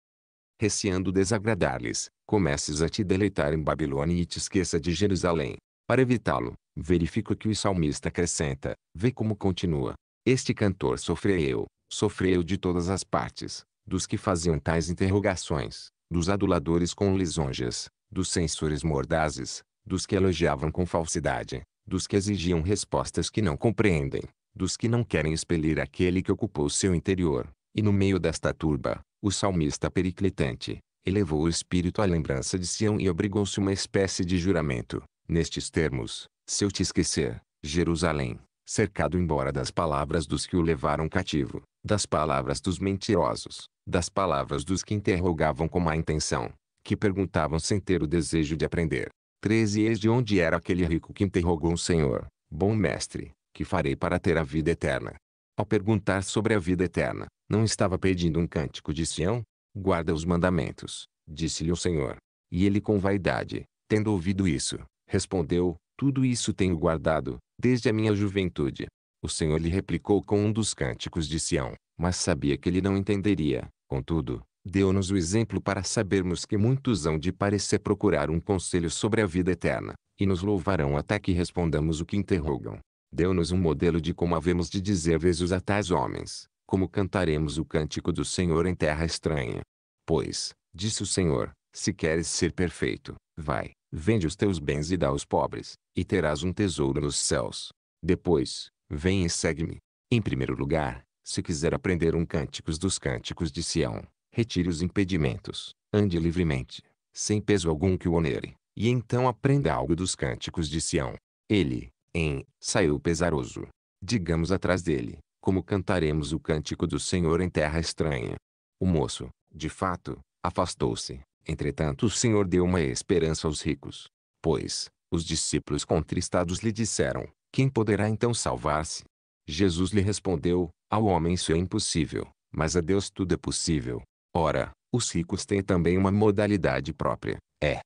receando desagradar-lhes, comeces a te deleitar em Babilônia e te esqueça de Jerusalém. Para evitá-lo, verifico que o salmista acrescenta, vê como continua. Este cantor sofreu, sofreu de todas as partes, dos que faziam tais interrogações, dos aduladores com lisonjas, dos censores mordazes, dos que elogiavam com falsidade, dos que exigiam respostas que não compreendem, dos que não querem expelir aquele que ocupou seu interior, e no meio desta turba, o salmista periclitante, elevou o espírito à lembrança de Sião e obrigou-se uma espécie de juramento, nestes termos, se eu te esquecer, Jerusalém, cercado embora das palavras dos que o levaram cativo, das palavras dos mentirosos, das palavras dos que interrogavam com má intenção, que perguntavam sem ter o desejo de aprender. 13 Eis de onde era aquele rico que interrogou o Senhor, bom mestre, que farei para ter a vida eterna? Ao perguntar sobre a vida eterna, não estava pedindo um cântico de Sião? Guarda os mandamentos, disse-lhe o Senhor. E ele com vaidade, tendo ouvido isso, respondeu, tudo isso tenho guardado, desde a minha juventude. O Senhor lhe replicou com um dos cânticos de Sião, mas sabia que ele não entenderia. Contudo, deu-nos o exemplo para sabermos que muitos hão de parecer procurar um conselho sobre a vida eterna, e nos louvarão até que respondamos o que interrogam deu-nos um modelo de como havemos de dizer vezes a tais homens, como cantaremos o cântico do Senhor em terra estranha. Pois, disse o Senhor, se queres ser perfeito, vai, vende os teus bens e dá aos pobres, e terás um tesouro nos céus. Depois, vem e segue-me. Em primeiro lugar, se quiser aprender um cânticos dos cânticos de Sião, retire os impedimentos, ande livremente, sem peso algum que o onere, e então aprenda algo dos cânticos de Sião. Ele, em saiu pesaroso. Digamos atrás dele, como cantaremos o cântico do Senhor em terra estranha. O moço, de fato, afastou-se. Entretanto, o Senhor deu uma esperança aos ricos. Pois, os discípulos contristados lhe disseram: Quem poderá então salvar-se? Jesus lhe respondeu: Ao homem isso é impossível, mas a Deus tudo é possível. Ora, os ricos têm também uma modalidade própria: é.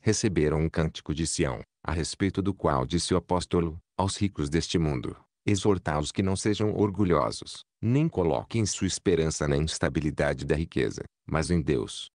Receberam um cântico de Sião, a respeito do qual disse o apóstolo, aos ricos deste mundo, exortá-los que não sejam orgulhosos, nem coloquem sua esperança na instabilidade da riqueza, mas em Deus,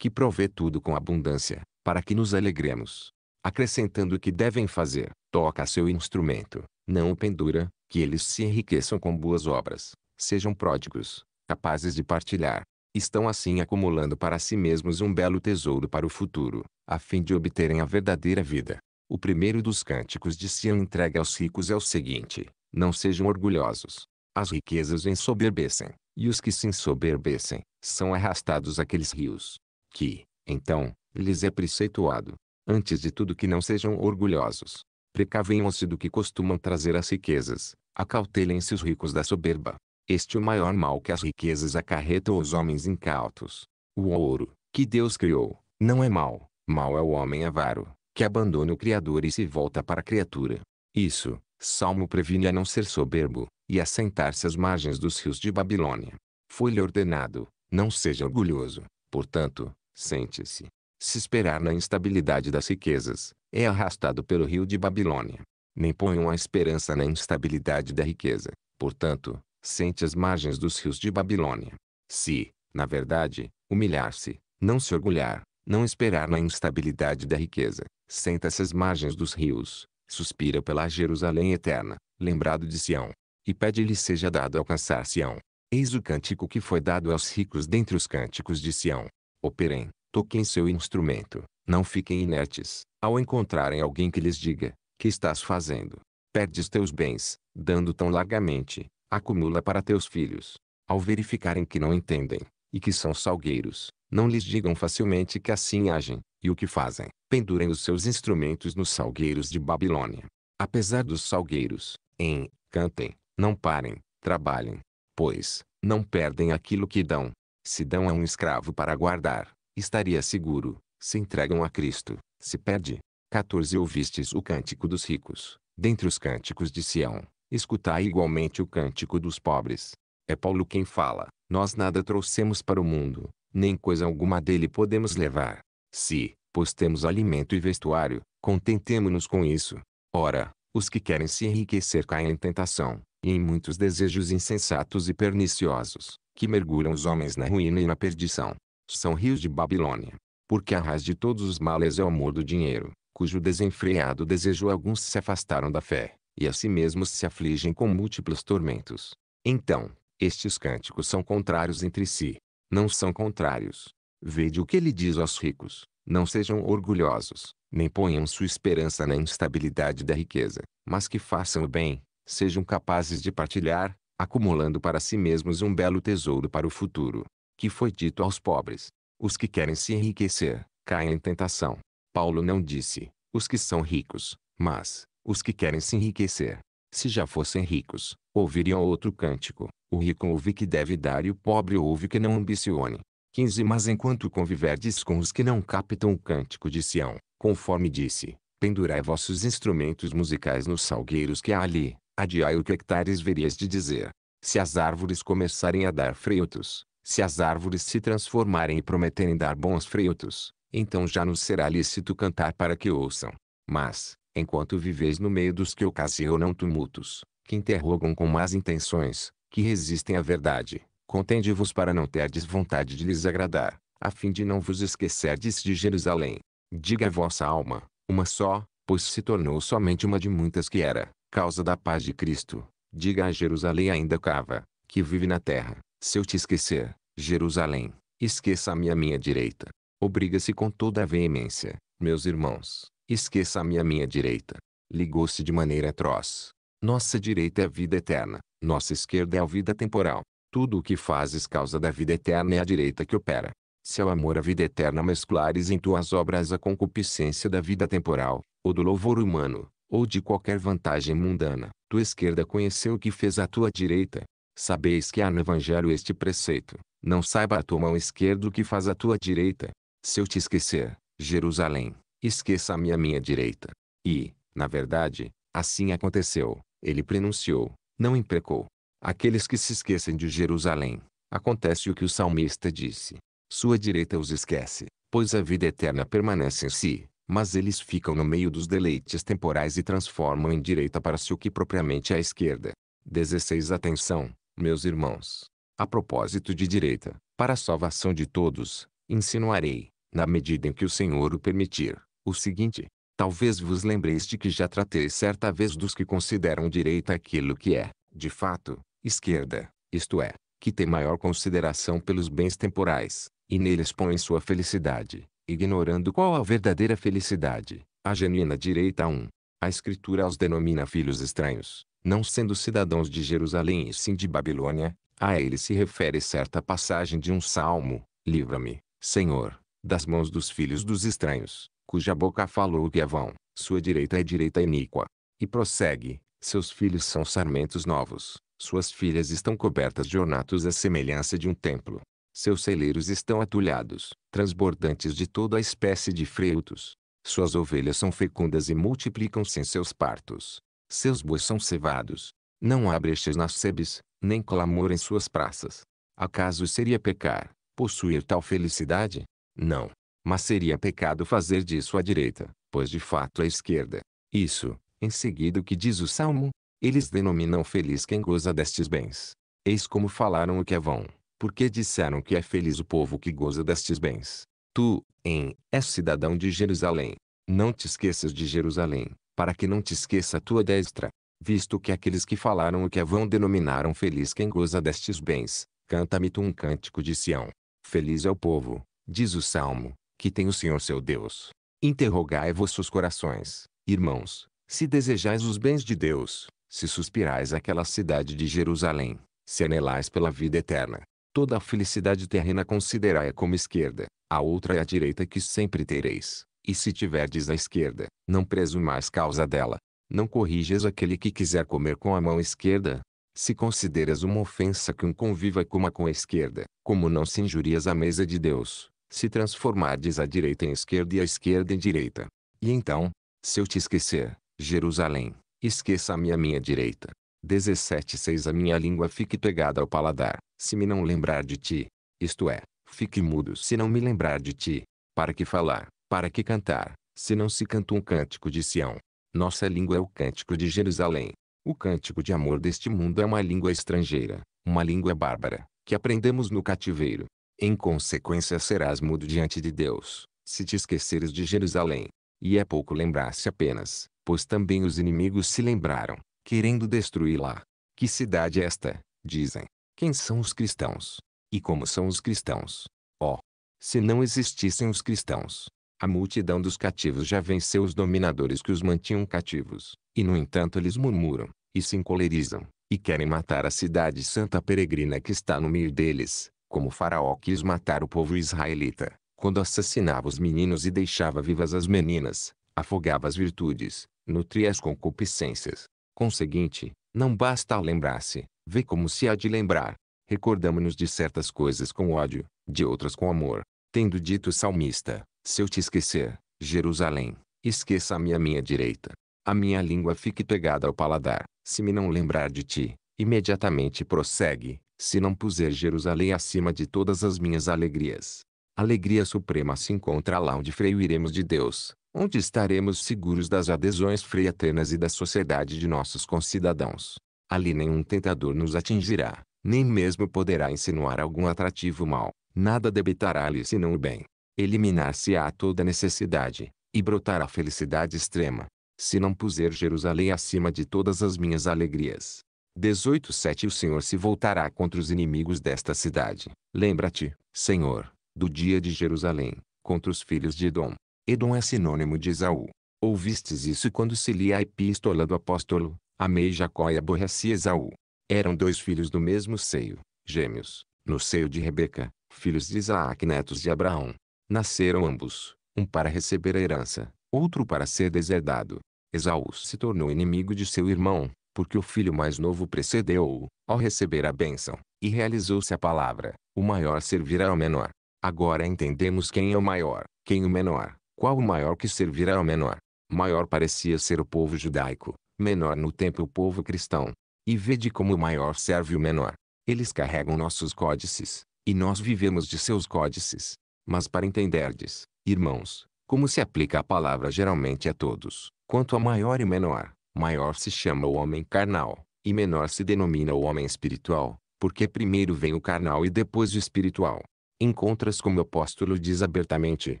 que provê tudo com abundância, para que nos alegremos. Acrescentando o que devem fazer, toca seu instrumento, não o pendura, que eles se enriqueçam com boas obras, sejam pródigos, capazes de partilhar. Estão assim acumulando para si mesmos um belo tesouro para o futuro, a fim de obterem a verdadeira vida. O primeiro dos cânticos de Sião entregue aos ricos é o seguinte: Não sejam orgulhosos. As riquezas ensoberbecem, e os que se ensoberbecem, são arrastados àqueles rios. Que, então, lhes é preceituado. Antes de tudo que não sejam orgulhosos. Precavenham-se do que costumam trazer as riquezas, acautelem-se os ricos da soberba. Este é o maior mal que as riquezas acarretam aos homens incautos. O ouro, que Deus criou, não é mal; mal é o homem avaro que abandona o Criador e se volta para a criatura. Isso, Salmo previne a não ser soberbo, e a sentar-se às margens dos rios de Babilônia. Foi-lhe ordenado, não seja orgulhoso, portanto, sente-se. Se esperar na instabilidade das riquezas, é arrastado pelo rio de Babilônia. Nem ponham a esperança na instabilidade da riqueza, portanto, sente as margens dos rios de Babilônia. Se, na verdade, humilhar-se, não se orgulhar, não esperar na instabilidade da riqueza, Senta-se às margens dos rios, suspira pela Jerusalém eterna, lembrado de Sião. E pede-lhe seja dado alcançar Sião. Eis o cântico que foi dado aos ricos dentre os cânticos de Sião. Operem, toquem seu instrumento, não fiquem inertes, ao encontrarem alguém que lhes diga, que estás fazendo? Perdes teus bens, dando tão largamente, acumula para teus filhos. Ao verificarem que não entendem, e que são salgueiros, não lhes digam facilmente que assim agem, e o que fazem? Pendurem os seus instrumentos nos salgueiros de Babilônia. Apesar dos salgueiros, em, cantem, não parem, trabalhem. Pois, não perdem aquilo que dão. Se dão a um escravo para guardar, estaria seguro. Se entregam a Cristo, se perde. 14 Ouvistes o cântico dos ricos, dentre os cânticos de Sião, escutai igualmente o cântico dos pobres. É Paulo quem fala, nós nada trouxemos para o mundo, nem coisa alguma dele podemos levar. Se, pois temos alimento e vestuário, contentemo-nos com isso. Ora, os que querem se enriquecer caem em tentação, e em muitos desejos insensatos e perniciosos, que mergulham os homens na ruína e na perdição. São rios de Babilônia. Porque a raiz de todos os males é o amor do dinheiro, cujo desenfreado desejo alguns se afastaram da fé, e a si mesmos se afligem com múltiplos tormentos. Então, estes cânticos são contrários entre si. Não são contrários, Vede o que ele diz aos ricos: não sejam orgulhosos, nem ponham sua esperança na instabilidade da riqueza, mas que façam o bem, sejam capazes de partilhar, acumulando para si mesmos um belo tesouro para o futuro. Que foi dito aos pobres: os que querem se enriquecer, caem em tentação. Paulo não disse: os que são ricos, mas os que querem se enriquecer. Se já fossem ricos, ouviriam outro cântico: o rico ouve que deve dar e o pobre ouve que não ambicione. 15 Mas enquanto conviverdes com os que não captam o cântico de Sião, conforme disse, pendurai vossos instrumentos musicais nos salgueiros que há ali, adiai o que hectares verias de dizer. Se as árvores começarem a dar frutos, se as árvores se transformarem e prometerem dar bons frutos, então já nos será lícito cantar para que ouçam. Mas, enquanto viveis no meio dos que ocasionam tumultos, que interrogam com más intenções, que resistem à verdade, Contende-vos para não terdes vontade de lhes agradar, a fim de não vos esquecerdes de Jerusalém. Diga a vossa alma, uma só, pois se tornou somente uma de muitas que era, causa da paz de Cristo. Diga a Jerusalém ainda cava, que vive na terra, se eu te esquecer, Jerusalém, esqueça-me à minha direita. Obriga-se com toda a veemência, meus irmãos, esqueça-me à minha direita. Ligou-se de maneira atroz. Nossa direita é a vida eterna, nossa esquerda é a vida temporal. Tudo o que fazes causa da vida eterna é a direita que opera. Se ao amor à vida eterna mesclares em tuas obras a concupiscência da vida temporal, ou do louvor humano, ou de qualquer vantagem mundana, tua esquerda conheceu o que fez a tua direita. Sabeis que há no Evangelho este preceito, não saiba a tua mão esquerda o que faz a tua direita. Se eu te esquecer, Jerusalém, esqueça-me a minha direita. E, na verdade, assim aconteceu, ele pronunciou, não imprecou, aqueles que se esquecem de Jerusalém. Acontece o que o salmista disse. Sua direita os esquece, pois a vida eterna permanece em si, mas eles ficam no meio dos deleites temporais e transformam em direita para si o que propriamente é a esquerda. 16 Atenção, meus irmãos. A propósito de direita, para a salvação de todos, insinuarei, na medida em que o Senhor o permitir, o seguinte: Talvez vos lembreis de que já tratei certa vez dos que consideram direita aquilo que é, de fato, esquerda, isto é, que tem maior consideração pelos bens temporais, e neles põe sua felicidade, ignorando qual a verdadeira felicidade, a genuína direita 1. A Escritura os denomina filhos estranhos, não sendo cidadãos de Jerusalém e sim de Babilônia, a ele se refere certa passagem de um salmo: Livra-me, Senhor, das mãos dos filhos dos estranhos, cuja boca falou o que é vão, sua direita é direita iníqua. E prossegue: seus filhos são sarmentos novos, suas filhas estão cobertas de ornatos à semelhança de um templo. Seus celeiros estão atulhados, transbordantes de toda a espécie de frutos. Suas ovelhas são fecundas e multiplicam-se em seus partos. Seus bois são cevados. Não há brechas nas sebes, nem clamor em suas praças. Acaso seria pecar, possuir tal felicidade? Não. Mas seria pecado fazer disso à direita, pois de fato à esquerda. Isso, em seguida o que diz o Salmo, eles denominam feliz quem goza destes bens. Eis como falaram o que é vão, porque disseram que é feliz o povo que goza destes bens. Tu, em, és cidadão de Jerusalém. Não te esqueças de Jerusalém, para que não te esqueça a tua destra. Visto que aqueles que falaram o que é vão denominaram feliz quem goza destes bens, canta-me tu um cântico de Sião. Feliz é o povo, diz o Salmo, que tem o Senhor seu Deus. Interrogai vossos corações, irmãos, se desejais os bens de Deus, se suspirais aquela cidade de Jerusalém, se anelais pela vida eterna, toda a felicidade terrena considerai a como esquerda, a outra é a direita que sempre tereis, e se tiverdes a esquerda, não presumais causa dela, não corrijas aquele que quiser comer com a mão esquerda, se consideras uma ofensa que um conviva coma com a esquerda, como não se injurias a mesa de Deus, se transformardes a direita em esquerda e a esquerda em direita. E então, se eu te esquecer, Jerusalém, esqueça-me a minha direita. 17.6 A minha língua fique pegada ao paladar, se me não lembrar de ti. Isto é, fique mudo se não me lembrar de ti. Para que falar, para que cantar, se não se canta um cântico de Sião. Nossa língua é o cântico de Jerusalém. O cântico de amor deste mundo é uma língua estrangeira, uma língua bárbara, que aprendemos no cativeiro. Em consequência serás mudo diante de Deus, se te esqueceres de Jerusalém. E é pouco lembrar-se apenas, pois também os inimigos se lembraram, querendo destruí-la. Que cidade é esta? Dizem. Quem são os cristãos? E como são os cristãos? Oh! Se não existissem os cristãos, a multidão dos cativos já venceu os dominadores que os mantinham cativos, e no entanto eles murmuram, e se encolerizam, e querem matar a cidade santa peregrina que está no meio deles, como Faraó quis matar o povo israelita, quando assassinava os meninos e deixava vivas as meninas, afogava as virtudes, nutria as concupiscências. Conseguinte, não basta lembrar-se, vê como se há de lembrar. Recordamos-nos de certas coisas com ódio, de outras com amor. Tendo dito o salmista, se eu te esquecer, Jerusalém, esqueça-me a minha direita. A minha língua fique pegada ao paladar, se me não lembrar de ti. Imediatamente prossegue, se não puser Jerusalém acima de todas as minhas alegrias alegria suprema se assim encontra lá onde freiremos de Deus, onde estaremos seguros das adesões freiatenas e da sociedade de nossos concidadãos. Ali nenhum tentador nos atingirá, nem mesmo poderá insinuar algum atrativo mal, nada debitará-lhe senão o bem. Eliminar-se-á toda necessidade, e brotará felicidade extrema, se não puser Jerusalém acima de todas as minhas alegrias. 18:7 O Senhor se voltará contra os inimigos desta cidade. Lembra-te, Senhor, do dia de Jerusalém, contra os filhos de Edom. Edom é sinônimo de Esaú. Ouvistes isso quando se lia a epístola do apóstolo, amei Jacó e aborreci Esaú. Eram dois filhos do mesmo seio, gêmeos, no seio de Rebeca, filhos de Isaac netos de Abraão. Nasceram ambos, um para receber a herança, outro para ser deserdado. Esaú se tornou inimigo de seu irmão, porque o filho mais novo precedeu-o, ao receber a bênção, e realizou-se a palavra, o maior servirá ao menor. Agora entendemos quem é o maior, quem o menor, qual o maior que servirá ao menor. Maior parecia ser o povo judaico, menor no tempo o povo cristão. E vede como o maior serve o menor. Eles carregam nossos códices, e nós vivemos de seus códices. Mas para entenderdes, irmãos, como se aplica a palavra geralmente a todos, quanto a maior e menor, maior se chama o homem carnal, e menor se denomina o homem espiritual, porque primeiro vem o carnal e depois o espiritual encontras como o apóstolo diz abertamente: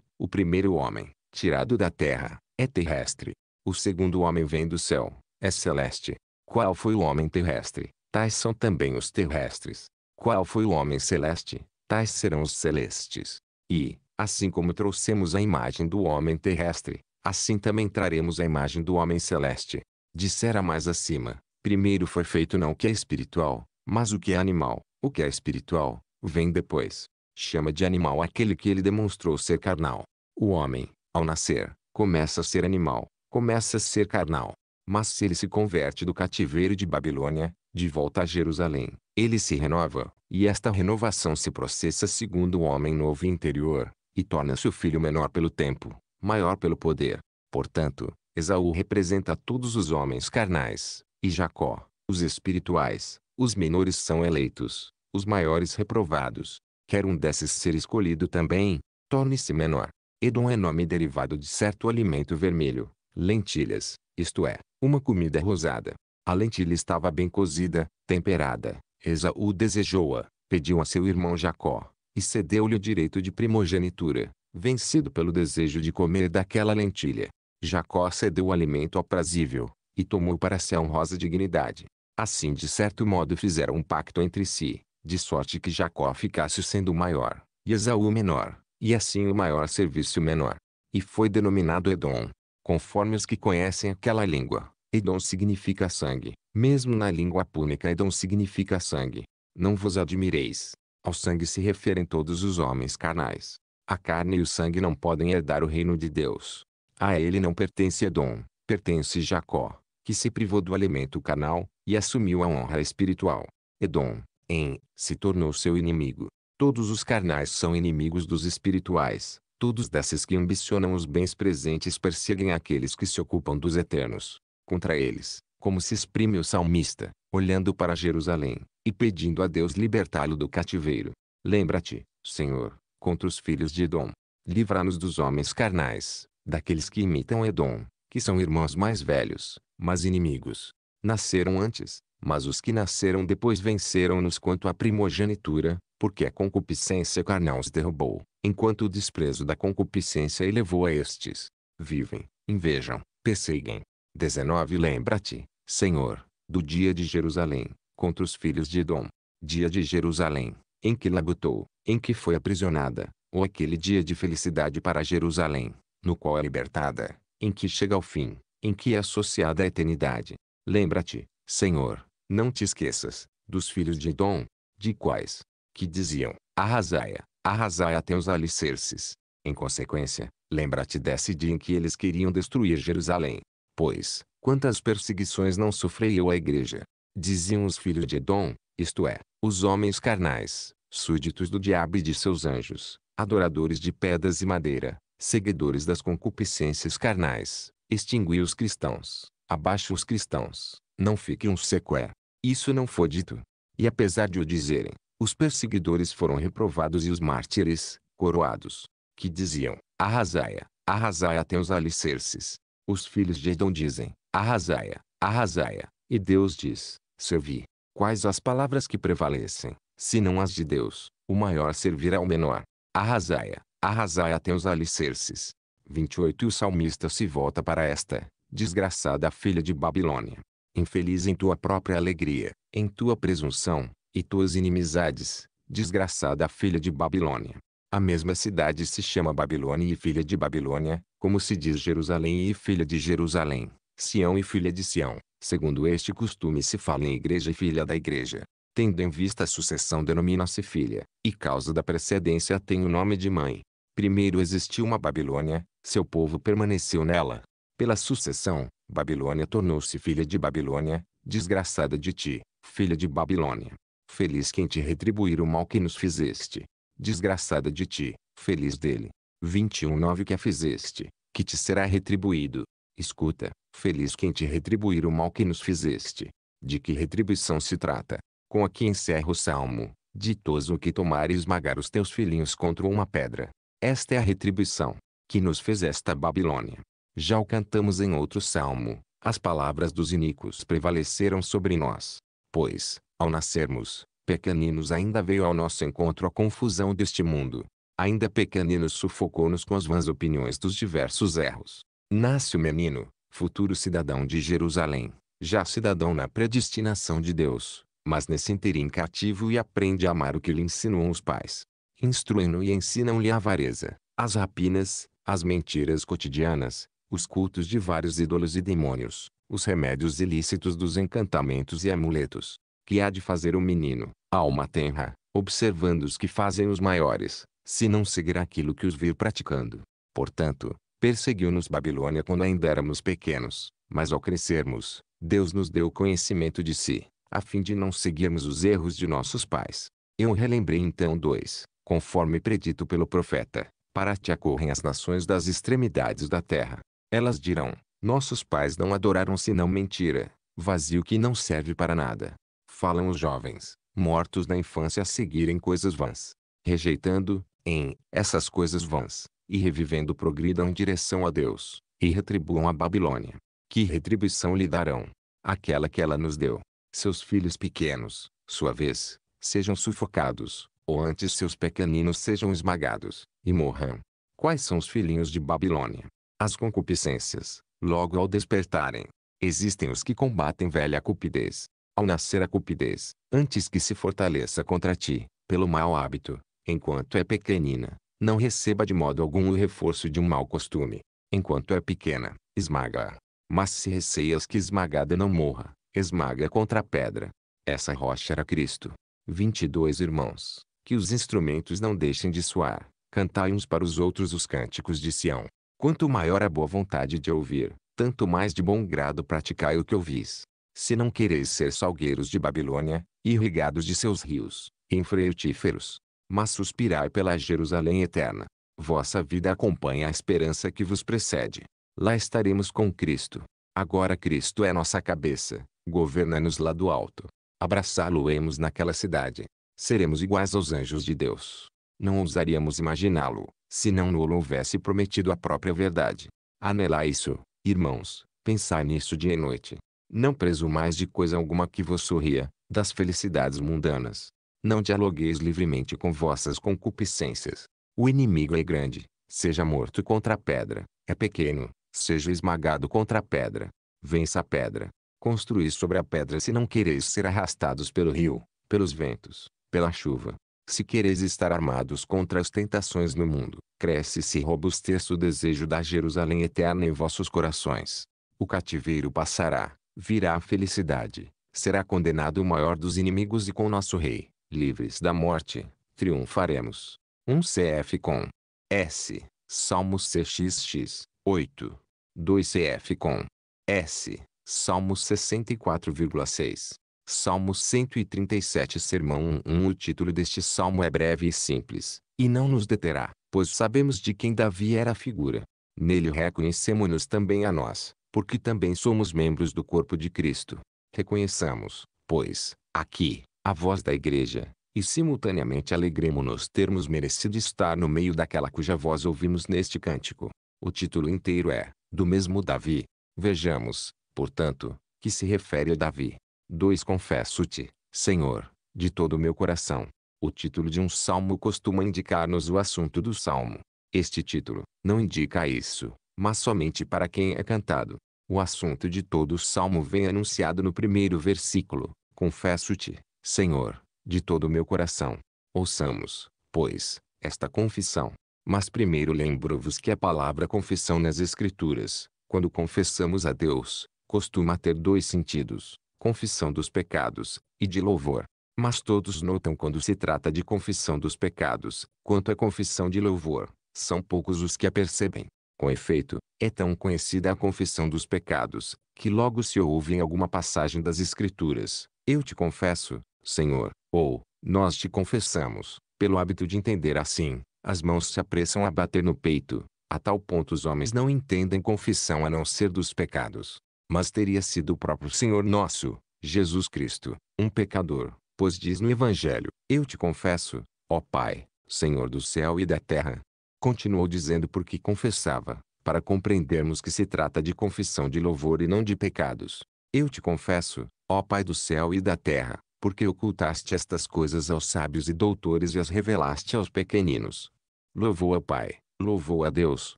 o primeiro homem, tirado da terra, é terrestre. O segundo homem vem do céu, é celeste. Qual foi o homem terrestre? Tais são também os terrestres. Qual foi o homem celeste? Tais serão os celestes. E, assim como trouxemos a imagem do homem terrestre, assim também traremos a imagem do homem celeste. Dissera mais acima: primeiro foi feito não o que é espiritual, mas o que é animal. O que é espiritual, vem depois chama de animal aquele que ele demonstrou ser carnal. O homem, ao nascer, começa a ser animal, começa a ser carnal. Mas se ele se converte do cativeiro de Babilônia, de volta a Jerusalém, ele se renova, e esta renovação se processa segundo o homem novo interior, e torna-se o filho menor pelo tempo, maior pelo poder. Portanto, Esaú representa todos os homens carnais, e Jacó, os espirituais, os menores são eleitos, os maiores reprovados quer um desses ser escolhido também, torne-se menor. Edom é nome derivado de certo alimento vermelho, lentilhas, isto é, uma comida rosada. A lentilha estava bem cozida, temperada. Esaú desejou-a, pediu a seu irmão Jacó, e cedeu-lhe o direito de primogenitura, vencido pelo desejo de comer daquela lentilha. Jacó cedeu o alimento aprazível, e tomou para si a honrosa dignidade. Assim de certo modo fizeram um pacto entre si, de sorte que Jacó ficasse sendo o maior, e Esaú o menor, e assim o maior serviço o menor. E foi denominado Edom, conforme os que conhecem aquela língua. Edom significa sangue, mesmo na língua púnica Edom significa sangue. Não vos admireis. Ao sangue se referem todos os homens carnais. A carne e o sangue não podem herdar o reino de Deus. A ele não pertence Edom, pertence Jacó, que se privou do alimento carnal, e assumiu a honra espiritual. Edom, em se tornou seu inimigo. Todos os carnais são inimigos dos espirituais. Todos desses que ambicionam os bens presentes perseguem aqueles que se ocupam dos eternos. Contra eles, como se exprime o salmista, olhando para Jerusalém, e pedindo a Deus libertá-lo do cativeiro. Lembra-te, Senhor, contra os filhos de Edom. Livra-nos dos homens carnais, daqueles que imitam Edom, que são irmãos mais velhos, mas inimigos. Nasceram antes, mas os que nasceram depois venceram-nos quanto à primogenitura, porque a concupiscência carnal os derrubou, enquanto o desprezo da concupiscência elevou a estes. Vivem, invejam, perseguem. 19 Lembra-te, Senhor, do dia de Jerusalém, contra os filhos de Edom. Dia de Jerusalém, em que labutou, em que foi aprisionada, ou aquele dia de felicidade para Jerusalém, no qual é libertada, em que chega ao fim, em que é associada à eternidade. Lembra-te, Senhor, não te esqueças, dos filhos de Edom, de quais, que diziam, arrasaia, arrasaia até os alicerces. Em consequência, lembra-te desse dia em que eles queriam destruir Jerusalém. Pois, quantas perseguições não sofrei eu a igreja? Diziam os filhos de Edom, isto é, os homens carnais, súditos do diabo e de seus anjos, adoradores de pedras e madeira, seguidores das concupiscências carnais, extingui os cristãos, abaixo os cristãos, não fique um sequer. Isso não foi dito. E apesar de o dizerem, os perseguidores foram reprovados e os mártires, coroados, que diziam, arrasaia, arrasaia até os alicerces. Os filhos de Edom dizem, arrasaia, arrasaia, e Deus diz, servi. Quais as palavras que prevalecem, se não as de Deus, o maior servirá ao é menor. Arrasaia, arrasaia até os alicerces. 28 E o salmista se volta para esta, desgraçada filha de Babilônia, infeliz em tua própria alegria, em tua presunção, e tuas inimizades, desgraçada filha de Babilônia. A mesma cidade se chama Babilônia e filha de Babilônia, como se diz Jerusalém e filha de Jerusalém, Sião e filha de Sião. Segundo este costume se fala em igreja e filha da igreja. Tendo em vista a sucessão denomina-se filha, e causa da precedência tem o nome de mãe. Primeiro existiu uma Babilônia, seu povo permaneceu nela. Pela sucessão, Babilônia tornou-se filha de Babilônia, desgraçada de ti, filha de Babilônia. Feliz quem te retribuir o mal que nos fizeste. Desgraçada de ti, feliz dele. 9 Que a fizeste, que te será retribuído. Escuta, feliz quem te retribuir o mal que nos fizeste. De que retribuição se trata? Com a que encerra o salmo, ditoso que tomar e esmagar os teus filhinhos contra uma pedra. Esta é a retribuição, que nos fez esta Babilônia. Já o cantamos em outro salmo. As palavras dos iníquos prevaleceram sobre nós. Pois, ao nascermos, pequeninos ainda veio ao nosso encontro a confusão deste mundo. Ainda pequeninos sufocou-nos com as vãs opiniões dos diversos erros. Nasce o menino, futuro cidadão de Jerusalém, já cidadão na predestinação de Deus, mas nesse interim cativo e aprende a amar o que lhe insinuam os pais. Instruem-no e ensinam-lhe a avareza, as rapinas, as mentiras cotidianas, os cultos de vários ídolos e demônios, os remédios ilícitos dos encantamentos e amuletos, que há de fazer o menino, alma tenra, observando os que fazem os maiores, se não seguir aquilo que os viu praticando. Portanto, perseguiu-nos Babilônia quando ainda éramos pequenos, mas ao crescermos, Deus nos deu conhecimento de si, a fim de não seguirmos os erros de nossos pais. Eu relembrei então dois, conforme predito pelo profeta, para te acorrem as nações das extremidades da terra, elas dirão: Nossos pais não adoraram senão mentira, vazio que não serve para nada. Falam os jovens, mortos na infância a seguirem coisas vãs, rejeitando, em, essas coisas vãs, e revivendo progridam em direção a Deus, e retribuam a Babilônia. Que retribuição lhe darão? Aquela que ela nos deu. Seus filhos pequenos, sua vez, sejam sufocados, ou antes seus pequeninos sejam esmagados, e morram. Quais são os filhinhos de Babilônia? as concupiscências, logo ao despertarem. Existem os que combatem velha cupidez. Ao nascer a cupidez, antes que se fortaleça contra ti, pelo mau hábito, enquanto é pequenina, não receba de modo algum o reforço de um mau costume. Enquanto é pequena, esmaga-a. Mas se receias que esmagada não morra, esmaga contra a pedra. Essa rocha era Cristo. 22 Irmãos, que os instrumentos não deixem de soar, cantai uns para os outros os cânticos de Sião. Quanto maior a boa vontade de ouvir, tanto mais de bom grado praticai o que ouvis. Se não quereis ser salgueiros de Babilônia, irrigados de seus rios, infreutíferos, mas suspirai pela Jerusalém eterna. Vossa vida acompanha a esperança que vos precede. Lá estaremos com Cristo. Agora Cristo é nossa cabeça, governa-nos lá do alto. Abraçá-lo-emos naquela cidade. Seremos iguais aos anjos de Deus. Não ousaríamos imaginá-lo se não nulo houvesse prometido a própria verdade. Anelai isso, irmãos, pensai nisso dia e noite. Não presumais de coisa alguma que vos sorria, das felicidades mundanas. Não dialogueis livremente com vossas concupiscências. O inimigo é grande, seja morto contra a pedra, é pequeno, seja esmagado contra a pedra. Vença a pedra. Construí sobre a pedra se não quereis ser arrastados pelo rio, pelos ventos, pela chuva, se quereis estar armados contra as tentações no mundo, cresce-se e robusteça o desejo da Jerusalém eterna em vossos corações. O cativeiro passará, virá a felicidade, será condenado o maior dos inimigos e com nosso rei, livres da morte, triunfaremos. 1 um CF com S. Salmos CXX, 8. 2 CF com S. Salmos 64,6. Salmo 137 Sermão 1, O título deste salmo é breve e simples, e não nos deterá, pois sabemos de quem Davi era a figura. Nele reconhecemos-nos também a nós, porque também somos membros do corpo de Cristo. Reconheçamos, pois, aqui, a voz da igreja, e simultaneamente alegremos-nos termos merecido estar no meio daquela cuja voz ouvimos neste cântico. O título inteiro é, do mesmo Davi. Vejamos, portanto, que se refere a Davi. 2. Confesso-te, Senhor, de todo o meu coração. O título de um salmo costuma indicar-nos o assunto do salmo. Este título não indica isso, mas somente para quem é cantado. O assunto de todo o salmo vem anunciado no primeiro versículo: Confesso-te, Senhor, de todo o meu coração. Ouçamos, pois, esta confissão. Mas primeiro lembro-vos que a palavra confissão nas Escrituras, quando confessamos a Deus, costuma ter dois sentidos confissão dos pecados, e de louvor. Mas todos notam quando se trata de confissão dos pecados, quanto à confissão de louvor, são poucos os que a percebem. Com efeito, é tão conhecida a confissão dos pecados, que logo se ouve em alguma passagem das Escrituras: Eu te confesso, Senhor, ou Nós te confessamos. Pelo hábito de entender assim, as mãos se apressam a bater no peito, a tal ponto os homens não entendem confissão a não ser dos pecados mas teria sido o próprio Senhor nosso, Jesus Cristo, um pecador, pois diz no Evangelho: Eu te confesso, ó Pai, Senhor do céu e da terra. Continuou dizendo porque confessava, para compreendermos que se trata de confissão de louvor e não de pecados. Eu te confesso, ó Pai do céu e da terra, porque ocultaste estas coisas aos sábios e doutores e as revelaste aos pequeninos. Louvou a Pai, louvou a Deus,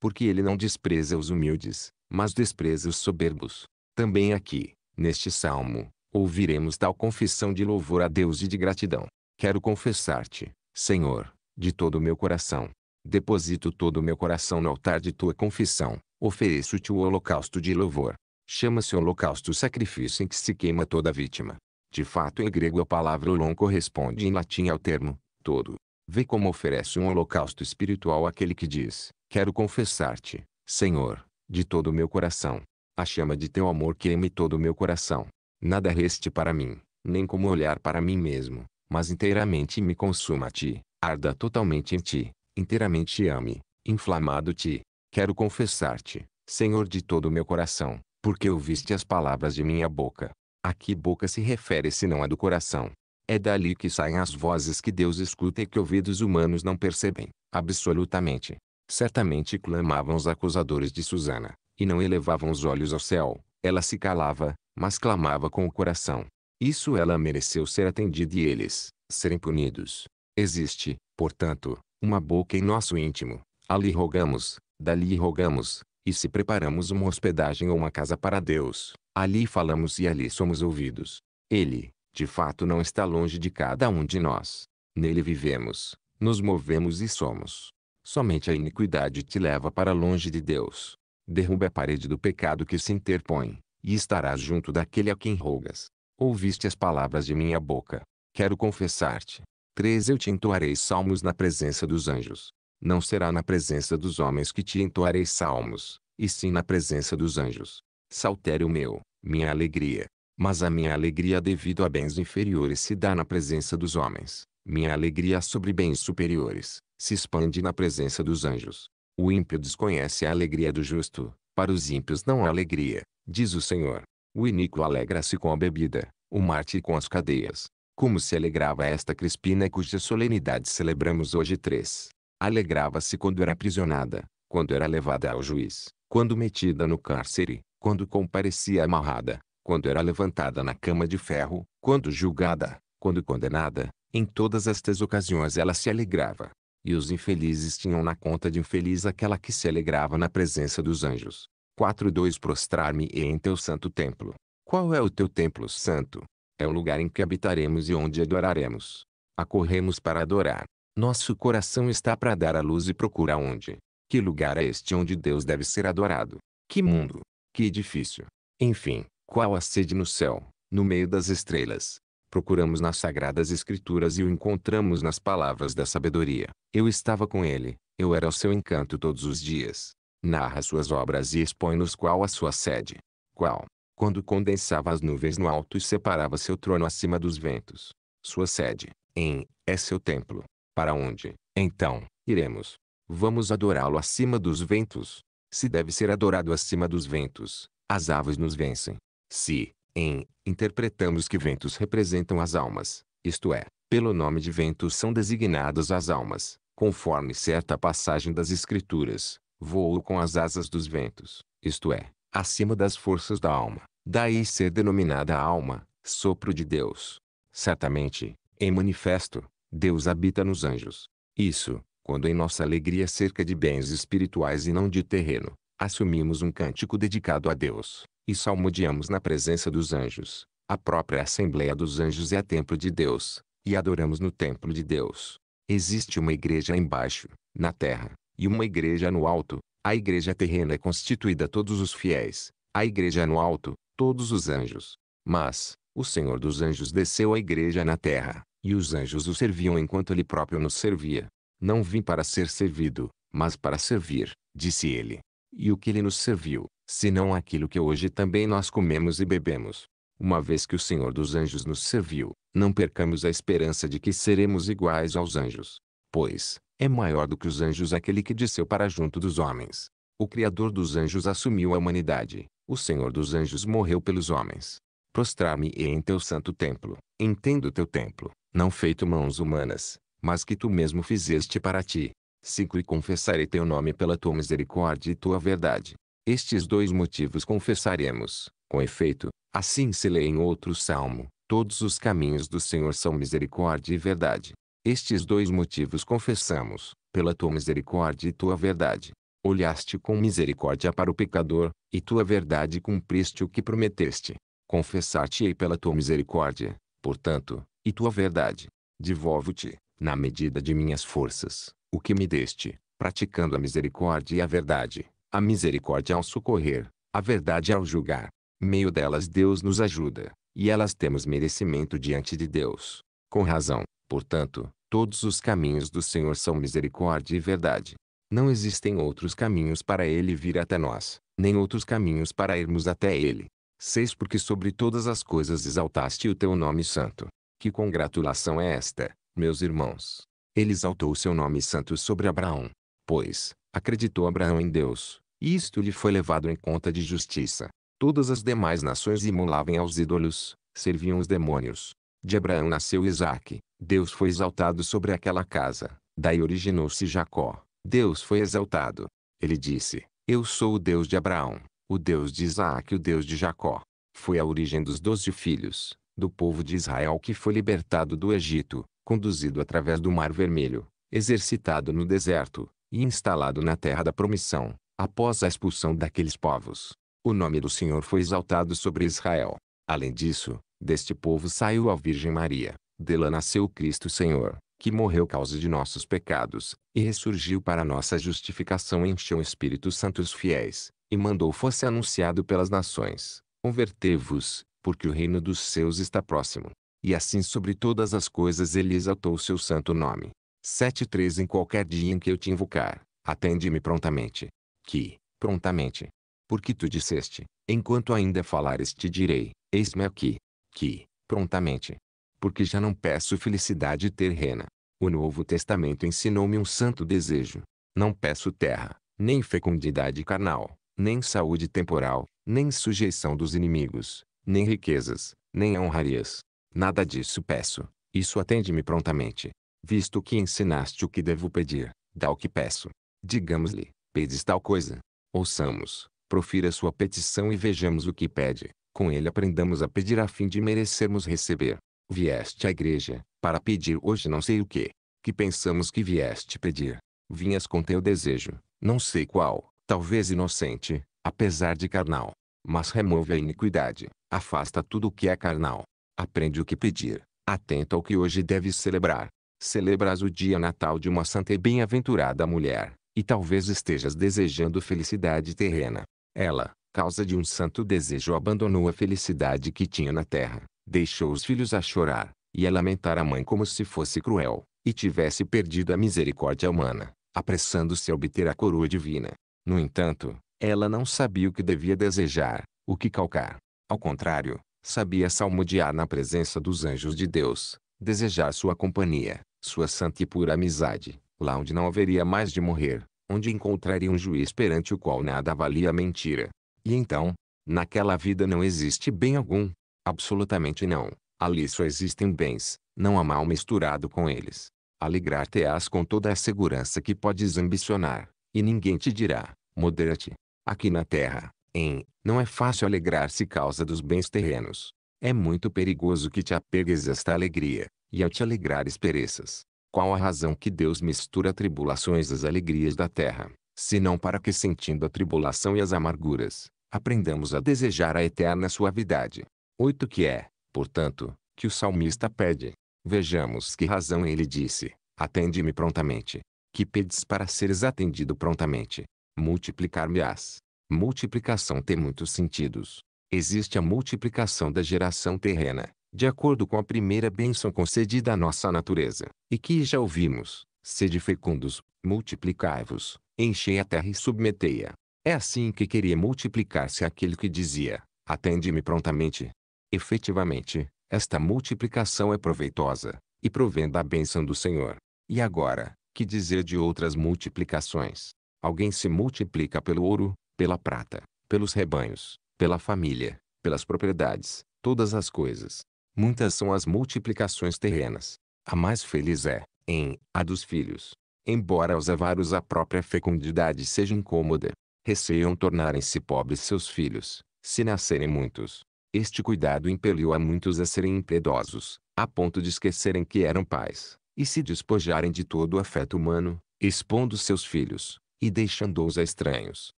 porque ele não despreza os humildes mas despreza os soberbos. Também aqui, neste salmo, ouviremos tal confissão de louvor a Deus e de gratidão. Quero confessar-te, Senhor, de todo o meu coração. Deposito todo o meu coração no altar de tua confissão. Ofereço-te o holocausto de louvor. Chama-se holocausto o sacrifício em que se queima toda vítima. De fato, em grego a palavra holon corresponde em latim ao termo todo. Vê como oferece um holocausto espiritual aquele que diz: Quero confessar-te, Senhor, de todo o meu coração. A chama de teu amor queime todo o meu coração. Nada reste para mim, nem como olhar para mim mesmo, mas inteiramente me consuma a ti, arda totalmente em ti, inteiramente ame, inflamado te. Quero confessar-te, Senhor de todo o meu coração, porque ouviste as palavras de minha boca. A que boca se refere se não a do coração? É dali que saem as vozes que Deus escuta e que ouvidos humanos não percebem, absolutamente. Certamente clamavam os acusadores de Susana, e não elevavam os olhos ao céu. Ela se calava, mas clamava com o coração. Isso ela mereceu ser atendida e eles, serem punidos. Existe, portanto, uma boca em nosso íntimo. Ali rogamos, dali rogamos, e se preparamos uma hospedagem ou uma casa para Deus, ali falamos e ali somos ouvidos. Ele, de fato não está longe de cada um de nós. Nele vivemos, nos movemos e somos. Somente a iniquidade te leva para longe de Deus. Derruba a parede do pecado que se interpõe, e estarás junto daquele a quem rogas. Ouviste as palavras de minha boca. Quero confessar-te. 3. Eu te entoarei salmos na presença dos anjos. Não será na presença dos homens que te entoarei salmos, e sim na presença dos anjos. Saltério meu, minha alegria. Mas a minha alegria devido a bens inferiores se dá na presença dos homens. Minha alegria sobre bens superiores se expande na presença dos anjos. O ímpio desconhece a alegria do justo, para os ímpios não há alegria, diz o Senhor. O iníquo alegra-se com a bebida, o mártir com as cadeias. Como se alegrava esta Crispina cuja solenidade celebramos hoje três. Alegrava-se quando era aprisionada, quando era levada ao juiz, quando metida no cárcere, quando comparecia amarrada, quando era levantada na cama de ferro, quando julgada, quando condenada, em todas estas ocasiões ela se alegrava. E os infelizes tinham na conta de infeliz aquela que se alegrava na presença dos anjos. 4.2 Prostrar-me em teu santo templo. Qual é o teu templo santo? É o lugar em que habitaremos e onde adoraremos. Acorremos para adorar. Nosso coração está para dar a luz e procura onde. Que lugar é este onde Deus deve ser adorado? Que mundo? Que edifício? Enfim, qual a sede no céu, no meio das estrelas, Procuramos nas Sagradas Escrituras e o encontramos nas palavras da sabedoria. Eu estava com ele, eu era o seu encanto todos os dias. Narra suas obras e expõe-nos qual a sua sede. Qual, quando condensava as nuvens no alto e separava seu trono acima dos ventos. Sua sede, em, é seu templo. Para onde, então, iremos? Vamos adorá-lo acima dos ventos. Se deve ser adorado acima dos ventos, as aves nos vencem. Se, em interpretamos que ventos representam as almas, isto é, pelo nome de ventos são designadas as almas, conforme certa passagem das Escrituras, voou com as asas dos ventos, isto é, acima das forças da alma, daí ser denominada alma, sopro de Deus. Certamente, em manifesto, Deus habita nos anjos. Isso, quando em nossa alegria cerca de bens espirituais e não de terreno, assumimos um cântico dedicado a Deus, e salmodiamos na presença dos anjos, a própria Assembleia dos Anjos é a templo de Deus, e adoramos no templo de Deus. Existe uma igreja embaixo, na terra, e uma igreja no alto. A igreja terrena é constituída todos os fiéis, a igreja no alto, todos os anjos. Mas, o Senhor dos anjos desceu à igreja na terra, e os anjos o serviam enquanto ele próprio nos servia. Não vim para ser servido, mas para servir, disse ele. E o que ele nos serviu, senão aquilo que hoje também nós comemos e bebemos. Uma vez que o Senhor dos anjos nos serviu, não percamos a esperança de que seremos iguais aos anjos. Pois, é maior do que os anjos aquele que desceu para junto dos homens. O Criador dos anjos assumiu a humanidade. O Senhor dos anjos morreu pelos homens. Prostrar-me-ei em teu santo templo. Entendo teu templo, não feito mãos humanas, mas que tu mesmo fizeste para ti. 5. E confessarei teu nome pela tua misericórdia e tua verdade. Estes dois motivos confessaremos. Com efeito, assim se lê em outro salmo: Todos os caminhos do Senhor são misericórdia e verdade. Estes dois motivos confessamos: pela tua misericórdia e tua verdade. Olhaste com misericórdia para o pecador, e tua verdade cumpriste o que prometeste. Confessar-te-ei pela tua misericórdia, portanto, e tua verdade. Devolvo-te, na medida de minhas forças, o que me deste, praticando a misericórdia e a verdade a misericórdia ao socorrer, a verdade ao julgar. Meio delas Deus nos ajuda, e elas temos merecimento diante de Deus. Com razão, portanto, todos os caminhos do Senhor são misericórdia e verdade. Não existem outros caminhos para Ele vir até nós, nem outros caminhos para irmos até Ele. Seis porque sobre todas as coisas exaltaste o teu nome santo. Que congratulação é esta, meus irmãos? Ele exaltou o seu nome santo sobre Abraão. Pois, Acreditou Abraão em Deus, e isto lhe foi levado em conta de justiça. Todas as demais nações imolavam aos ídolos, serviam os demônios. De Abraão nasceu Isaac, Deus foi exaltado sobre aquela casa, daí originou-se Jacó, Deus foi exaltado. Ele disse, eu sou o Deus de Abraão, o Deus de Isaac e o Deus de Jacó. Foi a origem dos doze filhos, do povo de Israel que foi libertado do Egito, conduzido através do Mar Vermelho, exercitado no deserto, e instalado na terra da promissão, após a expulsão daqueles povos. O nome do Senhor foi exaltado sobre Israel. Além disso, deste povo saiu a Virgem Maria, dela nasceu Cristo Senhor, que morreu causa de nossos pecados, e ressurgiu para nossa justificação e encheu o Espírito Santo os fiéis, e mandou fosse anunciado pelas nações, convertei-vos, porque o reino dos seus está próximo. E assim sobre todas as coisas ele exaltou o seu santo nome. 7.3 Em qualquer dia em que eu te invocar, atende-me prontamente. Que, prontamente. Porque tu disseste, enquanto ainda falares te direi, eis-me aqui. Que, prontamente. Porque já não peço felicidade terrena. O Novo Testamento ensinou-me um santo desejo. Não peço terra, nem fecundidade carnal, nem saúde temporal, nem sujeição dos inimigos, nem riquezas, nem honrarias. Nada disso peço. Isso atende-me prontamente. Visto que ensinaste o que devo pedir, dá o que peço. Digamos-lhe, pedes tal coisa. Ouçamos, profira sua petição e vejamos o que pede. Com ele aprendamos a pedir a fim de merecermos receber. Vieste à igreja, para pedir hoje não sei o que. Que pensamos que vieste pedir. Vinhas com teu desejo, não sei qual, talvez inocente, apesar de carnal. Mas remove a iniquidade, afasta tudo o que é carnal. Aprende o que pedir, atenta ao que hoje deves celebrar celebras o dia natal de uma santa e bem-aventurada mulher, e talvez estejas desejando felicidade terrena. Ela, causa de um santo desejo, abandonou a felicidade que tinha na terra, deixou os filhos a chorar, e a lamentar a mãe como se fosse cruel, e tivesse perdido a misericórdia humana, apressando-se a obter a coroa divina. No entanto, ela não sabia o que devia desejar, o que calcar. Ao contrário, sabia salmodiar na presença dos anjos de Deus, desejar sua companhia, sua santa e pura amizade, lá onde não haveria mais de morrer, onde encontraria um juiz perante o qual nada valia a mentira. E então, naquela vida não existe bem algum. Absolutamente não. Ali só existem bens, não há mal misturado com eles. Alegrar-te-ás com toda a segurança que podes ambicionar, e ninguém te dirá, modera-te. Aqui na terra, em, não é fácil alegrar-se causa dos bens terrenos. É muito perigoso que te apegues a esta alegria, e ao te alegrar espereças. Qual a razão que Deus mistura tribulações às alegrias da terra, senão para que sentindo a tribulação e as amarguras, aprendamos a desejar a eterna suavidade? 8 Que é, portanto, que o salmista pede. Vejamos que razão ele disse, atende-me prontamente. Que pedes para seres atendido prontamente? Multiplicar-me-ás. Multiplicação tem muitos sentidos. Existe a multiplicação da geração terrena, de acordo com a primeira bênção concedida à nossa natureza, e que já ouvimos, sede fecundos, multiplicai-vos, enchei a terra e submetei-a. É assim que queria multiplicar-se aquele que dizia, atende-me prontamente. Efetivamente, esta multiplicação é proveitosa, e provém da bênção do Senhor. E agora, que dizer de outras multiplicações? Alguém se multiplica pelo ouro, pela prata, pelos rebanhos, pela família, pelas propriedades, todas as coisas, Muitas são as multiplicações terrenas. A mais feliz é, em, a dos filhos. Embora aos avaros a própria fecundidade seja incômoda, receiam tornarem-se pobres seus filhos, se nascerem muitos. Este cuidado impeliu a muitos a serem impiedosos, a ponto de esquecerem que eram pais, e se despojarem de todo o afeto humano, expondo seus filhos, e deixando-os a estranhos.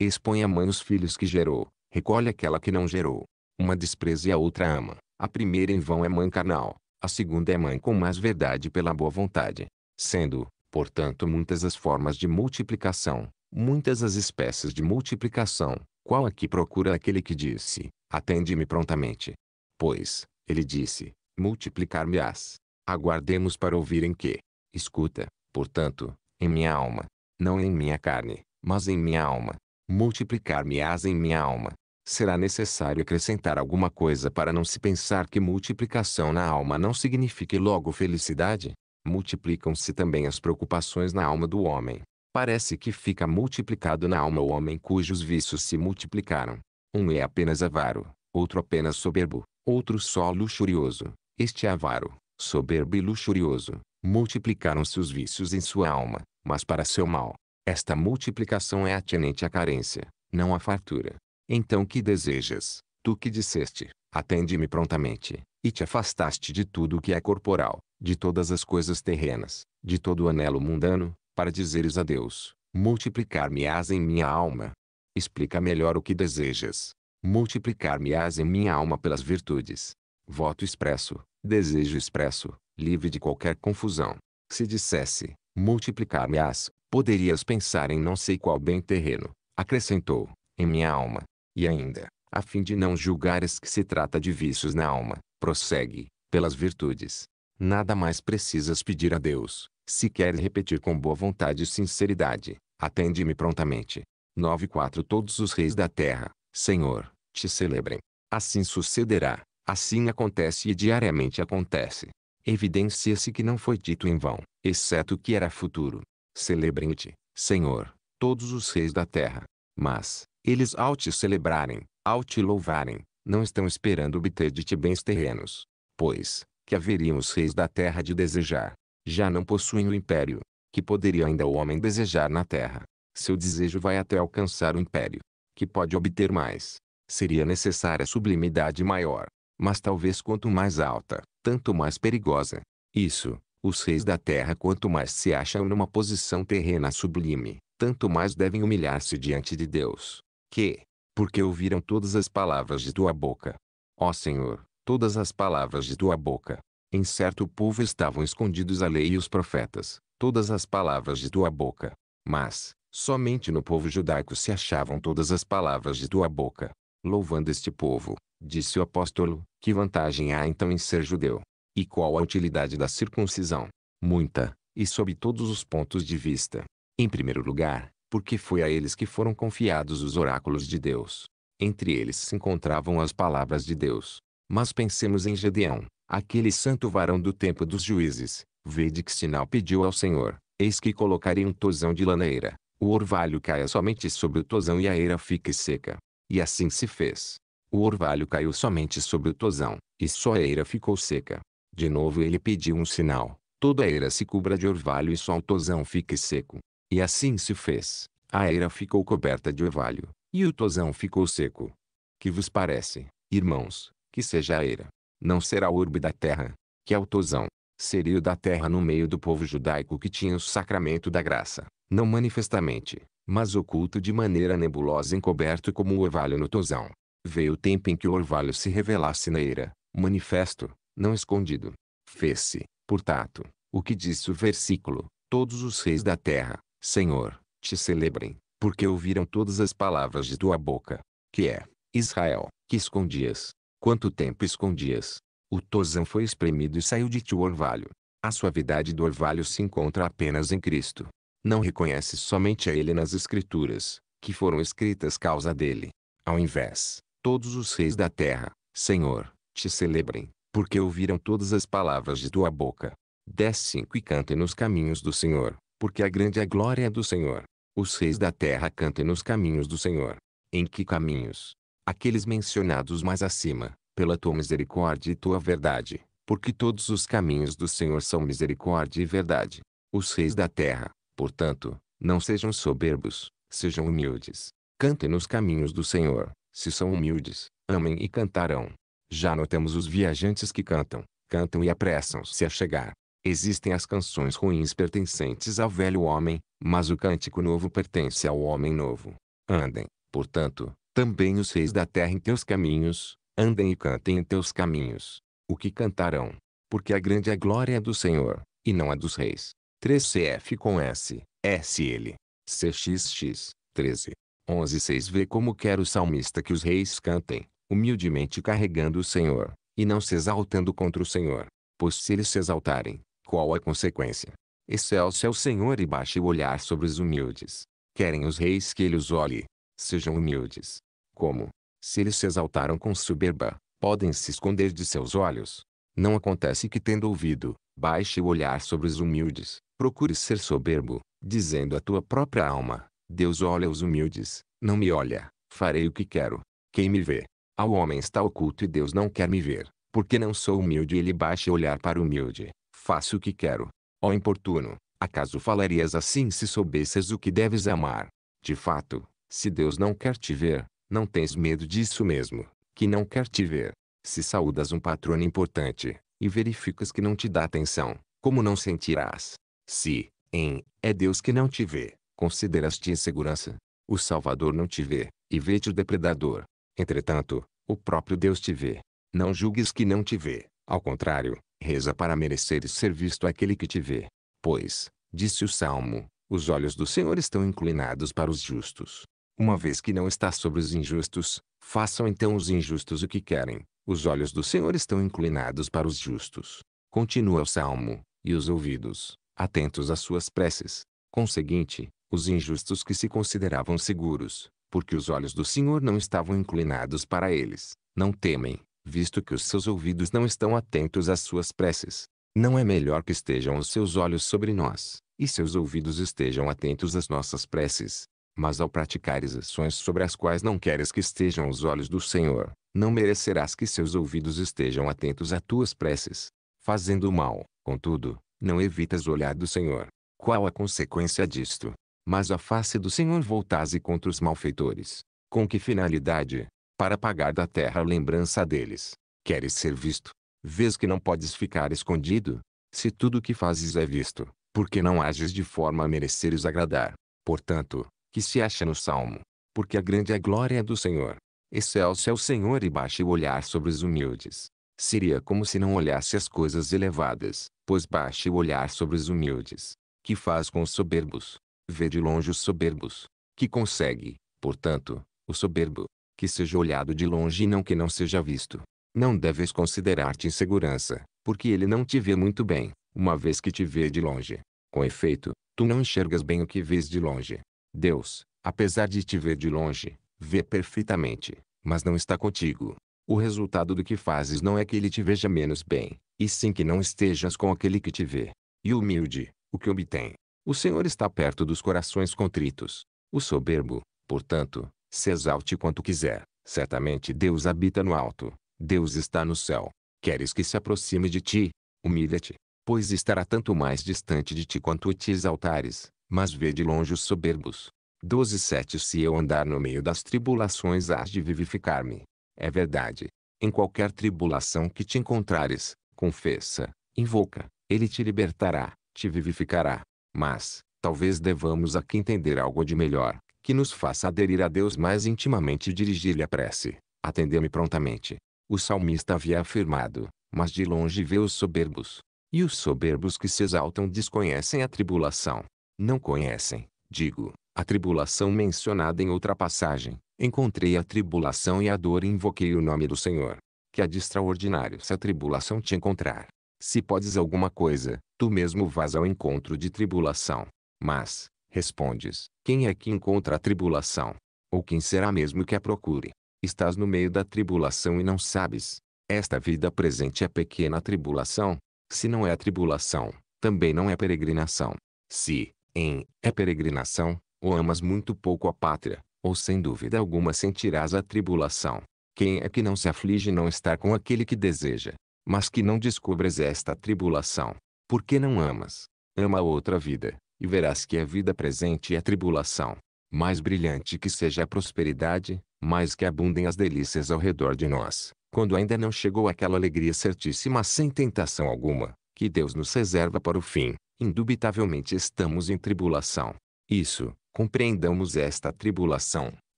Expõe a mãe os filhos que gerou, recolhe aquela que não gerou. Uma despreza e a outra ama. A primeira em vão é mãe carnal, a segunda é mãe com mais verdade pela boa vontade. Sendo, portanto, muitas as formas de multiplicação, muitas as espécies de multiplicação, qual a que procura aquele que disse, atende-me prontamente. Pois, ele disse, multiplicar-me-ás. Aguardemos para ouvir em que, escuta, portanto, em minha alma, não em minha carne, mas em minha alma, multiplicar-me-ás em minha alma será necessário acrescentar alguma coisa para não se pensar que multiplicação na alma não signifique logo felicidade. Multiplicam-se também as preocupações na alma do homem. Parece que fica multiplicado na alma o homem cujos vícios se multiplicaram. Um é apenas avaro, outro apenas soberbo, outro só luxurioso. Este avaro, soberbo e luxurioso, multiplicaram-se os vícios em sua alma, mas para seu mal. Esta multiplicação é atinente à carência, não à fartura. Então que desejas? Tu que disseste, atende-me prontamente, e te afastaste de tudo o que é corporal, de todas as coisas terrenas, de todo o anelo mundano, para dizeres a Deus, multiplicar-me-ás em minha alma. Explica melhor o que desejas. Multiplicar-me-ás em minha alma pelas virtudes. Voto expresso, desejo expresso, livre de qualquer confusão. Se dissesse, multiplicar-me-ás, poderias pensar em não sei qual bem terreno. Acrescentou, em minha alma, e ainda, a fim de não julgares que se trata de vícios na alma, prossegue, pelas virtudes. Nada mais precisas pedir a Deus, se queres repetir com boa vontade e sinceridade, atende-me prontamente. 9.4 Todos os reis da terra, Senhor, te celebrem. Assim sucederá, assim acontece e diariamente acontece. Evidencia-se que não foi dito em vão, exceto que era futuro. Celebrem-te, Senhor, todos os reis da terra. Mas, eles ao te celebrarem, ao te louvarem, não estão esperando obter de ti bens terrenos. Pois, que haveriam os reis da terra de desejar? Já não possuem o império, que poderia ainda o homem desejar na terra. Seu desejo vai até alcançar o império, que pode obter mais. Seria necessária sublimidade maior, mas talvez quanto mais alta, tanto mais perigosa. Isso, os reis da terra quanto mais se acham numa posição terrena sublime, tanto mais devem humilhar-se diante de Deus que, porque ouviram todas as palavras de tua boca. Ó Senhor, todas as palavras de tua boca. Em certo povo estavam escondidos a lei e os profetas, todas as palavras de tua boca. Mas, somente no povo judaico se achavam todas as palavras de tua boca. Louvando este povo, disse o apóstolo, que vantagem há então em ser judeu? E qual a utilidade da circuncisão? Muita, e sob todos os pontos de vista. Em primeiro lugar, porque foi a eles que foram confiados os oráculos de Deus. Entre eles se encontravam as palavras de Deus. Mas pensemos em Gedeão, aquele santo varão do tempo dos juízes. Vede que sinal pediu ao Senhor, eis que colocarei um tosão de laneira. O orvalho caia somente sobre o tosão e a eira fique seca. E assim se fez. O orvalho caiu somente sobre o tosão, e só a eira ficou seca. De novo ele pediu um sinal. Toda a eira se cubra de orvalho e só o tosão fique seco. E assim se fez. A eira ficou coberta de orvalho, e o tozão ficou seco. Que vos parece, irmãos, que seja a eira? Não será o urbe da terra, que é o tozão. Seria o da terra no meio do povo judaico que tinha o sacramento da graça, não manifestamente, mas oculto de maneira nebulosa encoberto como o orvalho no tozão. Veio o tempo em que o orvalho se revelasse na eira, manifesto, não escondido. Fez-se, portanto, o que disse o versículo, todos os reis da terra, Senhor, te celebrem, porque ouviram todas as palavras de tua boca, que é, Israel, que escondias. Quanto tempo escondias? O tosão foi espremido e saiu de ti o orvalho. A suavidade do orvalho se encontra apenas em Cristo. Não reconheces somente a ele nas escrituras, que foram escritas causa dele. Ao invés, todos os reis da terra, Senhor, te celebrem, porque ouviram todas as palavras de tua boca. 10.5 E cantem nos caminhos do Senhor, porque a grande é glória do Senhor. Os reis da terra cantem nos caminhos do Senhor. Em que caminhos? Aqueles mencionados mais acima, pela tua misericórdia e tua verdade, porque todos os caminhos do Senhor são misericórdia e verdade. Os reis da terra, portanto, não sejam soberbos, sejam humildes. Cantem nos caminhos do Senhor, se são humildes, amem e cantarão. Já notamos os viajantes que cantam, cantam e apressam-se a chegar. Existem as canções ruins pertencentes ao velho homem, mas o cântico novo pertence ao homem novo. Andem, portanto, também os reis da terra em teus caminhos, andem e cantem em teus caminhos. O que cantarão? Porque a grande é a glória do Senhor, e não a dos reis. 3CF com S, s L, CXX, 13, 11 6 Vê como quer o salmista que os reis cantem, humildemente carregando o Senhor, e não se exaltando contra o Senhor. Pois se eles se exaltarem, qual a consequência? Excelse é o Senhor e baixe o olhar sobre os humildes. Querem os reis que ele os olhe. Sejam humildes. Como? Se eles se exaltaram com soberba, podem se esconder de seus olhos. Não acontece que tendo ouvido, baixe o olhar sobre os humildes, procure ser soberbo, dizendo à tua própria alma, Deus olha os humildes, não me olha, farei o que quero. Quem me vê? Ao homem está oculto e Deus não quer me ver, porque não sou humilde e ele baixa o olhar para o humilde faço o que quero. Ó oh importuno, acaso falarias assim se soubesses o que deves amar? De fato, se Deus não quer te ver, não tens medo disso mesmo, que não quer te ver. Se saúdas um patrono importante, e verificas que não te dá atenção, como não sentirás? Se, em, é Deus que não te vê, consideras-te em segurança. O Salvador não te vê, e vê-te o depredador. Entretanto, o próprio Deus te vê. Não julgues que não te vê, ao contrário, Reza para mereceres ser visto aquele que te vê. Pois, disse o Salmo, os olhos do Senhor estão inclinados para os justos. Uma vez que não está sobre os injustos, façam então os injustos o que querem. Os olhos do Senhor estão inclinados para os justos. Continua o Salmo, e os ouvidos, atentos às suas preces. Conseguinte, os injustos que se consideravam seguros, porque os olhos do Senhor não estavam inclinados para eles, não temem, visto que os seus ouvidos não estão atentos às suas preces. Não é melhor que estejam os seus olhos sobre nós, e seus ouvidos estejam atentos às nossas preces. Mas ao praticares ações sobre as quais não queres que estejam os olhos do Senhor, não merecerás que seus ouvidos estejam atentos às tuas preces. Fazendo o mal, contudo, não evitas o olhar do Senhor. Qual a consequência disto? Mas a face do Senhor voltase contra os malfeitores. Com que finalidade? para apagar da terra a lembrança deles. Queres ser visto? Vês que não podes ficar escondido? Se tudo o que fazes é visto, porque não ages de forma a mereceres agradar? Portanto, que se acha no Salmo, porque a grande é a glória do Senhor. Excelso é o Senhor e baixe o olhar sobre os humildes. Seria como se não olhasse as coisas elevadas, pois baixe o olhar sobre os humildes. Que faz com os soberbos? Vê de longe os soberbos. Que consegue, portanto, o soberbo? que seja olhado de longe e não que não seja visto. Não deves considerar-te em segurança, porque ele não te vê muito bem, uma vez que te vê de longe. Com efeito, tu não enxergas bem o que vês de longe. Deus, apesar de te ver de longe, vê perfeitamente, mas não está contigo. O resultado do que fazes não é que ele te veja menos bem, e sim que não estejas com aquele que te vê. E humilde, o que obtém. O Senhor está perto dos corações contritos. O soberbo, portanto, se exalte quanto quiser, certamente Deus habita no alto, Deus está no céu. Queres que se aproxime de ti? Humilha-te, pois estará tanto mais distante de ti quanto te exaltares, mas vê de longe os soberbos. 12.7 Se eu andar no meio das tribulações hás de vivificar-me. É verdade. Em qualquer tribulação que te encontrares, confessa, invoca, ele te libertará, te vivificará. Mas, talvez devamos aqui entender algo de melhor que nos faça aderir a Deus mais intimamente e dirigir-lhe a prece. Atendeu-me prontamente. O salmista havia afirmado, mas de longe vê os soberbos. E os soberbos que se exaltam desconhecem a tribulação. Não conhecem, digo, a tribulação mencionada em outra passagem. Encontrei a tribulação e a dor e invoquei o nome do Senhor. Que há é de extraordinário se a tribulação te encontrar. Se podes alguma coisa, tu mesmo vás ao encontro de tribulação. Mas, Respondes: Quem é que encontra a tribulação? Ou quem será mesmo que a procure? Estás no meio da tribulação e não sabes. Esta vida presente é pequena tribulação. Se não é a tribulação, também não é peregrinação. Se, em, é peregrinação, ou amas muito pouco a pátria, ou sem dúvida alguma sentirás a tribulação. Quem é que não se aflige não estar com aquele que deseja, mas que não descubres esta tribulação? Porque não amas? Ama outra vida, e verás que a vida presente é tribulação. Mais brilhante que seja a prosperidade, mais que abundem as delícias ao redor de nós, quando ainda não chegou aquela alegria certíssima sem tentação alguma, que Deus nos reserva para o fim, indubitavelmente estamos em tribulação. Isso, compreendamos esta tribulação,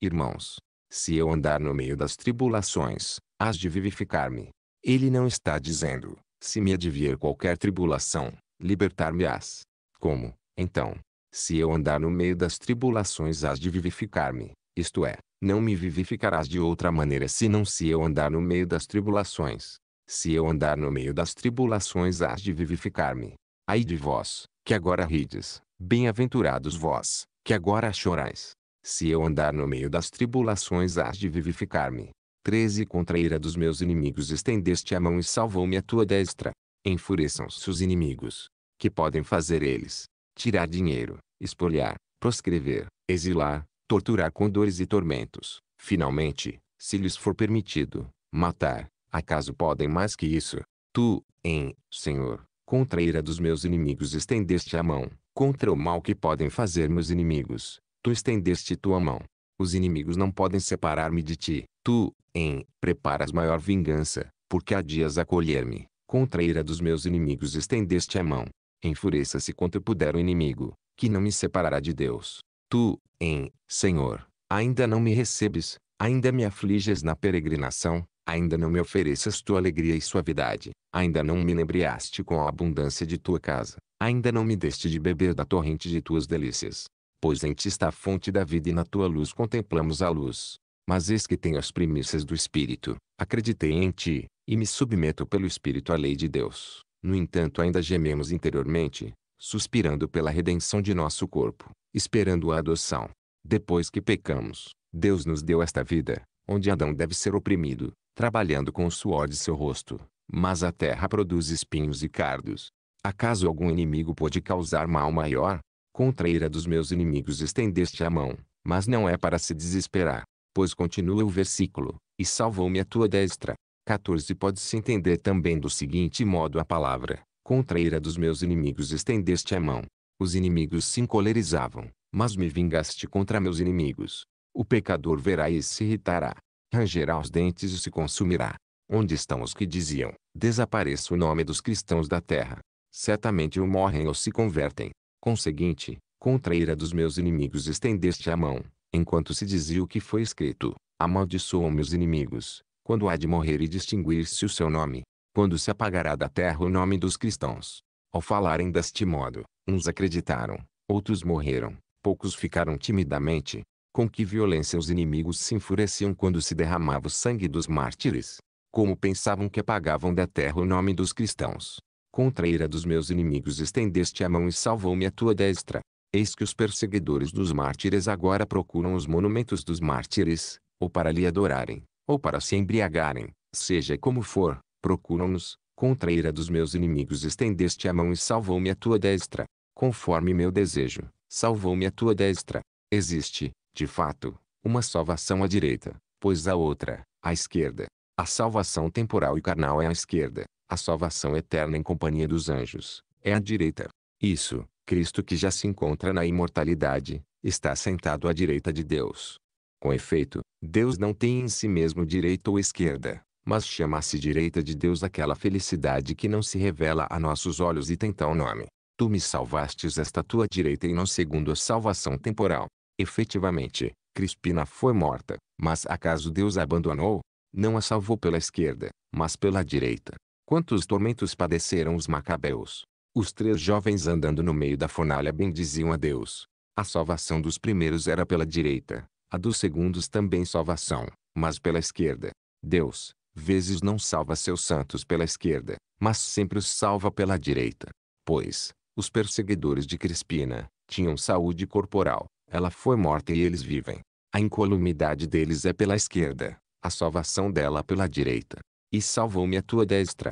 irmãos. Se eu andar no meio das tribulações, hás de vivificar-me. Ele não está dizendo, se me advier qualquer tribulação, libertar-me-ás. Como, então, se eu andar no meio das tribulações hás de vivificar-me, isto é, não me vivificarás de outra maneira senão se eu andar no meio das tribulações. Se eu andar no meio das tribulações hás de vivificar-me. Ai de vós, que agora rides, bem-aventurados vós, que agora chorais. Se eu andar no meio das tribulações hás de vivificar-me. 13 Contra a ira dos meus inimigos estendeste a mão e salvou-me a tua destra. Enfureçam-se os inimigos. Que podem fazer eles? tirar dinheiro, espoliar, proscrever, exilar, torturar com dores e tormentos. Finalmente, se lhes for permitido, matar. Acaso podem mais que isso? Tu, em, Senhor, contra a ira dos meus inimigos estendeste a mão, contra o mal que podem fazer meus inimigos, tu estendeste tua mão. Os inimigos não podem separar-me de ti. Tu, em, preparas maior vingança, porque há dias acolher-me. Contra a ira dos meus inimigos estendeste a mão. Enfureça-se quanto puder o inimigo, que não me separará de Deus. Tu, em, Senhor, ainda não me recebes, ainda me afliges na peregrinação, ainda não me ofereças tua alegria e suavidade, ainda não me lembriaste com a abundância de tua casa, ainda não me deste de beber da torrente de tuas delícias. Pois em ti está a fonte da vida e na tua luz contemplamos a luz. Mas eis que tenho as primícias do Espírito, acreditei em ti, e me submeto pelo Espírito à lei de Deus. No entanto, ainda gememos interiormente, suspirando pela redenção de nosso corpo, esperando a adoção. Depois que pecamos, Deus nos deu esta vida, onde Adão deve ser oprimido, trabalhando com o suor de seu rosto. Mas a terra produz espinhos e cardos. Acaso algum inimigo pode causar mal maior? Contra a ira dos meus inimigos estendeste a mão, mas não é para se desesperar. Pois continua o versículo, e salvou-me a tua destra, 14 Pode-se entender também do seguinte modo a palavra: Contra a ira dos meus inimigos estendeste a mão. Os inimigos se encolerizavam, mas me vingaste contra meus inimigos. O pecador verá e se irritará, rangerá os dentes e se consumirá. Onde estão os que diziam: Desapareça o nome dos cristãos da terra? Certamente ou morrem ou se convertem. Conseguinte, contra a ira dos meus inimigos estendeste a mão, enquanto se dizia o que foi escrito: Amaldiçoam meus inimigos quando há de morrer e distinguir-se o seu nome, quando se apagará da terra o nome dos cristãos. Ao falarem deste modo, uns acreditaram, outros morreram, poucos ficaram timidamente. Com que violência os inimigos se enfureciam quando se derramava o sangue dos mártires? Como pensavam que apagavam da terra o nome dos cristãos? Contra a ira dos meus inimigos estendeste a mão e salvou-me a tua destra. Eis que os perseguidores dos mártires agora procuram os monumentos dos mártires, ou para lhe adorarem ou para se embriagarem, seja como for, procuram-nos, contra a ira dos meus inimigos estendeste a mão e salvou-me a tua destra, conforme meu desejo, salvou-me a tua destra. Existe, de fato, uma salvação à direita, pois a outra, à esquerda. A salvação temporal e carnal é à esquerda, a salvação eterna em companhia dos anjos, é à direita. Isso, Cristo que já se encontra na imortalidade, está sentado à direita de Deus, com efeito, Deus não tem em si mesmo direita ou esquerda, mas chama-se direita de Deus aquela felicidade que não se revela a nossos olhos e tem tal nome. Tu me salvastes esta tua direita e não segundo a salvação temporal. Efetivamente, Crispina foi morta, mas acaso Deus a abandonou? Não a salvou pela esquerda, mas pela direita. Quantos tormentos padeceram os macabeus? Os três jovens andando no meio da fornalha bendiziam a Deus. A salvação dos primeiros era pela direita, a dos segundos também salvação, mas pela esquerda. Deus, vezes não salva seus santos pela esquerda, mas sempre os salva pela direita. Pois, os perseguidores de Crispina, tinham saúde corporal, ela foi morta e eles vivem. A incolumidade deles é pela esquerda, a salvação dela pela direita. E salvou-me a tua destra.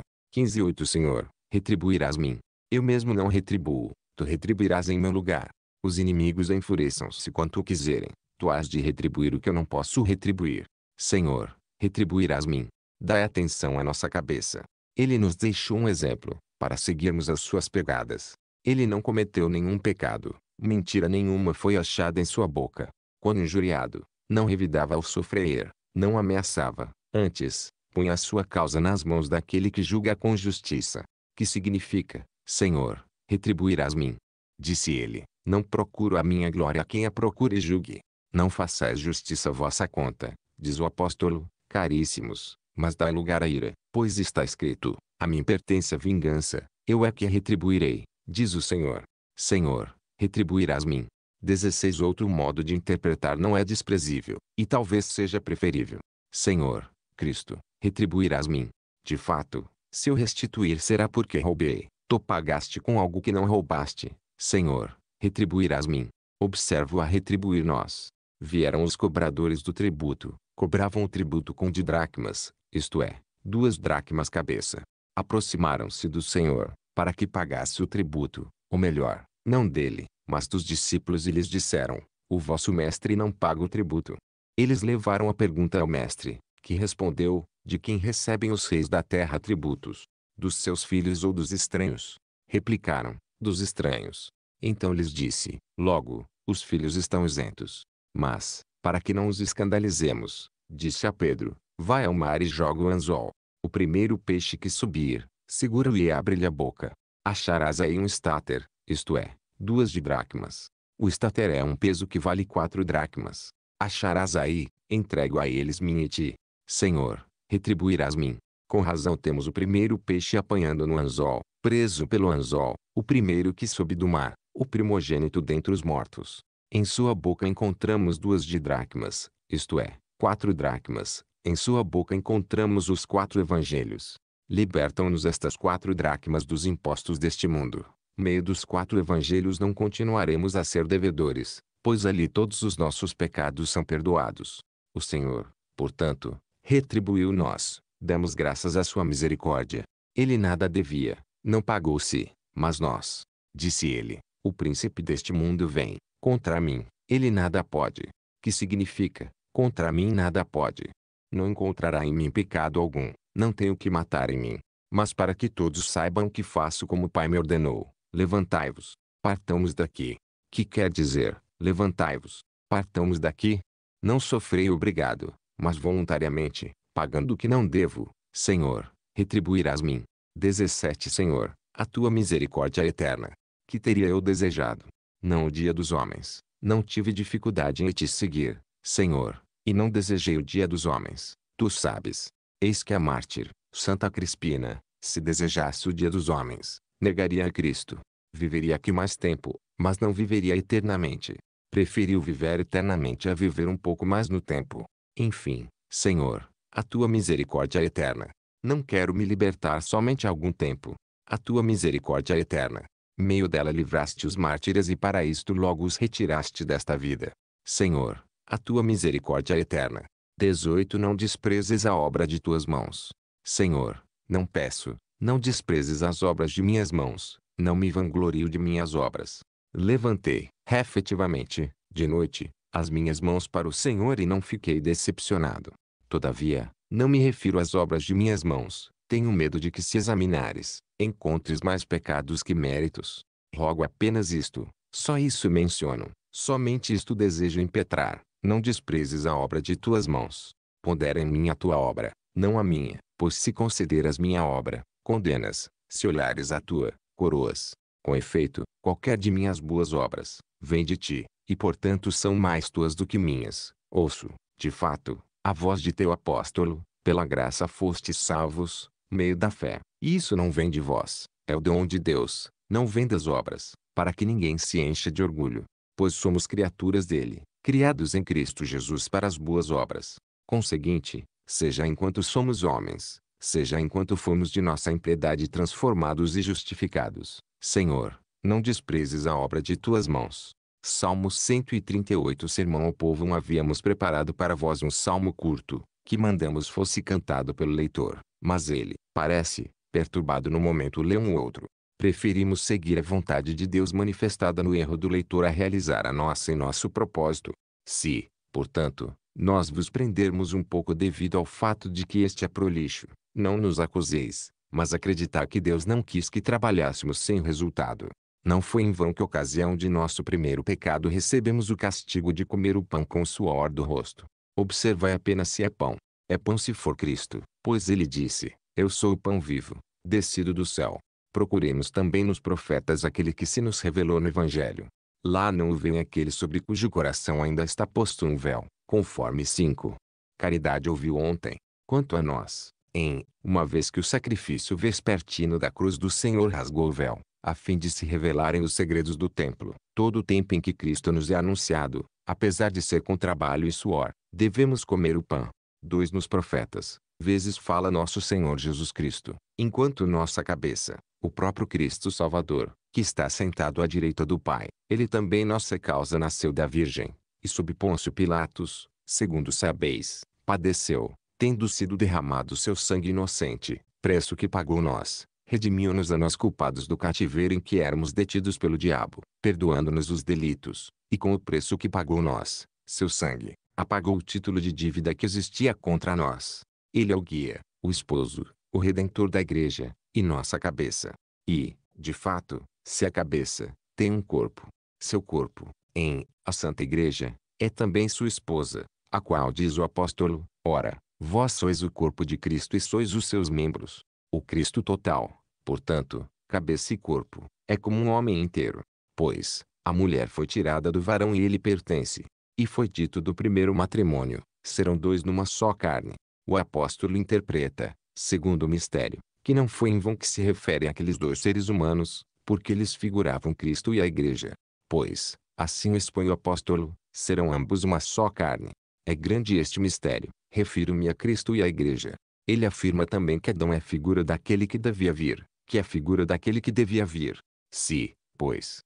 8 Senhor, retribuirás mim. Eu mesmo não retribuo, tu retribuirás em meu lugar. Os inimigos enfureçam-se quanto quiserem, Tu has de retribuir o que eu não posso retribuir. Senhor, retribuirás-me. Dai atenção à nossa cabeça. Ele nos deixou um exemplo, para seguirmos as suas pegadas. Ele não cometeu nenhum pecado, mentira nenhuma foi achada em sua boca. Quando injuriado, não revidava ao sofrer, não ameaçava, antes, punha a sua causa nas mãos daquele que julga com justiça. Que significa, Senhor, retribuirás-me. Disse ele, não procuro a minha glória quem a procure e julgue, não façais justiça vossa conta, diz o apóstolo, caríssimos, mas dai lugar à ira, pois está escrito, a mim pertence a vingança, eu é que retribuirei, diz o Senhor. Senhor, retribuirás-me. 16 Outro modo de interpretar não é desprezível, e talvez seja preferível. Senhor, Cristo, retribuirás-me. De fato, se eu restituir será porque roubei, tu pagaste com algo que não roubaste. Senhor, retribuirás-me. Observo a retribuir nós, Vieram os cobradores do tributo, cobravam o tributo com de dracmas, isto é, duas dracmas cabeça. Aproximaram-se do Senhor, para que pagasse o tributo, ou melhor, não dele, mas dos discípulos e lhes disseram, o vosso mestre não paga o tributo. Eles levaram a pergunta ao mestre, que respondeu, de quem recebem os reis da terra tributos? Dos seus filhos ou dos estranhos? Replicaram, dos estranhos. Então lhes disse, logo, os filhos estão isentos. Mas, para que não os escandalizemos, disse a Pedro, vai ao mar e joga o anzol. O primeiro peixe que subir, segura-o e abre-lhe a boca. Acharás aí um estáter, isto é, duas de dracmas. O estáter é um peso que vale quatro dracmas. Acharás aí, entrego a eles mim e ti. Senhor, retribuirás mim. Com razão temos o primeiro peixe apanhando no anzol, preso pelo anzol, o primeiro que sobe do mar, o primogênito dentre os mortos. Em sua boca encontramos duas dracmas, isto é, quatro dracmas. Em sua boca encontramos os quatro evangelhos. Libertam-nos estas quatro dracmas dos impostos deste mundo. Meio dos quatro evangelhos não continuaremos a ser devedores, pois ali todos os nossos pecados são perdoados. O Senhor, portanto, retribuiu-nos, demos graças à sua misericórdia. Ele nada devia, não pagou-se, mas nós, disse ele, o príncipe deste mundo vem, Contra mim, ele nada pode. Que significa, contra mim nada pode. Não encontrará em mim pecado algum, não tenho que matar em mim. Mas para que todos saibam que faço como o Pai me ordenou, levantai-vos, partamos daqui. Que quer dizer, levantai-vos, partamos daqui? Não sofrei obrigado, mas voluntariamente, pagando o que não devo, Senhor, retribuirás-me. 17 Senhor, a tua misericórdia é eterna. Que teria eu desejado? não o dia dos homens. Não tive dificuldade em te seguir, Senhor, e não desejei o dia dos homens. Tu sabes. Eis que a mártir, Santa Crispina, se desejasse o dia dos homens, negaria a Cristo. Viveria aqui mais tempo, mas não viveria eternamente. Preferiu viver eternamente a viver um pouco mais no tempo. Enfim, Senhor, a tua misericórdia é eterna. Não quero me libertar somente algum tempo. A tua misericórdia é eterna meio dela livraste os mártires e para isto logo os retiraste desta vida. Senhor, a tua misericórdia é eterna. 18 Não desprezes a obra de tuas mãos. Senhor, não peço, não desprezes as obras de minhas mãos, não me vanglorio de minhas obras. Levantei, efetivamente, de noite, as minhas mãos para o Senhor e não fiquei decepcionado. Todavia, não me refiro às obras de minhas mãos, tenho medo de que se examinares, encontres mais pecados que méritos. Rogo apenas isto, só isso menciono, somente isto desejo impetrar, não desprezes a obra de tuas mãos. Pondera em mim a tua obra, não a minha, pois se concederas minha obra, condenas, se olhares a tua, coroas. Com efeito, qualquer de minhas boas obras, vem de ti, e portanto são mais tuas do que minhas. Ouço, de fato, a voz de teu apóstolo, pela graça fostes salvos, meio da fé. e Isso não vem de vós, é o dom de Deus, não vem das obras, para que ninguém se encha de orgulho. Pois somos criaturas dele, criados em Cristo Jesus para as boas obras. Conseguinte, seja enquanto somos homens, seja enquanto fomos de nossa impiedade transformados e justificados, Senhor, não desprezes a obra de tuas mãos. Salmo 138 Sermão ao povo um havíamos preparado para vós um salmo curto, que mandamos fosse cantado pelo leitor. Mas ele, parece, perturbado no momento lê um outro. Preferimos seguir a vontade de Deus manifestada no erro do leitor a realizar a nossa e nosso propósito. Se, portanto, nós vos prendermos um pouco devido ao fato de que este é prolixo, não nos acuseis, mas acreditar que Deus não quis que trabalhássemos sem resultado. Não foi em vão que ocasião de nosso primeiro pecado recebemos o castigo de comer o pão com o suor do rosto. Observai apenas se é pão, é pão se for Cristo, pois ele disse: Eu sou o pão vivo, descido do céu. Procuremos também nos profetas aquele que se nos revelou no Evangelho. Lá não vem aquele sobre cujo coração ainda está posto um véu, conforme 5. Caridade ouviu ontem. Quanto a nós, em, uma vez que o sacrifício vespertino da cruz do Senhor rasgou o véu, a fim de se revelarem os segredos do templo, todo o tempo em que Cristo nos é anunciado, apesar de ser com trabalho e suor, devemos comer o pão, 2 nos profetas, vezes fala nosso Senhor Jesus Cristo, enquanto nossa cabeça, o próprio Cristo Salvador, que está sentado à direita do Pai, ele também nossa causa nasceu da Virgem, e sob Pôncio Pilatos, segundo sabeis, padeceu, tendo sido derramado seu sangue inocente, preço que pagou nós, redimiu-nos a nós culpados do cativeiro em que éramos detidos pelo diabo, perdoando-nos os delitos, e com o preço que pagou nós, seu sangue, apagou o título de dívida que existia contra nós. Ele é o guia, o esposo, o redentor da igreja, e nossa cabeça. E, de fato, se a cabeça tem um corpo, seu corpo, em a Santa Igreja, é também sua esposa, a qual diz o apóstolo: Ora, vós sois o corpo de Cristo e sois os seus membros. O Cristo total, portanto, cabeça e corpo, é como um homem inteiro. Pois, a mulher foi tirada do varão e ele pertence, e foi dito do primeiro matrimônio, serão dois numa só carne. O apóstolo interpreta, segundo o mistério, que não foi em vão que se refere àqueles dois seres humanos, porque eles figuravam Cristo e a Igreja. Pois, assim o expõe o apóstolo, serão ambos uma só carne. É grande este mistério, refiro-me a Cristo e à Igreja. Ele afirma também que Adão é figura daquele que devia vir, que é figura daquele que devia vir. Se, pois,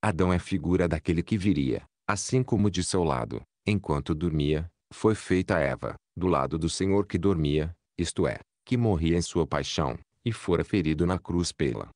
Adão é figura daquele que viria, assim como de seu lado, enquanto dormia, foi feita a Eva, do lado do Senhor que dormia, isto é, que morria em sua paixão, e fora ferido na cruz pela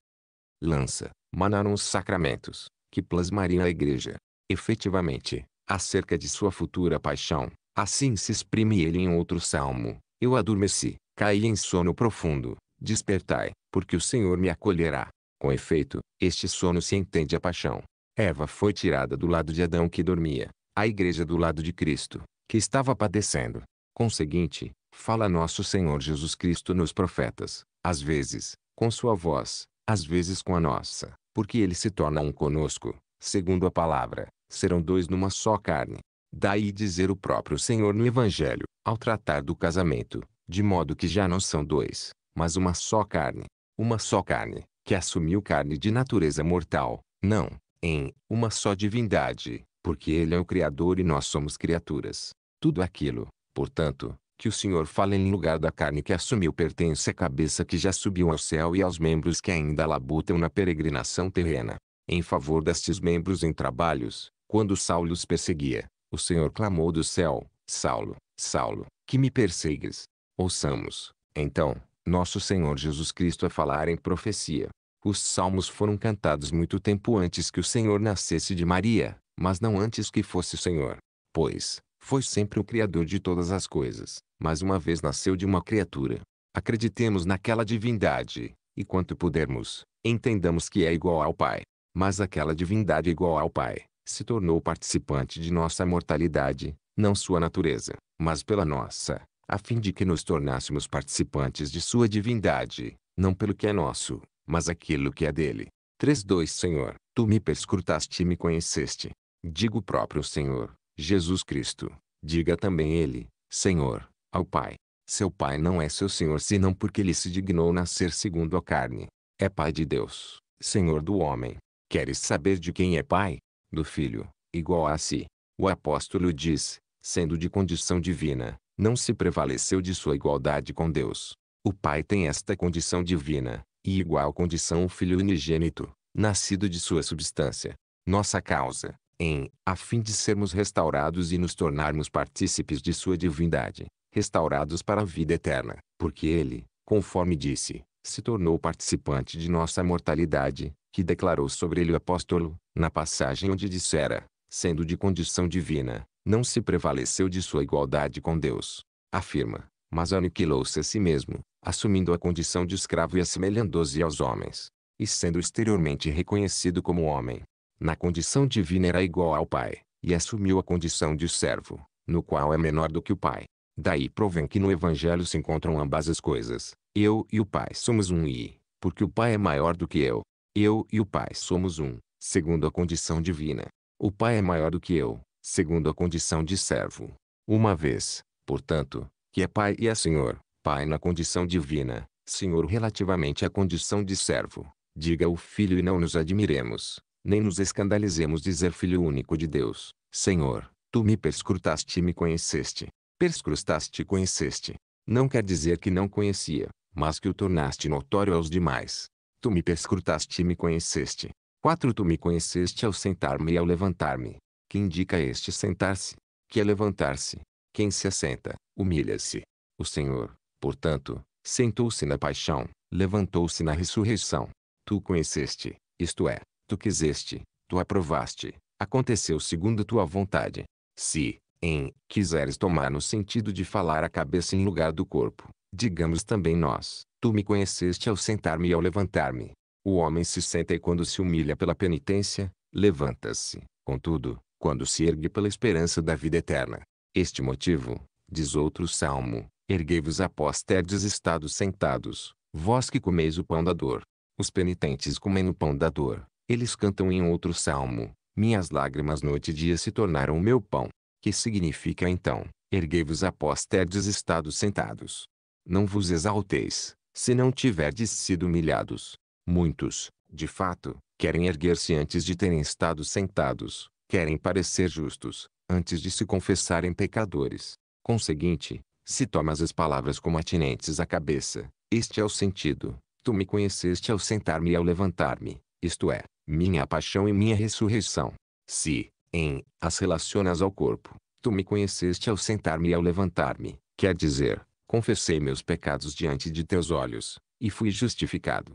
lança, manaram os sacramentos, que plasmariam a igreja. Efetivamente, acerca de sua futura paixão, assim se exprime ele em outro salmo, eu adormeci, caí em sono profundo, despertai, porque o Senhor me acolherá. Com efeito, este sono se entende a paixão, Eva foi tirada do lado de Adão que dormia, a igreja do lado de Cristo, que estava padecendo. Conseguinte, fala nosso Senhor Jesus Cristo nos profetas, às vezes, com sua voz, às vezes com a nossa, porque ele se torna um conosco, segundo a palavra, serão dois numa só carne. Daí dizer o próprio Senhor no Evangelho, ao tratar do casamento, de modo que já não são dois, mas uma só carne. Uma só carne, que assumiu carne de natureza mortal, não, em uma só divindade, porque Ele é o Criador e nós somos criaturas. Tudo aquilo, portanto, que o Senhor fala em lugar da carne que assumiu pertence à cabeça que já subiu ao céu e aos membros que ainda labutam na peregrinação terrena. Em favor destes membros em trabalhos, quando Saulo os perseguia, o Senhor clamou do céu, Saulo, Saulo, que me persegues. Ouçamos, então, nosso Senhor Jesus Cristo a falar em profecia. Os salmos foram cantados muito tempo antes que o Senhor nascesse de Maria, mas não antes que fosse o Senhor. Pois, foi sempre o Criador de todas as coisas, mas uma vez nasceu de uma criatura. Acreditemos naquela divindade, e quanto pudermos, entendamos que é igual ao Pai. Mas aquela divindade igual ao Pai, se tornou participante de nossa mortalidade, não sua natureza, mas pela nossa, a fim de que nos tornássemos participantes de sua divindade, não pelo que é nosso, mas aquilo que é dele. 3.2 Senhor, tu me perscrutaste e me conheceste. digo o próprio Senhor, Jesus Cristo. Diga também ele, Senhor, ao Pai. Seu Pai não é seu Senhor senão porque ele se dignou nascer segundo a carne. É Pai de Deus, Senhor do homem. Queres saber de quem é Pai? Do Filho, igual a si. O apóstolo diz, sendo de condição divina, não se prevaleceu de sua igualdade com Deus. O Pai tem esta condição divina, e igual condição o filho unigênito, nascido de sua substância, nossa causa, em, a fim de sermos restaurados e nos tornarmos partícipes de sua divindade, restaurados para a vida eterna, porque ele, conforme disse, se tornou participante de nossa mortalidade, que declarou sobre ele o apóstolo, na passagem onde dissera, sendo de condição divina, não se prevaleceu de sua igualdade com Deus. Afirma, mas aniquilou-se a si mesmo, assumindo a condição de escravo e assemelhando-se aos homens, e sendo exteriormente reconhecido como homem. Na condição divina era igual ao Pai, e assumiu a condição de servo, no qual é menor do que o Pai. Daí provém que no Evangelho se encontram ambas as coisas. Eu e o Pai somos um e, porque o Pai é maior do que eu. Eu e o Pai somos um, segundo a condição divina. O Pai é maior do que eu, segundo a condição de servo. Uma vez, portanto, que é pai e é senhor, pai na condição divina, senhor relativamente à condição de servo. Diga o filho e não nos admiremos, nem nos escandalizemos dizer filho único de Deus, Senhor, tu me perscrutaste e me conheceste. Perscrutaste e conheceste. Não quer dizer que não conhecia, mas que o tornaste notório aos demais. Tu me perscrutaste e me conheceste. 4. Tu me conheceste ao sentar-me e ao levantar-me. Que indica este sentar-se? Que é levantar-se. Quem se assenta, humilha-se. O Senhor, portanto, sentou-se na paixão, levantou-se na ressurreição. Tu conheceste, isto é, tu quiseste, tu aprovaste, aconteceu segundo tua vontade. Se, em, quiseres tomar no sentido de falar a cabeça em lugar do corpo, digamos também nós, tu me conheceste ao sentar-me e ao levantar-me. O homem se senta e quando se humilha pela penitência, levanta-se, contudo, quando se ergue pela esperança da vida eterna, este motivo, diz outro salmo, erguei-vos após terdes estado sentados, vós que comeis o pão da dor. Os penitentes comem o pão da dor. Eles cantam em outro salmo, minhas lágrimas noite e dia se tornaram o meu pão. Que significa então, erguei-vos após terdes estado sentados. Não vos exalteis, se não tiverdes sido humilhados. Muitos, de fato, querem erguer-se antes de terem estado sentados, querem parecer justos, antes de se confessarem pecadores. Conseguinte, se tomas as palavras como atinentes à cabeça, este é o sentido. Tu me conheceste ao sentar-me e ao levantar-me, isto é, minha paixão e minha ressurreição. Se, em, as relacionas ao corpo, tu me conheceste ao sentar-me e ao levantar-me, quer dizer, confessei meus pecados diante de teus olhos, e fui justificado.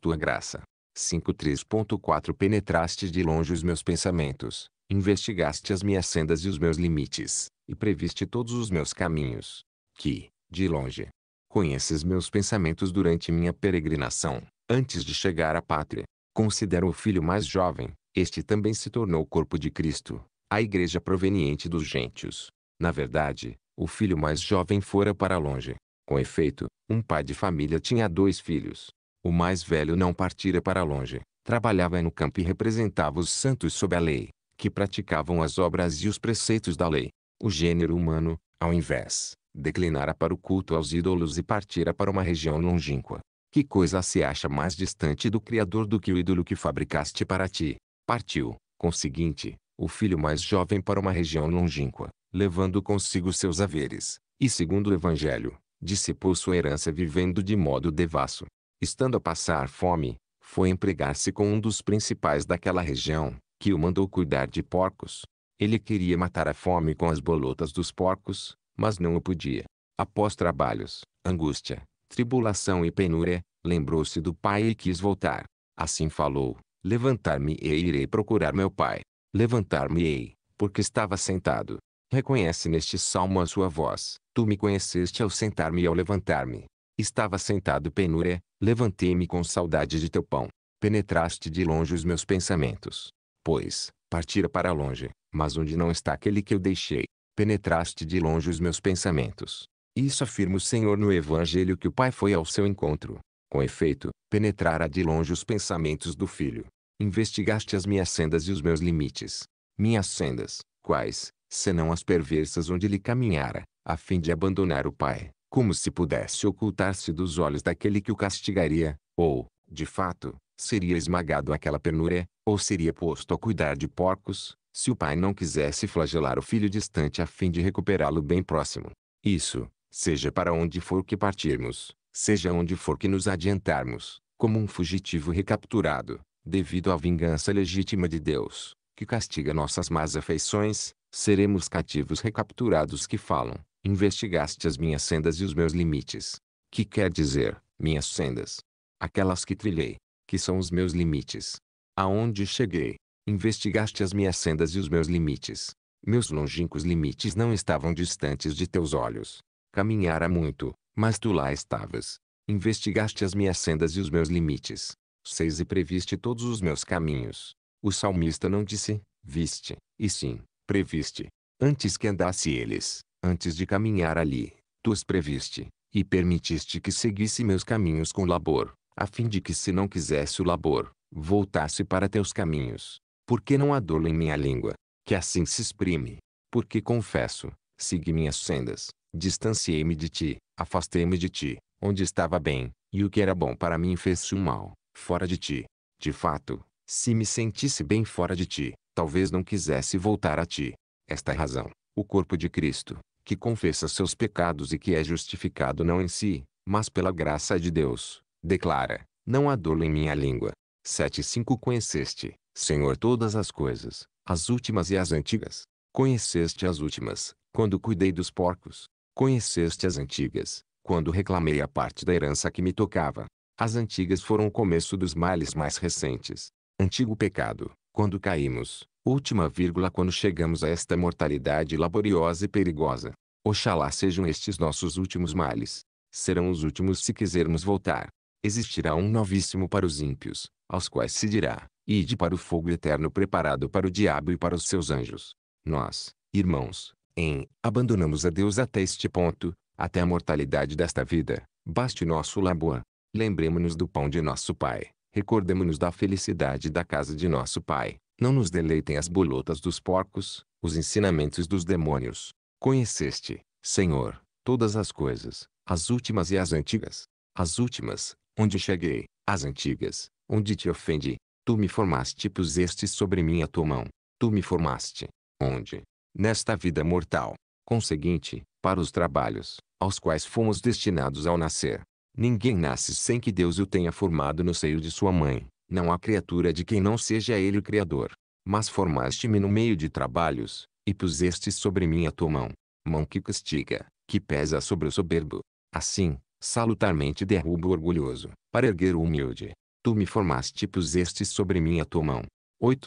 Tua graça. 5.3.4 Penetraste de longe os meus pensamentos, Investigaste as minhas sendas e os meus limites, e previste todos os meus caminhos. Que, de longe, conheces meus pensamentos durante minha peregrinação, antes de chegar à pátria. Considero o filho mais jovem, este também se tornou o corpo de Cristo, a igreja proveniente dos gentios. Na verdade, o filho mais jovem fora para longe. Com efeito, um pai de família tinha dois filhos. O mais velho não partira para longe, trabalhava no campo e representava os santos sob a lei que praticavam as obras e os preceitos da lei. O gênero humano, ao invés, declinara para o culto aos ídolos e partira para uma região longínqua. Que coisa se acha mais distante do Criador do que o ídolo que fabricaste para ti? Partiu, conseguinte, o filho mais jovem para uma região longínqua, levando consigo seus haveres, e segundo o Evangelho, dissipou sua herança vivendo de modo devasso. Estando a passar fome, foi empregar-se com um dos principais daquela região, que o mandou cuidar de porcos. Ele queria matar a fome com as bolotas dos porcos, mas não o podia. Após trabalhos, angústia, tribulação e penúria, lembrou-se do pai e quis voltar. Assim falou: Levantar-me e irei procurar meu pai. Levantar-me-ei, porque estava sentado. Reconhece neste salmo a sua voz. Tu me conheceste ao sentar-me e ao levantar-me. Estava sentado penúria, levantei-me com saudade de teu pão. Penetraste de longe os meus pensamentos pois, partira para longe, mas onde não está aquele que eu deixei, penetraste de longe os meus pensamentos. Isso afirma o Senhor no Evangelho que o Pai foi ao seu encontro. Com efeito, penetrara de longe os pensamentos do Filho. Investigaste as minhas sendas e os meus limites. Minhas sendas, quais, senão as perversas onde ele caminhara, a fim de abandonar o Pai, como se pudesse ocultar-se dos olhos daquele que o castigaria, ou, de fato, seria esmagado aquela penúria, ou seria posto a cuidar de porcos, se o pai não quisesse flagelar o filho distante a fim de recuperá-lo bem próximo. Isso, seja para onde for que partirmos, seja onde for que nos adiantarmos, como um fugitivo recapturado, devido à vingança legítima de Deus, que castiga nossas más afeições, seremos cativos recapturados que falam, investigaste as minhas sendas e os meus limites. Que quer dizer, minhas sendas? Aquelas que trilhei, que são os meus limites. Aonde cheguei, investigaste as minhas sendas e os meus limites. Meus longínquos limites não estavam distantes de teus olhos. Caminhara muito, mas tu lá estavas. Investigaste as minhas sendas e os meus limites. Seis e previste todos os meus caminhos. O salmista não disse, viste, e sim, previste. Antes que andasse eles, antes de caminhar ali, tu os previste, e permitiste que seguisse meus caminhos com labor a fim de que se não quisesse o labor, voltasse para teus caminhos. Porque não há dolo em minha língua, que assim se exprime. Porque confesso, segui minhas sendas, distanciei-me de ti, afastei-me de ti, onde estava bem, e o que era bom para mim fez-se um mal, fora de ti. De fato, se me sentisse bem fora de ti, talvez não quisesse voltar a ti. Esta é razão, o corpo de Cristo, que confessa seus pecados e que é justificado não em si, mas pela graça de Deus, declara: Não há dolo em minha língua. 7.5 Conheceste, Senhor, todas as coisas, as últimas e as antigas. Conheceste as últimas, quando cuidei dos porcos. Conheceste as antigas, quando reclamei a parte da herança que me tocava. As antigas foram o começo dos males mais recentes. Antigo pecado, quando caímos, última vírgula quando chegamos a esta mortalidade laboriosa e perigosa. Oxalá sejam estes nossos últimos males. Serão os últimos se quisermos voltar existirá um novíssimo para os ímpios, aos quais se dirá, ide para o fogo eterno preparado para o diabo e para os seus anjos. Nós, irmãos, em, abandonamos a Deus até este ponto, até a mortalidade desta vida, baste nosso labor. Lembremos-nos do pão de nosso Pai, recordemos-nos da felicidade da casa de nosso Pai, não nos deleitem as bolotas dos porcos, os ensinamentos dos demônios. Conheceste, Senhor, todas as coisas, as últimas e as antigas. As últimas, onde cheguei, as antigas, onde te ofendi. Tu me formaste puseste sobre mim a tua mão. Tu me formaste. Onde? Nesta vida mortal. Conseguinte, para os trabalhos, aos quais fomos destinados ao nascer. Ninguém nasce sem que Deus o tenha formado no seio de sua mãe. Não há criatura de quem não seja ele o Criador. Mas formaste-me no meio de trabalhos, e puseste sobre mim a tua mão. Mão que castiga, que pesa sobre o soberbo. Assim, salutarmente derrubo o orgulhoso, para erguer o humilde. Tu me formaste e puseste sobre mim a tua mão.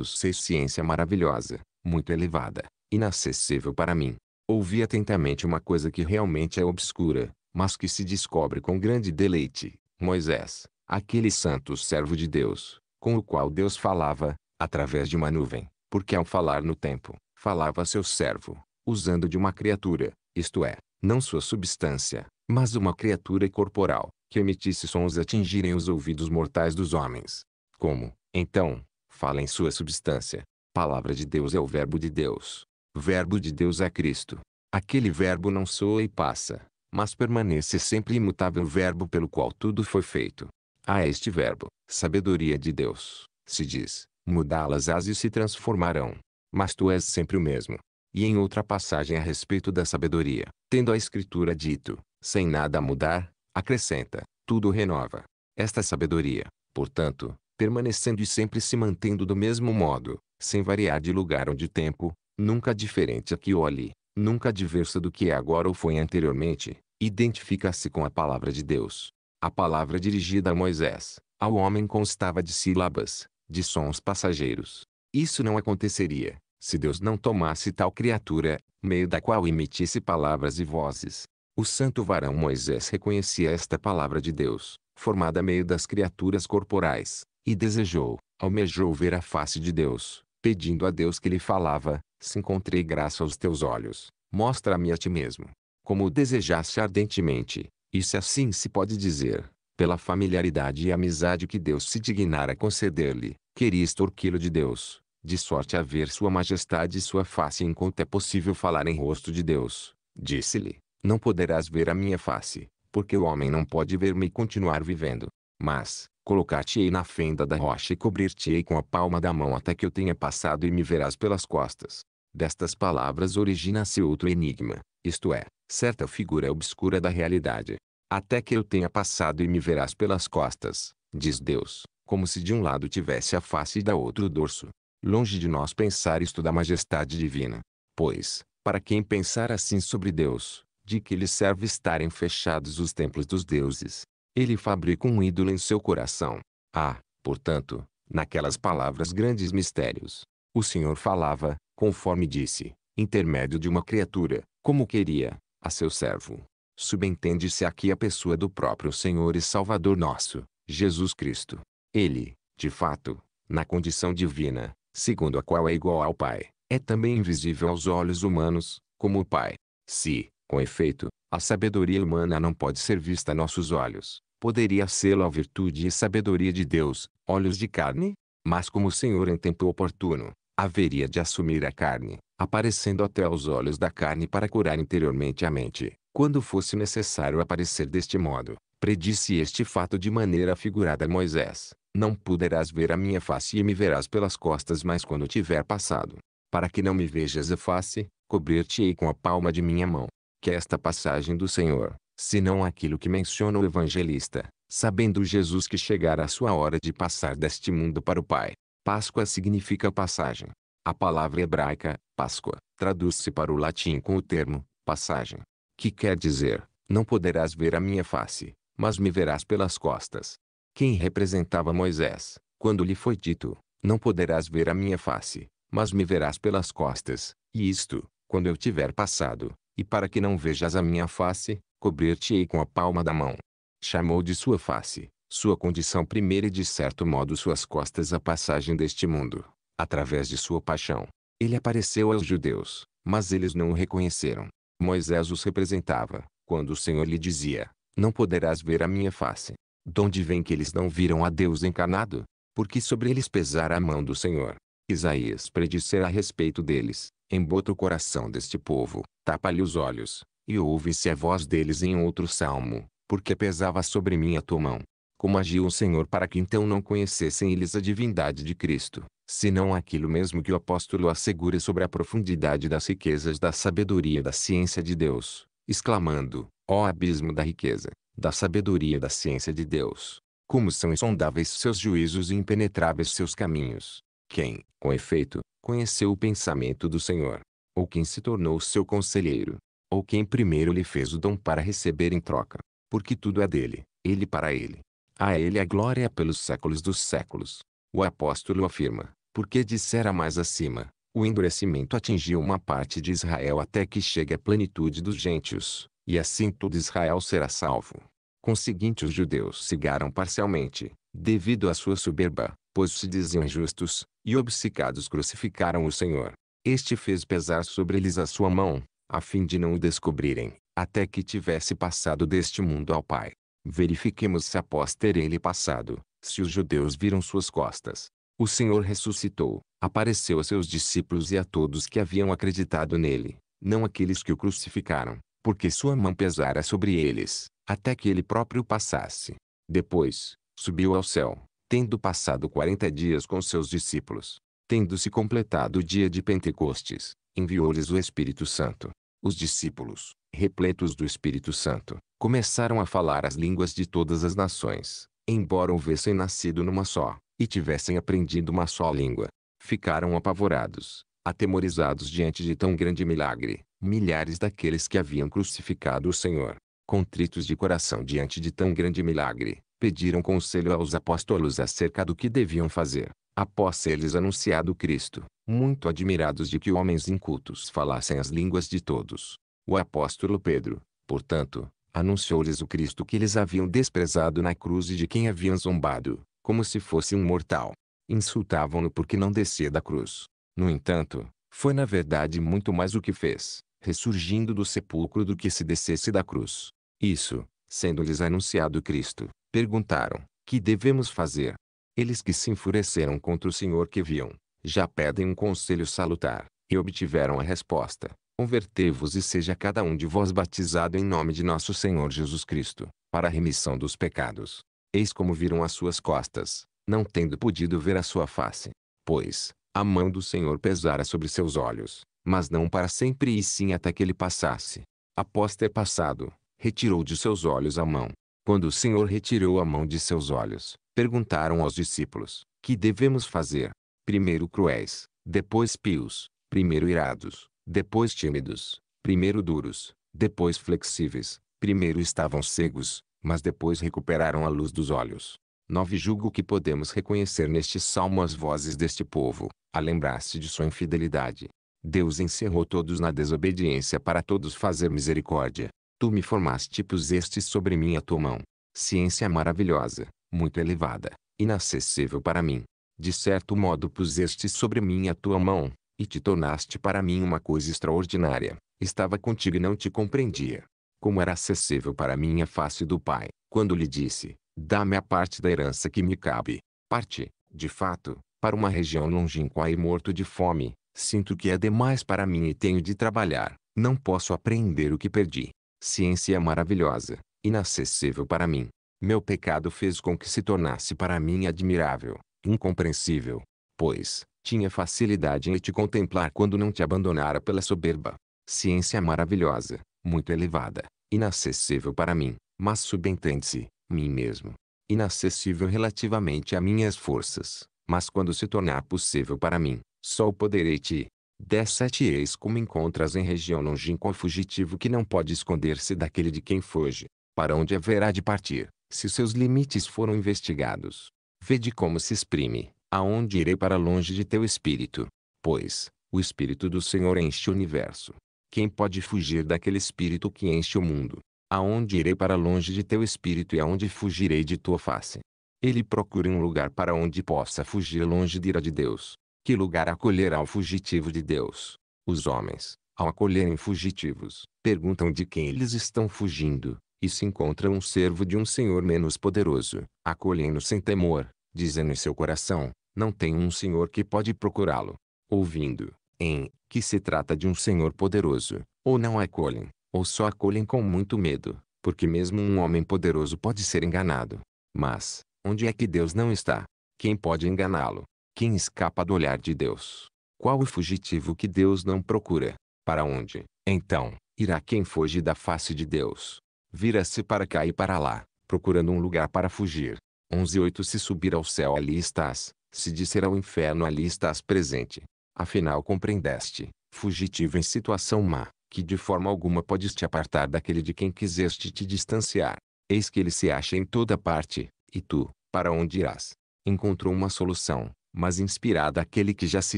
seis Ciência maravilhosa, muito elevada, inacessível para mim. Ouvi atentamente uma coisa que realmente é obscura, mas que se descobre com grande deleite. Moisés, aquele santo servo de Deus, com o qual Deus falava, através de uma nuvem, porque ao falar no tempo, falava a seu servo, usando de uma criatura, isto é, não sua substância, mas uma criatura corporal, que emitisse sons atingirem os ouvidos mortais dos homens. Como, então, fala em sua substância? Palavra de Deus é o Verbo de Deus. Verbo de Deus é Cristo. Aquele Verbo não soa e passa, mas permanece sempre imutável o Verbo pelo qual tudo foi feito. A este Verbo, sabedoria de Deus, se diz, mudá-las as e se transformarão. Mas tu és sempre o mesmo. E em outra passagem a respeito da sabedoria, tendo a Escritura dito, sem nada mudar, acrescenta, tudo renova. Esta é sabedoria, portanto, permanecendo e sempre se mantendo do mesmo modo, sem variar de lugar ou de tempo, nunca diferente aqui ou ali, nunca diversa do que é agora ou foi anteriormente, identifica-se com a palavra de Deus. A palavra dirigida a Moisés, ao homem constava de sílabas, de sons passageiros. Isso não aconteceria, se Deus não tomasse tal criatura, meio da qual emitisse palavras e vozes, o santo varão Moisés reconhecia esta palavra de Deus, formada a meio das criaturas corporais, e desejou, almejou ver a face de Deus, pedindo a Deus que lhe falava, se encontrei graça aos teus olhos, mostra-me a ti mesmo. Como o desejasse ardentemente, e se assim se pode dizer, pela familiaridade e amizade que Deus se dignara conceder-lhe, queria extorquí-lo de Deus, de sorte a ver sua majestade e sua face enquanto é possível falar em rosto de Deus. Disse-lhe, não poderás ver a minha face, porque o homem não pode ver-me e continuar vivendo. Mas, colocar-te-ei na fenda da rocha e cobrir-te-ei com a palma da mão até que eu tenha passado e me verás pelas costas. Destas palavras origina-se outro enigma, isto é, certa figura obscura da realidade. Até que eu tenha passado e me verás pelas costas, diz Deus, como se de um lado tivesse a face e da outro o dorso. Longe de nós pensar isto da majestade divina. Pois, para quem pensar assim sobre Deus, de que lhe serve estarem fechados os templos dos deuses. Ele fabrica um ídolo em seu coração. Ah, portanto, naquelas palavras grandes mistérios. O Senhor falava, conforme disse, intermédio de uma criatura, como queria, a seu servo. Subentende-se aqui a pessoa do próprio Senhor e Salvador nosso, Jesus Cristo. Ele, de fato, na condição divina, segundo a qual é igual ao Pai, é também invisível aos olhos humanos, como o Pai. Se, com efeito, a sabedoria humana não pode ser vista a nossos olhos. Poderia sê-lo a virtude e sabedoria de Deus, olhos de carne? Mas como o Senhor em tempo oportuno, haveria de assumir a carne, aparecendo até aos olhos da carne para curar interiormente a mente, quando fosse necessário aparecer deste modo. Predisse este fato de maneira figurada a Moisés. Não poderás ver a minha face e me verás pelas costas mas quando tiver passado. Para que não me vejas a face, cobrir-te-ei com a palma de minha mão que esta passagem do Senhor, se não aquilo que menciona o evangelista, sabendo Jesus que chegara a sua hora de passar deste mundo para o Pai. Páscoa significa passagem. A palavra hebraica, Páscoa, traduz-se para o latim com o termo, passagem, que quer dizer, não poderás ver a minha face, mas me verás pelas costas. Quem representava Moisés, quando lhe foi dito, não poderás ver a minha face, mas me verás pelas costas, e isto, quando eu tiver passado, e para que não vejas a minha face, cobrir-te-ei com a palma da mão. Chamou de sua face, sua condição primeira e de certo modo suas costas a passagem deste mundo, através de sua paixão. Ele apareceu aos judeus, mas eles não o reconheceram. Moisés os representava, quando o Senhor lhe dizia, não poderás ver a minha face. Donde vem que eles não viram a Deus encarnado? Porque sobre eles pesará a mão do Senhor. Isaías predissera a respeito deles, embota o coração deste povo, tapa-lhe os olhos, e ouve-se a voz deles em outro salmo, porque pesava sobre mim a tua mão. Como agiu o Senhor para que então não conhecessem eles a divindade de Cristo, senão aquilo mesmo que o apóstolo assegura sobre a profundidade das riquezas da sabedoria da ciência de Deus, exclamando, ó abismo da riqueza, da sabedoria da ciência de Deus, como são insondáveis seus juízos e impenetráveis seus caminhos quem, com efeito, conheceu o pensamento do Senhor, ou quem se tornou seu conselheiro, ou quem primeiro lhe fez o dom para receber em troca, porque tudo é dele, ele para ele. A ele a glória é pelos séculos dos séculos. O apóstolo afirma, porque dissera mais acima, o endurecimento atingiu uma parte de Israel até que chegue a plenitude dos gentios, e assim todo Israel será salvo. Conseguinte os judeus cigaram parcialmente, devido à sua soberba, pois se diziam justos, e obcecados crucificaram o Senhor. Este fez pesar sobre eles a sua mão, a fim de não o descobrirem, até que tivesse passado deste mundo ao Pai. Verifiquemos se após ter ele passado, se os judeus viram suas costas. O Senhor ressuscitou, apareceu a seus discípulos e a todos que haviam acreditado nele, não aqueles que o crucificaram, porque sua mão pesara sobre eles, até que ele próprio passasse. Depois, subiu ao céu, tendo passado quarenta dias com seus discípulos, tendo-se completado o dia de Pentecostes, enviou-lhes o Espírito Santo. Os discípulos, repletos do Espírito Santo, começaram a falar as línguas de todas as nações, embora houvessem nascido numa só, e tivessem aprendido uma só língua. Ficaram apavorados, atemorizados diante de tão grande milagre, milhares daqueles que haviam crucificado o Senhor, contritos de coração diante de tão grande milagre, pediram conselho aos apóstolos acerca do que deviam fazer, após ser-lhes anunciado Cristo, muito admirados de que homens incultos falassem as línguas de todos. O apóstolo Pedro, portanto, anunciou-lhes o Cristo que eles haviam desprezado na cruz e de quem haviam zombado, como se fosse um mortal. Insultavam-no porque não descia da cruz. No entanto, foi na verdade muito mais o que fez, ressurgindo do sepulcro do que se descesse da cruz. Isso, sendo-lhes anunciado Cristo, perguntaram: Que devemos fazer? Eles que se enfureceram contra o Senhor que viam, já pedem um conselho salutar, e obtiveram a resposta: Convertei-vos e seja cada um de vós batizado em nome de nosso Senhor Jesus Cristo, para a remissão dos pecados. Eis como viram as suas costas, não tendo podido ver a sua face. Pois, a mão do Senhor pesara sobre seus olhos, mas não para sempre e sim até que ele passasse. Após ter passado, retirou de seus olhos a mão, quando o Senhor retirou a mão de seus olhos, perguntaram aos discípulos: Que devemos fazer? Primeiro cruéis, depois pios, primeiro irados, depois tímidos, primeiro duros, depois flexíveis. Primeiro estavam cegos, mas depois recuperaram a luz dos olhos. Nove Julgo que podemos reconhecer neste salmo as vozes deste povo, a lembrar-se de sua infidelidade. Deus encerrou todos na desobediência para todos fazer misericórdia. Tu me formaste e puseste sobre mim a tua mão. Ciência maravilhosa, muito elevada, inacessível para mim. De certo modo puseste sobre mim a tua mão, e te tornaste para mim uma coisa extraordinária. Estava contigo e não te compreendia. Como era acessível para mim a face do Pai, quando lhe disse, dá-me a parte da herança que me cabe. Parte, de fato, para uma região longínqua e morto de fome, sinto que é demais para mim e tenho de trabalhar. Não posso apreender o que perdi. Ciência maravilhosa, inacessível para mim. Meu pecado fez com que se tornasse para mim admirável, incompreensível. Pois, tinha facilidade em te contemplar quando não te abandonara pela soberba. Ciência maravilhosa, muito elevada, inacessível para mim, mas subentende-se, mim mesmo. Inacessível relativamente a minhas forças, mas quando se tornar possível para mim, só o poderei te, 17 Eis como encontras em região longínqua o fugitivo que não pode esconder-se daquele de quem foge, para onde haverá de partir, se seus limites foram investigados. Vede como se exprime, aonde irei para longe de teu espírito. Pois, o espírito do Senhor enche o universo. Quem pode fugir daquele espírito que enche o mundo? Aonde irei para longe de teu espírito e aonde fugirei de tua face? Ele procura um lugar para onde possa fugir longe de ira de Deus. Que lugar acolherá o fugitivo de Deus? Os homens, ao acolherem fugitivos, perguntam de quem eles estão fugindo, e se encontram um servo de um senhor menos poderoso, acolhem-no sem temor, dizendo em seu coração, não tem um senhor que pode procurá-lo. Ouvindo, em, que se trata de um senhor poderoso, ou não acolhem, ou só acolhem com muito medo, porque mesmo um homem poderoso pode ser enganado. Mas, onde é que Deus não está? Quem pode enganá-lo? Quem escapa do olhar de Deus? Qual o fugitivo que Deus não procura? Para onde, então, irá quem foge da face de Deus? Vira-se para cá e para lá, procurando um lugar para fugir. 11.8 Se subir ao céu ali estás, se disser ao inferno ali estás presente. Afinal compreendeste, fugitivo em situação má, que de forma alguma podes te apartar daquele de quem quiseste te distanciar. Eis que ele se acha em toda parte, e tu, para onde irás? Encontrou uma solução, mas inspirada aquele que já se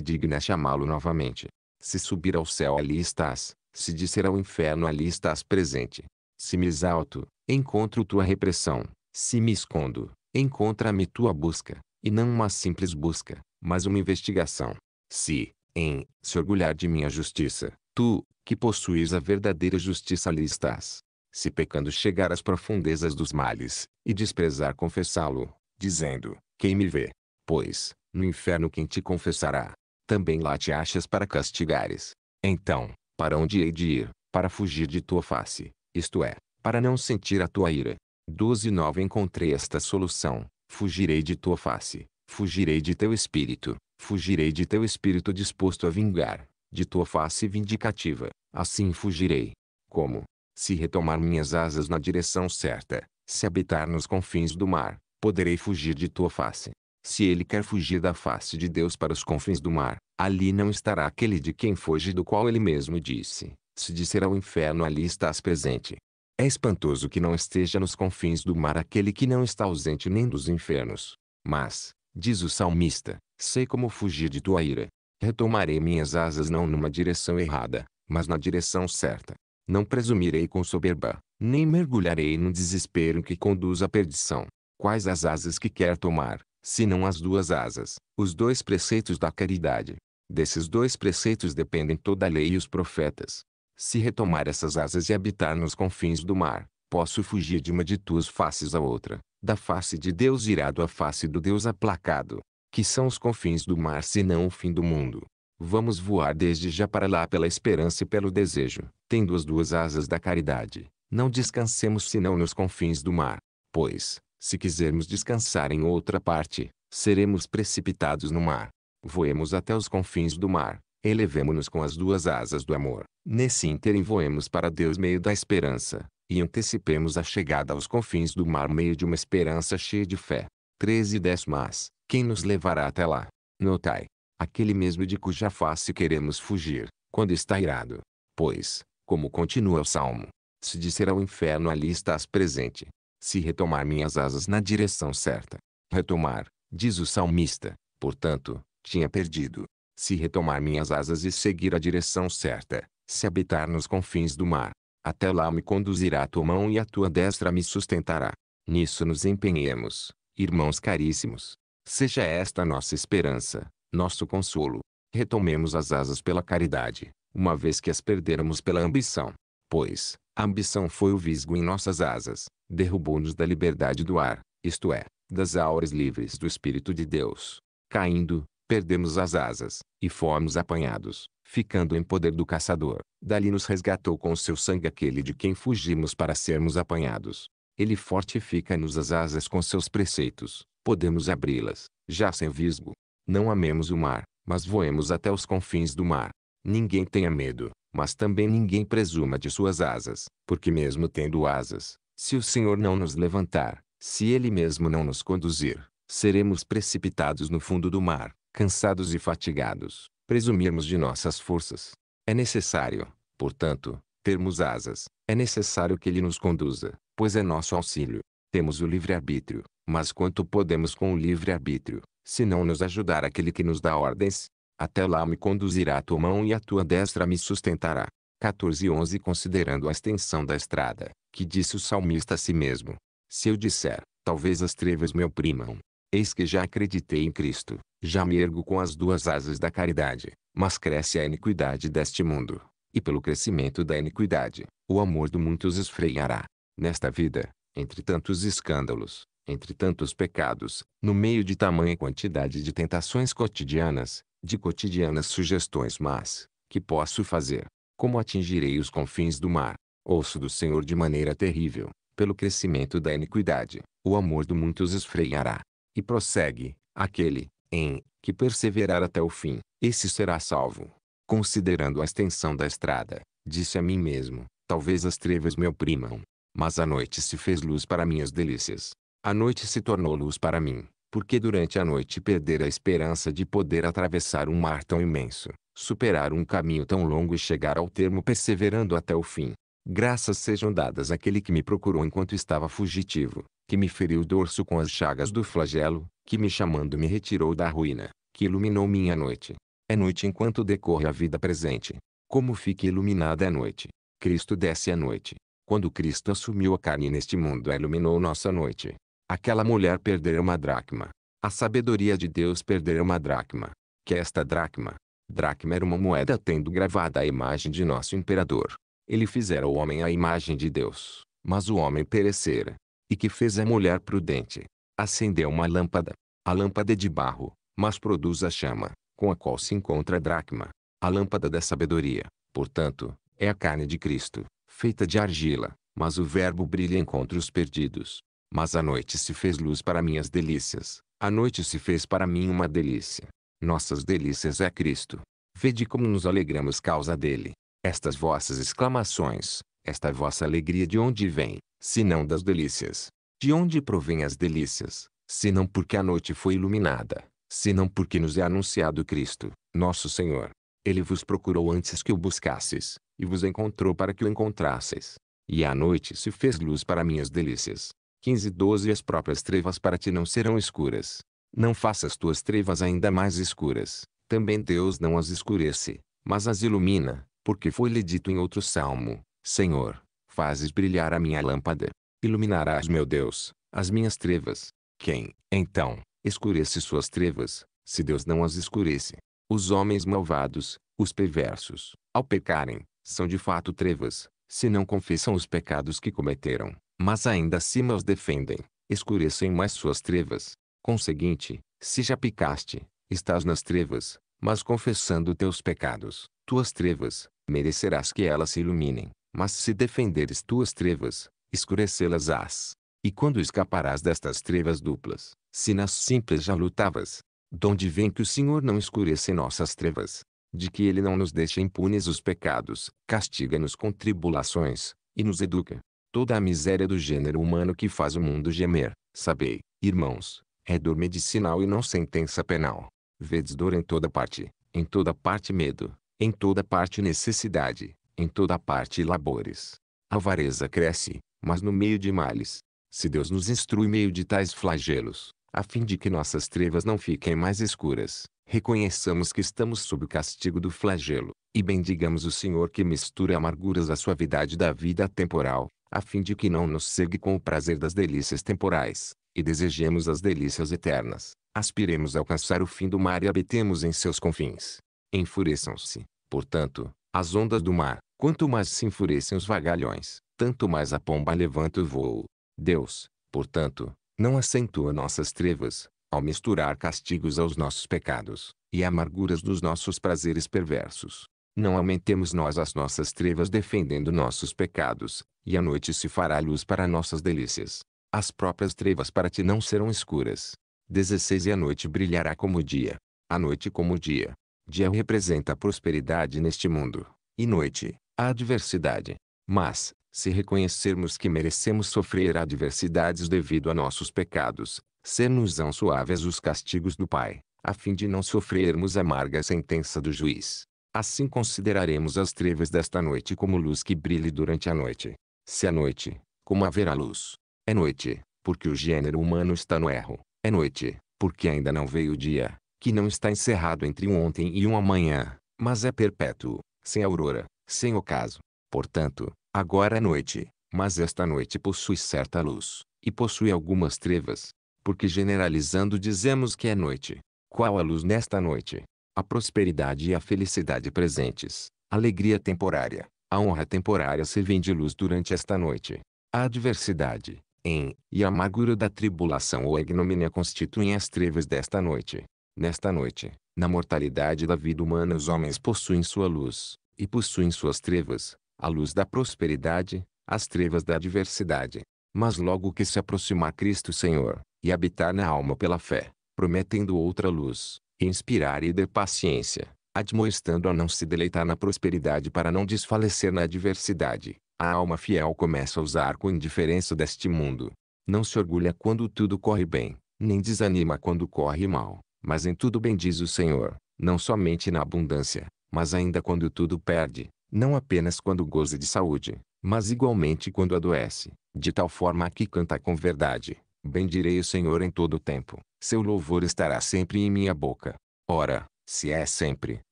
digna chamá-lo novamente. Se subir ao céu, ali estás. Se descer ao inferno, ali estás presente. Se me exalto, encontro tua repressão. Se me escondo, encontra-me tua busca, e não uma simples busca, mas uma investigação. Se, em, se orgulhar de minha justiça, tu, que possuis a verdadeira justiça, ali estás. Se pecando chegar às profundezas dos males, e desprezar confessá-lo, dizendo: Quem me vê, Pois, no inferno quem te confessará? Também lá te achas para castigares. Então, para onde hei de ir? Para fugir de tua face, isto é, para não sentir a tua ira. 12 9 Encontrei esta solução. Fugirei de tua face, fugirei de teu espírito, fugirei de teu espírito disposto a vingar, de tua face vindicativa, assim fugirei. Como? Se retomar minhas asas na direção certa, se habitar nos confins do mar, poderei fugir de tua face. Se ele quer fugir da face de Deus para os confins do mar, ali não estará aquele de quem foge do qual ele mesmo disse, se disser ao inferno ali estás presente. É espantoso que não esteja nos confins do mar aquele que não está ausente nem dos infernos. Mas, diz o salmista, sei como fugir de tua ira. Retomarei minhas asas não numa direção errada, mas na direção certa. Não presumirei com soberba, nem mergulharei no desespero que conduz à perdição. Quais as asas que quer tomar, senão as duas asas, os dois preceitos da caridade. Desses dois preceitos dependem toda a lei e os profetas. Se retomar essas asas e habitar nos confins do mar, posso fugir de uma de tuas faces à outra, da face de Deus irado à face do Deus aplacado, que são os confins do mar senão o fim do mundo. Vamos voar desde já para lá pela esperança e pelo desejo, tendo as duas asas da caridade. Não descansemos senão nos confins do mar, pois, se quisermos descansar em outra parte, seremos precipitados no mar. Voemos até os confins do mar. Elevemo-nos com as duas asas do amor. Nesse ínterim voemos para Deus meio da esperança, e antecipemos a chegada aos confins do mar meio de uma esperança cheia de fé. 13 e 10 Mas, quem nos levará até lá? Notai, aquele mesmo de cuja face queremos fugir, quando está irado. Pois, como continua o Salmo, se disser ao inferno ali estás presente, se retomar minhas asas na direção certa. Retomar, diz o salmista, portanto, tinha perdido. Se retomar minhas asas e seguir a direção certa, se habitar nos confins do mar, até lá me conduzirá a tua mão e a tua destra me sustentará. Nisso nos empenhemos, irmãos caríssimos. Seja esta nossa esperança, nosso consolo. Retomemos as asas pela caridade, uma vez que as perdermos pela ambição. Pois, a ambição foi o visgo em nossas asas, derrubou-nos da liberdade do ar, isto é, das auras livres do Espírito de Deus. Caindo, perdemos as asas, e fomos apanhados, ficando em poder do caçador. Dali nos resgatou com o seu sangue aquele de quem fugimos para sermos apanhados. Ele fortifica-nos as asas com seus preceitos, podemos abri-las, já sem visgo. Não amemos o mar, mas voemos até os confins do mar. Ninguém tenha medo, mas também ninguém presuma de suas asas, porque mesmo tendo asas, se o Senhor não nos levantar, se Ele mesmo não nos conduzir, seremos precipitados no fundo do mar, cansados e fatigados, presumirmos de nossas forças. É necessário, portanto, termos asas, é necessário que Ele nos conduza, pois é nosso auxílio. Temos o livre-arbítrio, mas quanto podemos com o livre-arbítrio, se não nos ajudar aquele que nos dá ordens? Até lá me conduzirá a tua mão e a tua destra me sustentará. 14 e 11 Considerando a extensão da estrada, que disse o salmista a si mesmo. Se eu disser, talvez as trevas me oprimam. Eis que já acreditei em Cristo, já me ergo com as duas asas da caridade, mas cresce a iniquidade deste mundo. E pelo crescimento da iniquidade, o amor do muitos esfriará. Nesta vida, entre tantos escândalos, entre tantos pecados, no meio de tamanha quantidade de tentações cotidianas, de cotidianas sugestões mas que posso fazer? Como atingirei os confins do mar? Ouço do Senhor de maneira terrível, pelo crescimento da iniquidade, o amor do muitos esfriará. E prossegue, aquele, em, que perseverar até o fim, esse será salvo. Considerando a extensão da estrada, disse a mim mesmo, talvez as trevas me oprimam. Mas a noite se fez luz para minhas delícias. A noite se tornou luz para mim, porque durante a noite perdera a esperança de poder atravessar um mar tão imenso superar um caminho tão longo e chegar ao termo perseverando até o fim. Graças sejam dadas àquele que me procurou enquanto estava fugitivo, que me feriu o dorso com as chagas do flagelo, que me chamando me retirou da ruína, que iluminou minha noite. É noite enquanto decorre a vida presente. Como fica iluminada a é noite? Cristo desce à noite. Quando Cristo assumiu a carne neste mundo, iluminou nossa noite. Aquela mulher perdeu uma dracma. A sabedoria de Deus perdeu uma dracma. Que esta dracma, Dracma era uma moeda tendo gravada a imagem de nosso imperador. Ele fizera o homem à imagem de Deus, mas o homem perecera. E que fez a mulher prudente? Acendeu uma lâmpada. A lâmpada é de barro, mas produz a chama, com a qual se encontra a dracma. A lâmpada da sabedoria, portanto, é a carne de Cristo, feita de argila, mas o verbo brilha encontra os perdidos. Mas a noite se fez luz para minhas delícias, a noite se fez para mim uma delícia. Nossas delícias é Cristo. Vede como nos alegramos causa dele. Estas vossas exclamações, esta vossa alegria de onde vem, senão das delícias? De onde provém as delícias, senão porque a noite foi iluminada, senão porque nos é anunciado Cristo, nosso Senhor? Ele vos procurou antes que o buscasseis, e vos encontrou para que o encontrasseis. E a noite se fez luz para minhas delícias. 15 e 12 As próprias trevas para ti não serão escuras. Não faças tuas trevas ainda mais escuras. Também Deus não as escurece, mas as ilumina, porque foi-lhe dito em outro salmo: Senhor, fazes brilhar a minha lâmpada. Iluminarás, meu Deus, as minhas trevas. Quem, então, escurece suas trevas, se Deus não as escurece? Os homens malvados, os perversos, ao pecarem, são de fato trevas, se não confessam os pecados que cometeram, mas ainda acima os defendem, escurecem mais suas trevas. Conseguinte, se já picaste, estás nas trevas, mas confessando teus pecados, tuas trevas, merecerás que elas se iluminem, mas se defenderes tuas trevas, escurecê-las ás. E quando escaparás destas trevas duplas, se nas simples já lutavas, donde vem que o Senhor não escurece nossas trevas, de que Ele não nos deixa impunes os pecados, castiga-nos com tribulações, e nos educa. Toda a miséria do gênero humano que faz o mundo gemer, sabei, irmãos, é dor medicinal e não sentença penal. Vedes dor em toda parte, em toda parte medo, em toda parte necessidade, em toda parte labores. A avareza cresce, mas no meio de males. Se Deus nos instrui meio de tais flagelos, a fim de que nossas trevas não fiquem mais escuras, reconheçamos que estamos sob o castigo do flagelo, e bendigamos o Senhor que mistura amarguras à suavidade da vida temporal, a fim de que não nos segue com o prazer das delícias temporais, e desejemos as delícias eternas. Aspiremos a alcançar o fim do mar e habitemos em seus confins. Enfureçam-se, portanto, as ondas do mar. Quanto mais se enfurecem os vagalhões, tanto mais a pomba levanta o voo. Deus, portanto, não acentua nossas trevas, ao misturar castigos aos nossos pecados, e amarguras dos nossos prazeres perversos. Não aumentemos nós as nossas trevas defendendo nossos pecados, e a noite se fará luz para nossas delícias. As próprias trevas para ti não serão escuras. 16 E a noite brilhará como o dia. A noite como o dia. Dia representa a prosperidade neste mundo. E noite, a adversidade. Mas, se reconhecermos que merecemos sofrer adversidades devido a nossos pecados, ser-nos-ão suaves os castigos do Pai, a fim de não sofrermos amarga sentença do juiz. Assim consideraremos as trevas desta noite como luz que brilhe durante a noite. Se a noite, como haverá luz, é noite, porque o gênero humano está no erro. É noite, porque ainda não veio o dia, que não está encerrado entre um ontem e um amanhã, mas é perpétuo, sem aurora, sem ocaso. Portanto, agora é noite, mas esta noite possui certa luz, e possui algumas trevas, porque generalizando dizemos que é noite. Qual a luz nesta noite? A prosperidade e a felicidade presentes, alegria temporária, a honra temporária se vem de luz durante esta noite. A adversidade, em, e a amargura da tribulação ou a ignomínia constituem as trevas desta noite. Nesta noite, na mortalidade da vida humana os homens possuem sua luz, e possuem suas trevas, a luz da prosperidade, as trevas da adversidade. Mas logo que se aproximar Cristo Senhor, e habitar na alma pela fé, prometendo outra luz, inspirar e dar paciência, admoestando a não se deleitar na prosperidade para não desfalecer na adversidade, a alma fiel começa a usar com indiferença deste mundo. Não se orgulha quando tudo corre bem, nem desanima quando corre mal, mas em tudo bendiz o Senhor, não somente na abundância, mas ainda quando tudo perde, não apenas quando goza de saúde, mas igualmente quando adoece, de tal forma que canta com verdade. Bendirei o Senhor em todo o tempo, seu louvor estará sempre em minha boca. Ora, se é sempre,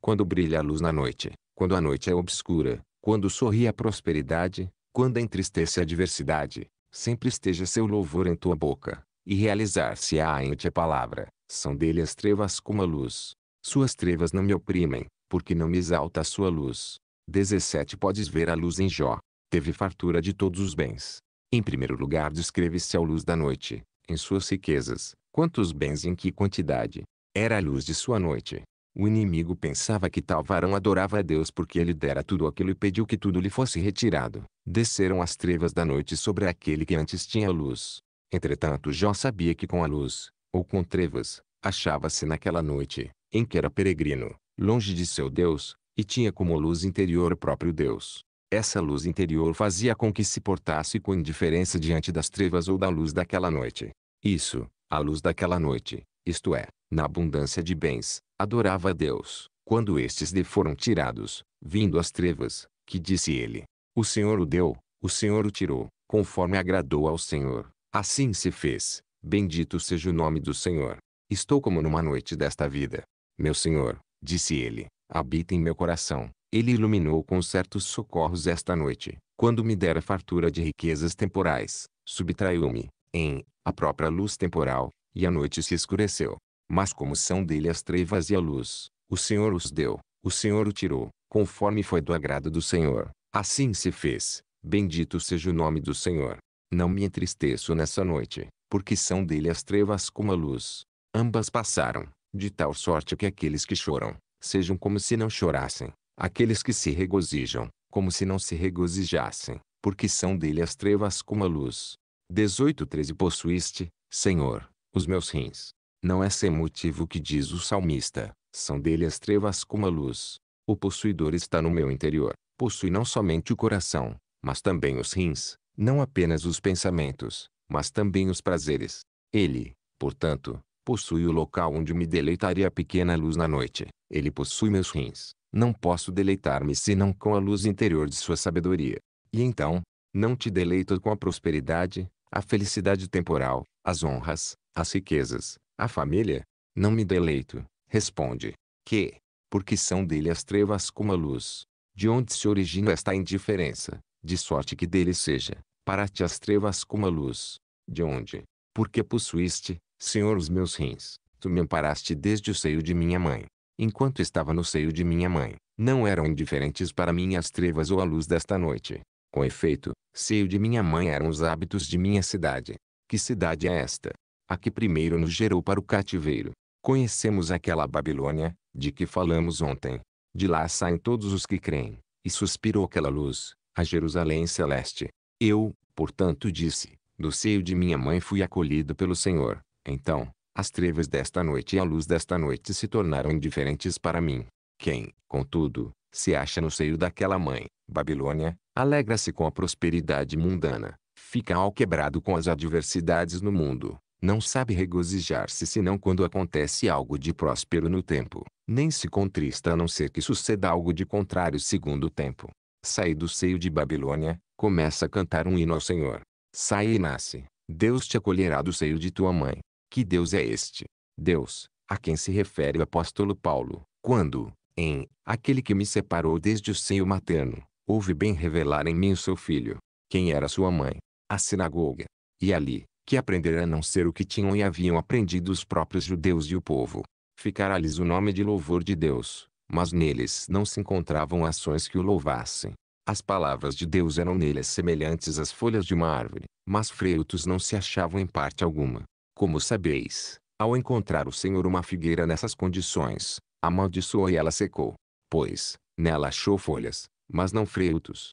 quando brilha a luz na noite, quando a noite é obscura, quando sorri a prosperidade, quando entristece a adversidade, sempre esteja seu louvor em tua boca, e realizar-se-á em ti a palavra, são dele as trevas como a luz. Suas trevas não me oprimem, porque não me exalta a sua luz. 17 Podes ver a luz em Jó. Teve fartura de todos os bens. Em primeiro lugar descreve-se a luz da noite, em suas riquezas, quantos bens e em que quantidade. Era a luz de sua noite, o inimigo pensava que tal varão adorava a Deus porque ele dera tudo aquilo e pediu que tudo lhe fosse retirado. Desceram as trevas da noite sobre aquele que antes tinha luz. Entretanto Jó sabia que com a luz, ou com trevas, achava-se naquela noite, em que era peregrino, longe de seu Deus, e tinha como luz interior o próprio Deus. Essa luz interior fazia com que se portasse com indiferença diante das trevas ou da luz daquela noite. Isso, a luz daquela noite, isto é, na abundância de bens, adorava a Deus. Quando estes lhe foram tirados, vindo as trevas, que disse ele, o Senhor o deu, o Senhor o tirou, conforme agradou ao Senhor. Assim se fez. Bendito seja o nome do Senhor. Estou como numa noite desta vida. Meu Senhor, disse ele, habita em meu coração. Ele iluminou com certos socorros esta noite. Quando me dera fartura de riquezas temporais, subtraiu-me, em, a própria luz temporal, e a noite se escureceu. Mas como são dele as trevas e a luz, o Senhor os deu, o Senhor o tirou, conforme foi do agrado do Senhor. Assim se fez. Bendito seja o nome do Senhor. Não me entristeço nessa noite, porque são dele as trevas como a luz. Ambas passaram, de tal sorte que aqueles que choram, sejam como se não chorassem, aqueles que se regozijam, como se não se regozijassem, porque são dele as trevas como a luz. 18:13 Possuíste, Senhor, os meus rins, não é sem motivo que diz o salmista, são dele as trevas como a luz. O possuidor está no meu interior, possui não somente o coração, mas também os rins, não apenas os pensamentos, mas também os prazeres. Ele, portanto, possui o local onde me deleitaria a pequena luz na noite. Ele possui meus rins. Não posso deleitar-me senão com a luz interior de sua sabedoria. E então, não te deleitas com a prosperidade, a felicidade temporal, as honras, as riquezas, a família, não me deleito, responde, que, porque são dele as trevas como a luz, de onde se origina esta indiferença, de sorte que dele seja, para ti as trevas como a luz, de onde, porque possuíste, Senhor os meus rins, tu me amparaste desde o seio de minha mãe, enquanto estava no seio de minha mãe, não eram indiferentes para mim as trevas ou a luz desta noite. Com efeito, seio de minha mãe eram os hábitos de minha cidade. Que cidade é esta, a que primeiro nos gerou para o cativeiro. Conhecemos aquela Babilônia, de que falamos ontem. De lá saem todos os que creem, e suspirou aquela luz, a Jerusalém celeste. Eu, portanto, disse: Do seio de minha mãe fui acolhido pelo Senhor. Então, as trevas desta noite e a luz desta noite se tornaram indiferentes para mim. Quem, contudo, se acha no seio daquela mãe, Babilônia, alegra-se com a prosperidade mundana, fica alquebrado com as adversidades no mundo, não sabe regozijar-se senão quando acontece algo de próspero no tempo, nem se contrista a não ser que suceda algo de contrário segundo o tempo. Sai do seio de Babilônia, começa a cantar um hino ao Senhor. Sai e nasce, Deus te acolherá do seio de tua mãe. Que Deus é este? Deus, a quem se refere o apóstolo Paulo, quando, em, aquele que me separou desde o seio materno, houve bem revelar em mim o seu filho, quem era sua mãe, a sinagoga. E ali, que aprender a não ser o que tinham e haviam aprendido os próprios judeus e o povo. Ficará-lhes o nome de louvor de Deus, mas neles não se encontravam ações que o louvassem. As palavras de Deus eram neles semelhantes às folhas de uma árvore, mas frutos não se achavam em parte alguma. Como sabeis, ao encontrar o Senhor uma figueira nessas condições, amaldiçoou e ela secou. Pois, nela achou folhas, mas não frutos.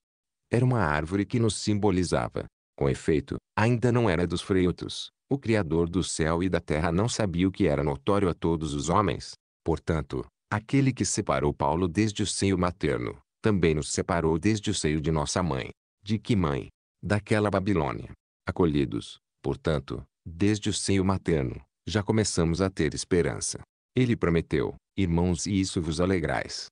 Era uma árvore que nos simbolizava, com efeito, ainda não era dos freitos. O Criador do céu e da terra não sabia o que era notório a todos os homens. Portanto, aquele que separou Paulo desde o seio materno, também nos separou desde o seio de nossa mãe. De que mãe? Daquela Babilônia. Acolhidos, portanto, desde o seio materno, já começamos a ter esperança. Ele prometeu, irmãos e isso vos alegrais,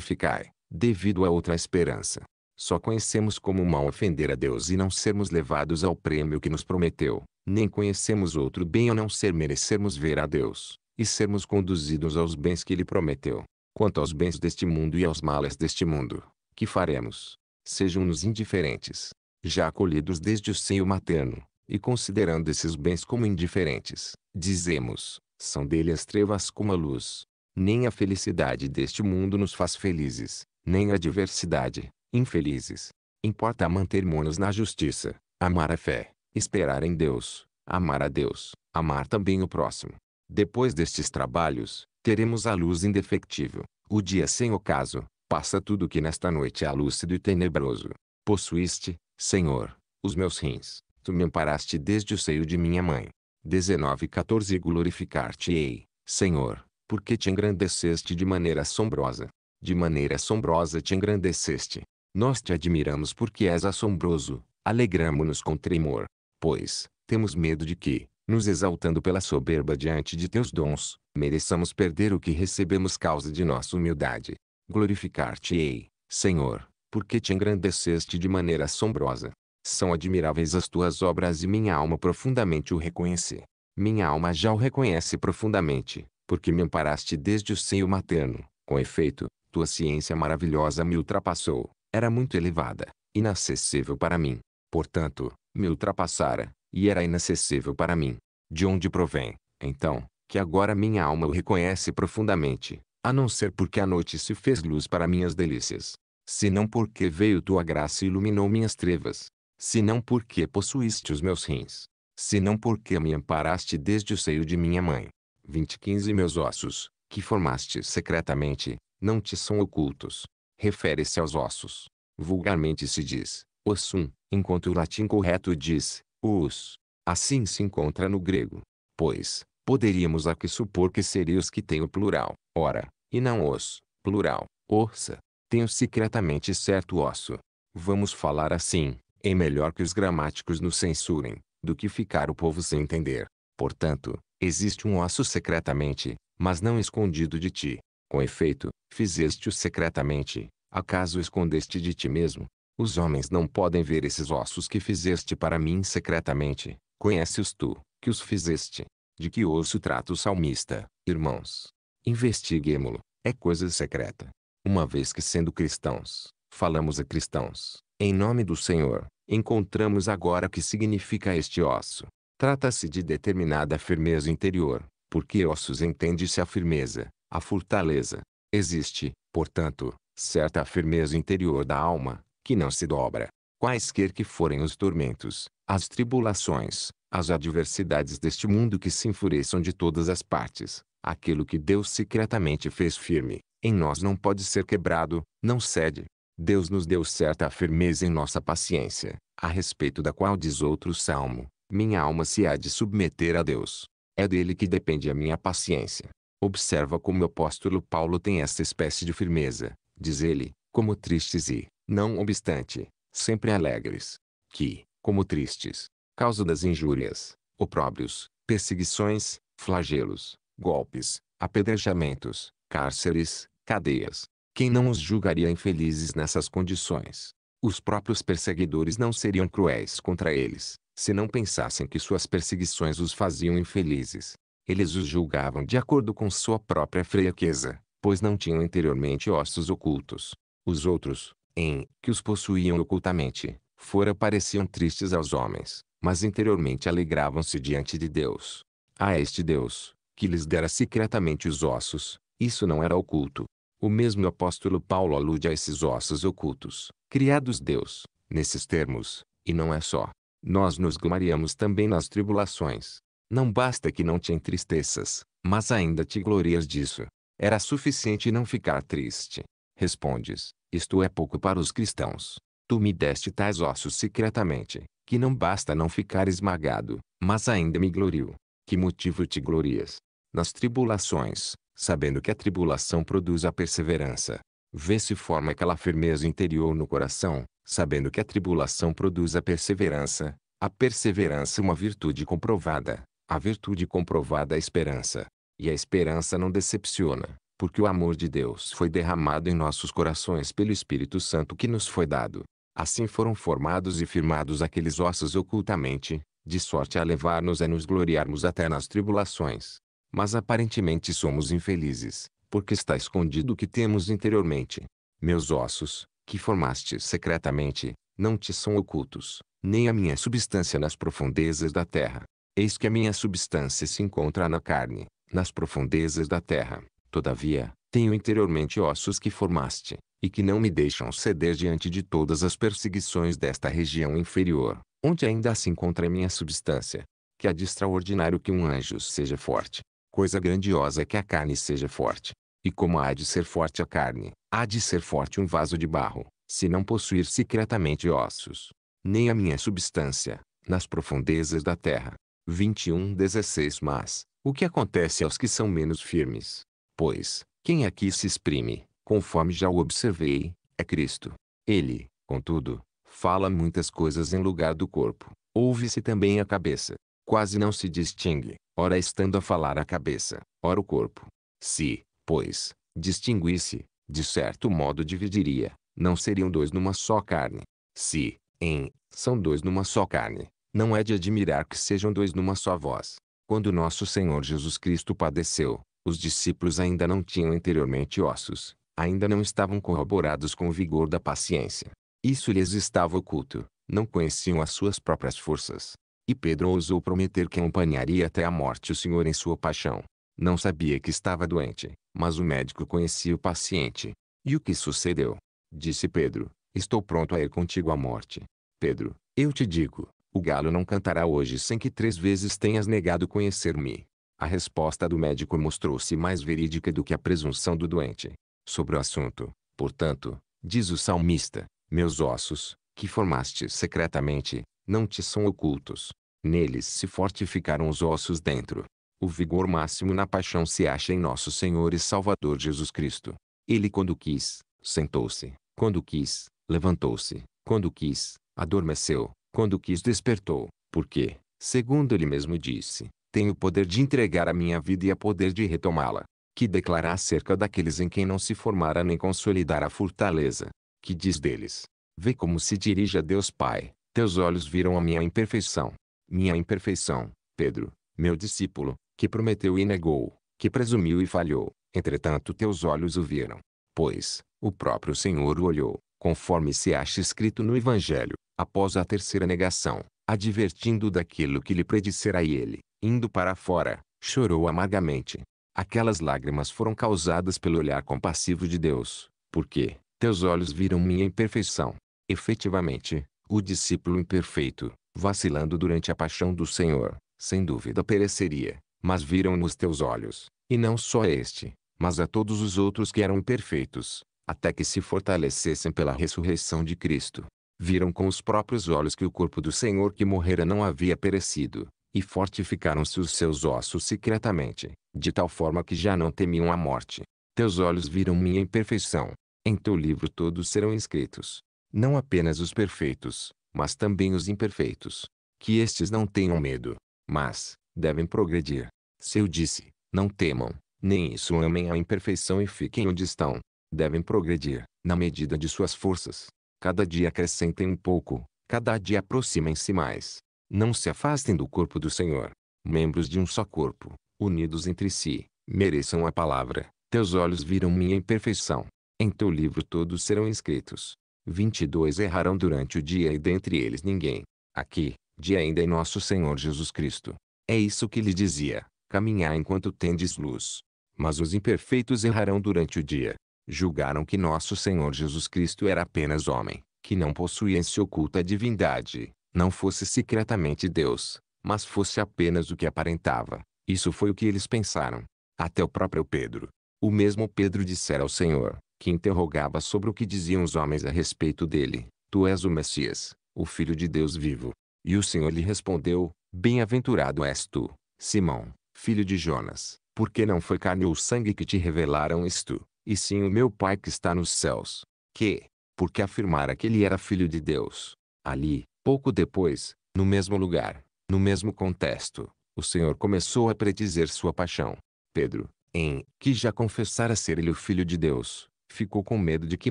ficai devido a outra esperança. Só conhecemos como mal ofender a Deus e não sermos levados ao prêmio que nos prometeu, nem conhecemos outro bem a não ser merecermos ver a Deus, e sermos conduzidos aos bens que Ele prometeu. Quanto aos bens deste mundo e aos males deste mundo, que faremos? Sejam-nos indiferentes, já acolhidos desde o seio materno, e considerando esses bens como indiferentes, dizemos, são dele as trevas como a luz. Nem a felicidade deste mundo nos faz felizes, nem a adversidade, infelizes. Importa mantermos-nos na justiça, amar a fé, esperar em Deus, amar a Deus, amar também o próximo. Depois destes trabalhos, teremos a luz indefectível. O dia sem ocaso, passa tudo que nesta noite é lúcido e tenebroso. Possuíste, Senhor, os meus rins. Tu me amparaste desde o seio de minha mãe. 19 14 Glorificar-te-ei, Senhor, porque te engrandeceste de maneira assombrosa. De maneira assombrosa te engrandeceste. Nós te admiramos porque és assombroso, alegramo-nos com tremor, pois, temos medo de que, nos exaltando pela soberba diante de teus dons, mereçamos perder o que recebemos causa de nossa humildade. Glorificar-te-ei, Senhor, porque te engrandeceste de maneira assombrosa. São admiráveis as tuas obras e minha alma profundamente o reconhece. Minha alma já o reconhece profundamente, porque me amparaste desde o seio materno. Com efeito, tua ciência maravilhosa me ultrapassou, era muito elevada, inacessível para mim. Portanto, me ultrapassara, e era inacessível para mim. De onde provém, então, que agora minha alma o reconhece profundamente, a não ser porque a noite se fez luz para minhas delícias. Se não porque veio tua graça e iluminou minhas trevas. Se não porque possuíste os meus rins. Se não porque me amparaste desde o seio de minha mãe. 2015 Meus ossos, que formaste secretamente, não te são ocultos refere-se aos ossos. Vulgarmente se diz ossum, enquanto o latim correto diz os. Assim se encontra no grego. Pois, poderíamos aqui supor que seria os que têm o plural, ora, e não os, plural, ossa. Tenho secretamente certo osso. Vamos falar assim, é melhor que os gramáticos nos censurem, do que ficar o povo sem entender. Portanto, existe um osso secretamente, mas não escondido de ti. Com efeito, fizeste-o secretamente, acaso escondeste de ti mesmo? Os homens não podem ver esses ossos que fizeste para mim secretamente, conhece-os tu, que os fizeste. De que osso trata o salmista, irmãos? Investiguemo-lo, é coisa secreta. Uma vez que sendo cristãos, falamos a cristãos, em nome do Senhor, encontramos agora o que significa este osso. Trata-se de determinada firmeza interior, porque ossos entende-se a firmeza, a fortaleza. Existe, portanto, certa firmeza interior da alma, que não se dobra. Quaisquer que forem os tormentos, as tribulações, as adversidades deste mundo que se enfureçam de todas as partes, aquilo que Deus secretamente fez firme, em nós não pode ser quebrado, não cede. Deus nos deu certa firmeza em nossa paciência, a respeito da qual diz outro salmo: Minha alma se há de submeter a Deus. É dele que depende a minha paciência. Observa como o apóstolo Paulo tem essa espécie de firmeza, diz ele, como tristes e, não obstante, sempre alegres, que, como tristes, causa das injúrias, opróbrios, perseguições, flagelos, golpes, apedrejamentos, cárceres, cadeias. Quem não os julgaria infelizes nessas condições? Os próprios perseguidores não seriam cruéis contra eles, se não pensassem que suas perseguições os faziam infelizes. Eles os julgavam de acordo com sua própria fraqueza, pois não tinham interiormente ossos ocultos. Os outros, em que os possuíam ocultamente, fora pareciam tristes aos homens, mas interiormente alegravam-se diante de Deus. A este Deus, que lhes dera secretamente os ossos, isso não era oculto. O mesmo apóstolo Paulo alude a esses ossos ocultos, criados Deus, nesses termos, e não é só. Nós nos gloriamos também nas tribulações, não basta que não te entristeças, mas ainda te glorias disso. Era suficiente não ficar triste. Respondes, isto é pouco para os cristãos. Tu me deste tais ossos secretamente, que não basta não ficar esmagado, mas ainda me glorio. Que motivo te glorias? Nas tribulações, sabendo que a tribulação produz a perseverança. Vê se forma aquela firmeza interior no coração, sabendo que a tribulação produz a perseverança, a perseverança é uma virtude comprovada, a virtude comprovada é a esperança. E a esperança não decepciona, porque o amor de Deus foi derramado em nossos corações pelo Espírito Santo que nos foi dado. Assim foram formados e firmados aqueles ossos ocultamente, de sorte a levar-nos a nos gloriarmos até nas tribulações. Mas aparentemente somos infelizes, porque está escondido o que temos interiormente. Meus ossos, que formaste secretamente, não te são ocultos, nem a minha substância nas profundezas da terra. Eis que a minha substância se encontra na carne, nas profundezas da terra. Todavia, tenho interiormente ossos que formaste, e que não me deixam ceder diante de todas as perseguições desta região inferior, onde ainda se assim encontra a minha substância. Que há de extraordinário que um anjo seja forte. Coisa grandiosa é que a carne seja forte. E como há de ser forte a carne, há de ser forte um vaso de barro, se não possuir secretamente ossos. Nem a minha substância, nas profundezas da terra, 21, 16 Mas, o que acontece aos que são menos firmes? Pois, quem aqui se exprime, conforme já o observei, é Cristo. Ele, contudo, fala muitas coisas em lugar do corpo. Ouve-se também a cabeça. Quase não se distingue, ora estando a falar a cabeça, ora o corpo. Se, pois, distinguisse, de certo modo dividiria, não seriam dois numa só carne. Se, em, são dois numa só carne, não é de admirar que sejam dois numa só voz. Quando nosso Senhor Jesus Cristo padeceu, os discípulos ainda não tinham interiormente ossos, ainda não estavam corroborados com o vigor da paciência. Isso lhes estava oculto, não conheciam as suas próprias forças. E Pedro ousou prometer que acompanharia até a morte o Senhor em sua paixão. Não sabia que estava doente, mas o médico conhecia o paciente. E o que sucedeu? Disse Pedro, estou pronto a ir contigo à morte. Pedro, eu te digo, o galo não cantará hoje sem que três vezes tenhas negado conhecer-me. A resposta do médico mostrou-se mais verídica do que a presunção do doente. Sobre o assunto, portanto, diz o salmista: Meus ossos, que formaste secretamente, não te são ocultos. Neles se fortificaram os ossos dentro. O vigor máximo na paixão se acha em nosso Senhor e Salvador Jesus Cristo. Ele, quando quis, sentou-se, quando quis, levantou-se, quando quis, adormeceu, quando quis despertou, porque, segundo ele mesmo disse, tenho o poder de entregar a minha vida e a é poder de retomá-la. Que declara acerca daqueles em quem não se formara nem consolidara a fortaleza. Que diz deles, vê como se dirige a Deus Pai, teus olhos viram a minha imperfeição. Minha imperfeição, Pedro, meu discípulo, que prometeu e negou, que presumiu e falhou, entretanto teus olhos o viram. Pois, o próprio Senhor o olhou, conforme se acha escrito no Evangelho, após a terceira negação, advertindo daquilo que lhe predissera e ele, indo para fora, chorou amargamente. Aquelas lágrimas foram causadas pelo olhar compassivo de Deus, porque teus olhos viram minha imperfeição. Efetivamente, o discípulo imperfeito, vacilando durante a paixão do Senhor, sem dúvida pereceria, mas viram nos teus olhos, e não só este, mas a todos os outros que eram imperfeitos, até que se fortalecessem pela ressurreição de Cristo viram com os próprios olhos que o corpo do Senhor que morrera não havia perecido, e fortificaram-se os seus ossos secretamente, de tal forma que já não temiam a morte. Teus olhos viram minha imperfeição. Em teu livro todos serão escritos, não apenas os perfeitos, mas também os imperfeitos. Que estes não tenham medo, mas devem progredir. Se eu disse, não temam, nem isso amem a imperfeição e fiquem onde estão, devem progredir, na medida de suas forças. Cada dia acrescentem um pouco, cada dia aproximem-se mais. Não se afastem do corpo do Senhor. Membros de um só corpo, unidos entre si, mereçam a palavra. Teus olhos viram minha imperfeição. Em teu livro todos serão escritos. 22 errarão durante o dia e dentre eles ninguém. Aqui, dia ainda em nosso Senhor Jesus Cristo. É isso que lhe dizia: caminhar enquanto tendes luz. Mas os imperfeitos errarão durante o dia, julgaram que nosso Senhor Jesus Cristo era apenas homem, que não possuía em si oculta divindade, não fosse secretamente Deus, mas fosse apenas o que aparentava. Isso foi o que eles pensaram. Até o próprio Pedro. O mesmo Pedro dissera ao Senhor, que interrogava sobre o que diziam os homens a respeito dele: Tu és o Messias, o Filho de Deus vivo. E o Senhor lhe respondeu: Bem-aventurado és tu, Simão, filho de Jonas, porque não foi carne ou sangue que te revelaram isto, e sim o meu Pai que está nos céus, que, porque afirmara que ele era filho de Deus, ali, pouco depois, no mesmo lugar, no mesmo contexto, o Senhor começou a predizer sua paixão. Pedro, em que já confessara ser ele o filho de Deus, ficou com medo de que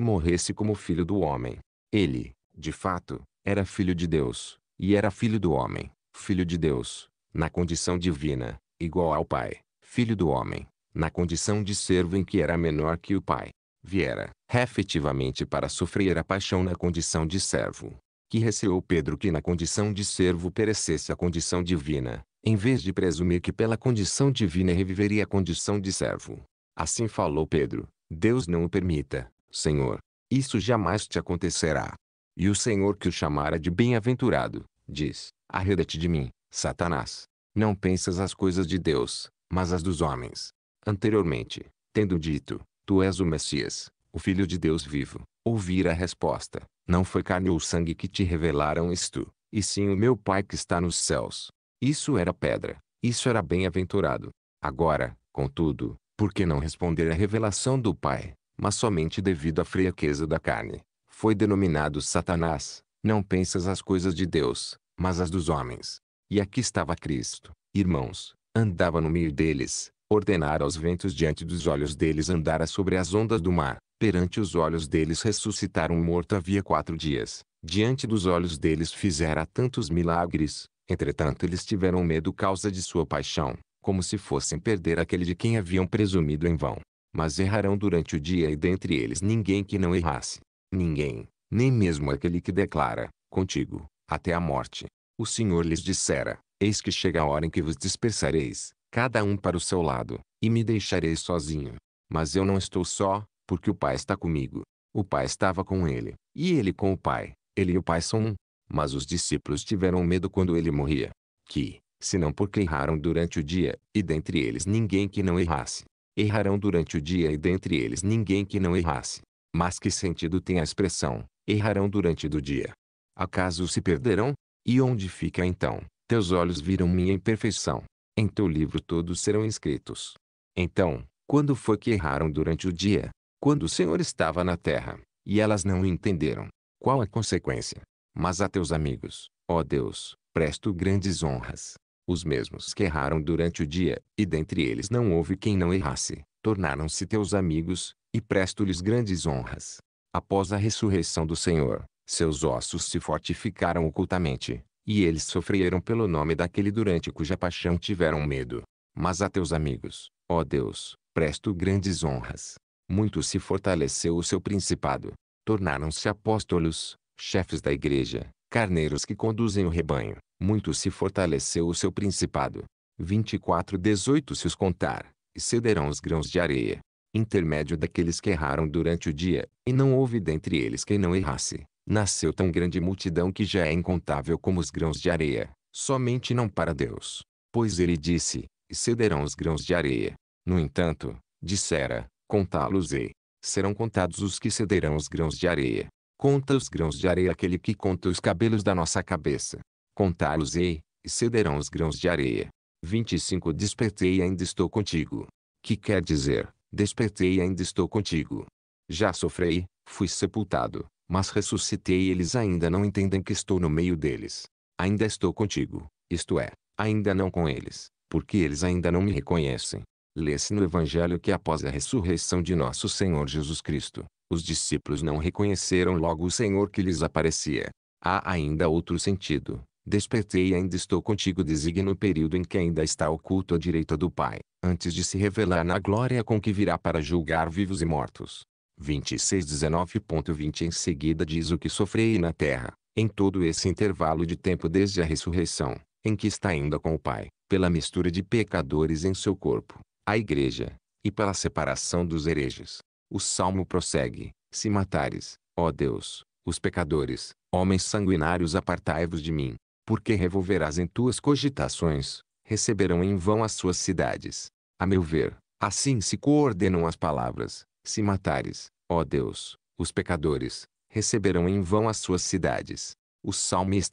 morresse como filho do homem. Ele, de fato, era filho de Deus, e era filho do homem, filho de Deus, na condição divina, igual ao Pai, filho do homem, na condição de servo em que era menor que o pai, viera, efetivamente para sofrer a paixão na condição de servo. Que receou Pedro que na condição de servo perecesse a condição divina, em vez de presumir que pela condição divina reviveria a condição de servo. Assim falou Pedro: Deus não o permita, Senhor, isso jamais te acontecerá. E o Senhor que o chamara de bem-aventurado, diz: Arreda-te de mim, Satanás. Não pensas as coisas de Deus, mas as dos homens anteriormente, tendo dito, Tu és o Messias, o Filho de Deus vivo, ouvir a resposta, não foi carne ou sangue que te revelaram isto, e sim o meu Pai que está nos céus. Isso era pedra, isso era bem-aventurado. Agora, contudo, por que não responder à revelação do Pai, mas somente devido à fraqueza da carne? Foi denominado Satanás, não pensas as coisas de Deus, mas as dos homens. E aqui estava Cristo, irmãos, andava no meio deles, ordenar aos ventos diante dos olhos deles andara sobre as ondas do mar, perante os olhos deles ressuscitar um morto havia quatro dias, diante dos olhos deles fizera tantos milagres, entretanto eles tiveram medo causa de sua paixão, como se fossem perder aquele de quem haviam presumido em vão. Mas errarão durante o dia e dentre eles ninguém que não errasse. Ninguém, nem mesmo aquele que declara, contigo, até a morte. O Senhor lhes dissera, eis que chega a hora em que vos dispersareis, cada um para o seu lado, e me deixarei sozinho. Mas eu não estou só, porque o Pai está comigo. O Pai estava com ele, e ele com o Pai. Ele e o Pai são um. Mas os discípulos tiveram medo quando ele morria. Que, se não porque erraram durante o dia, e dentre eles ninguém que não errasse. Errarão durante o dia e dentre eles ninguém que não errasse. Mas que sentido tem a expressão, errarão durante do dia? Acaso se perderão? E onde fica então, teus olhos viram minha imperfeição, em teu livro todos serão escritos. Então, quando foi que erraram durante o dia? Quando o Senhor estava na terra, e elas não entenderam. Qual a consequência? Mas a teus amigos, ó Deus, presto grandes honras. Os mesmos que erraram durante o dia, e dentre eles não houve quem não errasse, tornaram-se teus amigos, e presto-lhes grandes honras. Após a ressurreição do Senhor, seus ossos se fortificaram ocultamente, e eles sofreram pelo nome daquele durante cuja paixão tiveram medo. Mas a teus amigos, ó Deus, presto grandes honras. Muito se fortaleceu o seu principado. Tornaram-se apóstolos, chefes da igreja, carneiros que conduzem o rebanho. Muito se fortaleceu o seu principado. 24 18 Se os contar, cederão os grãos de areia. Intermédio daqueles que erraram durante o dia, e não houve dentre eles quem não errasse. Nasceu tão grande multidão que já é incontável como os grãos de areia, somente não para Deus. Pois ele disse, cederão os grãos de areia. No entanto, dissera, contá-los e serão contados os que cederão os grãos de areia. Conta os grãos de areia aquele que conta os cabelos da nossa cabeça. Contá-los e cederão os grãos de areia. 25 Despertei e ainda estou contigo. Que quer dizer, despertei e ainda estou contigo. Já sofrei, fui sepultado, mas ressuscitei e eles ainda não entendem que estou no meio deles. Ainda estou contigo, isto é, ainda não com eles, porque eles ainda não me reconhecem. Lê-se no Evangelho que após a ressurreição de nosso Senhor Jesus Cristo, os discípulos não reconheceram logo o Senhor que lhes aparecia. Há ainda outro sentido. Despertei e ainda estou contigo designa o período em que ainda está oculto à direita do Pai, antes de se revelar na glória com que virá para julgar vivos e mortos. 26:19.20 em seguida diz o que sofrei na terra, em todo esse intervalo de tempo desde a ressurreição, em que está ainda com o Pai, pela mistura de pecadores em seu corpo, a igreja, e pela separação dos hereges. O salmo prossegue, se matares, ó Deus, os pecadores, homens sanguinários apartai-vos de mim, porque revolverás em tuas cogitações, receberão em vão as suas cidades. A meu ver, assim se coordenam as palavras, se matares, ó Deus, os pecadores, receberão em vão as suas cidades. O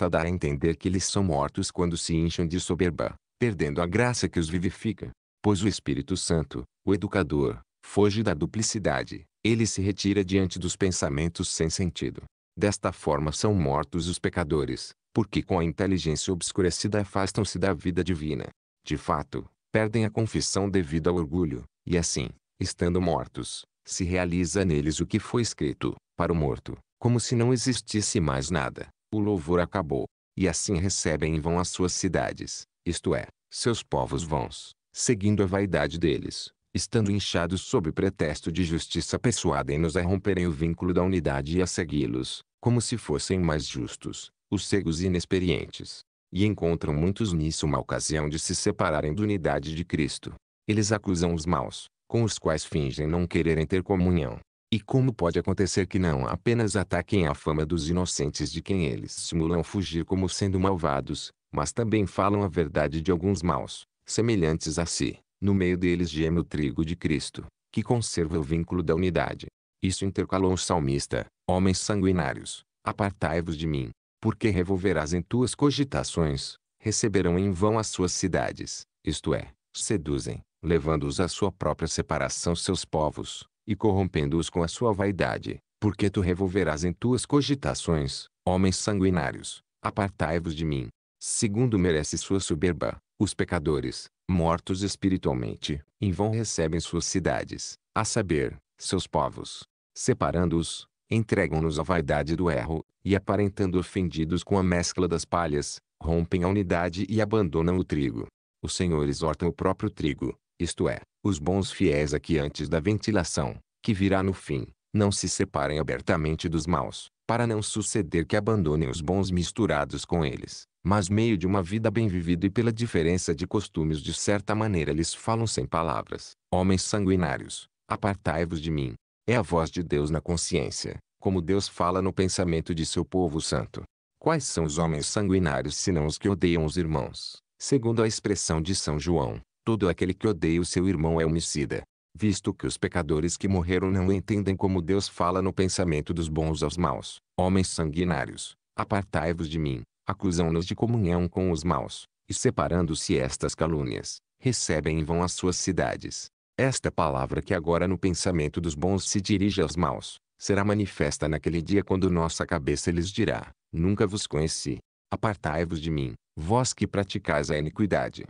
a dar a entender que eles são mortos quando se incham de soberba, perdendo a graça que os vivifica. Pois o Espírito Santo, o educador, foge da duplicidade, ele se retira diante dos pensamentos sem sentido. Desta forma são mortos os pecadores, porque com a inteligência obscurecida afastam-se da vida divina. De fato, perdem a confissão devido ao orgulho, e assim, estando mortos, se realiza neles o que foi escrito, para o morto, como se não existisse mais nada. O louvor acabou, e assim recebem e vão às suas cidades, isto é, seus povos vãos, seguindo a vaidade deles, estando inchados sob pretexto de justiça persuadem-nos a romperem o vínculo da unidade e a segui-los, como se fossem mais justos, os cegos inexperientes. E encontram muitos nisso uma ocasião de se separarem da unidade de Cristo. Eles acusam os maus, com os quais fingem não quererem ter comunhão. E como pode acontecer que não apenas ataquem a fama dos inocentes de quem eles simulam fugir como sendo malvados, mas também falam a verdade de alguns maus, semelhantes a si, no meio deles geme o trigo de Cristo, que conserva o vínculo da unidade. Isso intercalou o salmista, homens sanguinários, apartai-vos de mim, porque revolverás em tuas cogitações, receberão em vão as suas cidades, isto é, seduzem, levando-os à sua própria separação seus povos, e corrompendo-os com a sua vaidade, porque tu revolverás em tuas cogitações, homens sanguinários, apartai-vos de mim. Segundo merece sua soberba, os pecadores, mortos espiritualmente, em vão recebem suas cidades, a saber, seus povos. Separando-os, entregam-nos à vaidade do erro, e aparentando ofendidos com a mescla das palhas, rompem a unidade e abandonam o trigo. O Senhor exorta o próprio trigo, isto é, os bons fiéis aqui antes da ventilação, que virá no fim, não se separem abertamente dos maus, para não suceder que abandonem os bons misturados com eles, mas meio de uma vida bem vivida e pela diferença de costumes de certa maneira lhes falam sem palavras, homens sanguinários, apartai-vos de mim. É a voz de Deus na consciência, como Deus fala no pensamento de seu povo santo. Quais são os homens sanguinários senão os que odeiam os irmãos, segundo a expressão de São João? Todo aquele que odeia o seu irmão é homicida. Visto que os pecadores que morreram não entendem como Deus fala no pensamento dos bons aos maus, homens sanguinários, apartai-vos de mim, acusam-nos de comunhão com os maus, e separando-se estas calúnias, recebem em vão as suas cidades. Esta palavra que agora no pensamento dos bons se dirige aos maus, será manifesta naquele dia quando nossa cabeça lhes dirá, nunca vos conheci, apartai-vos de mim, vós que praticais a iniquidade.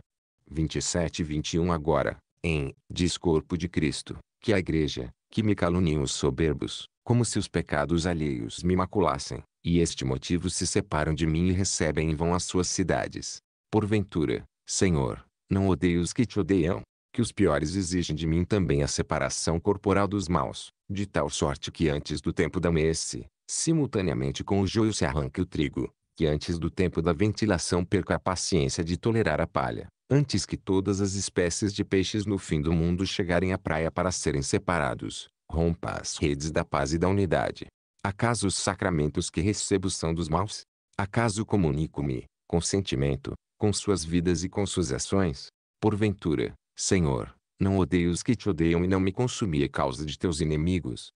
27 e 21 agora, em, diz corpo de Cristo, que a igreja, que me caluniam os soberbos, como se os pecados alheios me maculassem, e este motivo se separam de mim e recebem em vão as suas cidades. Porventura, Senhor, não odeio os que te odeiam, que os piores exigem de mim também a separação corporal dos maus, de tal sorte que antes do tempo da messe, simultaneamente com o joio se arranque o trigo, que antes do tempo da ventilação perca a paciência de tolerar a palha, antes que todas as espécies de peixes no fim do mundo chegarem à praia para serem separados. Rompa as redes da paz e da unidade. Acaso os sacramentos que recebo são dos maus? Acaso comunico-me, com sentimento, com suas vidas e com suas ações? Porventura, Senhor, não odeio os que te odeiam e não me consumi a causa de teus inimigos.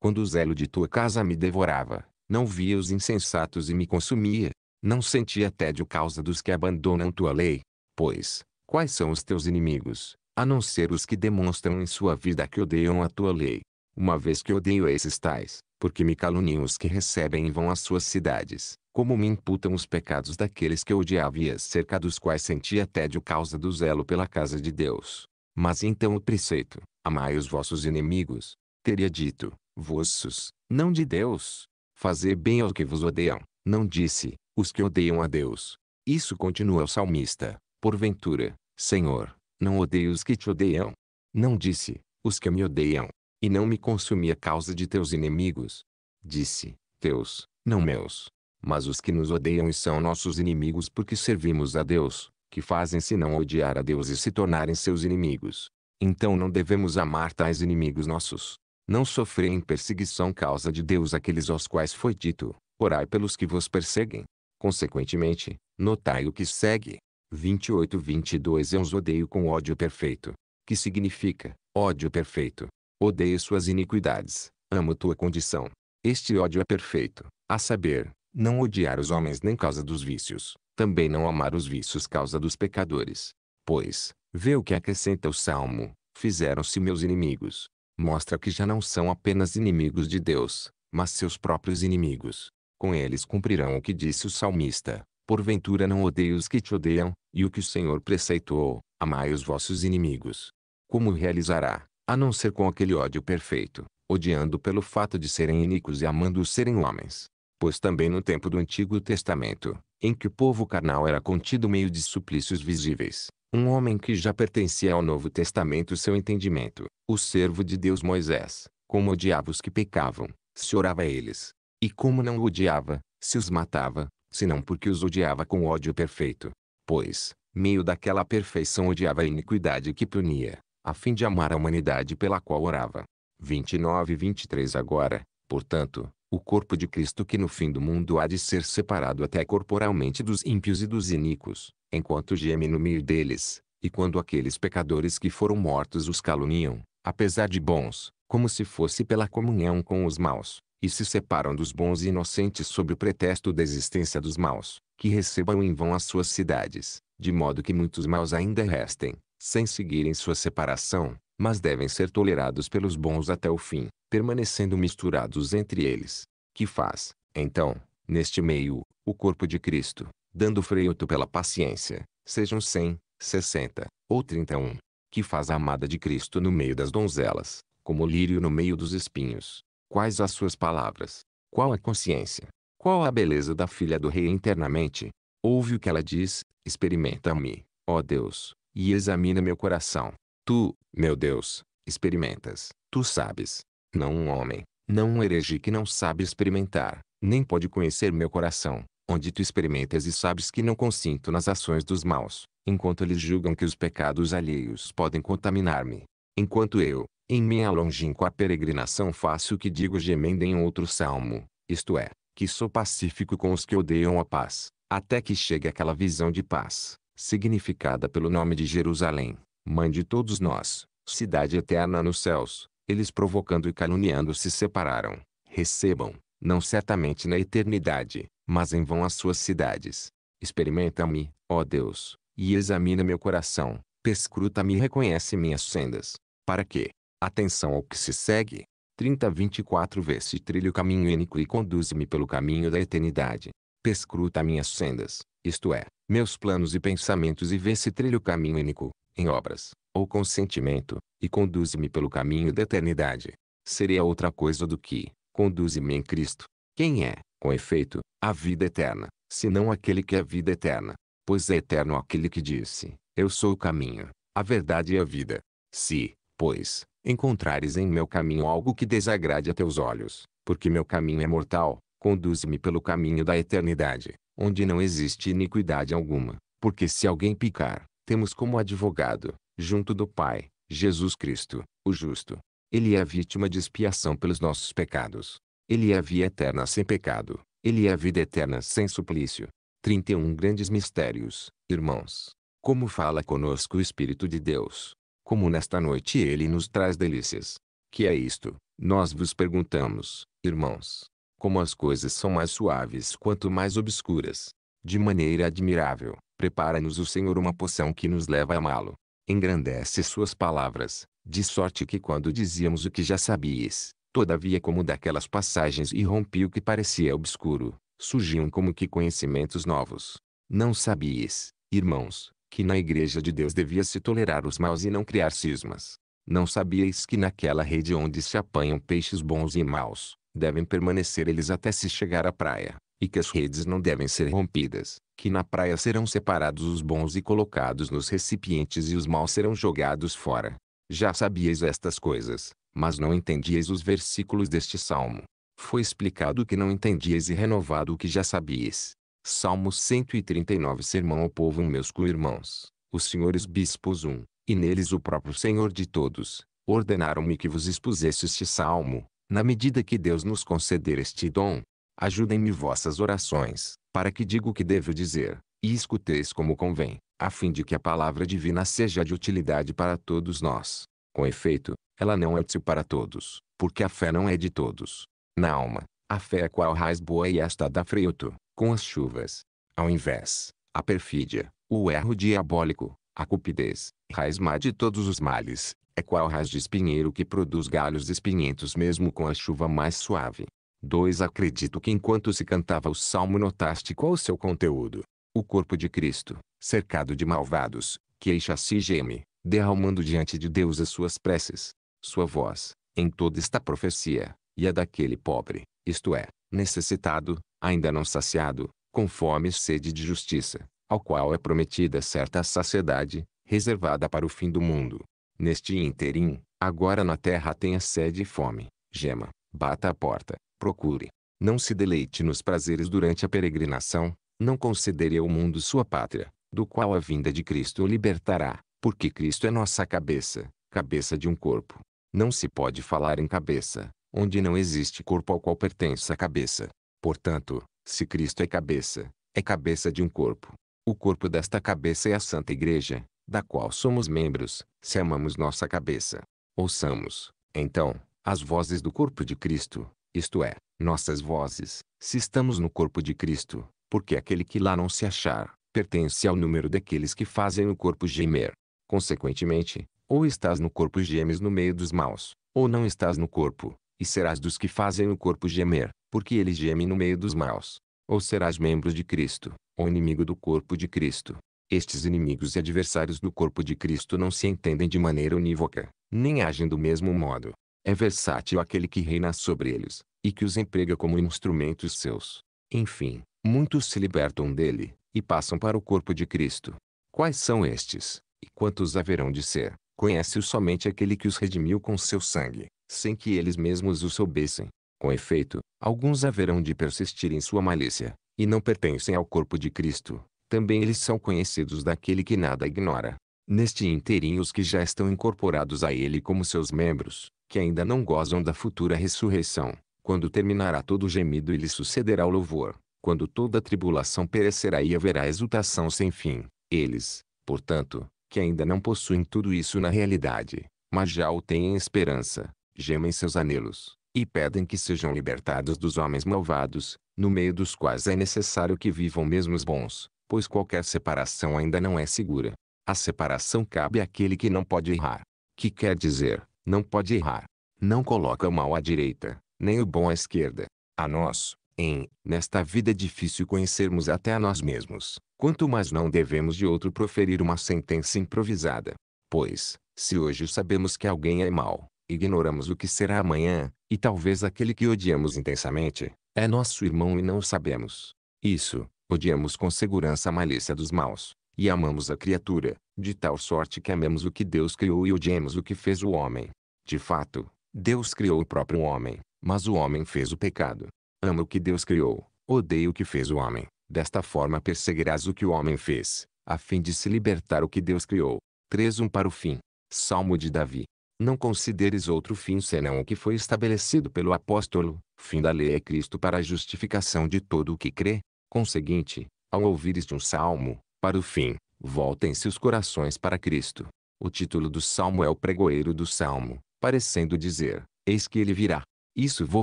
Quando o zelo de tua casa me devorava, não via os insensatos e me consumia. Não sentia tédio causa dos que abandonam tua lei. Pois, quais são os teus inimigos, a não ser os que demonstram em sua vida que odeiam a tua lei? Uma vez que odeio esses tais, porque me caluniam os que recebem e vão às suas cidades, como me imputam os pecados daqueles que odiava e acerca dos quais sentia tédio causa do zelo pela casa de Deus. Mas então o preceito, amai os vossos inimigos, teria dito, vossos, não de Deus. Fazer bem ao que vos odeiam, não disse, os que odeiam a Deus. Isso continua o salmista, Porventura, Senhor, não odeio os que te odeiam. Não disse, os que me odeiam. E não me consumi a causa de teus inimigos. Disse, teus, não meus. Mas os que nos odeiam e são nossos inimigos porque servimos a Deus, que fazem-se não odiar a Deus e se tornarem seus inimigos. Então não devemos amar tais inimigos nossos. Não sofrem perseguição causa de Deus aqueles aos quais foi dito, orai pelos que vos perseguem. Consequentemente, notai o que segue. 28 22 Eu os odeio com ódio perfeito. Que significa, ódio perfeito. Odeio suas iniquidades, amo tua condição. Este ódio é perfeito, a saber, não odiar os homens nem causa dos vícios, também não amar os vícios causa dos pecadores. Pois, vê o que acrescenta o Salmo, fizeram-se meus inimigos. Mostra que já não são apenas inimigos de Deus, mas seus próprios inimigos. Com eles cumprirão o que disse o salmista, Porventura não odeio os que te odeiam, e o que o Senhor preceitou, amai os vossos inimigos. Como realizará, a não ser com aquele ódio perfeito, odiando pelo fato de serem iníquos e amando os serem homens? Pois também no tempo do Antigo Testamento, em que o povo carnal era contido meio de suplícios visíveis, um homem que já pertencia ao Novo Testamento seu entendimento, o servo de Deus Moisés, como odiava os que pecavam, se orava a eles. E como não o odiava, se os matava, senão porque os odiava com ódio perfeito. Pois, meio daquela perfeição odiava a iniquidade que punia, a fim de amar a humanidade pela qual orava. 29 e 23 Agora, portanto, o corpo de Cristo que no fim do mundo há de ser separado até corporalmente dos ímpios e dos iníquos, enquanto geme no meio deles, e quando aqueles pecadores que foram mortos os caluniam, apesar de bons, como se fosse pela comunhão com os maus, e se separam dos bons e inocentes sob o pretexto da existência dos maus, que recebam em vão as suas cidades, de modo que muitos maus ainda restem, sem seguirem sua separação, mas devem ser tolerados pelos bons até o fim, permanecendo misturados entre eles. Que faz, então, neste meio, o corpo de Cristo, dando freio pela paciência, sejam cem, sessenta ou trinta um, que faz a amada de Cristo no meio das donzelas, como o lírio no meio dos espinhos, Quais as suas palavras? Qual a consciência? Qual a beleza da filha do rei internamente? Ouve o que ela diz, experimenta-me, ó Deus, e examina meu coração. Tu, meu Deus, experimentas, tu sabes. Não um homem, não um herege que não sabe experimentar, nem pode conhecer meu coração, onde tu experimentas e sabes que não consinto nas ações dos maus, enquanto eles julgam que os pecados alheios podem contaminar-me. Enquanto eu, em minha longínqua peregrinação faço o que digo gemendo em outro salmo, isto é, que sou pacífico com os que odeiam a paz, até que chegue aquela visão de paz, significada pelo nome de Jerusalém, mãe de todos nós, cidade eterna nos céus, eles provocando e caluniando se separaram. Recebam, não certamente na eternidade, mas em vão as suas cidades. Experimenta-me, ó Deus, e examina meu coração, perscruta-me e reconhece minhas sendas, para quê? Atenção ao que se segue. 3024 Vê-se trilho caminho ênico e conduze-me pelo caminho da eternidade. Pescruta minhas sendas, isto é, meus planos e pensamentos e vê-se trilho caminho ênico, em obras, ou consentimento, e conduze-me pelo caminho da eternidade. Seria outra coisa do que, conduze-me em Cristo. Quem é, com efeito, a vida eterna, se não aquele que é a vida eterna? Pois é eterno aquele que disse, eu sou o caminho, a verdade e a vida. Se, pois, encontrares em meu caminho algo que desagrade a teus olhos, porque meu caminho é mortal, conduze-me pelo caminho da eternidade, onde não existe iniquidade alguma, porque se alguém picar, temos como advogado, junto do Pai, Jesus Cristo, o justo. Ele é vítima de expiação pelos nossos pecados. Ele é a via eterna sem pecado. Ele é a vida eterna sem suplício. 31 Grandes mistérios, irmãos. Como fala conosco o Espírito de Deus, como nesta noite ele nos traz delícias. Que é isto? Nós vos perguntamos, irmãos, como as coisas são mais suaves quanto mais obscuras. De maneira admirável, prepara-nos o Senhor uma poção que nos leva a amá-lo. Engrandece suas palavras, de sorte que quando dizíamos o que já sabias, todavia como daquelas passagens irrompia o que parecia obscuro, surgiam como que conhecimentos novos. Não sabias, irmãos, que na Igreja de Deus devia se tolerar os maus e não criar cismas. Não sabíeis que naquela rede onde se apanham peixes bons e maus, devem permanecer eles até se chegar à praia, e que as redes não devem ser rompidas, que na praia serão separados os bons e colocados nos recipientes e os maus serão jogados fora. Já sabíeis estas coisas, mas não entendiais os versículos deste salmo. Foi explicado o que não entendiais e renovado o que já sabíeis. Salmo 139 Sermão ao povo meus co-irmãos, os senhores bispos um, e neles o próprio Senhor de todos, ordenaram-me que vos expusesse este salmo, na medida que Deus nos conceder este dom. Ajudem-me vossas orações, para que diga o que devo dizer, e escuteis como convém, a fim de que a palavra divina seja de utilidade para todos nós. Com efeito, ela não é útil para todos, porque a fé não é de todos. Na alma, a fé é qual raiz boa e esta dá fruto, com as chuvas. Ao invés, a perfídia, o erro diabólico, a cupidez, raiz má de todos os males, é qual raiz de espinheiro que produz galhos espinhentos mesmo com a chuva mais suave. 2. Acredito que enquanto se cantava o salmo notaste qual o seu conteúdo. O corpo de Cristo, cercado de malvados, queixa-se e geme, derramando diante de Deus as suas preces. Sua voz, em toda esta profecia, e a daquele pobre, isto é, necessitado, ainda não saciado, com fome e sede de justiça, ao qual é prometida certa saciedade, reservada para o fim do mundo. Neste interim, agora na terra tenha sede e fome, gema, bata a porta, procure. Não se deleite nos prazeres durante a peregrinação, não considere o mundo sua pátria, do qual a vinda de Cristo o libertará, porque Cristo é nossa cabeça, cabeça de um corpo. Não se pode falar em cabeça, onde não existe corpo ao qual pertence a cabeça. Portanto, se Cristo é cabeça, é cabeça de um corpo. O corpo desta cabeça é a Santa Igreja, da qual somos membros, se amamos nossa cabeça. Ouçamos, então, as vozes do corpo de Cristo, isto é, nossas vozes, se estamos no corpo de Cristo, porque aquele que lá não se achar, pertence ao número daqueles que fazem o corpo gemer. Consequentemente, ou estás no corpo e gemes no meio dos maus, ou não estás no corpo, e serás dos que fazem o corpo gemer, porque ele geme no meio dos maus. Ou serás membro de Cristo, ou inimigo do corpo de Cristo. Estes inimigos e adversários do corpo de Cristo não se entendem de maneira unívoca, nem agem do mesmo modo. É versátil aquele que reina sobre eles, e que os emprega como instrumentos seus. Enfim, muitos se libertam dele, e passam para o corpo de Cristo. Quais são estes, e quantos haverão de ser? Conhece-os somente aquele que os redimiu com seu sangue, sem que eles mesmos o soubessem. Com efeito, alguns haverão de persistir em sua malícia, e não pertencem ao corpo de Cristo. Também eles são conhecidos daquele que nada ignora. Neste inteirinho os que já estão incorporados a ele como seus membros, que ainda não gozam da futura ressurreição, quando terminará todo o gemido e lhe sucederá o louvor, quando toda a tribulação perecerá e haverá exultação sem fim. Eles, portanto, que ainda não possuem tudo isso na realidade, mas já o têm em esperança, gemem seus anelos, e pedem que sejam libertados dos homens malvados, no meio dos quais é necessário que vivam mesmo os bons, pois qualquer separação ainda não é segura. A separação cabe àquele que não pode errar. Que quer dizer, não pode errar. Não coloca o mal à direita, nem o bom à esquerda. A nós, em, nesta vida é difícil conhecermos até a nós mesmos, quanto mais não devemos de outro proferir uma sentença improvisada. Pois, se hoje sabemos que alguém é mau, ignoramos o que será amanhã, e talvez aquele que odiamos intensamente, é nosso irmão e não o sabemos. Isso, odiamos com segurança a malícia dos maus, e amamos a criatura, de tal sorte que amemos o que Deus criou e odiemos o que fez o homem. De fato, Deus criou o próprio homem, mas o homem fez o pecado. Ama o que Deus criou, odeia o que fez o homem. Desta forma perseguirás o que o homem fez, a fim de se libertar o que Deus criou. 3.1 para o fim. Salmo de Davi. Não consideres outro fim senão o que foi estabelecido pelo apóstolo. Fim da lei é Cristo para a justificação de todo o que crê. Conseguinte, ao ouvires de um salmo, para o fim, voltem-se os corações para Cristo. O título do salmo é o pregoeiro do salmo, parecendo dizer, eis que ele virá. Isso vou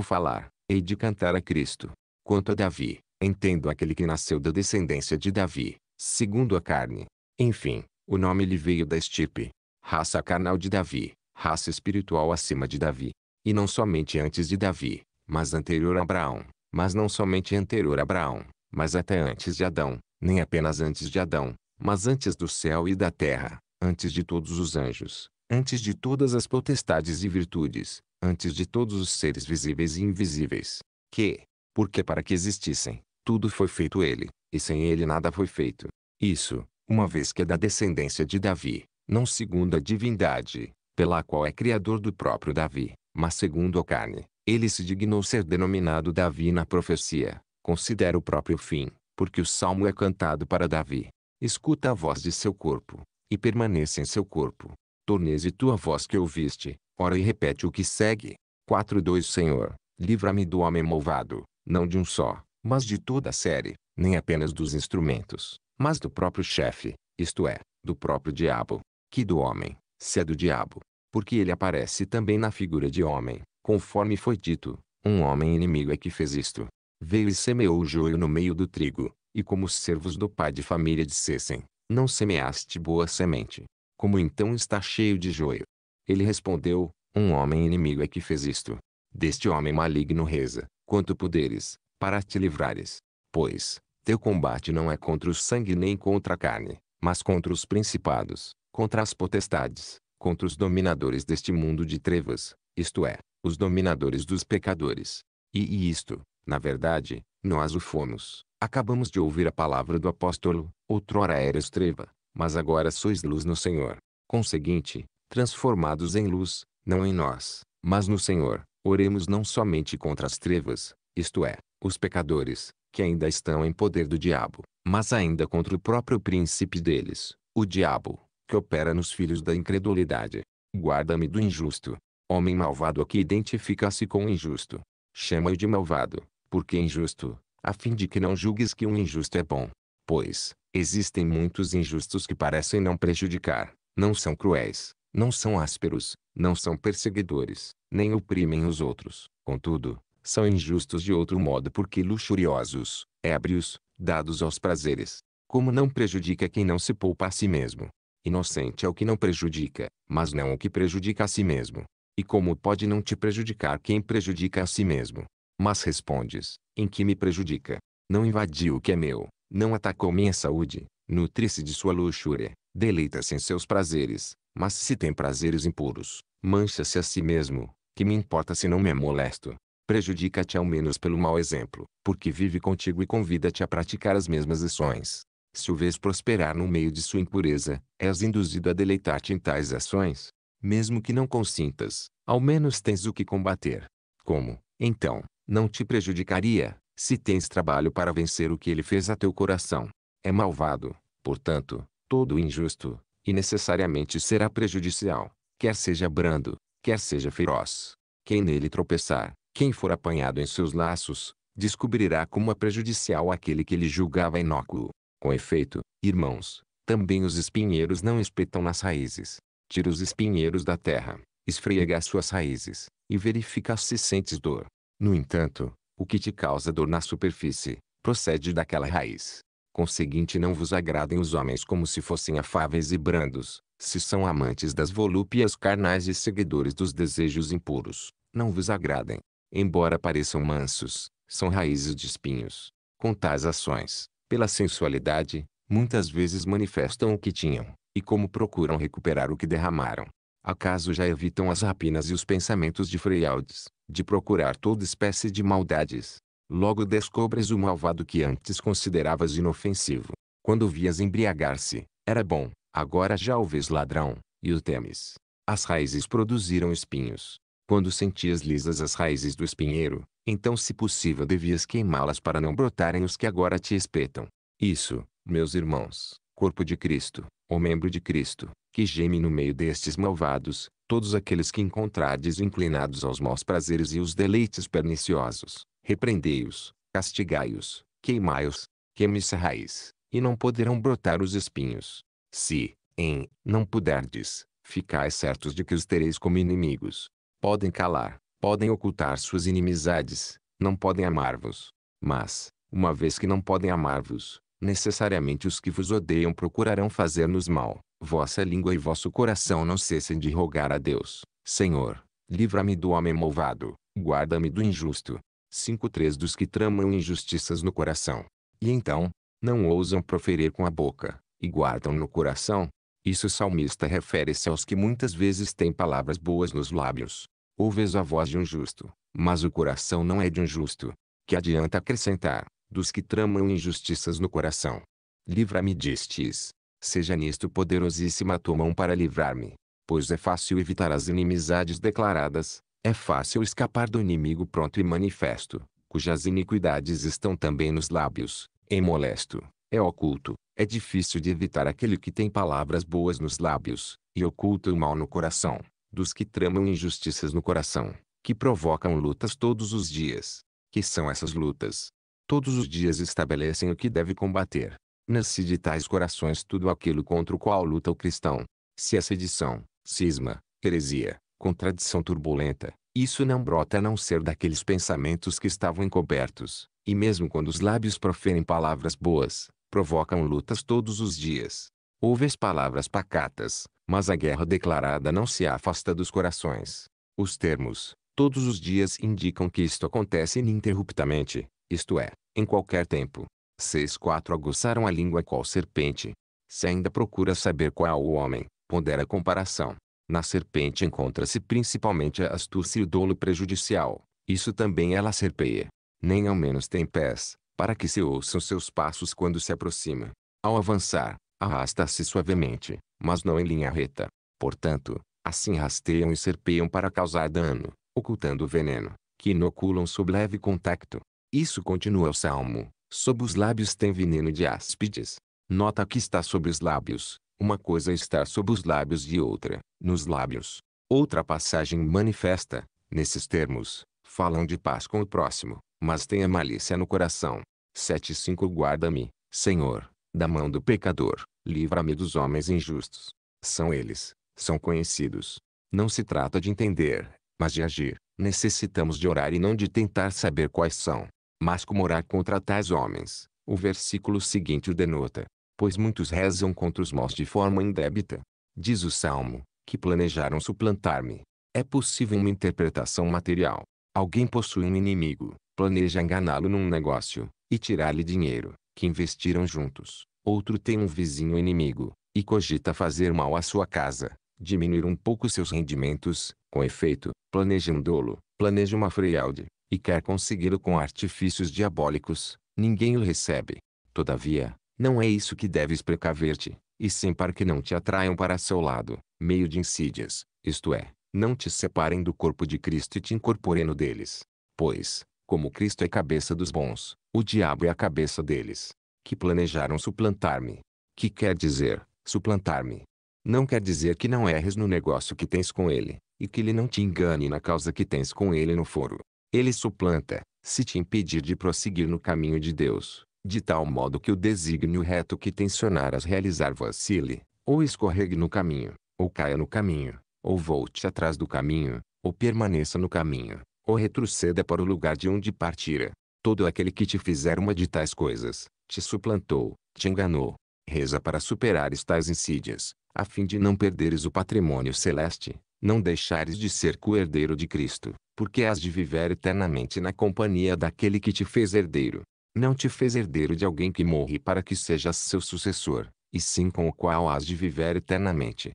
falar, hei de cantar a Cristo. Quanto a Davi, entendo aquele que nasceu da descendência de Davi, segundo a carne. Enfim, o nome lhe veio da estirpe, raça carnal de Davi, raça espiritual acima de Davi. E não somente antes de Davi, mas anterior a Abraão, mas não somente anterior a Abraão, mas até antes de Adão, nem apenas antes de Adão, mas antes do céu e da terra, antes de todos os anjos, antes de todas as potestades e virtudes, antes de todos os seres visíveis e invisíveis. Que, porque para que existissem, tudo foi feito ele, e sem ele nada foi feito. Isso, uma vez que é da descendência de Davi, não segundo a divindade, pela qual é criador do próprio Davi, mas segundo a carne, ele se dignou ser denominado Davi na profecia, considera o próprio fim, porque o salmo é cantado para Davi. Escuta a voz de seu corpo, e permaneça em seu corpo. Tornese tua voz que ouviste, ora e repete o que segue. 4.2 Senhor, livra-me do homem malvado, não de um só, mas de toda a série, nem apenas dos instrumentos, mas do próprio chefe, isto é, do próprio diabo, que do homem, se é do diabo, porque ele aparece também na figura de homem, conforme foi dito, um homem inimigo é que fez isto. Veio e semeou o joio no meio do trigo, e como os servos do pai de família dissessem, não semeaste boa semente. Como então está cheio de joio? Ele respondeu, um homem inimigo é que fez isto. Deste homem maligno reza, quanto puderes, para te livrares. Pois, teu combate não é contra o sangue nem contra a carne, mas contra os principados, contra as potestades, contra os dominadores deste mundo de trevas, isto é, os dominadores dos pecadores. E, e isto, na verdade, nós o fomos. Acabamos de ouvir a palavra do apóstolo, outrora eras treva, mas agora sois luz no Senhor. Conseguinte, transformados em luz, não em nós, mas no Senhor, oremos não somente contra as trevas, isto é, os pecadores, que ainda estão em poder do diabo, mas ainda contra o próprio príncipe deles, o diabo que opera nos filhos da incredulidade. Guarda-me do injusto. Homem malvado que identifica-se com o injusto. Chama-o de malvado, porque é injusto, a fim de que não julgues que um injusto é bom. Pois, existem muitos injustos que parecem não prejudicar, não são cruéis, não são ásperos, não são perseguidores, nem oprimem os outros. Contudo, são injustos de outro modo porque luxuriosos, ébrios, dados aos prazeres. Como não prejudica quem não se poupa a si mesmo, Inocente é o que não prejudica, mas não o que prejudica a si mesmo. E como pode não te prejudicar quem prejudica a si mesmo? Mas respondes, em que me prejudica? Não invadiu o que é meu, não atacou minha saúde, nutre-se de sua luxúria, deleita-se em seus prazeres, mas se tem prazeres impuros, mancha-se a si mesmo, que me importa se não me é molesto? Prejudica-te ao menos pelo mau exemplo, porque vive contigo e convida-te a praticar as mesmas ações. Se o vês prosperar no meio de sua impureza, és induzido a deleitar-te em tais ações. Mesmo que não consintas, ao menos tens o que combater. Como, então, não te prejudicaria, se tens trabalho para vencer o que ele fez a teu coração? É malvado, portanto, todo injusto, e necessariamente será prejudicial, quer seja brando, quer seja feroz. Quem nele tropeçar, quem for apanhado em seus laços, descobrirá como é prejudicial aquele que ele julgava inócuo. Com efeito, irmãos, também os espinheiros não espetam nas raízes. Tira os espinheiros da terra, esfrega as suas raízes, e verifica se sentes dor. No entanto, o que te causa dor na superfície, procede daquela raiz. Conseguinte não vos agradem os homens como se fossem afáveis e brandos, se são amantes das volúpias carnais e seguidores dos desejos impuros, não vos agradem. Embora pareçam mansos, são raízes de espinhos. Com tais ações, pela sensualidade, muitas vezes manifestam o que tinham, e como procuram recuperar o que derramaram. Acaso já evitam as rapinas e os pensamentos de Freialdes, de procurar toda espécie de maldades. Logo descobres o malvado que antes consideravas inofensivo. Quando vias embriagar-se, era bom, agora já o vês ladrão, e o temes. As raízes produziram espinhos, quando sentias lisas as raízes do espinheiro, então se possível devias queimá-las para não brotarem os que agora te espetam. Isso, meus irmãos, corpo de Cristo, ou membro de Cristo, que geme no meio destes malvados, todos aqueles que encontrades inclinados aos maus prazeres e os deleites perniciosos, repreendei-os, castigai-os, queimai-os, queime-se a raiz, e não poderão brotar os espinhos. Se, em, não puderdes, ficais certos de que os tereis como inimigos. Podem calar, podem ocultar suas inimizades, não podem amar-vos. Mas, uma vez que não podem amar-vos, necessariamente os que vos odeiam procurarão fazer-nos mal. Vossa língua e vosso coração não cessem de rogar a Deus: Senhor, livra-me do homem malvado, guarda-me do injusto. 5.3 Dos que tramam injustiças no coração. E então, não ousam proferir com a boca, e guardam no coração, isso o salmista refere-se aos que muitas vezes têm palavras boas nos lábios. Ouves a voz de um justo, mas o coração não é de um justo. Que adianta acrescentar, dos que tramam injustiças no coração. Livra-me distes. Seja nisto poderosíssima tua mão para livrar-me. Pois é fácil evitar as inimizades declaradas, é fácil escapar do inimigo pronto e manifesto, cujas iniquidades estão também nos lábios, em molesto, é oculto, é difícil de evitar aquele que tem palavras boas nos lábios, e oculta o mal no coração, dos que tramam injustiças no coração, que provocam lutas todos os dias. Que são essas lutas? Todos os dias estabelecem o que deve combater. Nasce de tais corações tudo aquilo contra o qual luta o cristão. Se é sedição, cisma, heresia, contradição turbulenta, isso não brota a não ser daqueles pensamentos que estavam encobertos, e mesmo quando os lábios proferem palavras boas, provocam lutas todos os dias. Houve as palavras pacatas, mas a guerra declarada não se afasta dos corações. Os termos, todos os dias indicam que isto acontece ininterruptamente, isto é, em qualquer tempo. Seis quatro aguçaram a língua qual serpente. Se ainda procura saber qual o homem, pondera a comparação. Na serpente encontra-se principalmente a astúcia e o dolo prejudicial. Isso também ela serpeia. Nem ao menos tem pés, para que se ouçam seus passos quando se aproxima. Ao avançar, arrasta-se suavemente, mas não em linha reta. Portanto, assim rasteiam e serpeiam para causar dano, ocultando o veneno, que inoculam sob leve contacto. Isso continua o salmo. Sob os lábios tem veneno de áspides. Nota que está sobre os lábios. Uma coisa está sob os lábios e outra, nos lábios. Outra passagem manifesta, nesses termos, falam de paz com o próximo, mas tenha malícia no coração. 7.5 Guarda-me, Senhor, da mão do pecador, livra-me dos homens injustos. São eles, são conhecidos. Não se trata de entender, mas de agir. Necessitamos de orar e não de tentar saber quais são. Mas como orar contra tais homens, o versículo seguinte o denota. Pois muitos rezam contra os maus de forma indébita. Diz o Salmo, que planejaram suplantar-me. É possível uma interpretação material. Alguém possui um inimigo, planeja enganá-lo num negócio, e tirar-lhe dinheiro, que investiram juntos. Outro tem um vizinho inimigo, e cogita fazer mal à sua casa, diminuir um pouco seus rendimentos, com efeito, planeja um dolo, planeja uma fraude, e quer consegui-lo com artifícios diabólicos, ninguém o recebe. Todavia, não é isso que deves precaver-te, e sim para que não te atraiam para seu lado, meio de insídias, isto é, não te separem do corpo de Cristo e te incorporem no deles. Pois, como Cristo é cabeça dos bons, o diabo é a cabeça deles, que planejaram suplantar-me. Que quer dizer, suplantar-me? Não quer dizer que não erres no negócio que tens com ele, e que ele não te engane na causa que tens com ele no foro. Ele suplanta, se te impedir de prosseguir no caminho de Deus, de tal modo que o desígnio reto que tensionaras realizar vacile, ou escorregue no caminho, ou caia no caminho, ou volte atrás do caminho, ou permaneça no caminho ou retroceda para o lugar de onde partira. Todo aquele que te fizer uma de tais coisas, te suplantou, te enganou. Reza para superar tais insídias, a fim de não perderes o patrimônio celeste, não deixares de ser co-herdeiro de Cristo, porque has de viver eternamente na companhia daquele que te fez herdeiro. Não te fez herdeiro de alguém que morre para que sejas seu sucessor, e sim com o qual has de viver eternamente.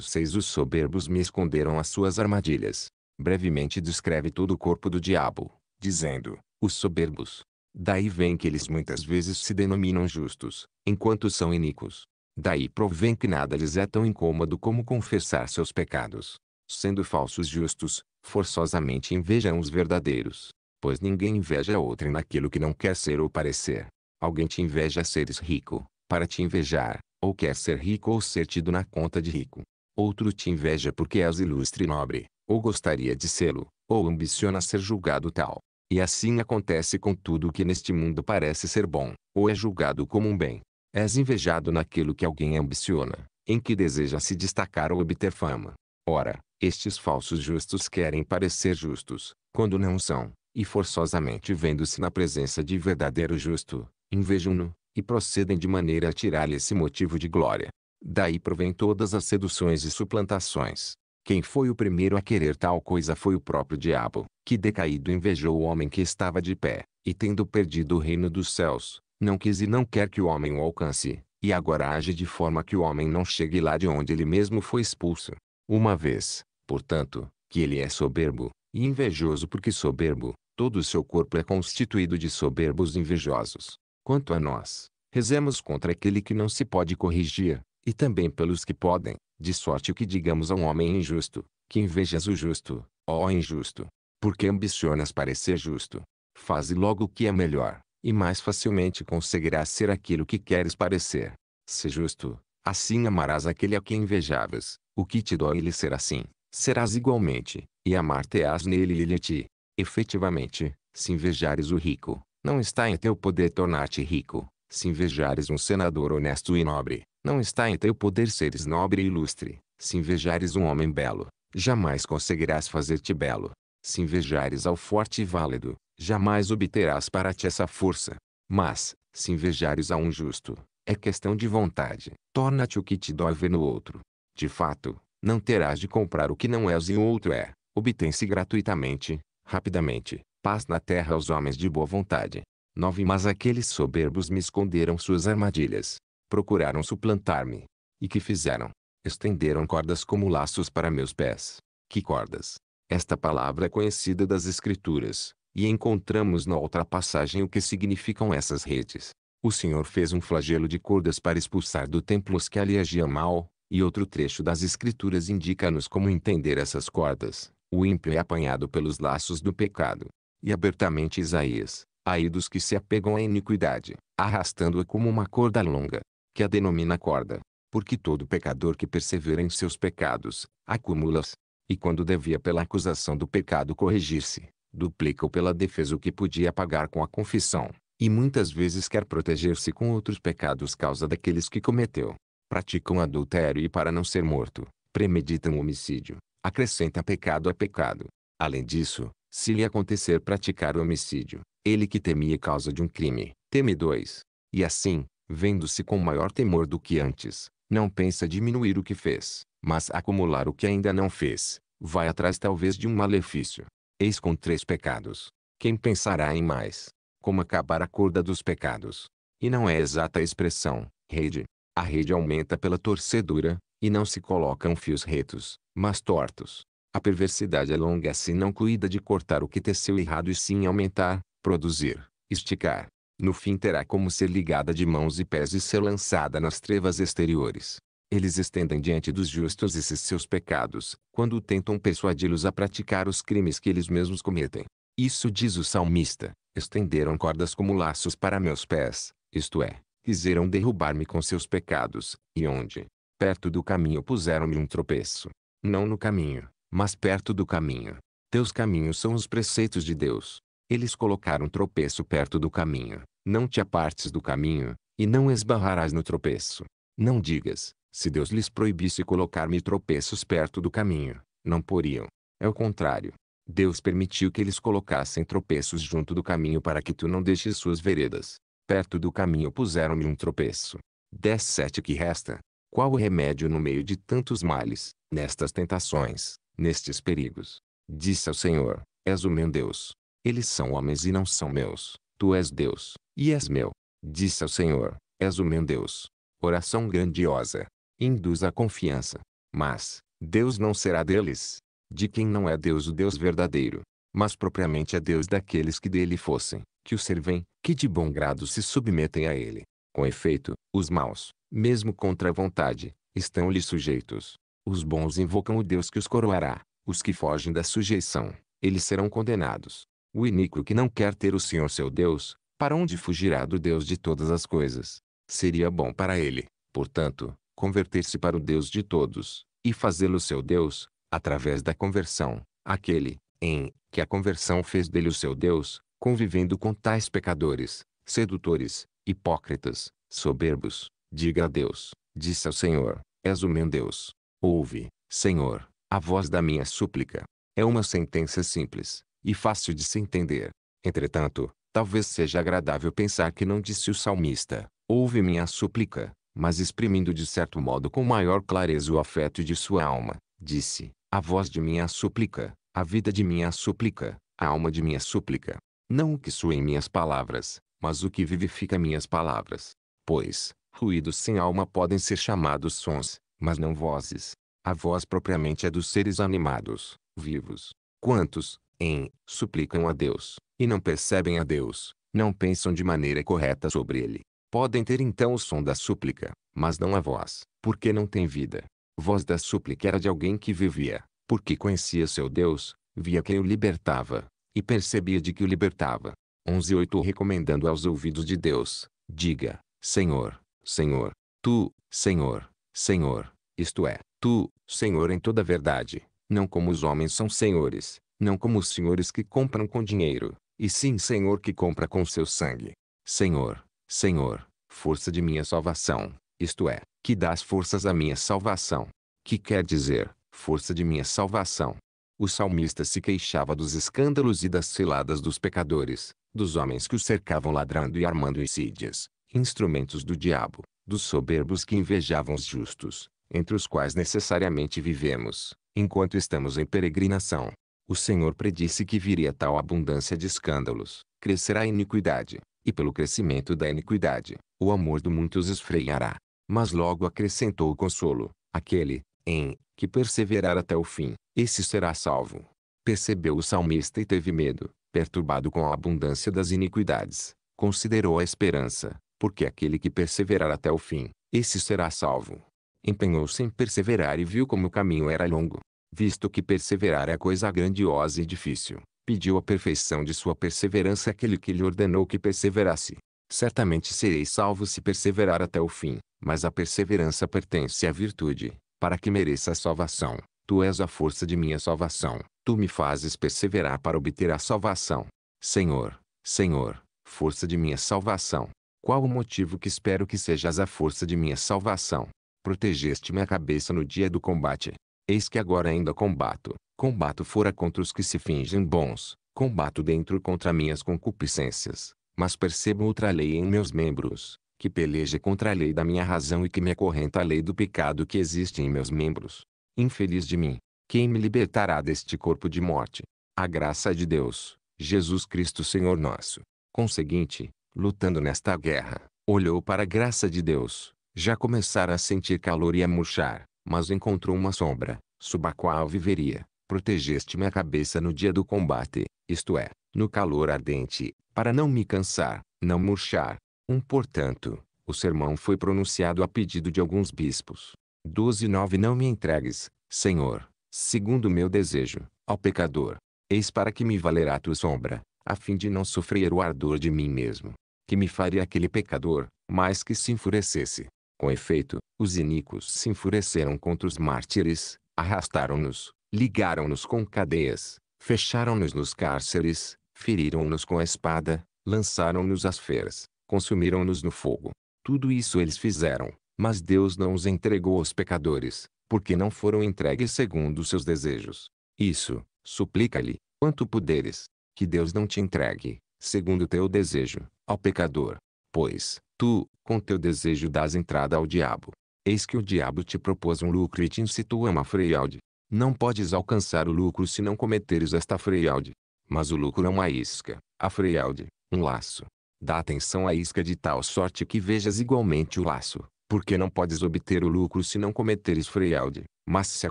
seis Os soberbos me esconderam as suas armadilhas, brevemente descreve todo o corpo do diabo, dizendo: os soberbos. Daí vem que eles muitas vezes se denominam justos, enquanto são iníquos. Daí provém que nada lhes é tão incômodo como confessar seus pecados. Sendo falsos justos, forçosamente invejam os verdadeiros. Pois ninguém inveja outro naquilo que não quer ser ou parecer. Alguém te inveja seres rico, para te invejar, ou quer ser rico ou ser tido na conta de rico. Outro te inveja porque és ilustre e nobre, ou gostaria de sê-lo, ou ambiciona ser julgado tal. E assim acontece com tudo o que neste mundo parece ser bom, ou é julgado como um bem. És invejado naquilo que alguém ambiciona, em que deseja se destacar ou obter fama. Ora, estes falsos justos querem parecer justos, quando não são, e forçosamente vendo-se na presença de verdadeiro justo, invejam-no, e procedem de maneira a tirar-lhe esse motivo de glória. Daí provém todas as seduções e suplantações, quem foi o primeiro a querer tal coisa foi o próprio diabo, que decaído invejou o homem que estava de pé, e tendo perdido o reino dos céus, não quis e não quer que o homem o alcance, e agora age de forma que o homem não chegue lá de onde ele mesmo foi expulso. Uma vez, portanto, que ele é soberbo, e invejoso porque soberbo, todo o seu corpo é constituído de soberbos invejosos. Quanto a nós, rezemos contra aquele que não se pode corrigir, e também pelos que podem, de sorte que digamos a um homem injusto, que invejas o justo, ó injusto, porque ambicionas parecer justo. Faze logo o que é melhor, e mais facilmente conseguirás ser aquilo que queres parecer. Se justo, assim amarás aquele a quem invejavas, o que te dói lhe ser assim, serás igualmente, e amar-te-ás nele e lhe ti. Efetivamente, se invejares o rico, não está em teu poder tornar-te rico, se invejares um senador honesto e nobre, não está em teu poder seres nobre e ilustre. Se invejares um homem belo, jamais conseguirás fazer-te belo. Se invejares ao forte e válido, jamais obterás para ti essa força. Mas, se invejares a um justo, é questão de vontade. Torna-te o que te dói ver no outro. De fato, não terás de comprar o que não és e o outro é. Obtém-se gratuitamente, rapidamente, paz na terra aos homens de boa vontade. 9 Mas aqueles soberbos me esconderam suas armadilhas, procuraram suplantar-me. E que fizeram? Estenderam cordas como laços para meus pés. Que cordas? Esta palavra é conhecida das Escrituras, e encontramos na outra passagem o que significam essas redes. O Senhor fez um flagelo de cordas para expulsar do templo os que ali agiam mal, e outro trecho das Escrituras indica-nos como entender essas cordas. O ímpio é apanhado pelos laços do pecado. E abertamente Isaías, aí dos que se apegam à iniquidade, arrastando-a como uma corda longa que a denomina corda, porque todo pecador que persevera em seus pecados, acumula-as, e quando devia pela acusação do pecado corrigir-se, duplica ou pela defesa o que podia pagar com a confissão, e muitas vezes quer proteger-se com outros pecados causa daqueles que cometeu. Praticam adultério e para não ser morto, premeditam homicídio, acrescenta pecado a pecado. Além disso, se lhe acontecer praticar o homicídio, ele que temia causa de um crime, teme dois. E assim, vendo-se com maior temor do que antes, não pensa diminuir o que fez, mas acumular o que ainda não fez, vai atrás talvez de um malefício. Eis com três pecados. Quem pensará em mais? Como acabar a corda dos pecados? E não é exata a expressão, rede. A rede aumenta pela torcedura, e não se colocam fios retos, mas tortos. A perversidade alonga-se é não cuida de cortar o que teceu errado e sim aumentar, produzir, esticar, no fim terá como ser ligada de mãos e pés e ser lançada nas trevas exteriores. Eles estendem diante dos justos esses seus pecados, quando tentam persuadi-los a praticar os crimes que eles mesmos cometem. Isso diz o salmista: estenderam cordas como laços para meus pés, isto é, quiseram derrubar-me com seus pecados, e onde? Perto do caminho puseram-me um tropeço. Não no caminho, mas perto do caminho. Teus caminhos são os preceitos de Deus. Eles colocaram tropeço perto do caminho. Não te apartes do caminho, e não esbarrarás no tropeço. Não digas, se Deus lhes proibisse colocar-me tropeços perto do caminho, não poriam. É o contrário. Deus permitiu que eles colocassem tropeços junto do caminho para que tu não deixes suas veredas. Perto do caminho puseram-me um tropeço. 17 Que resta? Qual o remédio no meio de tantos males, nestas tentações, nestes perigos? Disse ao Senhor, és o meu Deus. Eles são homens e não são meus. Tu és Deus, e és meu. Disse ao Senhor, és o meu Deus. Oração grandiosa. Induz a confiança. Mas, Deus não será deles. De quem não é Deus o Deus verdadeiro. Mas propriamente é Deus daqueles que dele fossem, que o servem, que de bom grado se submetem a ele. Com efeito, os maus, mesmo contra a vontade, estão-lhe sujeitos. Os bons invocam o Deus que os coroará. Os que fogem da sujeição, eles serão condenados. O iníquo que não quer ter o Senhor seu Deus, para onde fugirá do Deus de todas as coisas? Seria bom para ele, portanto, converter-se para o Deus de todos, e fazê-lo seu Deus, através da conversão, aquele, em, que a conversão fez dele o seu Deus, convivendo com tais pecadores, sedutores, hipócritas, soberbos, diga a Deus, disse ao Senhor, és o meu Deus. Ouve, Senhor, a voz da minha súplica. É uma sentença simples, e fácil de se entender. Entretanto, talvez seja agradável pensar que não disse o salmista, ouve minha súplica, mas exprimindo de certo modo com maior clareza o afeto de sua alma, disse, a voz de minha súplica, a vida de minha súplica, a alma de minha súplica. Não o que suem minhas palavras, mas o que vivifica minhas palavras. Pois, ruídos sem alma podem ser chamados sons, mas não vozes. A voz propriamente é dos seres animados, vivos. Quantos, em suplicam a Deus, e não percebem a Deus, não pensam de maneira correta sobre ele. Podem ter então o som da súplica, mas não a voz, porque não tem vida. Voz da súplica era de alguém que vivia, porque conhecia seu Deus, via quem o libertava, e percebia de que o libertava. 11.8 Recomendando aos ouvidos de Deus, diga, Senhor, Senhor, Tu, Senhor, Senhor, isto é, Tu, Senhor em toda verdade, não como os homens são senhores, não como os senhores que compram com dinheiro, e sim Senhor que compra com seu sangue. Senhor, Senhor, força de minha salvação, isto é, que dás forças à minha salvação. Que quer dizer, força de minha salvação. O salmista se queixava dos escândalos e das ciladas dos pecadores, dos homens que o cercavam ladrando e armando insídias, instrumentos do diabo, dos soberbos que invejavam os justos, entre os quais necessariamente vivemos, enquanto estamos em peregrinação. O Senhor predisse que viria tal abundância de escândalos, crescerá a iniquidade, e pelo crescimento da iniquidade, o amor de muitos esfriará. Mas logo acrescentou o consolo, aquele, em, que perseverar até o fim, esse será salvo. Percebeu o salmista e teve medo, perturbado com a abundância das iniquidades. Considerou a esperança, porque aquele que perseverar até o fim, esse será salvo. Empenhou-se em perseverar e viu como o caminho era longo, visto que perseverar é coisa grandiosa e difícil, pediu a perfeição de sua perseverança aquele que lhe ordenou que perseverasse. Certamente serei salvo se perseverar até o fim, mas a perseverança pertence à virtude, para que mereça a salvação. Tu és a força de minha salvação, tu me fazes perseverar para obter a salvação. Senhor, Senhor, força de minha salvação. Qual o motivo que espero que sejas a força de minha salvação? Protegeste minha cabeça no dia do combate. Eis que agora ainda combato, combato fora contra os que se fingem bons, combato dentro contra minhas concupiscências, mas percebo outra lei em meus membros, que peleja contra a lei da minha razão e que me acorrenta a lei do pecado que existe em meus membros. Infeliz de mim, quem me libertará deste corpo de morte? A graça de Deus, Jesus Cristo Senhor nosso. Conseguinte, lutando nesta guerra, olhou para a graça de Deus, já começara a sentir calor e a murchar mas encontrou uma sombra, sob a qual viveria. Protegeste-me a cabeça no dia do combate, isto é, no calor ardente, para não me cansar, não murchar. Um portanto, o sermão foi pronunciado a pedido de alguns bispos. 9 Não me entregues, Senhor, segundo meu desejo, ao pecador. Eis para que me valerá tua sombra, a fim de não sofrer o ardor de mim mesmo, que me faria aquele pecador, mais que se enfurecesse. Com efeito, os inicos se enfureceram contra os mártires, arrastaram-nos, ligaram-nos com cadeias, fecharam-nos nos cárceres, feriram-nos com a espada, lançaram-nos às feras, consumiram-nos no fogo. Tudo isso eles fizeram, mas Deus não os entregou aos pecadores, porque não foram entregues segundo os seus desejos. Isso, suplica-lhe, quanto puderes, que Deus não te entregue, segundo teu desejo, ao pecador. Pois, Tu, com teu desejo das entrada ao diabo. Eis que o diabo te propôs um lucro e te incitou a uma freialde. Não podes alcançar o lucro se não cometeres esta freialde. Mas o lucro é uma isca, a freialde, um laço. Dá atenção à isca de tal sorte que vejas igualmente o laço, porque não podes obter o lucro se não cometeres freialde. mas se a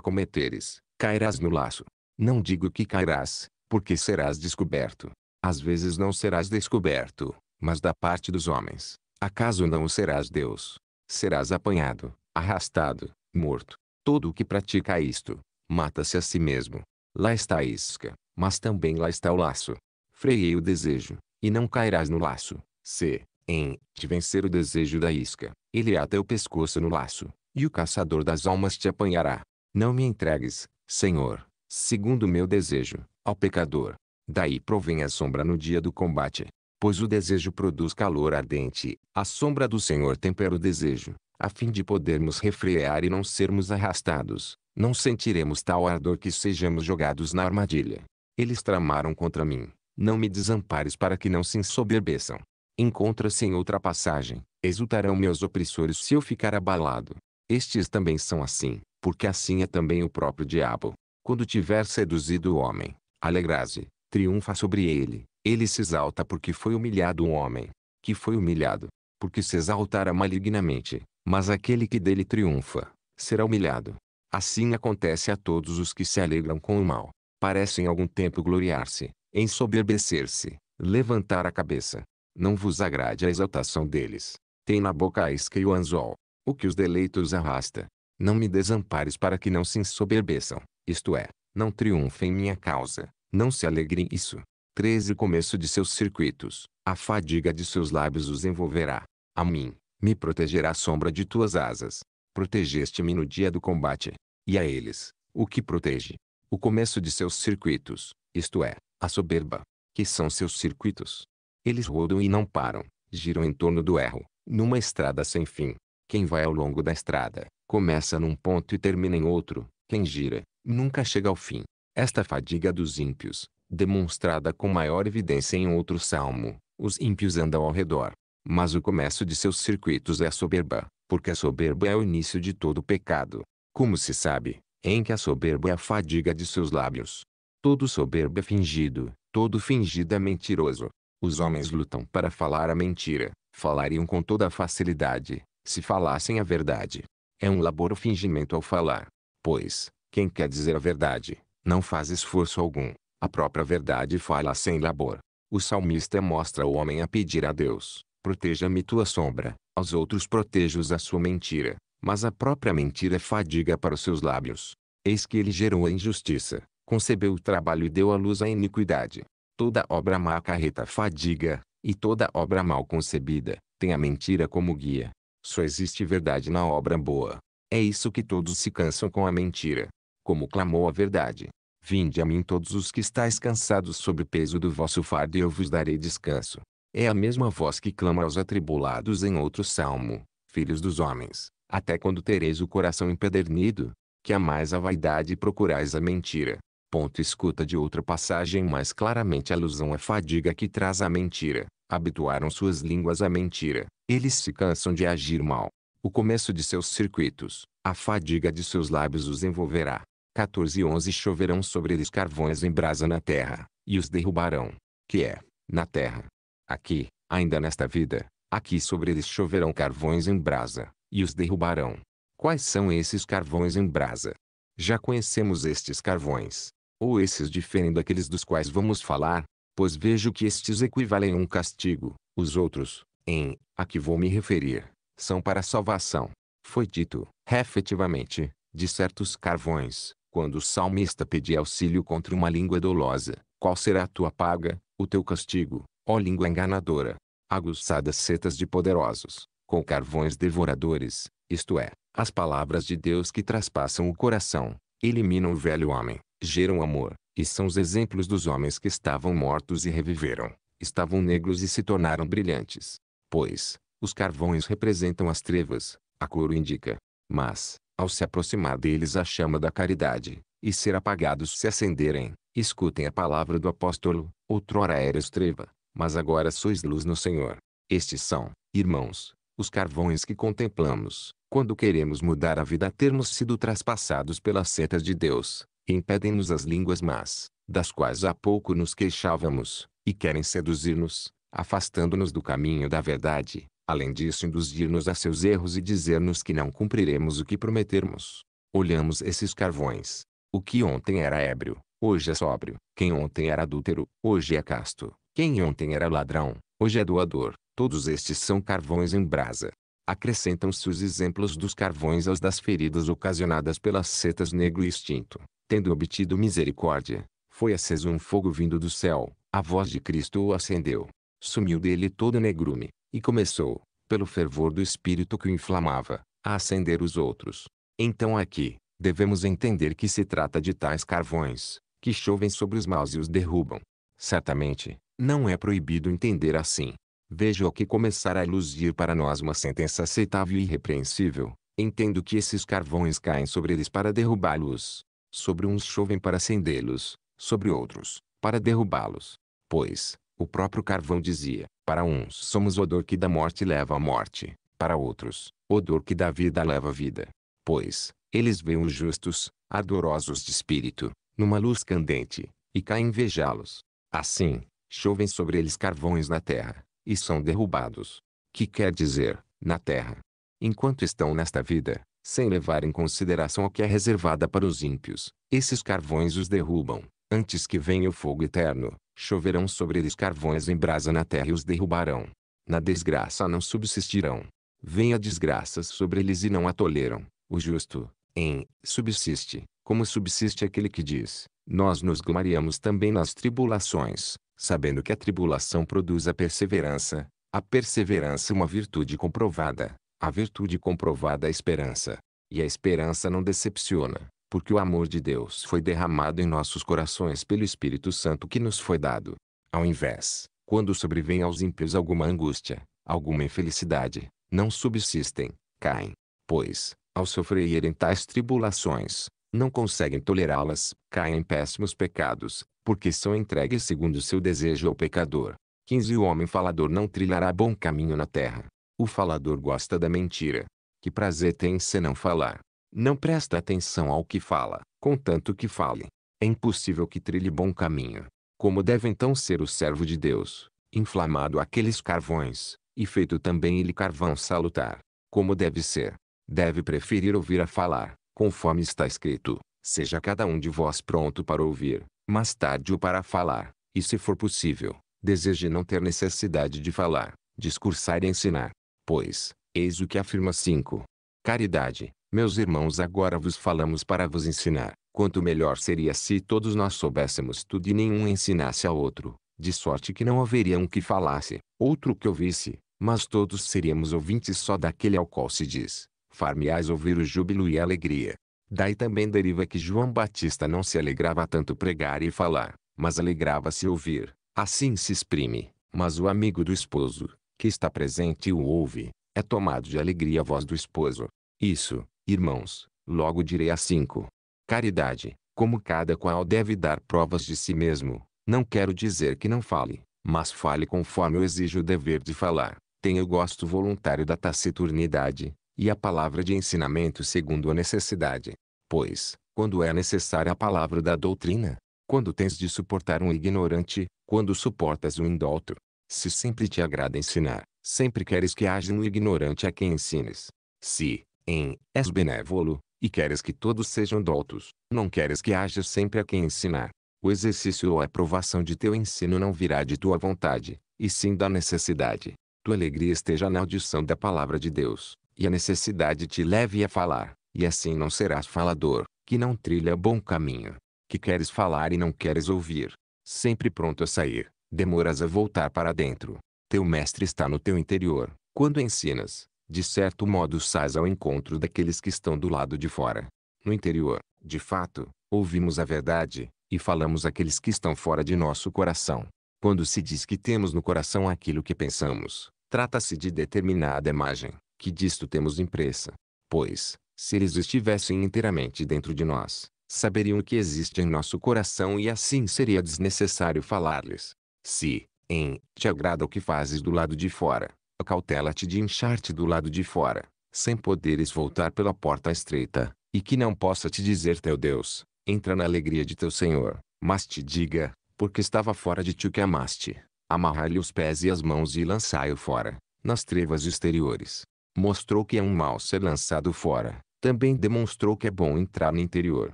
cometeres, cairás no laço. Não digo que cairás, porque serás descoberto. Às vezes não serás descoberto, mas da parte dos homens, Acaso não serás Deus? Serás apanhado, arrastado, morto. Todo o que pratica isto, mata-se a si mesmo. Lá está a isca, mas também lá está o laço. Freiei o desejo, e não cairás no laço. Se, em, te vencer o desejo da isca, ele ata o pescoço no laço, e o caçador das almas te apanhará. Não me entregues, Senhor, segundo meu desejo, ao pecador. Daí provém a sombra no dia do combate pois o desejo produz calor ardente, a sombra do Senhor tempera o desejo, a fim de podermos refrear e não sermos arrastados, não sentiremos tal ardor que sejamos jogados na armadilha. Eles tramaram contra mim, não me desampares para que não se ensoberbeçam. Encontra-se em outra passagem, exultarão meus opressores se eu ficar abalado. Estes também são assim, porque assim é também o próprio diabo. Quando tiver seduzido o homem, alegra se triunfa sobre ele, ele se exalta porque foi humilhado um homem, que foi humilhado, porque se exaltara malignamente, mas aquele que dele triunfa, será humilhado. Assim acontece a todos os que se alegram com o mal. Parecem algum tempo gloriar-se, ensoberbecer-se, levantar a cabeça. Não vos agrade a exaltação deles. Tem na boca a isca e o anzol, o que os deleitos arrasta. Não me desampares para que não se ensoberbeçam, isto é, não triunfem em minha causa, não se alegrem isso. 13 O começo de seus circuitos, a fadiga de seus lábios os envolverá. A mim, me protegerá a sombra de tuas asas. Protegeste-me no dia do combate. E a eles, o que protege? O começo de seus circuitos, isto é, a soberba, que são seus circuitos. Eles rodam e não param, giram em torno do erro, numa estrada sem fim. Quem vai ao longo da estrada, começa num ponto e termina em outro. Quem gira, nunca chega ao fim. Esta fadiga dos ímpios, demonstrada com maior evidência em outro salmo, os ímpios andam ao redor, mas o começo de seus circuitos é a soberba, porque a soberba é o início de todo pecado, como se sabe, em que a soberba é a fadiga de seus lábios. Todo soberbo é fingido, todo fingido é mentiroso. Os homens lutam para falar a mentira, falariam com toda facilidade, se falassem a verdade. É um labor o fingimento ao falar, pois, quem quer dizer a verdade, não faz esforço algum, a própria verdade fala sem labor. O salmista mostra o homem a pedir a Deus, proteja-me tua sombra, aos outros protejos a sua mentira, mas a própria mentira é fadiga para os seus lábios. Eis que ele gerou a injustiça, concebeu o trabalho e deu à luz a iniquidade. Toda obra má acarreta fadiga, e toda obra mal concebida, tem a mentira como guia. Só existe verdade na obra boa. É isso que todos se cansam com a mentira. Como clamou a verdade, Vinde a mim todos os que estáis cansados sob o peso do vosso fardo e eu vos darei descanso. É a mesma voz que clama aos atribulados em outro salmo, filhos dos homens, até quando tereis o coração empedernido, que amais a vaidade e procurais a mentira. Ponto escuta de outra passagem mais claramente alusão à fadiga que traz a mentira. Habituaram suas línguas à mentira, eles se cansam de agir mal. O começo de seus circuitos, a fadiga de seus lábios os envolverá. 14 e 11 choverão sobre eles carvões em brasa na terra, e os derrubarão, que é, na terra. Aqui, ainda nesta vida, aqui sobre eles choverão carvões em brasa, e os derrubarão. Quais são esses carvões em brasa? Já conhecemos estes carvões, ou esses diferem daqueles dos quais vamos falar, pois vejo que estes equivalem a um castigo, os outros, em, a que vou me referir, são para salvação. Foi dito, efetivamente, de certos carvões, quando o salmista pedia auxílio contra uma língua dolosa, qual será a tua paga, o teu castigo, ó língua enganadora? Aguçadas setas de poderosos, com carvões devoradores, isto é, as palavras de Deus que traspassam o coração, eliminam o velho homem, geram amor, e são os exemplos dos homens que estavam mortos e reviveram, estavam negros e se tornaram brilhantes. Pois, os carvões representam as trevas, a cor indica. Mas, ao se aproximar deles a chama da caridade, e ser apagados se acenderem, escutem a palavra do apóstolo, outrora eras treva, mas agora sois luz no Senhor. Estes são, irmãos, os carvões que contemplamos, quando queremos mudar a vida termos sido traspassados pelas setas de Deus, impedem-nos as línguas más, das quais há pouco nos queixávamos, e querem seduzir-nos, afastando-nos do caminho da verdade, Além disso induzir-nos a seus erros e dizer-nos que não cumpriremos o que prometermos. Olhamos esses carvões. O que ontem era ébrio, hoje é sóbrio. Quem ontem era adúltero, hoje é casto. Quem ontem era ladrão, hoje é doador. Todos estes são carvões em brasa. Acrescentam-se os exemplos dos carvões aos das feridas ocasionadas pelas setas negro extinto. Tendo obtido misericórdia, foi aceso um fogo vindo do céu, a voz de Cristo o acendeu. Sumiu dele todo negrume, e começou, pelo fervor do espírito que o inflamava, a acender os outros. Então aqui, devemos entender que se trata de tais carvões, que chovem sobre os maus e os derrubam. Certamente, não é proibido entender assim. Vejo que começar a luzir para nós uma sentença aceitável e irrepreensível. Entendo que esses carvões caem sobre eles para derrubá-los. Sobre uns chovem para acendê-los, sobre outros, para derrubá-los. Pois, o próprio carvão dizia, para uns somos o odor que da morte leva à morte, para outros, o odor que da vida leva à vida. Pois, eles veem os justos, ardorosos de espírito, numa luz candente, e caem invejá-los. Assim, chovem sobre eles carvões na terra, e são derrubados. Que quer dizer, na terra. Enquanto estão nesta vida, sem levar em consideração o que é reservada para os ímpios, esses carvões os derrubam, antes que venha o fogo eterno, Choverão sobre eles carvões em brasa na terra e os derrubarão. Na desgraça não subsistirão. Venha desgraças sobre eles e não a toleram. O justo, em, subsiste, como subsiste aquele que diz, nós nos gloriamos também nas tribulações, sabendo que a tribulação produz a perseverança, a perseverança é uma virtude comprovada, a virtude comprovada é a esperança. E a esperança não decepciona, porque o amor de Deus foi derramado em nossos corações pelo Espírito Santo que nos foi dado. Ao invés, quando sobrevém aos ímpios alguma angústia, alguma infelicidade, não subsistem, caem. Pois, ao sofrerem tais tribulações, não conseguem tolerá-las, caem em péssimos pecados, porque são entregues segundo seu desejo ao pecador. 15. O homem falador não trilhará bom caminho na terra. O falador gosta da mentira. Que prazer tem se não falar? Não presta atenção ao que fala, contanto que fale. É impossível que trilhe bom caminho. Como deve então ser o servo de Deus, inflamado aqueles carvões, e feito também ele carvão salutar. Como deve ser? Deve preferir ouvir a falar, conforme está escrito, seja cada um de vós pronto para ouvir, mas tarde ou para falar, e se for possível, deseje não ter necessidade de falar, discursar e ensinar. Pois, eis o que afirma 5. Caridade, meus irmãos agora vos falamos para vos ensinar, quanto melhor seria se todos nós soubéssemos tudo e nenhum ensinasse a outro, de sorte que não haveria um que falasse, outro que ouvisse, mas todos seríamos ouvintes só daquele ao qual se diz, far ouvir o júbilo e a alegria. Daí também deriva que João Batista não se alegrava tanto pregar e falar, mas alegrava-se ouvir. Assim se exprime, mas o amigo do esposo, que está presente e o ouve, é tomado de alegria a voz do esposo. Isso, Irmãos, logo direi a cinco. Caridade, como cada qual deve dar provas de si mesmo, não quero dizer que não fale, mas fale conforme eu exige o dever de falar. Tenho o gosto voluntário da taciturnidade, e a palavra de ensinamento segundo a necessidade. Pois, quando é necessária a palavra da doutrina, quando tens de suportar um ignorante, quando suportas um indolto, se sempre te agrada ensinar, sempre queres que haja um ignorante a quem ensines. Se, em és benévolo, e queres que todos sejam doutos, não queres que haja sempre a quem ensinar. O exercício ou a aprovação de teu ensino não virá de tua vontade, e sim da necessidade. Tua alegria esteja na audição da palavra de Deus, e a necessidade te leve a falar, e assim não serás falador, que não trilha bom caminho, que queres falar e não queres ouvir. Sempre pronto a sair, demoras a voltar para dentro. Teu mestre está no teu interior, quando ensinas, de certo modo sais ao encontro daqueles que estão do lado de fora. No interior, de fato, ouvimos a verdade, e falamos àqueles que estão fora de nosso coração. Quando se diz que temos no coração aquilo que pensamos, trata-se de determinada imagem, que disto temos impressa. Pois, se eles estivessem inteiramente dentro de nós, saberiam o que existe em nosso coração e assim seria desnecessário falar-lhes. Se, em, te agrada o que fazes do lado de fora, Acautela-te de inchar-te do lado de fora, sem poderes voltar pela porta estreita, e que não possa te dizer teu Deus, entra na alegria de teu Senhor, mas te diga, porque estava fora de ti o que amaste. Amarrai-lhe os pés e as mãos e lançai-o fora, nas trevas exteriores. Mostrou que é um mal ser lançado fora, também demonstrou que é bom entrar no interior.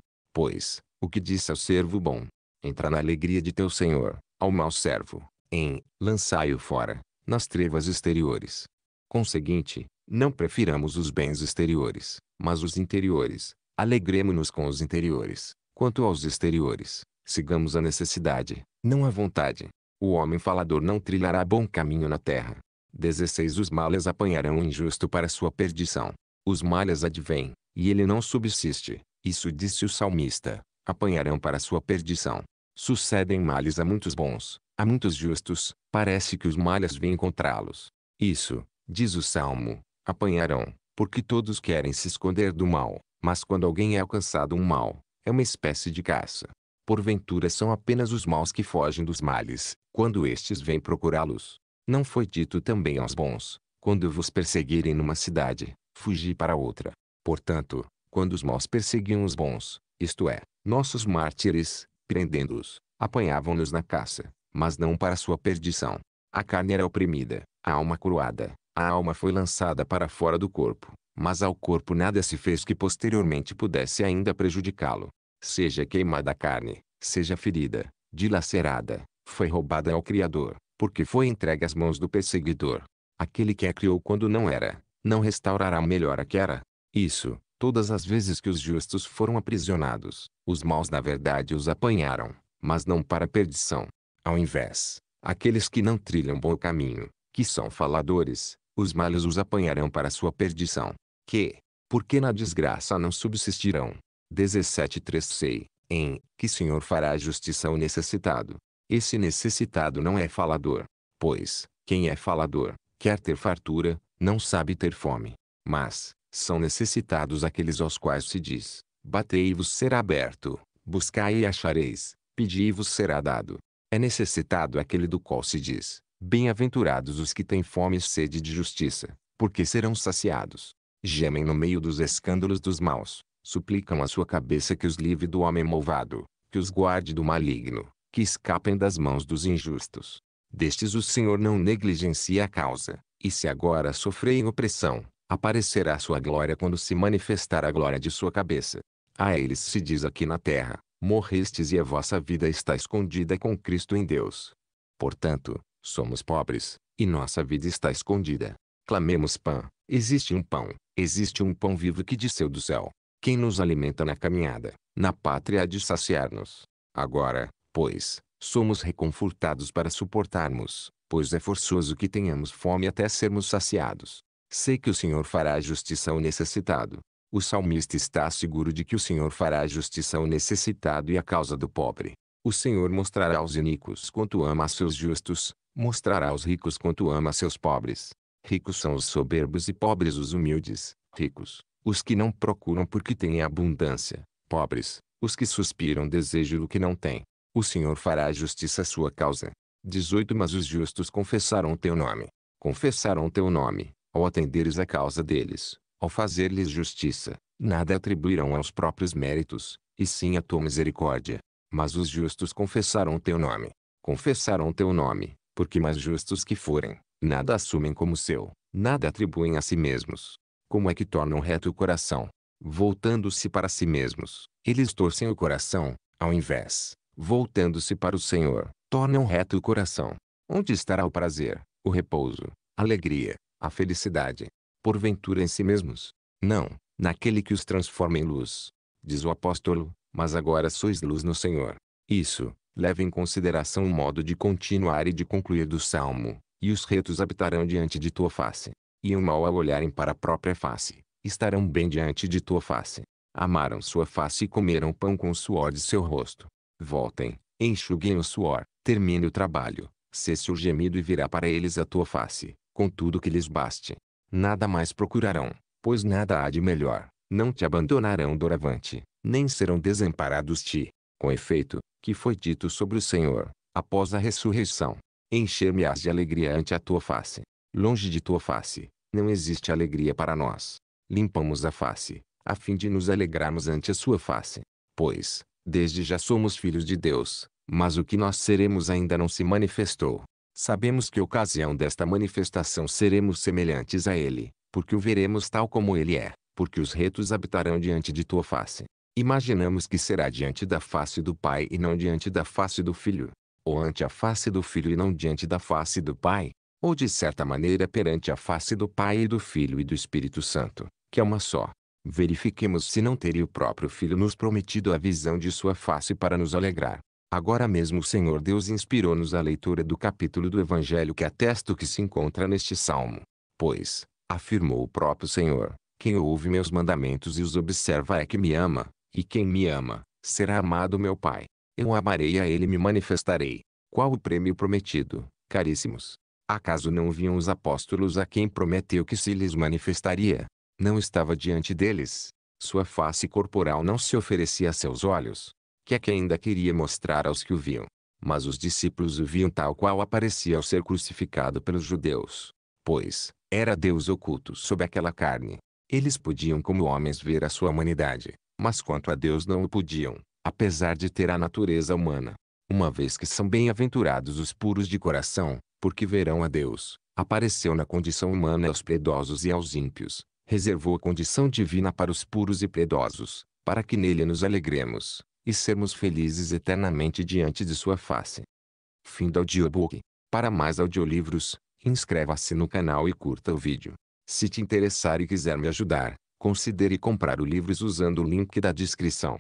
Pois, o que disse ao servo bom? Entra na alegria de teu Senhor, ao mau servo, em lançai-o fora, nas trevas exteriores. Conseguinte, não prefiramos os bens exteriores, mas os interiores. Alegremos-nos com os interiores. Quanto aos exteriores, sigamos a necessidade, não a vontade. O homem falador não trilhará bom caminho na terra. 16 Os males apanharão o injusto para sua perdição. Os males advêm, e ele não subsiste. Isso disse o salmista. Apanharão para sua perdição. Sucedem males a muitos bons, a muitos justos, parece que os malhas vêm encontrá-los. Isso, diz o Salmo, apanharão, porque todos querem se esconder do mal, mas quando alguém é alcançado um mal, é uma espécie de caça. Porventura são apenas os maus que fogem dos males, quando estes vêm procurá-los. Não foi dito também aos bons, quando vos perseguirem numa cidade, fugi para outra. Portanto, quando os maus perseguiam os bons, isto é, nossos mártires, prendendo-os, apanhavam-nos na caça mas não para sua perdição. A carne era oprimida, a alma coroada, a alma foi lançada para fora do corpo, mas ao corpo nada se fez que posteriormente pudesse ainda prejudicá-lo. Seja queimada a carne, seja ferida, dilacerada, foi roubada ao Criador, porque foi entregue às mãos do perseguidor. Aquele que a criou quando não era, não restaurará melhor a que era. Isso, todas as vezes que os justos foram aprisionados, os maus na verdade os apanharam, mas não para perdição, ao invés, aqueles que não trilham bom caminho, que são faladores, os males os apanharão para sua perdição. Que, porque na desgraça não subsistirão. 173 Sei, em, que Senhor fará justiça ao necessitado. Esse necessitado não é falador, pois, quem é falador, quer ter fartura, não sabe ter fome. Mas, são necessitados aqueles aos quais se diz, batei-vos será aberto, buscai e achareis, pedi-vos será dado. É necessitado aquele do qual se diz: Bem-aventurados os que têm fome e sede de justiça, porque serão saciados. Gemem no meio dos escândalos dos maus, suplicam a sua cabeça que os livre do homem malvado, que os guarde do maligno, que escapem das mãos dos injustos. Destes o Senhor não negligencia a causa, e se agora sofrem opressão, aparecerá sua glória quando se manifestar a glória de sua cabeça. A eles se diz aqui na terra: morrestes e a vossa vida está escondida com Cristo em Deus. Portanto, somos pobres, e nossa vida está escondida. Clamemos pão, existe um pão, existe um pão vivo que desceu do céu, quem nos alimenta na caminhada, na pátria há de saciar-nos. Agora, pois, somos reconfortados para suportarmos, pois é forçoso que tenhamos fome até sermos saciados. Sei que o Senhor fará justiça ao necessitado, o salmista está seguro de que o Senhor fará justiça ao necessitado e à causa do pobre. O Senhor mostrará aos iníquos quanto ama a seus justos, mostrará aos ricos quanto ama a seus pobres. Ricos são os soberbos e pobres os humildes, ricos, os que não procuram porque têm abundância, pobres, os que suspiram desejo do que não têm. O Senhor fará justiça à sua causa. 18 Mas os justos o teu nome. o teu nome, ao atenderes a causa deles, ao fazer-lhes justiça, nada atribuirão aos próprios méritos, e sim à tua misericórdia. Mas os justos confessarão teu nome. Confessarão teu nome, porque mais justos que forem, nada assumem como seu, nada atribuem a si mesmos. Como é que tornam reto o coração? Voltando-se para si mesmos, eles torcem o coração, ao invés, voltando-se para o Senhor, tornam reto o coração. Onde estará o prazer, o repouso, a alegria, a felicidade, porventura em si mesmos? Não, naquele que os transforma em luz. Diz o apóstolo, mas agora sois luz no Senhor. Isso, leva em consideração o modo de continuar e de concluir do salmo, e os retos habitarão diante de tua face. E o mal ao olharem para a própria face, estarão bem diante de tua face. Amaram sua face e comeram pão com o suor de seu rosto. Voltem, enxuguem o suor, termine o trabalho, cesse o gemido e virá para eles a tua face, com tudo que lhes baste. Nada mais procurarão, pois nada há de melhor. Não te abandonarão doravante, nem serão desamparados ti. Com efeito, que foi dito sobre o Senhor, após a ressurreição. Encher-me-ás de alegria ante a tua face. Longe de tua face, não existe alegria para nós. Limpamos a face, a fim de nos alegrarmos ante a sua face. Pois, desde já somos filhos de Deus, mas o que nós seremos ainda não se manifestou. Sabemos que ocasião desta manifestação seremos semelhantes a ele, porque o veremos tal como ele é, porque os retos habitarão diante de tua face. Imaginamos que será diante da face do Pai e não diante da face do Filho, ou ante a face do Filho e não diante da face do Pai, ou de certa maneira perante a face do Pai e do Filho e do Espírito Santo, que é uma só. Verifiquemos se não teria o próprio Filho nos prometido a visão de sua face para nos alegrar. Agora mesmo o Senhor Deus inspirou-nos a leitura do capítulo do Evangelho que atesta o que se encontra neste salmo. Pois, afirmou o próprio Senhor, quem ouve meus mandamentos e os observa é que me ama, e quem me ama, será amado meu Pai. Eu amarei a ele e me manifestarei. Qual o prêmio prometido, caríssimos? Acaso não viam os apóstolos a quem prometeu que se lhes manifestaria? Não estava diante deles. Sua face corporal não se oferecia a seus olhos, que é que ainda queria mostrar aos que o viam. Mas os discípulos o viam tal qual aparecia ao ser crucificado pelos judeus. Pois, era Deus oculto sob aquela carne. Eles podiam como homens ver a sua humanidade, mas quanto a Deus não o podiam, apesar de ter a natureza humana. Uma vez que são bem-aventurados os puros de coração, porque verão a Deus, apareceu na condição humana aos piedosos e aos ímpios, reservou a condição divina para os puros e piedosos, para que nele nos alegremos e sermos felizes eternamente diante de sua face. Fim do audiobook. Para mais audiolivros, inscreva-se no canal e curta o vídeo. Se te interessar e quiser me ajudar, considere comprar o livro usando o link da descrição.